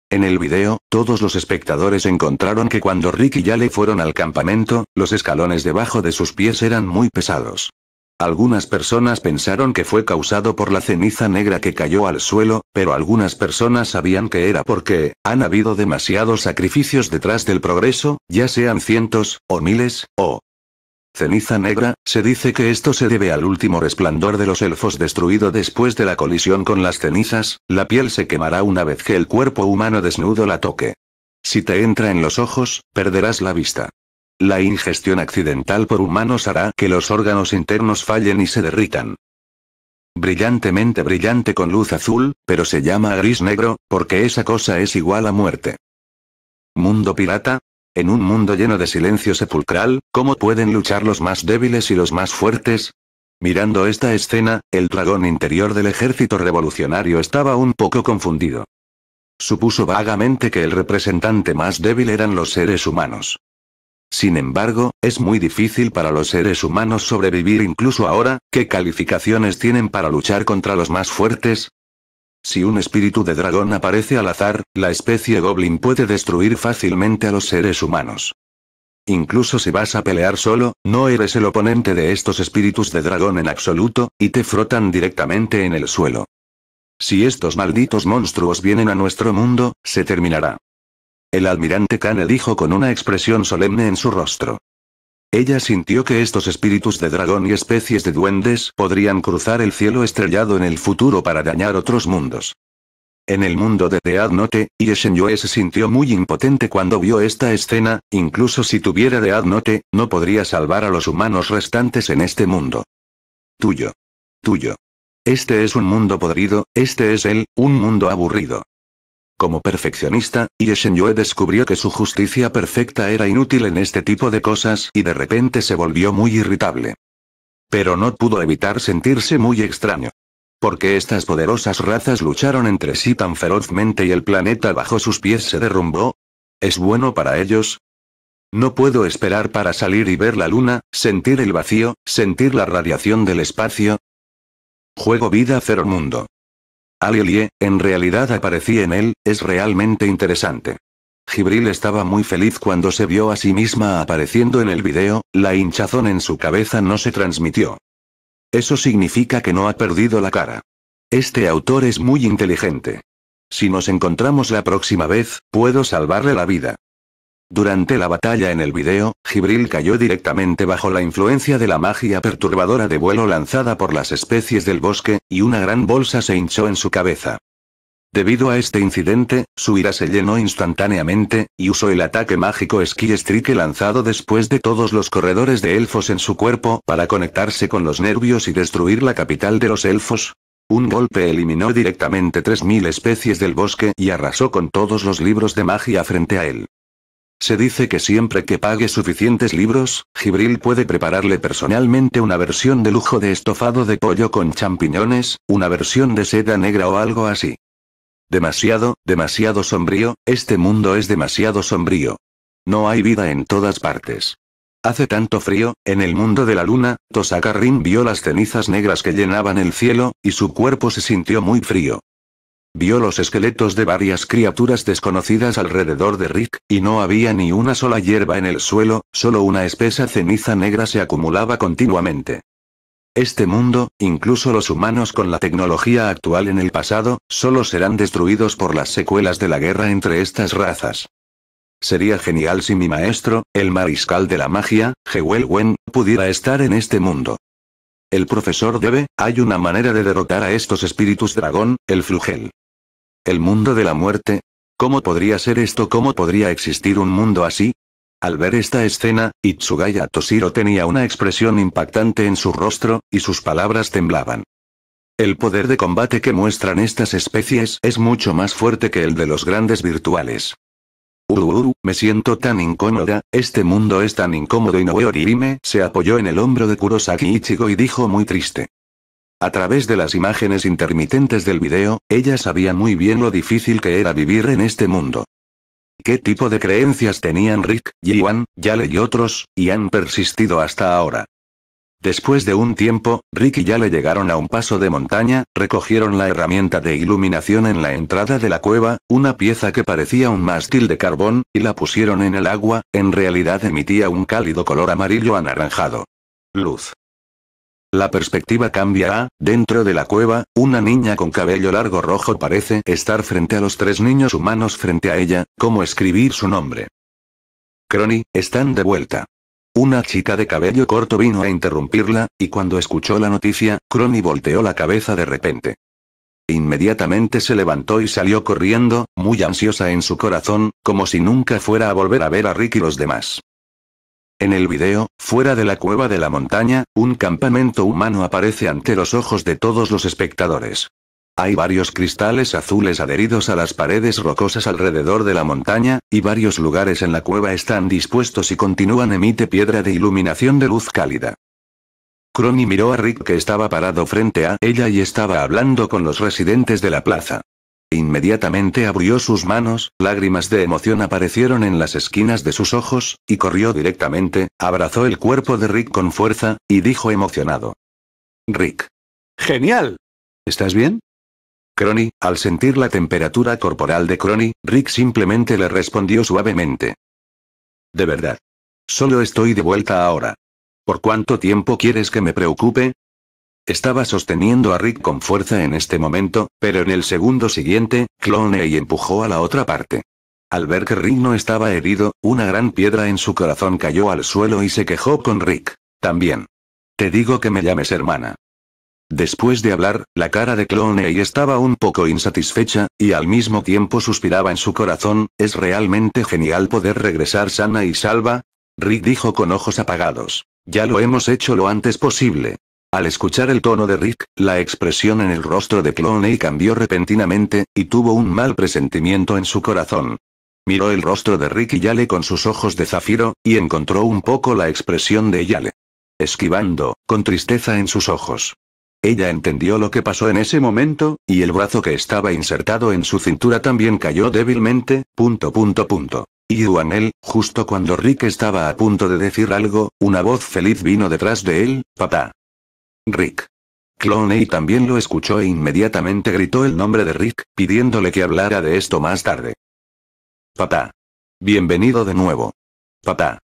En el video, todos los espectadores encontraron que cuando Ricky y le fueron al campamento, los escalones debajo de sus pies eran muy pesados. Algunas personas pensaron que fue causado por la ceniza negra que cayó al suelo, pero algunas personas sabían que era porque, han habido demasiados sacrificios detrás del progreso, ya sean cientos, o miles, o, Ceniza negra, se dice que esto se debe al último resplandor de los elfos destruido después de la colisión con las cenizas, la piel se quemará una vez que el cuerpo humano desnudo la toque. Si te entra en los ojos, perderás la vista. La ingestión accidental por humanos hará que los órganos internos fallen y se derritan. Brillantemente brillante con luz azul, pero se llama gris negro, porque esa cosa es igual a muerte. Mundo pirata, en un mundo lleno de silencio sepulcral, ¿cómo pueden luchar los más débiles y los más fuertes? Mirando esta escena, el dragón interior del ejército revolucionario estaba un poco confundido. Supuso vagamente que el representante más débil eran los seres humanos. Sin embargo, es muy difícil para los seres humanos sobrevivir incluso ahora, ¿qué calificaciones tienen para luchar contra los más fuertes? Si un espíritu de dragón aparece al azar, la especie goblin puede destruir fácilmente a los seres humanos. Incluso si vas a pelear solo, no eres el oponente de estos espíritus de dragón en absoluto, y te frotan directamente en el suelo. Si estos malditos monstruos vienen a nuestro mundo, se terminará. El almirante Kane dijo con una expresión solemne en su rostro. Ella sintió que estos espíritus de dragón y especies de duendes podrían cruzar el cielo estrellado en el futuro para dañar otros mundos. En el mundo de Dead Note, Yue se sintió muy impotente cuando vio esta escena, incluso si tuviera Dead Note, no podría salvar a los humanos restantes en este mundo. Tuyo. Tuyo. Este es un mundo podrido, este es él, un mundo aburrido. Como perfeccionista, Yue descubrió que su justicia perfecta era inútil en este tipo de cosas y de repente se volvió muy irritable. Pero no pudo evitar sentirse muy extraño. Porque estas poderosas razas lucharon entre sí tan ferozmente y el planeta bajo sus pies se derrumbó. ¿Es bueno para ellos? No puedo esperar para salir y ver la luna, sentir el vacío, sentir la radiación del espacio. Juego vida cero mundo. Alilie, en realidad aparecí en él, es realmente interesante. Gibril estaba muy feliz cuando se vio a sí misma apareciendo en el video, la hinchazón en su cabeza no se transmitió. Eso significa que no ha perdido la cara. Este autor es muy inteligente. Si nos encontramos la próxima vez, puedo salvarle la vida. Durante la batalla en el video, Gibril cayó directamente bajo la influencia de la magia perturbadora de vuelo lanzada por las especies del bosque, y una gran bolsa se hinchó en su cabeza. Debido a este incidente, su ira se llenó instantáneamente, y usó el ataque mágico Ski Strike lanzado después de todos los corredores de elfos en su cuerpo para conectarse con los nervios y destruir la capital de los elfos, un golpe eliminó directamente 3.000 especies del bosque y arrasó con todos los libros de magia frente a él. Se dice que siempre que pague suficientes libros, Gibril puede prepararle personalmente una versión de lujo de estofado de pollo con champiñones, una versión de seda negra o algo así. Demasiado, demasiado sombrío, este mundo es demasiado sombrío. No hay vida en todas partes. Hace tanto frío, en el mundo de la luna, Tosaka vio las cenizas negras que llenaban el cielo, y su cuerpo se sintió muy frío. Vio los esqueletos de varias criaturas desconocidas alrededor de Rick, y no había ni una sola hierba en el suelo, solo una espesa ceniza negra se acumulaba continuamente. Este mundo, incluso los humanos con la tecnología actual en el pasado, solo serán destruidos por las secuelas de la guerra entre estas razas. Sería genial si mi maestro, el mariscal de la magia, Jewel Wen, pudiera estar en este mundo. El profesor debe, hay una manera de derrotar a estos espíritus dragón, el flugel. El mundo de la muerte. ¿Cómo podría ser esto? ¿Cómo podría existir un mundo así? Al ver esta escena, Itsugaya Toshiro tenía una expresión impactante en su rostro, y sus palabras temblaban. El poder de combate que muestran estas especies es mucho más fuerte que el de los grandes virtuales. Uruuru, me siento tan incómoda, este mundo es tan incómodo y veo Orihime se apoyó en el hombro de Kurosaki Ichigo y dijo muy triste. A través de las imágenes intermitentes del video, ella sabía muy bien lo difícil que era vivir en este mundo. ¿Qué tipo de creencias tenían Rick, Jiwan, Yale y otros, y han persistido hasta ahora? Después de un tiempo, Rick y Yale llegaron a un paso de montaña, recogieron la herramienta de iluminación en la entrada de la cueva, una pieza que parecía un mástil de carbón, y la pusieron en el agua, en realidad emitía un cálido color amarillo anaranjado. Luz. La perspectiva cambiará, dentro de la cueva, una niña con cabello largo rojo parece estar frente a los tres niños humanos frente a ella, como escribir su nombre? Crony, están de vuelta. Una chica de cabello corto vino a interrumpirla, y cuando escuchó la noticia, Crony volteó la cabeza de repente. Inmediatamente se levantó y salió corriendo, muy ansiosa en su corazón, como si nunca fuera a volver a ver a Rick y los demás. En el video, fuera de la cueva de la montaña, un campamento humano aparece ante los ojos de todos los espectadores. Hay varios cristales azules adheridos a las paredes rocosas alrededor de la montaña, y varios lugares en la cueva están dispuestos y continúan emite piedra de iluminación de luz cálida. Crony miró a Rick que estaba parado frente a ella y estaba hablando con los residentes de la plaza. Inmediatamente abrió sus manos, lágrimas de emoción aparecieron en las esquinas de sus ojos, y corrió directamente, abrazó el cuerpo de Rick con fuerza, y dijo emocionado. Rick. Genial. ¿Estás bien? Crony, al sentir la temperatura corporal de Crony, Rick simplemente le respondió suavemente. De verdad. Solo estoy de vuelta ahora. ¿Por cuánto tiempo quieres que me preocupe? Estaba sosteniendo a Rick con fuerza en este momento, pero en el segundo siguiente, y empujó a la otra parte. Al ver que Rick no estaba herido, una gran piedra en su corazón cayó al suelo y se quejó con Rick. También. Te digo que me llames hermana. Después de hablar, la cara de y estaba un poco insatisfecha, y al mismo tiempo suspiraba en su corazón, es realmente genial poder regresar sana y salva. Rick dijo con ojos apagados. Ya lo hemos hecho lo antes posible. Al escuchar el tono de Rick, la expresión en el rostro de Cloney cambió repentinamente, y tuvo un mal presentimiento en su corazón. Miró el rostro de Rick y Yale con sus ojos de zafiro, y encontró un poco la expresión de Yale. Esquivando, con tristeza en sus ojos. Ella entendió lo que pasó en ese momento, y el brazo que estaba insertado en su cintura también cayó débilmente, punto punto punto. Y Juanel, justo cuando Rick estaba a punto de decir algo, una voz feliz vino detrás de él, papá. Rick. Cloney también lo escuchó e inmediatamente gritó el nombre de Rick, pidiéndole que hablara de esto más tarde. Papá. Bienvenido de nuevo. Papá.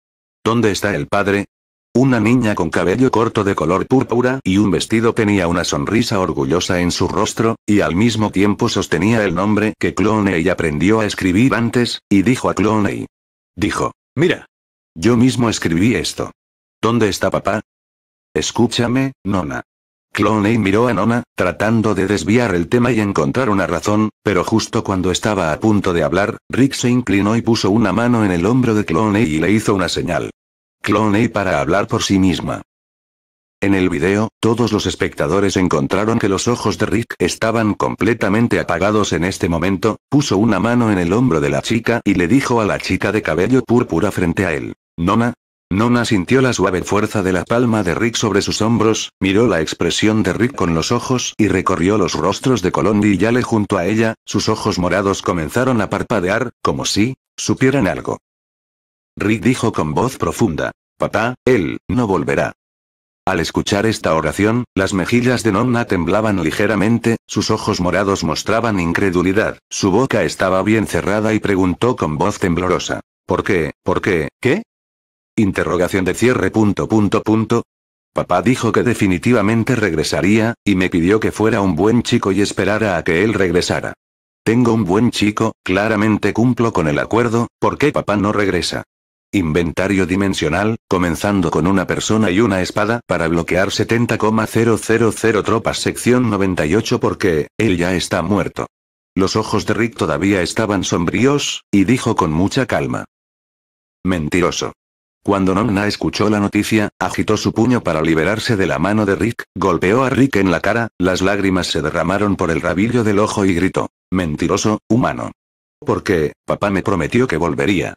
¿Dónde está el padre? Una niña con cabello corto de color púrpura y un vestido tenía una sonrisa orgullosa en su rostro, y al mismo tiempo sostenía el nombre que Cloney aprendió a escribir antes, y dijo a Cloney. Dijo. Mira. Yo mismo escribí esto. ¿Dónde está papá? Escúchame, Nona. Cloney miró a Nona, tratando de desviar el tema y encontrar una razón, pero justo cuando estaba a punto de hablar, Rick se inclinó y puso una mano en el hombro de Cloney y le hizo una señal. Cloney para hablar por sí misma. En el video, todos los espectadores encontraron que los ojos de Rick estaban completamente apagados en este momento, puso una mano en el hombro de la chica y le dijo a la chica de cabello púrpura frente a él. Nona, Nonna sintió la suave fuerza de la palma de Rick sobre sus hombros, miró la expresión de Rick con los ojos y recorrió los rostros de Colondi y Yale junto a ella, sus ojos morados comenzaron a parpadear, como si supieran algo. Rick dijo con voz profunda, Papá, él, no volverá. Al escuchar esta oración, las mejillas de Nonna temblaban ligeramente, sus ojos morados mostraban incredulidad, su boca estaba bien cerrada y preguntó con voz temblorosa, ¿Por qué? ¿Por qué? ¿Qué? Interrogación de cierre. Punto, punto, punto. Papá dijo que definitivamente regresaría, y me pidió que fuera un buen chico y esperara a que él regresara. Tengo un buen chico, claramente cumplo con el acuerdo, ¿por qué papá no regresa? Inventario dimensional, comenzando con una persona y una espada para bloquear 70,000 tropas sección 98 porque, él ya está muerto. Los ojos de Rick todavía estaban sombríos, y dijo con mucha calma. Mentiroso. Cuando Nonna escuchó la noticia, agitó su puño para liberarse de la mano de Rick, golpeó a Rick en la cara, las lágrimas se derramaron por el rabillo del ojo y gritó. Mentiroso, humano. ¿Por qué, papá me prometió que volvería.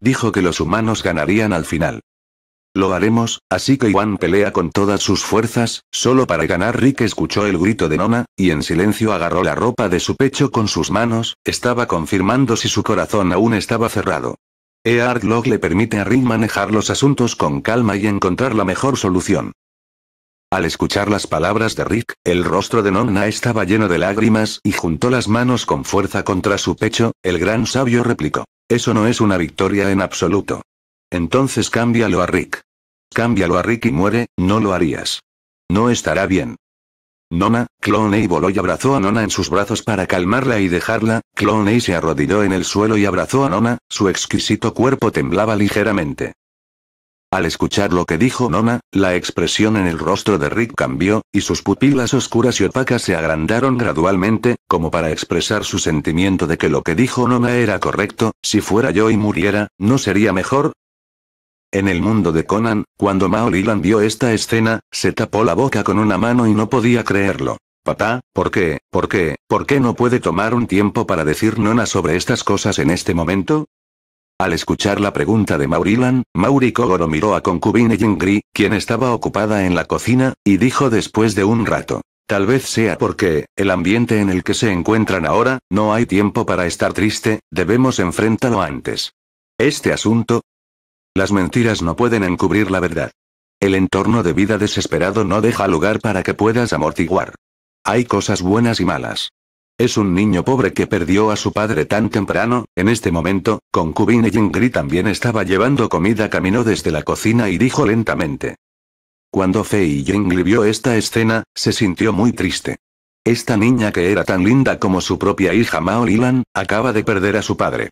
Dijo que los humanos ganarían al final. Lo haremos, así que Iwan pelea con todas sus fuerzas, solo para ganar Rick escuchó el grito de Nona, y en silencio agarró la ropa de su pecho con sus manos, estaba confirmando si su corazón aún estaba cerrado. Earth le permite a Rick manejar los asuntos con calma y encontrar la mejor solución. Al escuchar las palabras de Rick, el rostro de Nonna estaba lleno de lágrimas y juntó las manos con fuerza contra su pecho, el gran sabio replicó, eso no es una victoria en absoluto. Entonces cámbialo a Rick. Cámbialo a Rick y muere, no lo harías. No estará bien. Nona, Cloney voló y abrazó a Nona en sus brazos para calmarla y dejarla, Cloney se arrodilló en el suelo y abrazó a Nona, su exquisito cuerpo temblaba ligeramente. Al escuchar lo que dijo Nona, la expresión en el rostro de Rick cambió, y sus pupilas oscuras y opacas se agrandaron gradualmente, como para expresar su sentimiento de que lo que dijo Nona era correcto, si fuera yo y muriera, ¿no sería mejor? En el mundo de Conan, cuando Maurilan vio esta escena, se tapó la boca con una mano y no podía creerlo. Papá, ¿por qué, por qué, por qué no puede tomar un tiempo para decir nona sobre estas cosas en este momento? Al escuchar la pregunta de Maurilan, Mauri Kogoro miró a concubine Jingri, quien estaba ocupada en la cocina, y dijo después de un rato. Tal vez sea porque, el ambiente en el que se encuentran ahora, no hay tiempo para estar triste, debemos enfrentarlo antes. Este asunto, las mentiras no pueden encubrir la verdad. El entorno de vida desesperado no deja lugar para que puedas amortiguar. Hay cosas buenas y malas. Es un niño pobre que perdió a su padre tan temprano, en este momento, concubine Yingri también estaba llevando comida, camino desde la cocina y dijo lentamente. Cuando Fei le vio esta escena, se sintió muy triste. Esta niña que era tan linda como su propia hija Mao Lilan, acaba de perder a su padre.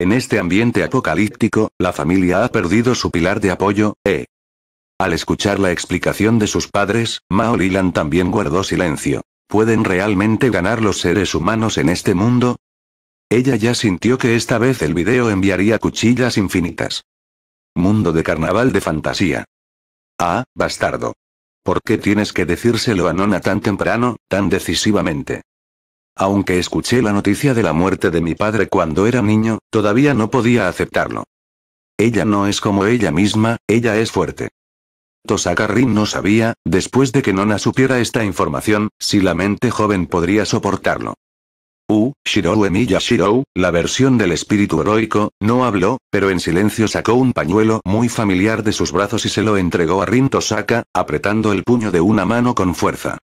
En este ambiente apocalíptico, la familia ha perdido su pilar de apoyo, eh. Al escuchar la explicación de sus padres, Maolilan también guardó silencio. ¿Pueden realmente ganar los seres humanos en este mundo? Ella ya sintió que esta vez el video enviaría cuchillas infinitas. Mundo de carnaval de fantasía. Ah, bastardo. ¿Por qué tienes que decírselo a Nona tan temprano, tan decisivamente? Aunque escuché la noticia de la muerte de mi padre cuando era niño, todavía no podía aceptarlo. Ella no es como ella misma, ella es fuerte. Tosaka Rin no sabía, después de que Nona supiera esta información, si la mente joven podría soportarlo. U, Shirou Emiya Shirou, la versión del espíritu heroico, no habló, pero en silencio sacó un pañuelo muy familiar de sus brazos y se lo entregó a Rin Tosaka, apretando el puño de una mano con fuerza.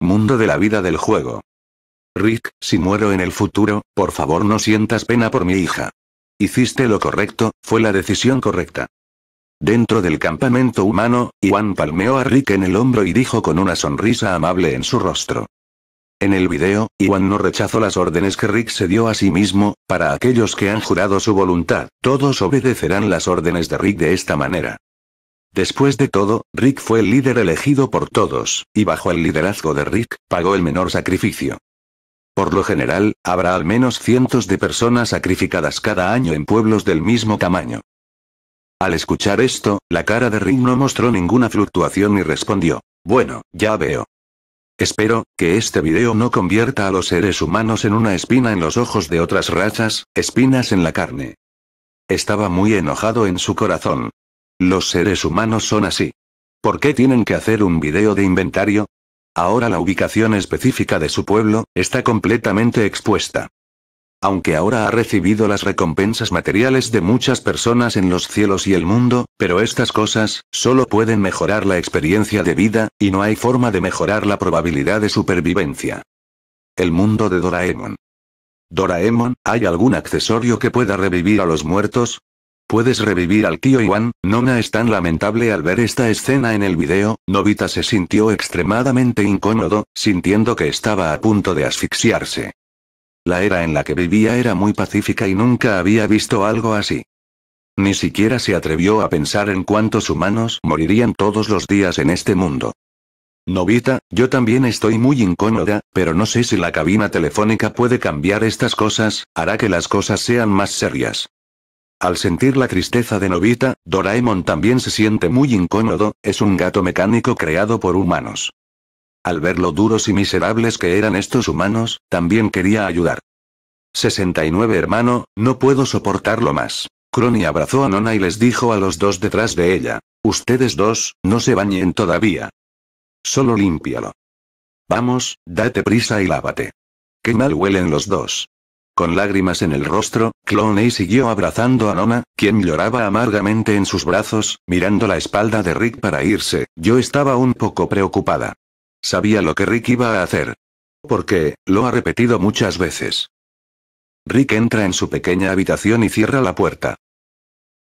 Mundo de la vida del juego. Rick, si muero en el futuro, por favor no sientas pena por mi hija. Hiciste lo correcto, fue la decisión correcta. Dentro del campamento humano, Iwan palmeó a Rick en el hombro y dijo con una sonrisa amable en su rostro. En el video, Iwan no rechazó las órdenes que Rick se dio a sí mismo, para aquellos que han jurado su voluntad, todos obedecerán las órdenes de Rick de esta manera. Después de todo, Rick fue el líder elegido por todos, y bajo el liderazgo de Rick, pagó el menor sacrificio. Por lo general, habrá al menos cientos de personas sacrificadas cada año en pueblos del mismo tamaño. Al escuchar esto, la cara de Rin no mostró ninguna fluctuación y respondió, bueno, ya veo. Espero, que este video no convierta a los seres humanos en una espina en los ojos de otras razas, espinas en la carne. Estaba muy enojado en su corazón. Los seres humanos son así. ¿Por qué tienen que hacer un video de inventario? Ahora la ubicación específica de su pueblo, está completamente expuesta. Aunque ahora ha recibido las recompensas materiales de muchas personas en los cielos y el mundo, pero estas cosas, solo pueden mejorar la experiencia de vida, y no hay forma de mejorar la probabilidad de supervivencia. El mundo de Doraemon. Doraemon, ¿hay algún accesorio que pueda revivir a los muertos? Puedes revivir al tío Iwan, Nona es tan lamentable al ver esta escena en el video, Novita se sintió extremadamente incómodo, sintiendo que estaba a punto de asfixiarse. La era en la que vivía era muy pacífica y nunca había visto algo así. Ni siquiera se atrevió a pensar en cuántos humanos morirían todos los días en este mundo. Novita, yo también estoy muy incómoda, pero no sé si la cabina telefónica puede cambiar estas cosas, hará que las cosas sean más serias. Al sentir la tristeza de Novita, Doraemon también se siente muy incómodo, es un gato mecánico creado por humanos. Al ver lo duros y miserables que eran estos humanos, también quería ayudar. 69 hermano, no puedo soportarlo más. Crony abrazó a Nona y les dijo a los dos detrás de ella. Ustedes dos, no se bañen todavía. Solo límpialo. Vamos, date prisa y lávate. Qué mal huelen los dos. Con lágrimas en el rostro, Cloney siguió abrazando a Nona, quien lloraba amargamente en sus brazos, mirando la espalda de Rick para irse. Yo estaba un poco preocupada. Sabía lo que Rick iba a hacer. Porque, lo ha repetido muchas veces. Rick entra en su pequeña habitación y cierra la puerta.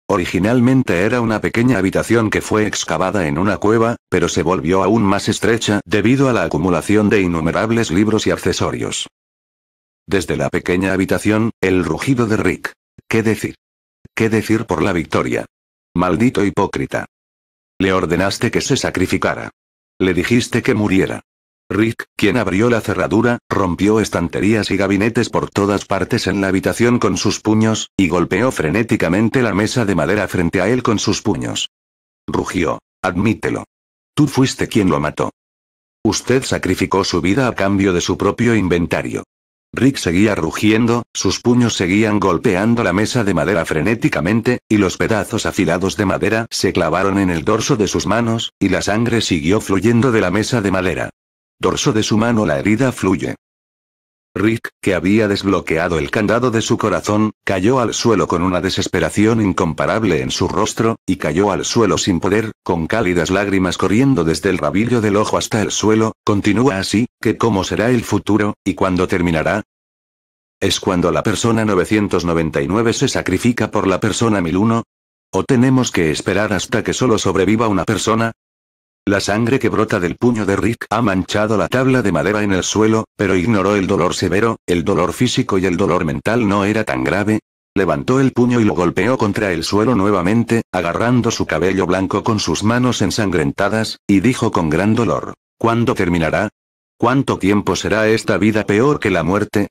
Originalmente era una pequeña habitación que fue excavada en una cueva, pero se volvió aún más estrecha debido a la acumulación de innumerables libros y accesorios. Desde la pequeña habitación, el rugido de Rick. ¿Qué decir? ¿Qué decir por la victoria? Maldito hipócrita. Le ordenaste que se sacrificara. Le dijiste que muriera. Rick, quien abrió la cerradura, rompió estanterías y gabinetes por todas partes en la habitación con sus puños, y golpeó frenéticamente la mesa de madera frente a él con sus puños. Rugió. Admítelo. Tú fuiste quien lo mató. Usted sacrificó su vida a cambio de su propio inventario. Rick seguía rugiendo, sus puños seguían golpeando la mesa de madera frenéticamente, y los pedazos afilados de madera se clavaron en el dorso de sus manos, y la sangre siguió fluyendo de la mesa de madera. Dorso de su mano la herida fluye. Rick, que había desbloqueado el candado de su corazón, cayó al suelo con una desesperación incomparable en su rostro, y cayó al suelo sin poder, con cálidas lágrimas corriendo desde el rabillo del ojo hasta el suelo, continúa así, que cómo será el futuro, y cuándo terminará, ¿Es cuando la persona 999 se sacrifica por la persona 1001? ¿O tenemos que esperar hasta que solo sobreviva una persona? La sangre que brota del puño de Rick ha manchado la tabla de madera en el suelo, pero ignoró el dolor severo, el dolor físico y el dolor mental no era tan grave. Levantó el puño y lo golpeó contra el suelo nuevamente, agarrando su cabello blanco con sus manos ensangrentadas, y dijo con gran dolor, ¿Cuándo terminará? ¿Cuánto tiempo será esta vida peor que la muerte?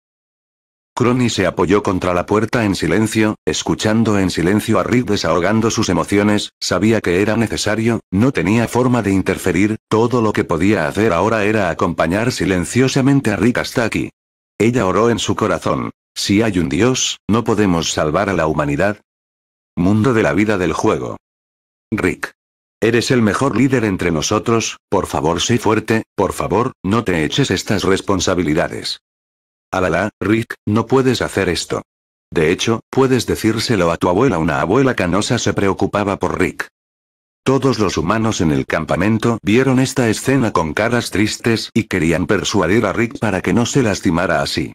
Crony se apoyó contra la puerta en silencio, escuchando en silencio a Rick desahogando sus emociones, sabía que era necesario, no tenía forma de interferir, todo lo que podía hacer ahora era acompañar silenciosamente a Rick hasta aquí. Ella oró en su corazón. Si hay un Dios, ¿no podemos salvar a la humanidad? Mundo de la vida del juego. Rick. Eres el mejor líder entre nosotros, por favor sé fuerte, por favor, no te eches estas responsabilidades. Alala, Rick, no puedes hacer esto. De hecho, puedes decírselo a tu abuela. Una abuela canosa se preocupaba por Rick. Todos los humanos en el campamento vieron esta escena con caras tristes y querían persuadir a Rick para que no se lastimara así.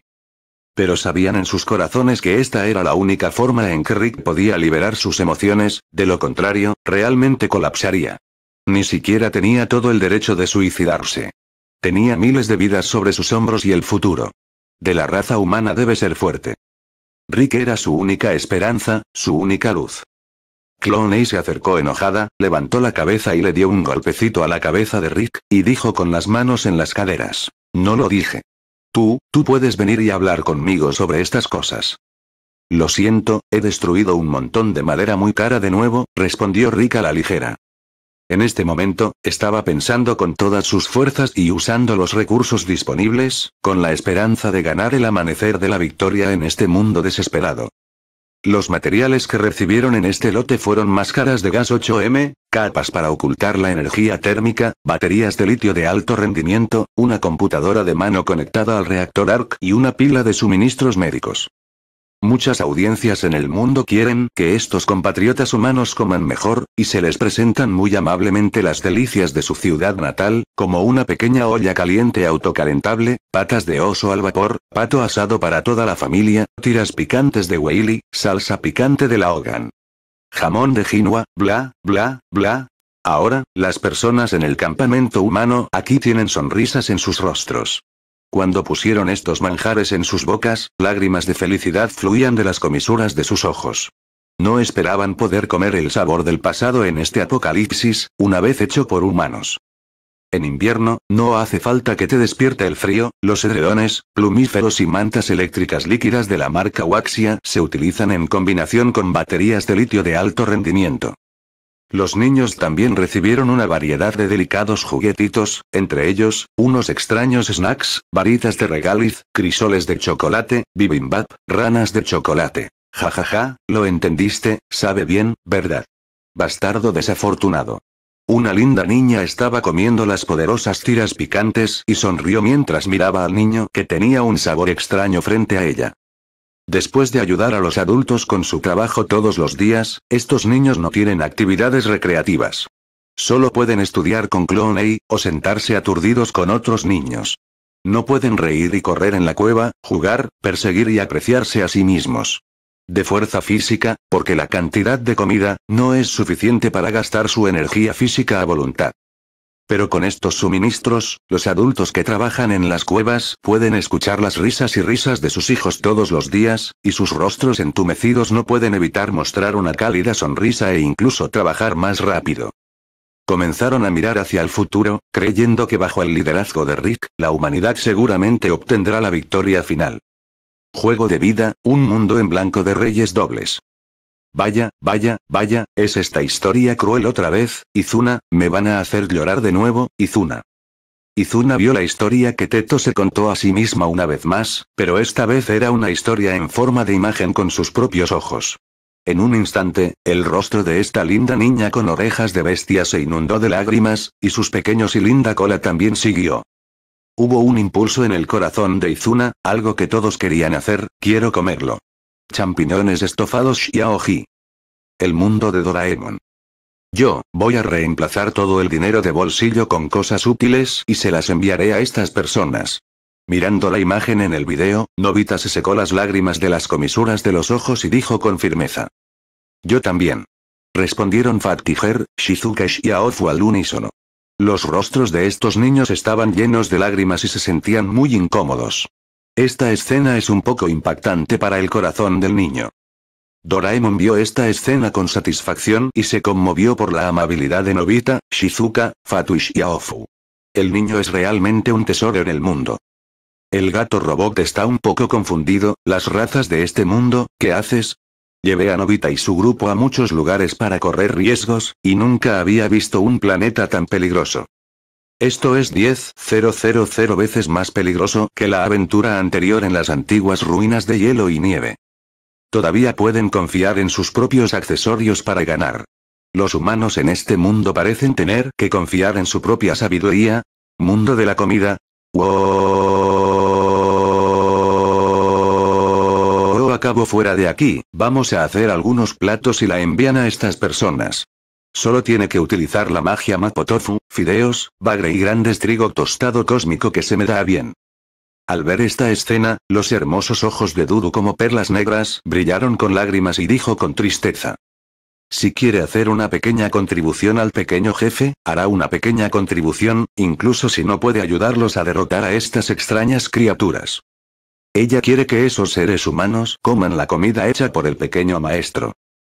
Pero sabían en sus corazones que esta era la única forma en que Rick podía liberar sus emociones, de lo contrario, realmente colapsaría. Ni siquiera tenía todo el derecho de suicidarse. Tenía miles de vidas sobre sus hombros y el futuro de la raza humana debe ser fuerte. Rick era su única esperanza, su única luz. Cloney se acercó enojada, levantó la cabeza y le dio un golpecito a la cabeza de Rick, y dijo con las manos en las caderas. No lo dije. Tú, tú puedes venir y hablar conmigo sobre estas cosas. Lo siento, he destruido un montón de madera muy cara de nuevo, respondió Rick a la ligera. En este momento, estaba pensando con todas sus fuerzas y usando los recursos disponibles, con la esperanza de ganar el amanecer de la victoria en este mundo desesperado. Los materiales que recibieron en este lote fueron máscaras de gas 8M, capas para ocultar la energía térmica, baterías de litio de alto rendimiento, una computadora de mano conectada al reactor ARC y una pila de suministros médicos. Muchas audiencias en el mundo quieren que estos compatriotas humanos coman mejor, y se les presentan muy amablemente las delicias de su ciudad natal, como una pequeña olla caliente autocalentable, patas de oso al vapor, pato asado para toda la familia, tiras picantes de Weili, salsa picante de la Hogan. Jamón de ginua, bla, bla, bla. Ahora, las personas en el campamento humano aquí tienen sonrisas en sus rostros. Cuando pusieron estos manjares en sus bocas, lágrimas de felicidad fluían de las comisuras de sus ojos. No esperaban poder comer el sabor del pasado en este apocalipsis, una vez hecho por humanos. En invierno, no hace falta que te despierte el frío, los edredones, plumíferos y mantas eléctricas líquidas de la marca Waxia se utilizan en combinación con baterías de litio de alto rendimiento. Los niños también recibieron una variedad de delicados juguetitos, entre ellos, unos extraños snacks, varitas de regaliz, crisoles de chocolate, bibimbap, ranas de chocolate. Ja ja ja, lo entendiste, sabe bien, ¿verdad? Bastardo desafortunado. Una linda niña estaba comiendo las poderosas tiras picantes y sonrió mientras miraba al niño que tenía un sabor extraño frente a ella. Después de ayudar a los adultos con su trabajo todos los días, estos niños no tienen actividades recreativas. Solo pueden estudiar con Cloney, o sentarse aturdidos con otros niños. No pueden reír y correr en la cueva, jugar, perseguir y apreciarse a sí mismos. De fuerza física, porque la cantidad de comida, no es suficiente para gastar su energía física a voluntad. Pero con estos suministros, los adultos que trabajan en las cuevas pueden escuchar las risas y risas de sus hijos todos los días, y sus rostros entumecidos no pueden evitar mostrar una cálida sonrisa e incluso trabajar más rápido. Comenzaron a mirar hacia el futuro, creyendo que bajo el liderazgo de Rick, la humanidad seguramente obtendrá la victoria final. Juego de vida, un mundo en blanco de reyes dobles. Vaya, vaya, vaya, es esta historia cruel otra vez, Izuna, me van a hacer llorar de nuevo, Izuna. Izuna vio la historia que Teto se contó a sí misma una vez más, pero esta vez era una historia en forma de imagen con sus propios ojos. En un instante, el rostro de esta linda niña con orejas de bestia se inundó de lágrimas, y sus pequeños y linda cola también siguió. Hubo un impulso en el corazón de Izuna, algo que todos querían hacer, quiero comerlo champiñones estofados Xiaoji. El mundo de Doraemon. Yo, voy a reemplazar todo el dinero de bolsillo con cosas útiles y se las enviaré a estas personas. Mirando la imagen en el video, Novita se secó las lágrimas de las comisuras de los ojos y dijo con firmeza. Yo también. Respondieron Tiger, Shizuka y Lun al unísono. Los rostros de estos niños estaban llenos de lágrimas y se sentían muy incómodos. Esta escena es un poco impactante para el corazón del niño. Doraemon vio esta escena con satisfacción y se conmovió por la amabilidad de Nobita, Shizuka, fatuish y Aofu. El niño es realmente un tesoro en el mundo. El gato robot está un poco confundido, las razas de este mundo, ¿qué haces? Llevé a nobita y su grupo a muchos lugares para correr riesgos, y nunca había visto un planeta tan peligroso. Esto es 10.000 veces más peligroso que la aventura anterior en las antiguas ruinas de hielo y nieve. Todavía pueden confiar en sus propios accesorios para ganar. Los humanos en este mundo parecen tener que confiar en su propia sabiduría. Mundo de la comida. Wow. Acabo fuera de aquí, vamos a hacer algunos platos y la envían a estas personas. Solo tiene que utilizar la magia Mapotofu, fideos, bagre y grandes trigo tostado cósmico que se me da bien. Al ver esta escena, los hermosos ojos de Dudu como perlas negras brillaron con lágrimas y dijo con tristeza. Si quiere hacer una pequeña contribución al pequeño jefe, hará una pequeña contribución, incluso si no puede ayudarlos a derrotar a estas extrañas criaturas. Ella quiere que esos seres humanos coman la comida hecha por el pequeño maestro.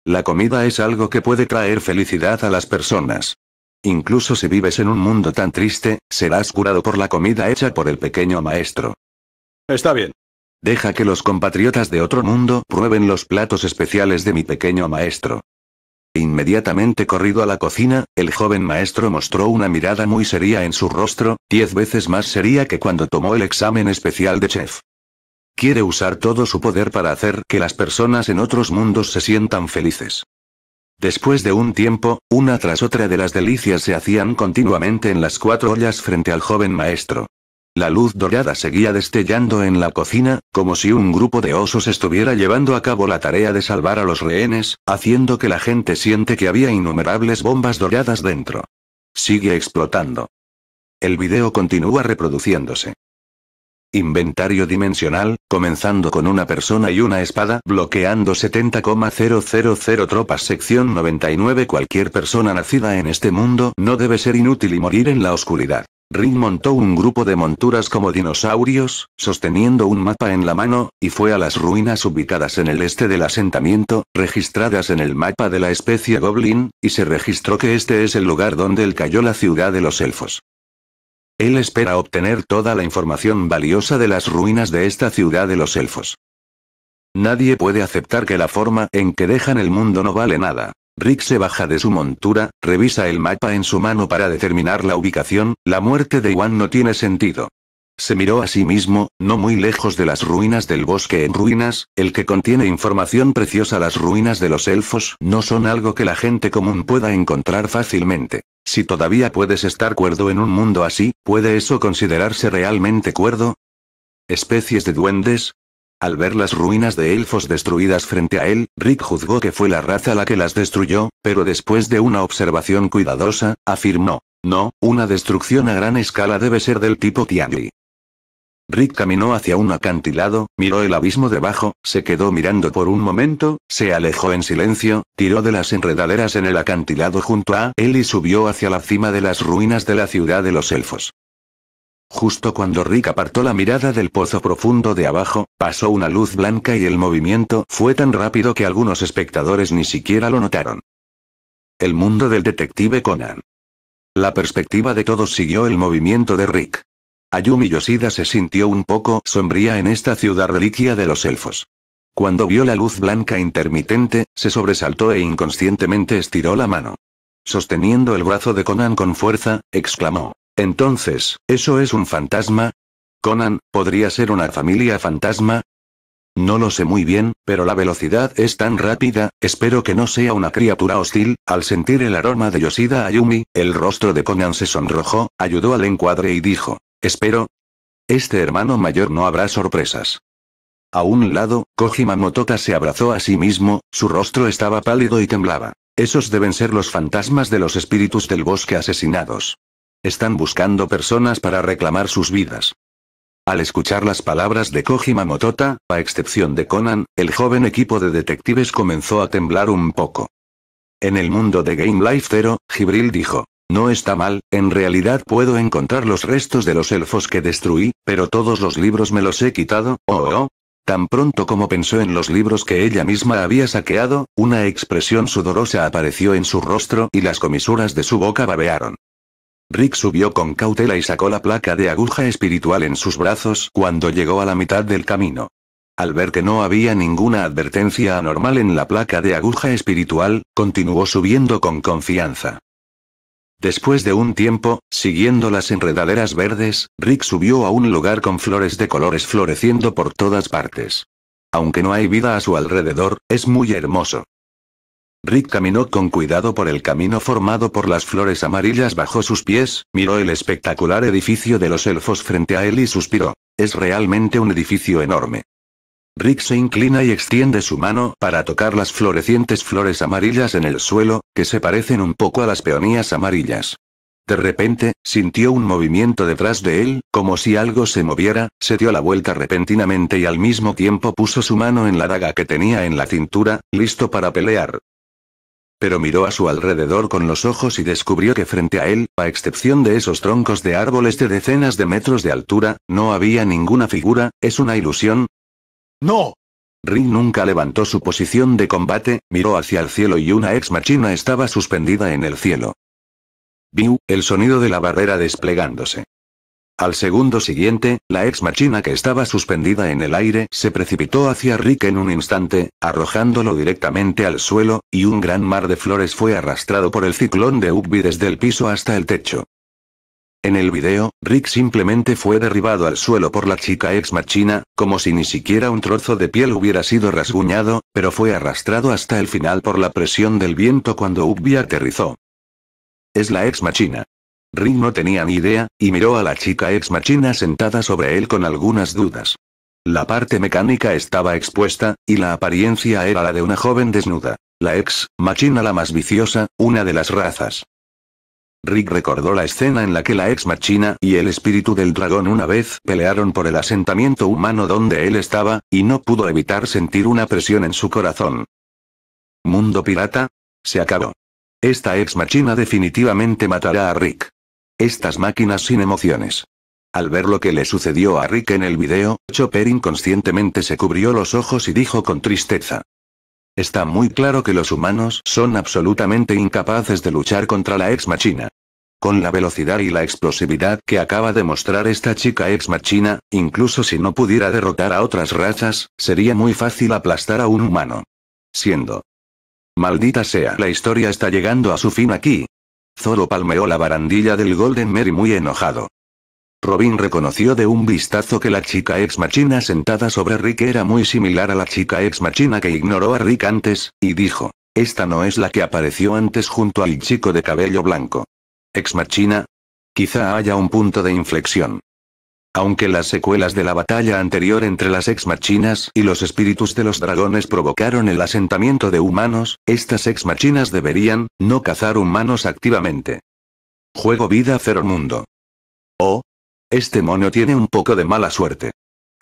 La comida es algo que puede traer felicidad a las personas. Incluso si vives en un mundo tan triste, serás curado por la comida hecha por el pequeño maestro. Está bien. Deja que los compatriotas de otro mundo prueben los platos especiales de mi pequeño maestro. Inmediatamente corrido a la cocina, el joven maestro mostró una mirada muy seria en su rostro, diez veces más seria que cuando tomó el examen especial de chef. Quiere usar todo su poder para hacer que las personas en otros mundos se sientan felices. Después de un tiempo, una tras otra de las delicias se hacían continuamente en las cuatro ollas frente al joven maestro. La luz dorada seguía destellando en la cocina, como si un grupo de osos estuviera llevando a cabo la tarea de salvar a los rehenes, haciendo que la gente siente que había innumerables bombas doradas dentro. Sigue explotando. El video continúa reproduciéndose. Inventario dimensional, comenzando con una persona y una espada, bloqueando 70,000 tropas. Sección 99 Cualquier persona nacida en este mundo no debe ser inútil y morir en la oscuridad. Ring montó un grupo de monturas como dinosaurios, sosteniendo un mapa en la mano, y fue a las ruinas ubicadas en el este del asentamiento, registradas en el mapa de la especie Goblin, y se registró que este es el lugar donde él cayó la ciudad de los elfos. Él espera obtener toda la información valiosa de las ruinas de esta ciudad de los elfos. Nadie puede aceptar que la forma en que dejan el mundo no vale nada. Rick se baja de su montura, revisa el mapa en su mano para determinar la ubicación, la muerte de Juan no tiene sentido. Se miró a sí mismo, no muy lejos de las ruinas del bosque en ruinas, el que contiene información preciosa. Las ruinas de los elfos no son algo que la gente común pueda encontrar fácilmente. Si todavía puedes estar cuerdo en un mundo así, ¿puede eso considerarse realmente cuerdo? ¿Especies de duendes? Al ver las ruinas de elfos destruidas frente a él, Rick juzgó que fue la raza la que las destruyó, pero después de una observación cuidadosa, afirmó, no, una destrucción a gran escala debe ser del tipo Tianli. Rick caminó hacia un acantilado, miró el abismo debajo, se quedó mirando por un momento, se alejó en silencio, tiró de las enredaderas en el acantilado junto a él y subió hacia la cima de las ruinas de la ciudad de los elfos. Justo cuando Rick apartó la mirada del pozo profundo de abajo, pasó una luz blanca y el movimiento fue tan rápido que algunos espectadores ni siquiera lo notaron. El mundo del detective Conan. La perspectiva de todos siguió el movimiento de Rick. Ayumi Yoshida se sintió un poco sombría en esta ciudad reliquia de los elfos. Cuando vio la luz blanca intermitente, se sobresaltó e inconscientemente estiró la mano. Sosteniendo el brazo de Conan con fuerza, exclamó. Entonces, ¿eso es un fantasma? Conan, ¿podría ser una familia fantasma? No lo sé muy bien, pero la velocidad es tan rápida, espero que no sea una criatura hostil. Al sentir el aroma de Yoshida Ayumi, el rostro de Conan se sonrojó, ayudó al encuadre y dijo. Espero. Este hermano mayor no habrá sorpresas. A un lado, Kojima Motota se abrazó a sí mismo, su rostro estaba pálido y temblaba. Esos deben ser los fantasmas de los espíritus del bosque asesinados. Están buscando personas para reclamar sus vidas. Al escuchar las palabras de Kojima Motota, a excepción de Conan, el joven equipo de detectives comenzó a temblar un poco. En el mundo de Game Life Zero, Gibril dijo. No está mal, en realidad puedo encontrar los restos de los elfos que destruí, pero todos los libros me los he quitado, oh, oh oh. Tan pronto como pensó en los libros que ella misma había saqueado, una expresión sudorosa apareció en su rostro y las comisuras de su boca babearon. Rick subió con cautela y sacó la placa de aguja espiritual en sus brazos cuando llegó a la mitad del camino. Al ver que no había ninguna advertencia anormal en la placa de aguja espiritual, continuó subiendo con confianza. Después de un tiempo, siguiendo las enredaderas verdes, Rick subió a un lugar con flores de colores floreciendo por todas partes. Aunque no hay vida a su alrededor, es muy hermoso. Rick caminó con cuidado por el camino formado por las flores amarillas bajo sus pies, miró el espectacular edificio de los elfos frente a él y suspiró. Es realmente un edificio enorme. Rick se inclina y extiende su mano para tocar las florecientes flores amarillas en el suelo, que se parecen un poco a las peonías amarillas. De repente, sintió un movimiento detrás de él, como si algo se moviera, se dio la vuelta repentinamente y al mismo tiempo puso su mano en la daga que tenía en la cintura, listo para pelear. Pero miró a su alrededor con los ojos y descubrió que frente a él, a excepción de esos troncos de árboles de decenas de metros de altura, no había ninguna figura, es una ilusión, ¡No! Rin nunca levantó su posición de combate, miró hacia el cielo y una ex machina estaba suspendida en el cielo. Viu, el sonido de la barrera desplegándose. Al segundo siguiente, la ex machina que estaba suspendida en el aire se precipitó hacia Rick en un instante, arrojándolo directamente al suelo, y un gran mar de flores fue arrastrado por el ciclón de Ugby desde el piso hasta el techo. En el video, Rick simplemente fue derribado al suelo por la chica ex machina, como si ni siquiera un trozo de piel hubiera sido rasguñado, pero fue arrastrado hasta el final por la presión del viento cuando Ugby aterrizó. Es la ex machina. Rick no tenía ni idea, y miró a la chica ex machina sentada sobre él con algunas dudas. La parte mecánica estaba expuesta, y la apariencia era la de una joven desnuda. La ex, machina la más viciosa, una de las razas. Rick recordó la escena en la que la ex machina y el espíritu del dragón una vez pelearon por el asentamiento humano donde él estaba, y no pudo evitar sentir una presión en su corazón. Mundo pirata? Se acabó. Esta ex machina definitivamente matará a Rick. Estas máquinas sin emociones. Al ver lo que le sucedió a Rick en el video, Chopper inconscientemente se cubrió los ojos y dijo con tristeza. Está muy claro que los humanos son absolutamente incapaces de luchar contra la ex machina con la velocidad y la explosividad que acaba de mostrar esta chica ex machina, incluso si no pudiera derrotar a otras razas, sería muy fácil aplastar a un humano. Siendo. Maldita sea, la historia está llegando a su fin aquí. Zoro palmeó la barandilla del Golden Mary muy enojado. Robin reconoció de un vistazo que la chica ex machina sentada sobre Rick era muy similar a la chica ex machina que ignoró a Rick antes, y dijo, esta no es la que apareció antes junto al chico de cabello blanco. Ex Machina. Quizá haya un punto de inflexión. Aunque las secuelas de la batalla anterior entre las ex-machinas y los espíritus de los dragones provocaron el asentamiento de humanos, estas ex-machinas deberían, no cazar humanos activamente. Juego vida cero mundo. Oh. Este mono tiene un poco de mala suerte.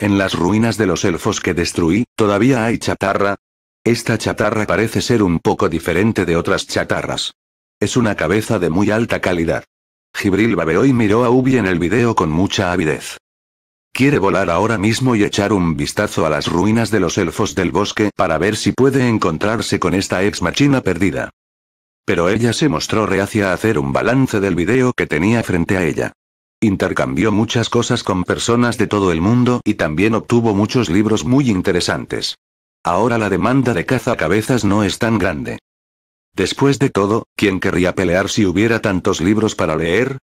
En las ruinas de los elfos que destruí, todavía hay chatarra. Esta chatarra parece ser un poco diferente de otras chatarras. Es una cabeza de muy alta calidad. Gibril babeó y miró a Ubi en el video con mucha avidez. Quiere volar ahora mismo y echar un vistazo a las ruinas de los elfos del bosque para ver si puede encontrarse con esta ex machina perdida. Pero ella se mostró reacia a hacer un balance del video que tenía frente a ella. Intercambió muchas cosas con personas de todo el mundo y también obtuvo muchos libros muy interesantes. Ahora la demanda de cazacabezas no es tan grande. Después de todo, ¿quién querría pelear si hubiera tantos libros para leer?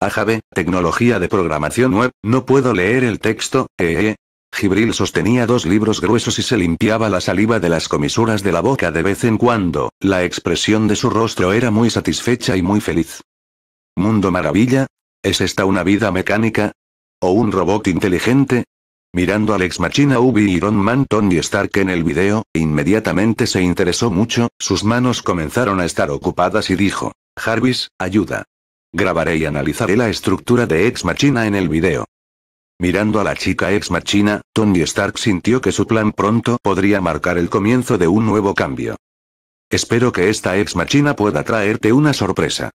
Ajave, tecnología de programación web, no puedo leer el texto, eh, eh. Gibril sostenía dos libros gruesos y se limpiaba la saliva de las comisuras de la boca de vez en cuando, la expresión de su rostro era muy satisfecha y muy feliz. Mundo maravilla, ¿Es esta una vida mecánica? ¿O un robot inteligente? Mirando al ex Machina Ubi Iron Man Tony Stark en el video, inmediatamente se interesó mucho, sus manos comenzaron a estar ocupadas y dijo, Jarvis, ayuda. Grabaré y analizaré la estructura de ex Machina en el video. Mirando a la chica ex machina, Tony Stark sintió que su plan pronto podría marcar el comienzo de un nuevo cambio. Espero que esta ex machina pueda traerte una sorpresa.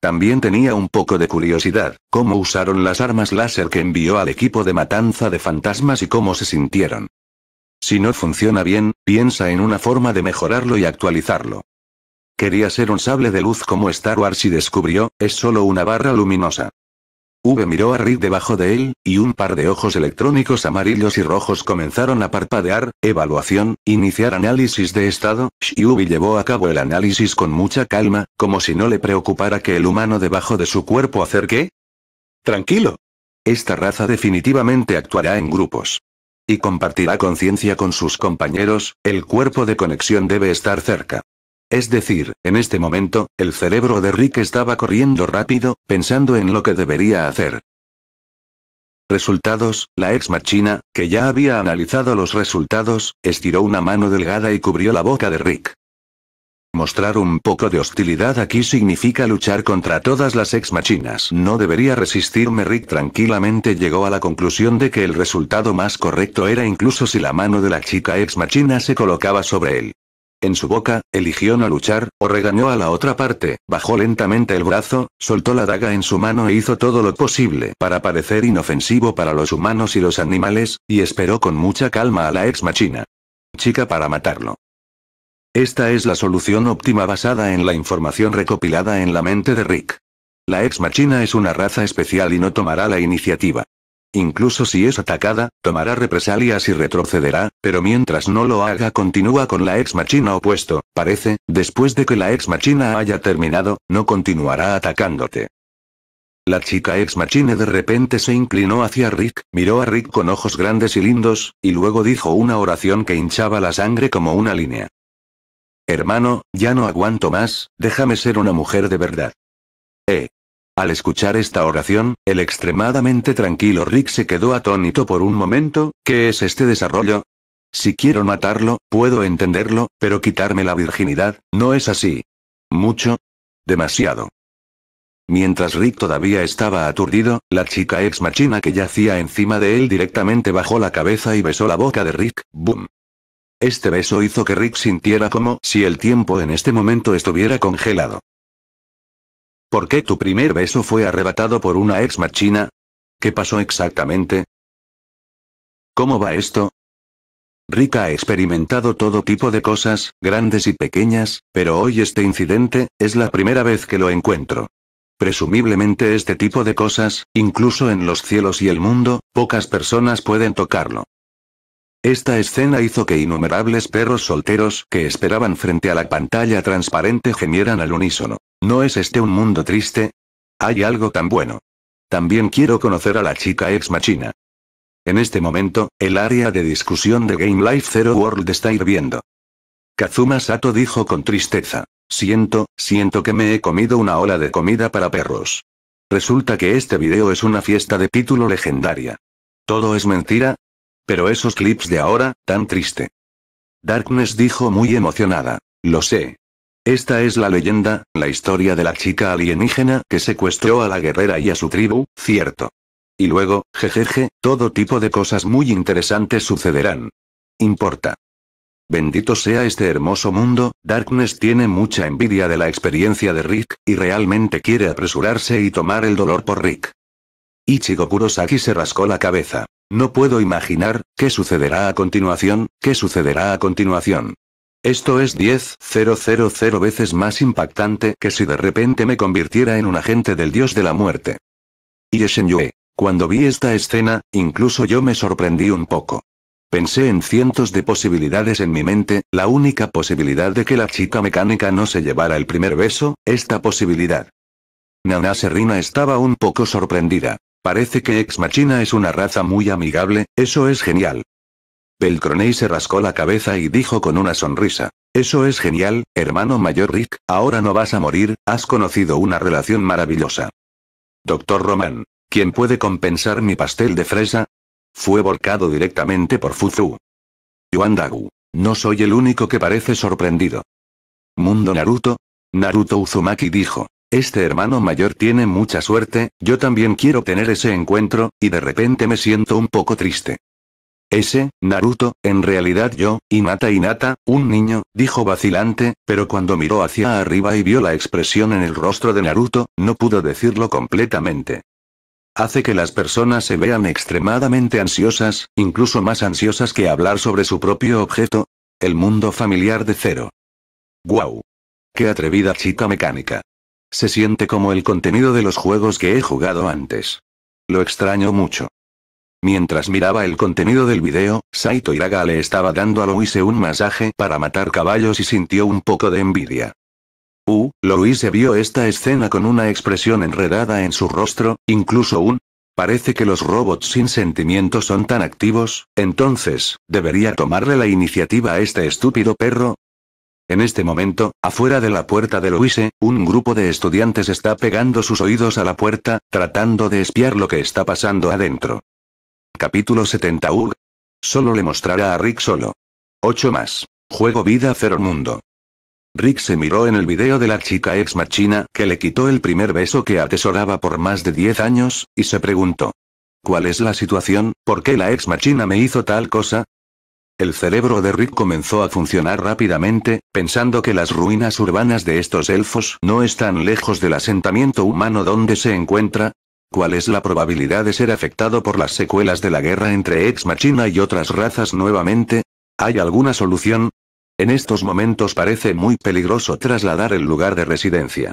También tenía un poco de curiosidad, cómo usaron las armas láser que envió al equipo de matanza de fantasmas y cómo se sintieron. Si no funciona bien, piensa en una forma de mejorarlo y actualizarlo. Quería ser un sable de luz como Star Wars y descubrió, es solo una barra luminosa. V miró a Rick debajo de él, y un par de ojos electrónicos amarillos y rojos comenzaron a parpadear, evaluación, iniciar análisis de estado, Shiubi llevó a cabo el análisis con mucha calma, como si no le preocupara que el humano debajo de su cuerpo acerque. Tranquilo. Esta raza definitivamente actuará en grupos. Y compartirá conciencia con sus compañeros, el cuerpo de conexión debe estar cerca. Es decir, en este momento, el cerebro de Rick estaba corriendo rápido, pensando en lo que debería hacer. Resultados, la ex machina, que ya había analizado los resultados, estiró una mano delgada y cubrió la boca de Rick. Mostrar un poco de hostilidad aquí significa luchar contra todas las ex machinas. No debería resistirme. Rick tranquilamente llegó a la conclusión de que el resultado más correcto era incluso si la mano de la chica ex machina se colocaba sobre él. En su boca, eligió no luchar, o regañó a la otra parte, bajó lentamente el brazo, soltó la daga en su mano e hizo todo lo posible para parecer inofensivo para los humanos y los animales, y esperó con mucha calma a la ex machina. Chica para matarlo. Esta es la solución óptima basada en la información recopilada en la mente de Rick. La ex machina es una raza especial y no tomará la iniciativa. Incluso si es atacada, tomará represalias y retrocederá, pero mientras no lo haga continúa con la ex machina opuesto, parece, después de que la ex machina haya terminado, no continuará atacándote. La chica ex machine de repente se inclinó hacia Rick, miró a Rick con ojos grandes y lindos, y luego dijo una oración que hinchaba la sangre como una línea. Hermano, ya no aguanto más, déjame ser una mujer de verdad. Eh. Al escuchar esta oración, el extremadamente tranquilo Rick se quedó atónito por un momento, ¿qué es este desarrollo? Si quiero matarlo, puedo entenderlo, pero quitarme la virginidad, no es así. Mucho. Demasiado. Mientras Rick todavía estaba aturdido, la chica ex machina que yacía encima de él directamente bajó la cabeza y besó la boca de Rick, boom. Este beso hizo que Rick sintiera como si el tiempo en este momento estuviera congelado. ¿Por qué tu primer beso fue arrebatado por una ex machina? ¿Qué pasó exactamente? ¿Cómo va esto? Rika ha experimentado todo tipo de cosas, grandes y pequeñas, pero hoy este incidente, es la primera vez que lo encuentro. Presumiblemente este tipo de cosas, incluso en los cielos y el mundo, pocas personas pueden tocarlo. Esta escena hizo que innumerables perros solteros que esperaban frente a la pantalla transparente gemieran al unísono. ¿No es este un mundo triste? Hay algo tan bueno. También quiero conocer a la chica ex machina. En este momento, el área de discusión de Game Life Zero World está hirviendo. Kazuma Sato dijo con tristeza. Siento, siento que me he comido una ola de comida para perros. Resulta que este video es una fiesta de título legendaria. ¿Todo es mentira? Pero esos clips de ahora, tan triste. Darkness dijo muy emocionada. Lo sé. Esta es la leyenda, la historia de la chica alienígena que secuestró a la guerrera y a su tribu, cierto. Y luego, jejeje, todo tipo de cosas muy interesantes sucederán. Importa. Bendito sea este hermoso mundo, Darkness tiene mucha envidia de la experiencia de Rick, y realmente quiere apresurarse y tomar el dolor por Rick. Ichigo Kurosaki se rascó la cabeza. No puedo imaginar, qué sucederá a continuación, qué sucederá a continuación. Esto es 10.000 veces más impactante que si de repente me convirtiera en un agente del dios de la muerte. Y Yue. Cuando vi esta escena, incluso yo me sorprendí un poco. Pensé en cientos de posibilidades en mi mente, la única posibilidad de que la chica mecánica no se llevara el primer beso, esta posibilidad. Nana Serrina estaba un poco sorprendida. Parece que Ex Machina es una raza muy amigable, eso es genial. Belcroney se rascó la cabeza y dijo con una sonrisa. Eso es genial, hermano mayor Rick, ahora no vas a morir, has conocido una relación maravillosa. Doctor Roman, ¿quién puede compensar mi pastel de fresa? Fue volcado directamente por Fuzu. Yuandagu. No soy el único que parece sorprendido. Mundo Naruto. Naruto Uzumaki dijo. Este hermano mayor tiene mucha suerte, yo también quiero tener ese encuentro, y de repente me siento un poco triste. Ese, Naruto, en realidad yo, y Nata, un niño, dijo vacilante, pero cuando miró hacia arriba y vio la expresión en el rostro de Naruto, no pudo decirlo completamente. Hace que las personas se vean extremadamente ansiosas, incluso más ansiosas que hablar sobre su propio objeto, el mundo familiar de cero. ¡Guau! ¡Qué atrevida chica mecánica! Se siente como el contenido de los juegos que he jugado antes. Lo extraño mucho. Mientras miraba el contenido del video, Saito Iraga le estaba dando a Louise un masaje para matar caballos y sintió un poco de envidia. Uh, Loise vio esta escena con una expresión enredada en su rostro, incluso un... Parece que los robots sin sentimientos son tan activos, entonces, debería tomarle la iniciativa a este estúpido perro, en este momento, afuera de la puerta de Louise, un grupo de estudiantes está pegando sus oídos a la puerta, tratando de espiar lo que está pasando adentro. Capítulo 70 UG. Solo le mostrará a Rick solo. 8 más. Juego vida cero mundo. Rick se miró en el video de la chica ex machina que le quitó el primer beso que atesoraba por más de 10 años, y se preguntó. ¿Cuál es la situación? ¿Por qué la ex machina me hizo tal cosa? El cerebro de Rick comenzó a funcionar rápidamente, pensando que las ruinas urbanas de estos elfos no están lejos del asentamiento humano donde se encuentra. ¿Cuál es la probabilidad de ser afectado por las secuelas de la guerra entre Ex Machina y otras razas nuevamente? ¿Hay alguna solución? En estos momentos parece muy peligroso trasladar el lugar de residencia.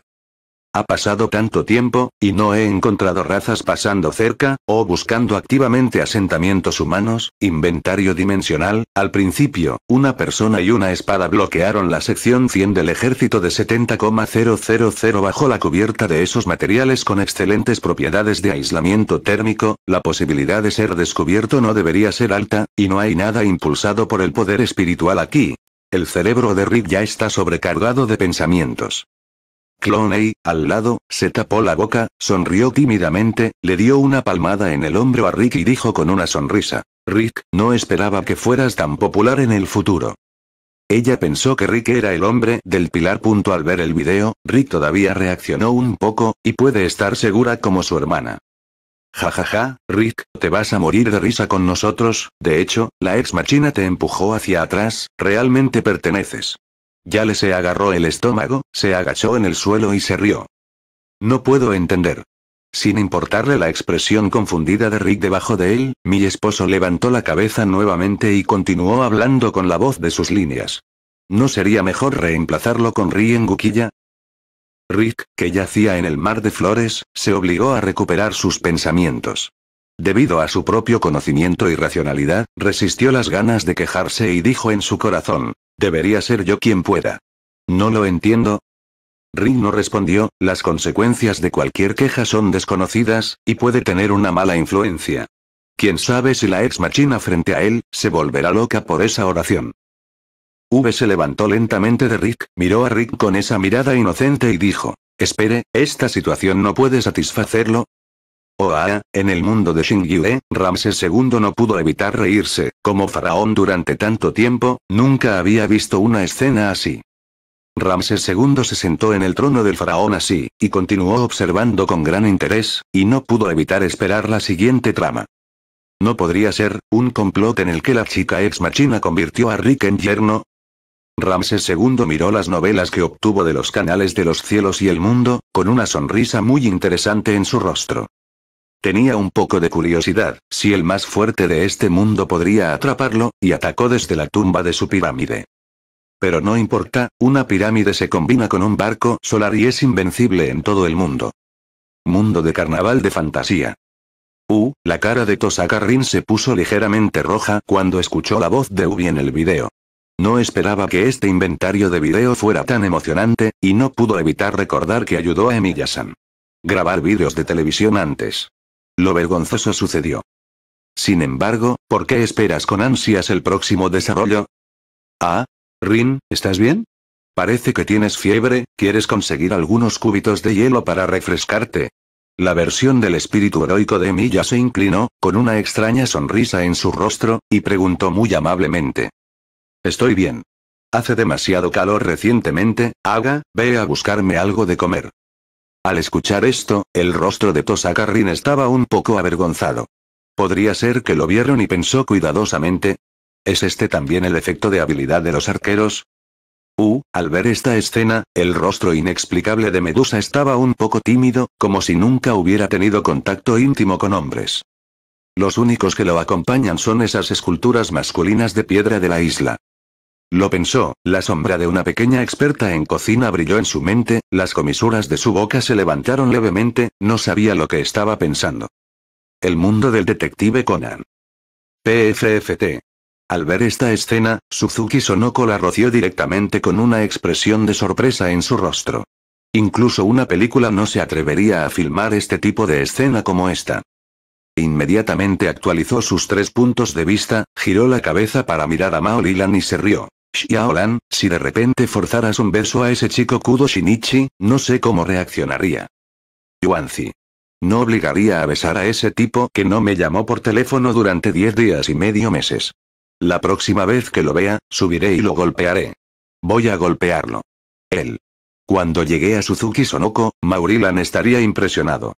Ha pasado tanto tiempo, y no he encontrado razas pasando cerca, o buscando activamente asentamientos humanos, inventario dimensional. Al principio, una persona y una espada bloquearon la sección 100 del ejército de 70,000 bajo la cubierta de esos materiales con excelentes propiedades de aislamiento térmico, la posibilidad de ser descubierto no debería ser alta, y no hay nada impulsado por el poder espiritual aquí. El cerebro de Rick ya está sobrecargado de pensamientos. Cloney, al lado, se tapó la boca, sonrió tímidamente, le dio una palmada en el hombro a Rick y dijo con una sonrisa. Rick, no esperaba que fueras tan popular en el futuro. Ella pensó que Rick era el hombre del pilar. Al ver el video, Rick todavía reaccionó un poco, y puede estar segura como su hermana. Jajaja, ja, ja, Rick, te vas a morir de risa con nosotros, de hecho, la ex machina te empujó hacia atrás, realmente perteneces. Ya le se agarró el estómago, se agachó en el suelo y se rió. No puedo entender. Sin importarle la expresión confundida de Rick debajo de él, mi esposo levantó la cabeza nuevamente y continuó hablando con la voz de sus líneas. ¿No sería mejor reemplazarlo con en Guquilla? Rick, que yacía en el mar de flores, se obligó a recuperar sus pensamientos. Debido a su propio conocimiento y racionalidad, resistió las ganas de quejarse y dijo en su corazón, Debería ser yo quien pueda. No lo entiendo. Rick no respondió, las consecuencias de cualquier queja son desconocidas, y puede tener una mala influencia. Quién sabe si la ex machina frente a él, se volverá loca por esa oración. V se levantó lentamente de Rick, miró a Rick con esa mirada inocente y dijo, espere, ¿esta situación no puede satisfacerlo? OA, en el mundo de Shingyue, Ramses II no pudo evitar reírse, como faraón durante tanto tiempo, nunca había visto una escena así. Ramses II se sentó en el trono del faraón así, y continuó observando con gran interés, y no pudo evitar esperar la siguiente trama. ¿No podría ser, un complot en el que la chica ex machina convirtió a Rick en yerno? Ramses II miró las novelas que obtuvo de los canales de los cielos y el mundo, con una sonrisa muy interesante en su rostro. Tenía un poco de curiosidad, si el más fuerte de este mundo podría atraparlo, y atacó desde la tumba de su pirámide. Pero no importa, una pirámide se combina con un barco solar y es invencible en todo el mundo. Mundo de carnaval de fantasía. Uh, la cara de Tosaka Rin se puso ligeramente roja cuando escuchó la voz de Ubi en el video. No esperaba que este inventario de video fuera tan emocionante, y no pudo evitar recordar que ayudó a Emiya-san. Grabar vídeos de televisión antes. Lo vergonzoso sucedió. Sin embargo, ¿por qué esperas con ansias el próximo desarrollo? Ah, Rin, ¿estás bien? Parece que tienes fiebre, ¿quieres conseguir algunos cúbitos de hielo para refrescarte? La versión del espíritu heroico de Emilia se inclinó, con una extraña sonrisa en su rostro, y preguntó muy amablemente. Estoy bien. Hace demasiado calor recientemente, Haga, ve a buscarme algo de comer. Al escuchar esto, el rostro de Tosa estaba un poco avergonzado. Podría ser que lo vieron y pensó cuidadosamente. ¿Es este también el efecto de habilidad de los arqueros? Uh, al ver esta escena, el rostro inexplicable de Medusa estaba un poco tímido, como si nunca hubiera tenido contacto íntimo con hombres. Los únicos que lo acompañan son esas esculturas masculinas de piedra de la isla. Lo pensó, la sombra de una pequeña experta en cocina brilló en su mente, las comisuras de su boca se levantaron levemente, no sabía lo que estaba pensando. El mundo del detective Conan. PFFT. Al ver esta escena, Suzuki Sonoko la roció directamente con una expresión de sorpresa en su rostro. Incluso una película no se atrevería a filmar este tipo de escena como esta. Inmediatamente actualizó sus tres puntos de vista, giró la cabeza para mirar a Mao Lilan y se rió. Xiaolan, si de repente forzaras un beso a ese chico Kudo Shinichi, no sé cómo reaccionaría. Yuanzi. No obligaría a besar a ese tipo que no me llamó por teléfono durante diez días y medio meses. La próxima vez que lo vea, subiré y lo golpearé. Voy a golpearlo. Él. Cuando llegué a Suzuki Sonoko, Maurilan estaría impresionado.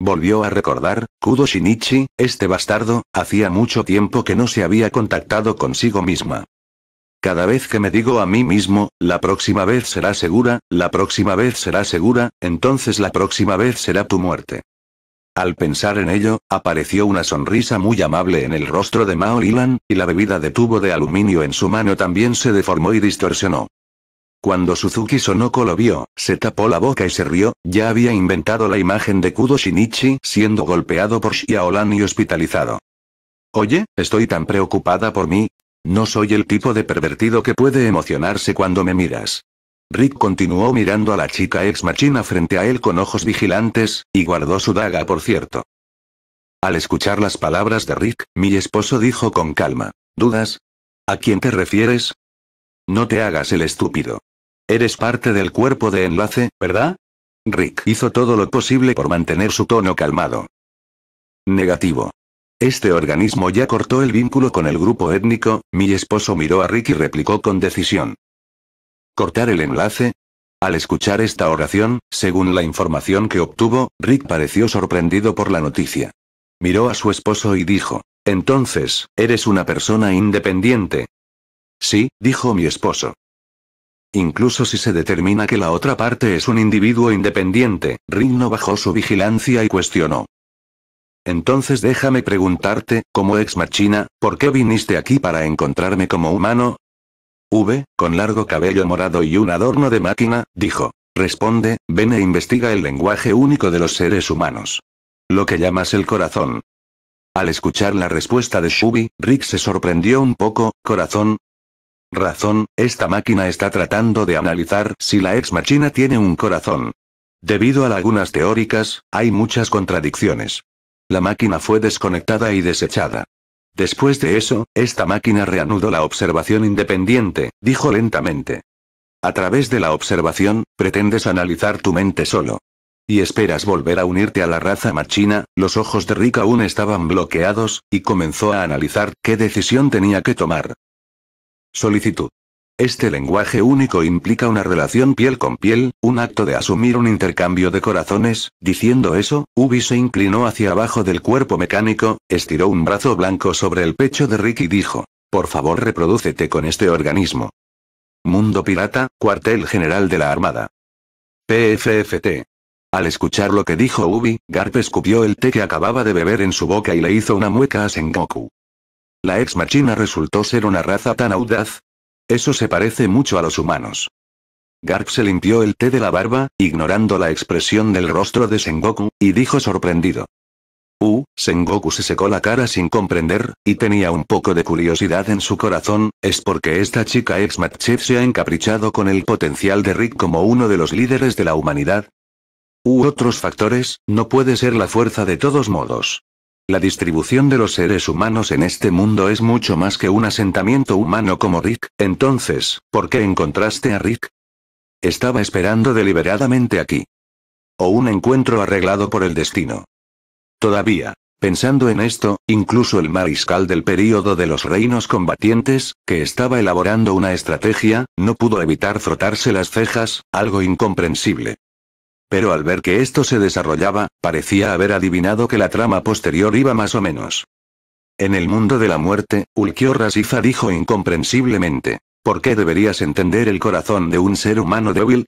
Volvió a recordar, Kudo Shinichi, este bastardo, hacía mucho tiempo que no se había contactado consigo misma. Cada vez que me digo a mí mismo, la próxima vez será segura, la próxima vez será segura, entonces la próxima vez será tu muerte. Al pensar en ello, apareció una sonrisa muy amable en el rostro de Mao Ilan, y la bebida de tubo de aluminio en su mano también se deformó y distorsionó. Cuando Suzuki Sonoko lo vio, se tapó la boca y se rió, ya había inventado la imagen de Kudo Shinichi siendo golpeado por Xiaolan y hospitalizado. Oye, estoy tan preocupada por mí, no soy el tipo de pervertido que puede emocionarse cuando me miras. Rick continuó mirando a la chica ex machina frente a él con ojos vigilantes, y guardó su daga por cierto. Al escuchar las palabras de Rick, mi esposo dijo con calma. ¿Dudas? ¿A quién te refieres? No te hagas el estúpido. Eres parte del cuerpo de enlace, ¿verdad? Rick hizo todo lo posible por mantener su tono calmado. Negativo. Este organismo ya cortó el vínculo con el grupo étnico, mi esposo miró a Rick y replicó con decisión. ¿Cortar el enlace? Al escuchar esta oración, según la información que obtuvo, Rick pareció sorprendido por la noticia. Miró a su esposo y dijo, Entonces, ¿eres una persona independiente? Sí, dijo mi esposo. Incluso si se determina que la otra parte es un individuo independiente, Rick no bajó su vigilancia y cuestionó. Entonces déjame preguntarte, como ex machina, ¿por qué viniste aquí para encontrarme como humano? V, con largo cabello morado y un adorno de máquina, dijo. Responde, ven e investiga el lenguaje único de los seres humanos. Lo que llamas el corazón. Al escuchar la respuesta de Shubi, Rick se sorprendió un poco, corazón. Razón, esta máquina está tratando de analizar si la ex machina tiene un corazón. Debido a lagunas teóricas, hay muchas contradicciones. La máquina fue desconectada y desechada. Después de eso, esta máquina reanudó la observación independiente, dijo lentamente. A través de la observación, pretendes analizar tu mente solo. Y esperas volver a unirte a la raza machina, los ojos de Rick aún estaban bloqueados, y comenzó a analizar qué decisión tenía que tomar. Solicitud. Este lenguaje único implica una relación piel con piel, un acto de asumir un intercambio de corazones, diciendo eso, Ubi se inclinó hacia abajo del cuerpo mecánico, estiró un brazo blanco sobre el pecho de Rick y dijo, por favor reprodúcete con este organismo. Mundo Pirata, cuartel general de la Armada. PFFT. Al escuchar lo que dijo Ubi, Garp escupió el té que acababa de beber en su boca y le hizo una mueca a Sengoku. La ex machina resultó ser una raza tan audaz, eso se parece mucho a los humanos. Garp se limpió el té de la barba, ignorando la expresión del rostro de Sengoku, y dijo sorprendido. Uh, Sengoku se secó la cara sin comprender, y tenía un poco de curiosidad en su corazón, es porque esta chica ex matchev se ha encaprichado con el potencial de Rick como uno de los líderes de la humanidad. U otros factores, no puede ser la fuerza de todos modos. La distribución de los seres humanos en este mundo es mucho más que un asentamiento humano como Rick, entonces, ¿por qué encontraste a Rick? Estaba esperando deliberadamente aquí. O un encuentro arreglado por el destino. Todavía, Pensando en esto, incluso el mariscal del período de los reinos combatientes, que estaba elaborando una estrategia, no pudo evitar frotarse las cejas, algo incomprensible. Pero al ver que esto se desarrollaba, parecía haber adivinado que la trama posterior iba más o menos. En el mundo de la muerte, Ulquio Rasifa dijo incomprensiblemente. ¿Por qué deberías entender el corazón de un ser humano débil?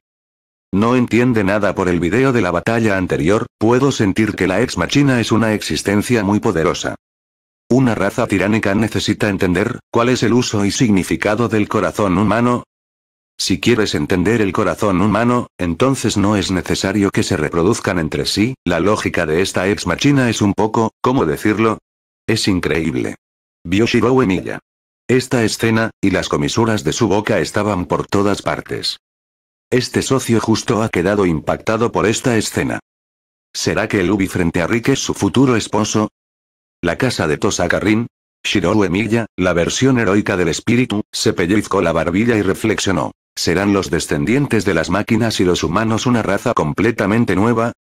No entiende nada por el video de la batalla anterior, puedo sentir que la ex machina es una existencia muy poderosa. Una raza tiránica necesita entender, cuál es el uso y significado del corazón humano, si quieres entender el corazón humano, entonces no es necesario que se reproduzcan entre sí, la lógica de esta ex machina es un poco, ¿cómo decirlo? Es increíble. Vio Shirou Emilia. Esta escena, y las comisuras de su boca estaban por todas partes. Este socio justo ha quedado impactado por esta escena. ¿Será que el Ubi frente a Rick es su futuro esposo? La casa de Tosakarin. Shirou Emilla, la versión heroica del espíritu, se pellizcó la barbilla y reflexionó. ¿Serán los descendientes de las máquinas y los humanos una raza completamente nueva?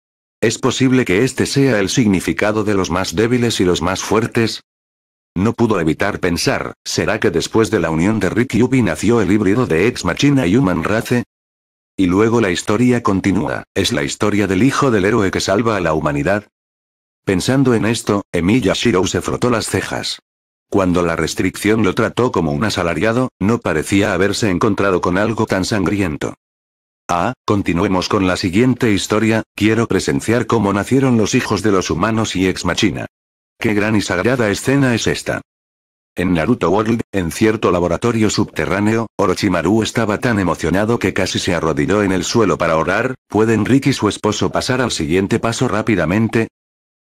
¿Es posible que este sea el significado de los más débiles y los más fuertes? No pudo evitar pensar, ¿será que después de la unión de Rick y Ubi nació el híbrido de Ex Machina y Human Race? Y luego la historia continúa, ¿es la historia del hijo del héroe que salva a la humanidad? Pensando en esto, Emilia Shiro se frotó las cejas. Cuando la restricción lo trató como un asalariado, no parecía haberse encontrado con algo tan sangriento. Ah, continuemos con la siguiente historia, quiero presenciar cómo nacieron los hijos de los humanos y ex machina. Qué gran y sagrada escena es esta. En Naruto World, en cierto laboratorio subterráneo, Orochimaru estaba tan emocionado que casi se arrodilló en el suelo para orar, ¿pueden Rick y su esposo pasar al siguiente paso rápidamente?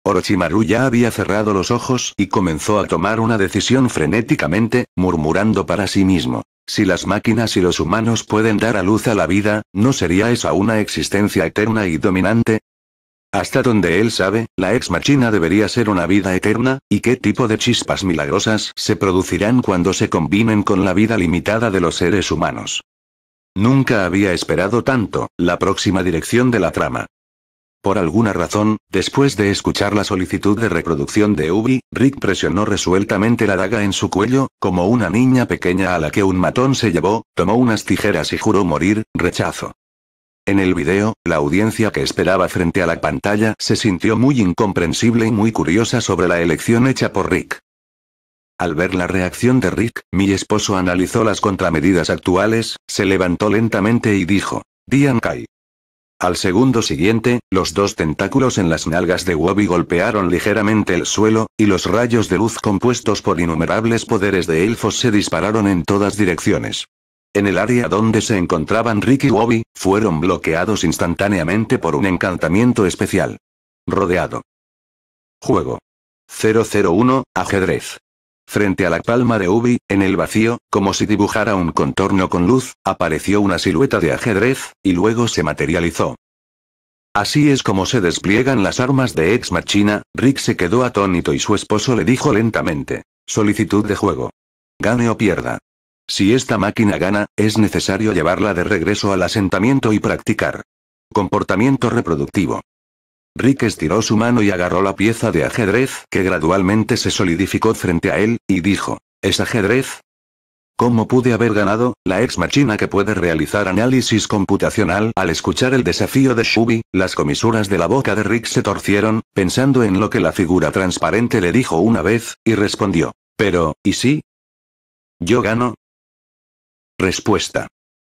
Orochimaru ya había cerrado los ojos y comenzó a tomar una decisión frenéticamente, murmurando para sí mismo. Si las máquinas y los humanos pueden dar a luz a la vida, ¿no sería esa una existencia eterna y dominante? Hasta donde él sabe, la ex machina debería ser una vida eterna, y qué tipo de chispas milagrosas se producirán cuando se combinen con la vida limitada de los seres humanos. Nunca había esperado tanto, la próxima dirección de la trama. Por alguna razón, después de escuchar la solicitud de reproducción de Ubi, Rick presionó resueltamente la daga en su cuello, como una niña pequeña a la que un matón se llevó, tomó unas tijeras y juró morir, rechazo. En el video, la audiencia que esperaba frente a la pantalla se sintió muy incomprensible y muy curiosa sobre la elección hecha por Rick. Al ver la reacción de Rick, mi esposo analizó las contramedidas actuales, se levantó lentamente y dijo, Dian Kai, al segundo siguiente, los dos tentáculos en las nalgas de Wobby golpearon ligeramente el suelo, y los rayos de luz compuestos por innumerables poderes de elfos se dispararon en todas direcciones. En el área donde se encontraban Rick y Wobby, fueron bloqueados instantáneamente por un encantamiento especial. Rodeado. Juego. 001, ajedrez. Frente a la palma de Ubi, en el vacío, como si dibujara un contorno con luz, apareció una silueta de ajedrez, y luego se materializó. Así es como se despliegan las armas de Ex Machina, Rick se quedó atónito y su esposo le dijo lentamente. Solicitud de juego. Gane o pierda. Si esta máquina gana, es necesario llevarla de regreso al asentamiento y practicar. Comportamiento reproductivo. Rick estiró su mano y agarró la pieza de ajedrez que gradualmente se solidificó frente a él, y dijo, ¿es ajedrez? ¿Cómo pude haber ganado? La ex machina que puede realizar análisis computacional al escuchar el desafío de Shubi, las comisuras de la boca de Rick se torcieron, pensando en lo que la figura transparente le dijo una vez, y respondió, pero, ¿y si? Yo gano. Respuesta.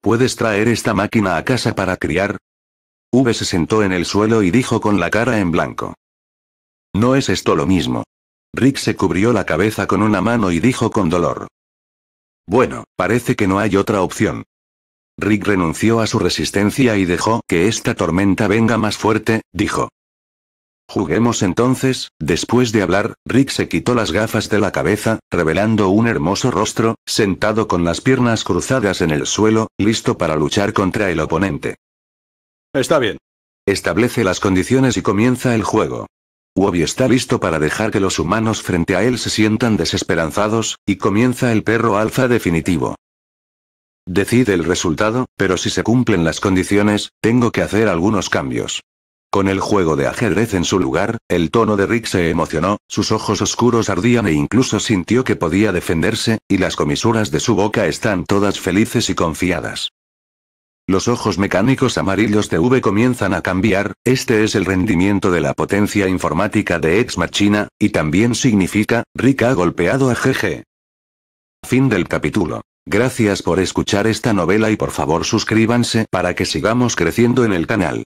¿Puedes traer esta máquina a casa para criar? V se sentó en el suelo y dijo con la cara en blanco. No es esto lo mismo. Rick se cubrió la cabeza con una mano y dijo con dolor. Bueno, parece que no hay otra opción. Rick renunció a su resistencia y dejó que esta tormenta venga más fuerte, dijo. Juguemos entonces, después de hablar, Rick se quitó las gafas de la cabeza, revelando un hermoso rostro, sentado con las piernas cruzadas en el suelo, listo para luchar contra el oponente. Está bien. Establece las condiciones y comienza el juego. Wobby está listo para dejar que los humanos frente a él se sientan desesperanzados, y comienza el perro alfa definitivo. Decide el resultado, pero si se cumplen las condiciones, tengo que hacer algunos cambios. Con el juego de ajedrez en su lugar, el tono de Rick se emocionó, sus ojos oscuros ardían e incluso sintió que podía defenderse, y las comisuras de su boca están todas felices y confiadas. Los ojos mecánicos amarillos de V comienzan a cambiar, este es el rendimiento de la potencia informática de Ex Machina, y también significa, Rick ha golpeado a GG. Fin del capítulo. Gracias por escuchar esta novela y por favor suscríbanse para que sigamos creciendo en el canal.